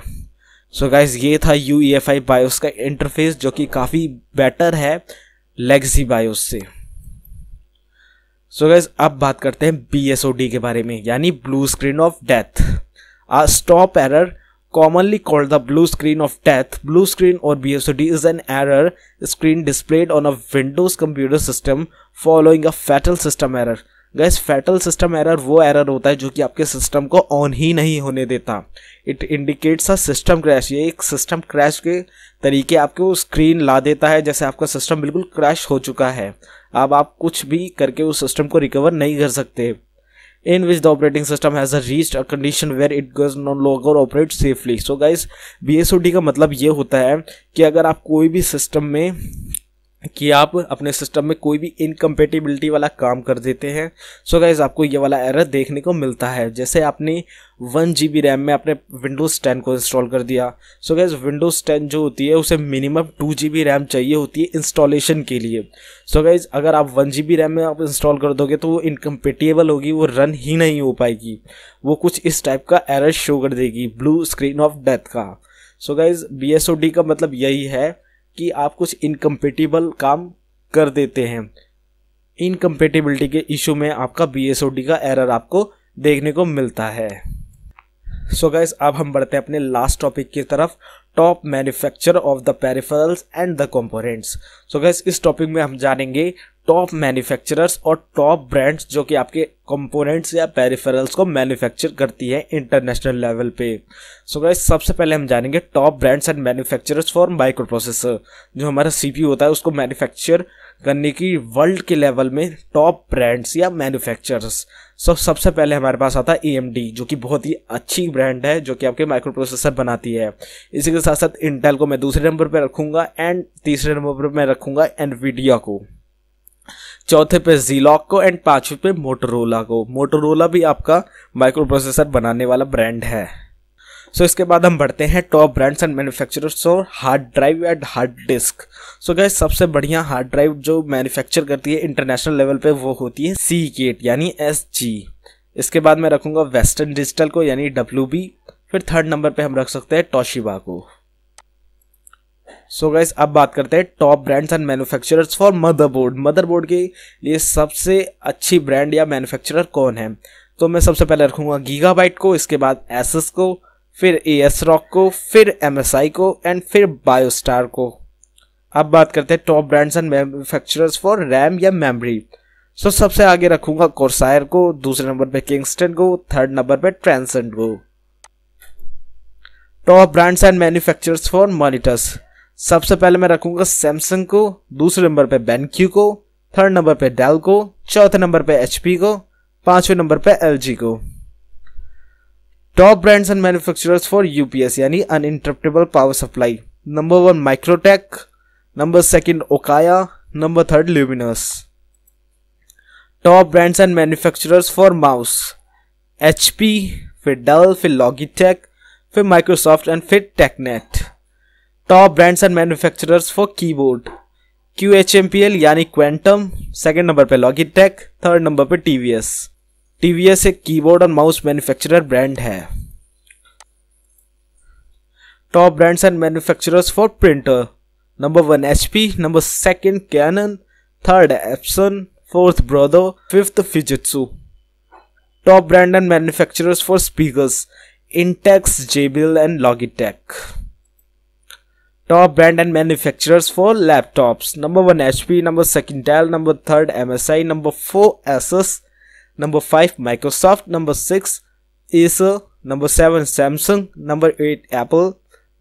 सो so गाइज ये था U E F I BIOS का इंटरफेस जो कि काफ़ी बेटर है लेगसी बायोस से सो so गाइज अब बात करते हैं बी एस ओ डी के बारे में यानी ब्लू स्क्रीन ऑफ डेथ आ stop error commonly called the blue screen of death blue screen or bsod is an error screen displayed on a windows computer system following a fatal system error guys fatal system error वो एरर होता है जो कि आपके system को on ही नहीं होने देता it indicates a system crash ये एक सिस्टम क्रैश के तरीके आपके वो स्क्रीन ला देता है जैसे आपका सिस्टम बिल्कुल क्रैश हो चुका है अब आप कुछ भी करके उस सिस्टम को रिकवर नहीं कर सकते इन विच in which the operating a has reached a condition where it does no longer operate safely. So guys, BSOD का मतलब ये होता है कि अगर आप कोई भी सिस्टम में कि आप अपने सिस्टम में कोई भी इनकम्पेटिबिलिटी वाला काम कर देते हैं सो so गाइज आपको ये वाला एरर देखने को मिलता है जैसे आपने वन जी बी रैम में आपने विंडोज़ टेन को इंस्टॉल कर दिया सो गैज़ विंडोज़ टेन जो होती है उसे minimum two G B RAM चाहिए होती है इंस्टॉलेशन के लिए सो so गाइज़ अगर आप वन जी बी रैम में आप इंस्टॉल कर दोगे तो वो इनकम्पेटिबल होगी वो रन ही नहीं हो पाएगी वो कुछ इस टाइप का एरर शो कर देगी ब्लू स्क्रीन ऑफ डेथ का so guys B S O D का मतलब यही है कि आप कुछ इनकम्पेटिबल काम कर देते हैं इनकम्पेटिबिलिटी के इशू में आपका बी का एरर आपको देखने को मिलता है सो so गैस अब हम बढ़ते हैं अपने लास्ट टॉपिक की तरफ top manufacture of the peripherals and the components so guys इस टॉपिक में हम जानेंगे टॉप मैन्युफैक्चरर्स और टॉप ब्रांड्स जो कि आपके कंपोनेंट्स या पेरिफेरल्स को मैन्युफैक्चर करती है इंटरनेशनल लेवल पे सो so गाइस सबसे पहले हम जानेंगे top brands and manufacturers for microprocessor जो हमारा सीपीयू होता है उसको मैन्युफैक्चर करने की वर्ल्ड के लेवल में टॉप ब्रांड्स या मैन्युफैक्चरर्स सो so, सबसे पहले हमारे पास आता है ए जो कि बहुत ही अच्छी ब्रांड है जो कि आपके माइक्रो प्रोसेसर बनाती है इसी के साथ साथ इंटेल को मैं दूसरे नंबर पर रखूंगा एंड तीसरे नंबर पर मैं रखूंगा एनवीडिया को चौथे पे जीलॉक को एंड पांचवे पे मोटरोला को मोटरोला भी आपका माइक्रो प्रोसेसर बनाने वाला ब्रांड है सो so, इसके बाद हम बढ़ते हैं टॉप ब्रांड्स एंड मैन्युफैक्चरर्स और hard drive and hard disk so guys सबसे बढ़िया हार्ड ड्राइव जो मैन्युफैक्चर करती है इंटरनेशनल लेवल पे वो होती है सी गेट यानी एस जी इसके बाद मैं रखूँगा वेस्टर्न डिजिटल को यानी डब्ल्यू बी फिर थर्ड नंबर पे हम रख सकते हैं टोशिबा को सो गाइस अब बात करते हैं top brands and manufacturers for motherboard motherboard के लिए सबसे अच्छी ब्रांड या मैन्युफैक्चरर कौन है तो मैं सबसे पहले रखूँगा गीगाबाइट को इसके बाद एसएस को फिर ए एस रॉक को फिर एम को एंड फिर बायोस्टार को अब बात करते हैं top brands and manufacturers for RAM या मेमरी सो so, सबसे आगे रखूंगा कोर्सायर को दूसरे नंबर पे किंगस्टन को थर्ड नंबर पे ट्रांसेंट को top brands and manufacturers for monitors सबसे पहले मैं रखूंगा सैमसंग को दूसरे नंबर पे बेनक्यू को थर्ड नंबर पे डेल को चौथे नंबर पे एच को पांचवें नंबर पे एल को top brands and manufacturers for UPS यानी uninterruptible power supply number one Microtek number second Okaya number third Luminous top brands and manufacturers for mouse H फिर डेल फिर लॉगिटेक फिर माइक्रोसॉफ्ट एंड फिर TechNet top brands and manufacturers for keyboard Q H M P L यानी Quantum second number पे Logitech third number पे T V S T V S एक keyboard और mouse manufacturer brand है top brands and manufacturers for printer number one H P number second Canon third Epson fourth Brother fifth Fujitsu top brand and manufacturers for speaker Intex JBL and Logitech top brand and manufacturers for laptops number one H P number second Dell number third M S I number four S S number five Microsoft number six Acer number seven Samsung number eight Apple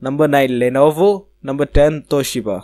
number nine Lenovo number ten Toshiba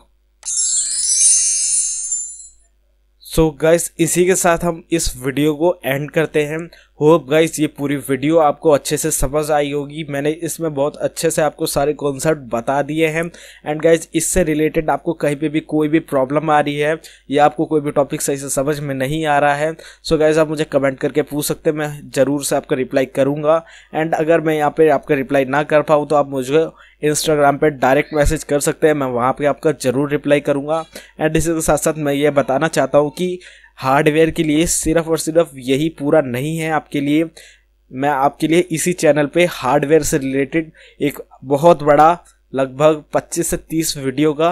so guys इसी के साथ हम इस video को and करते हैं hope guys ये पूरी वीडियो आपको अच्छे से समझ आई होगी मैंने इसमें बहुत अच्छे से आपको सारे कॉन्सेप्ट बता दिए हैं एंड गाइस इससे रिलेटेड आपको कहीं पे भी कोई भी प्रॉब्लम आ रही है या आपको कोई भी टॉपिक सही से समझ में नहीं आ रहा है सो so गाइस आप मुझे कमेंट करके पूछ सकते हैं मैं ज़रूर से आपका रिप्लाई करूँगा एंड अगर मैं यहाँ पर आपका रिप्लाई ना कर पाऊँ तो आप मुझे इंस्टाग्राम पर डायरेक्ट मैसेज कर सकते हैं मैं वहाँ पर आपका ज़रूर रिप्लाई करूँगा एंड इसी के साथ साथ मैं ये बताना चाहता हूँ कि हार्डवेयर के लिए सिर्फ और सिर्फ यही पूरा नहीं है आपके लिए मैं आपके लिए इसी चैनल पे हार्डवेयर से रिलेटेड एक बहुत बड़ा लगभग 25 से 30 वीडियो का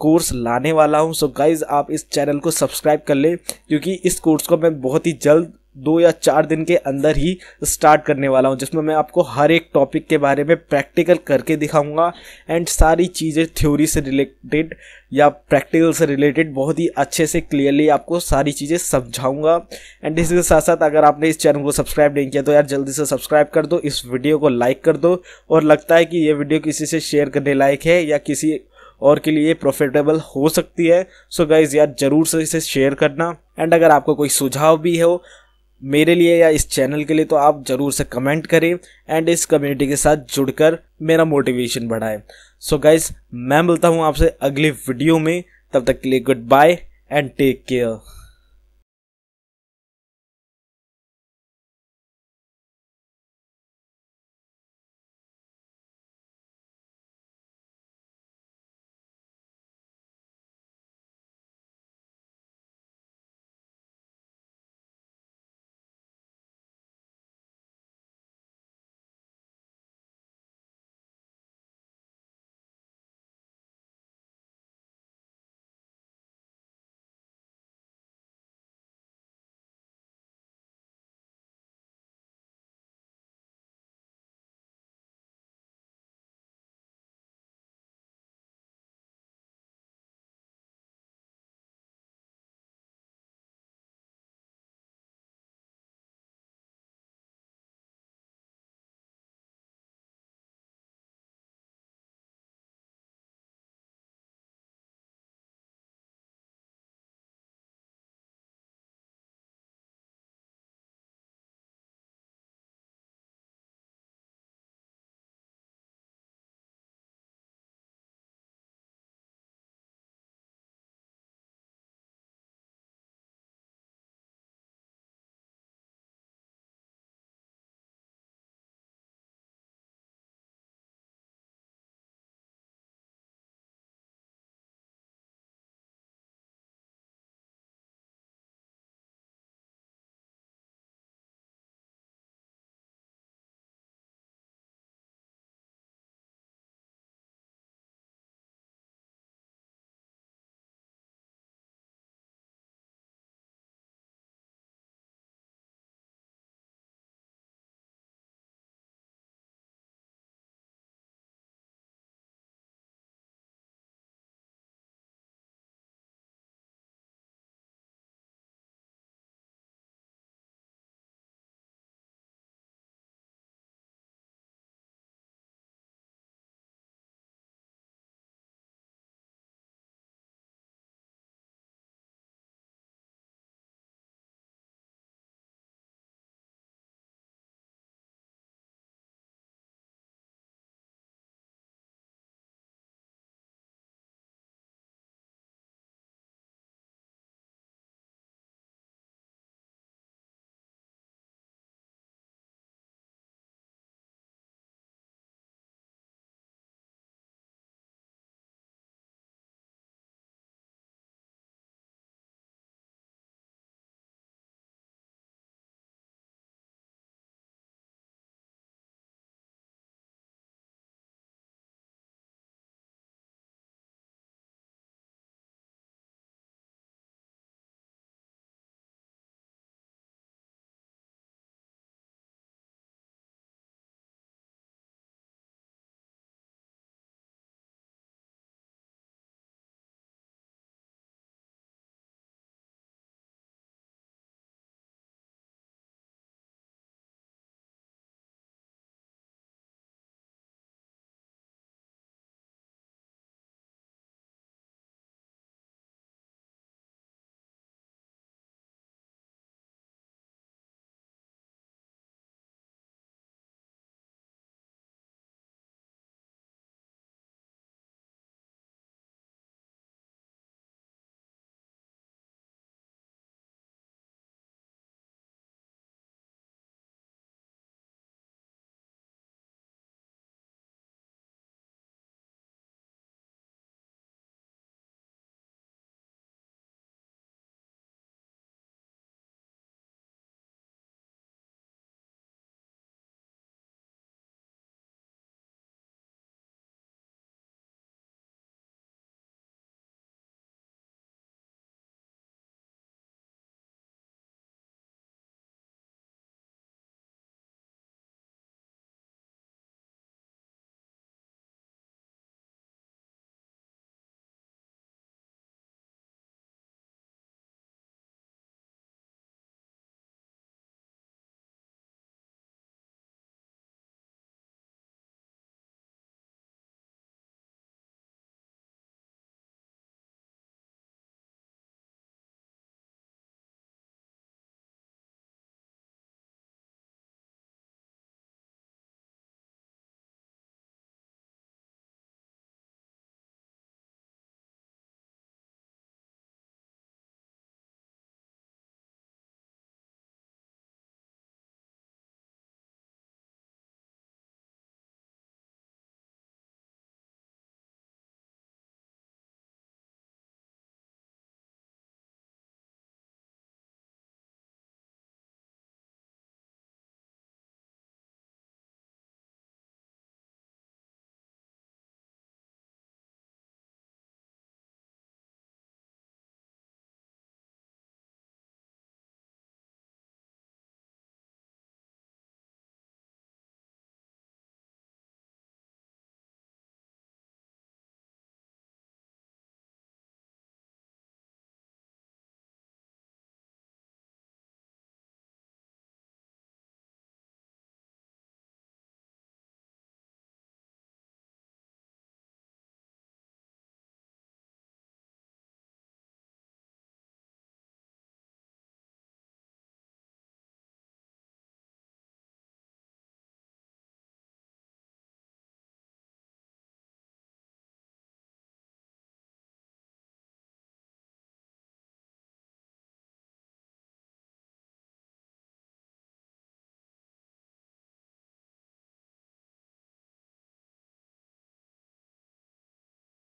कोर्स लाने वाला हूँ सो गाइज आप इस चैनल को सब्सक्राइब कर लें क्योंकि इस कोर्स को मैं बहुत ही जल्द दो या चार दिन के अंदर ही स्टार्ट करने वाला हूँ जिसमें मैं आपको हर एक टॉपिक के बारे में प्रैक्टिकल करके दिखाऊंगा एंड सारी चीज़ें थ्योरी से रिलेटेड या प्रैक्टिकल से रिलेटेड बहुत ही अच्छे से क्लियरली आपको सारी चीज़ें समझाऊंगा एंड इसके साथ साथ अगर आपने इस चैनल को सब्सक्राइब नहीं किया तो यार जल्दी से सब्सक्राइब कर दो इस वीडियो को लाइक कर दो और लगता है कि ये वीडियो किसी से शेयर करने लायक है या किसी और के लिए प्रॉफिटेबल हो सकती है सो so गाइज यार जरूर से इसे शेयर करना एंड अगर आपको कोई सुझाव भी हो मेरे लिए या इस चैनल के लिए तो आप ज़रूर से कमेंट करें एंड इस कम्युनिटी के साथ जुड़कर मेरा मोटिवेशन बढ़ाएं सो so गाइज मैं मिलता हूँ आपसे अगली वीडियो में तब तक के लिए goodbye and take care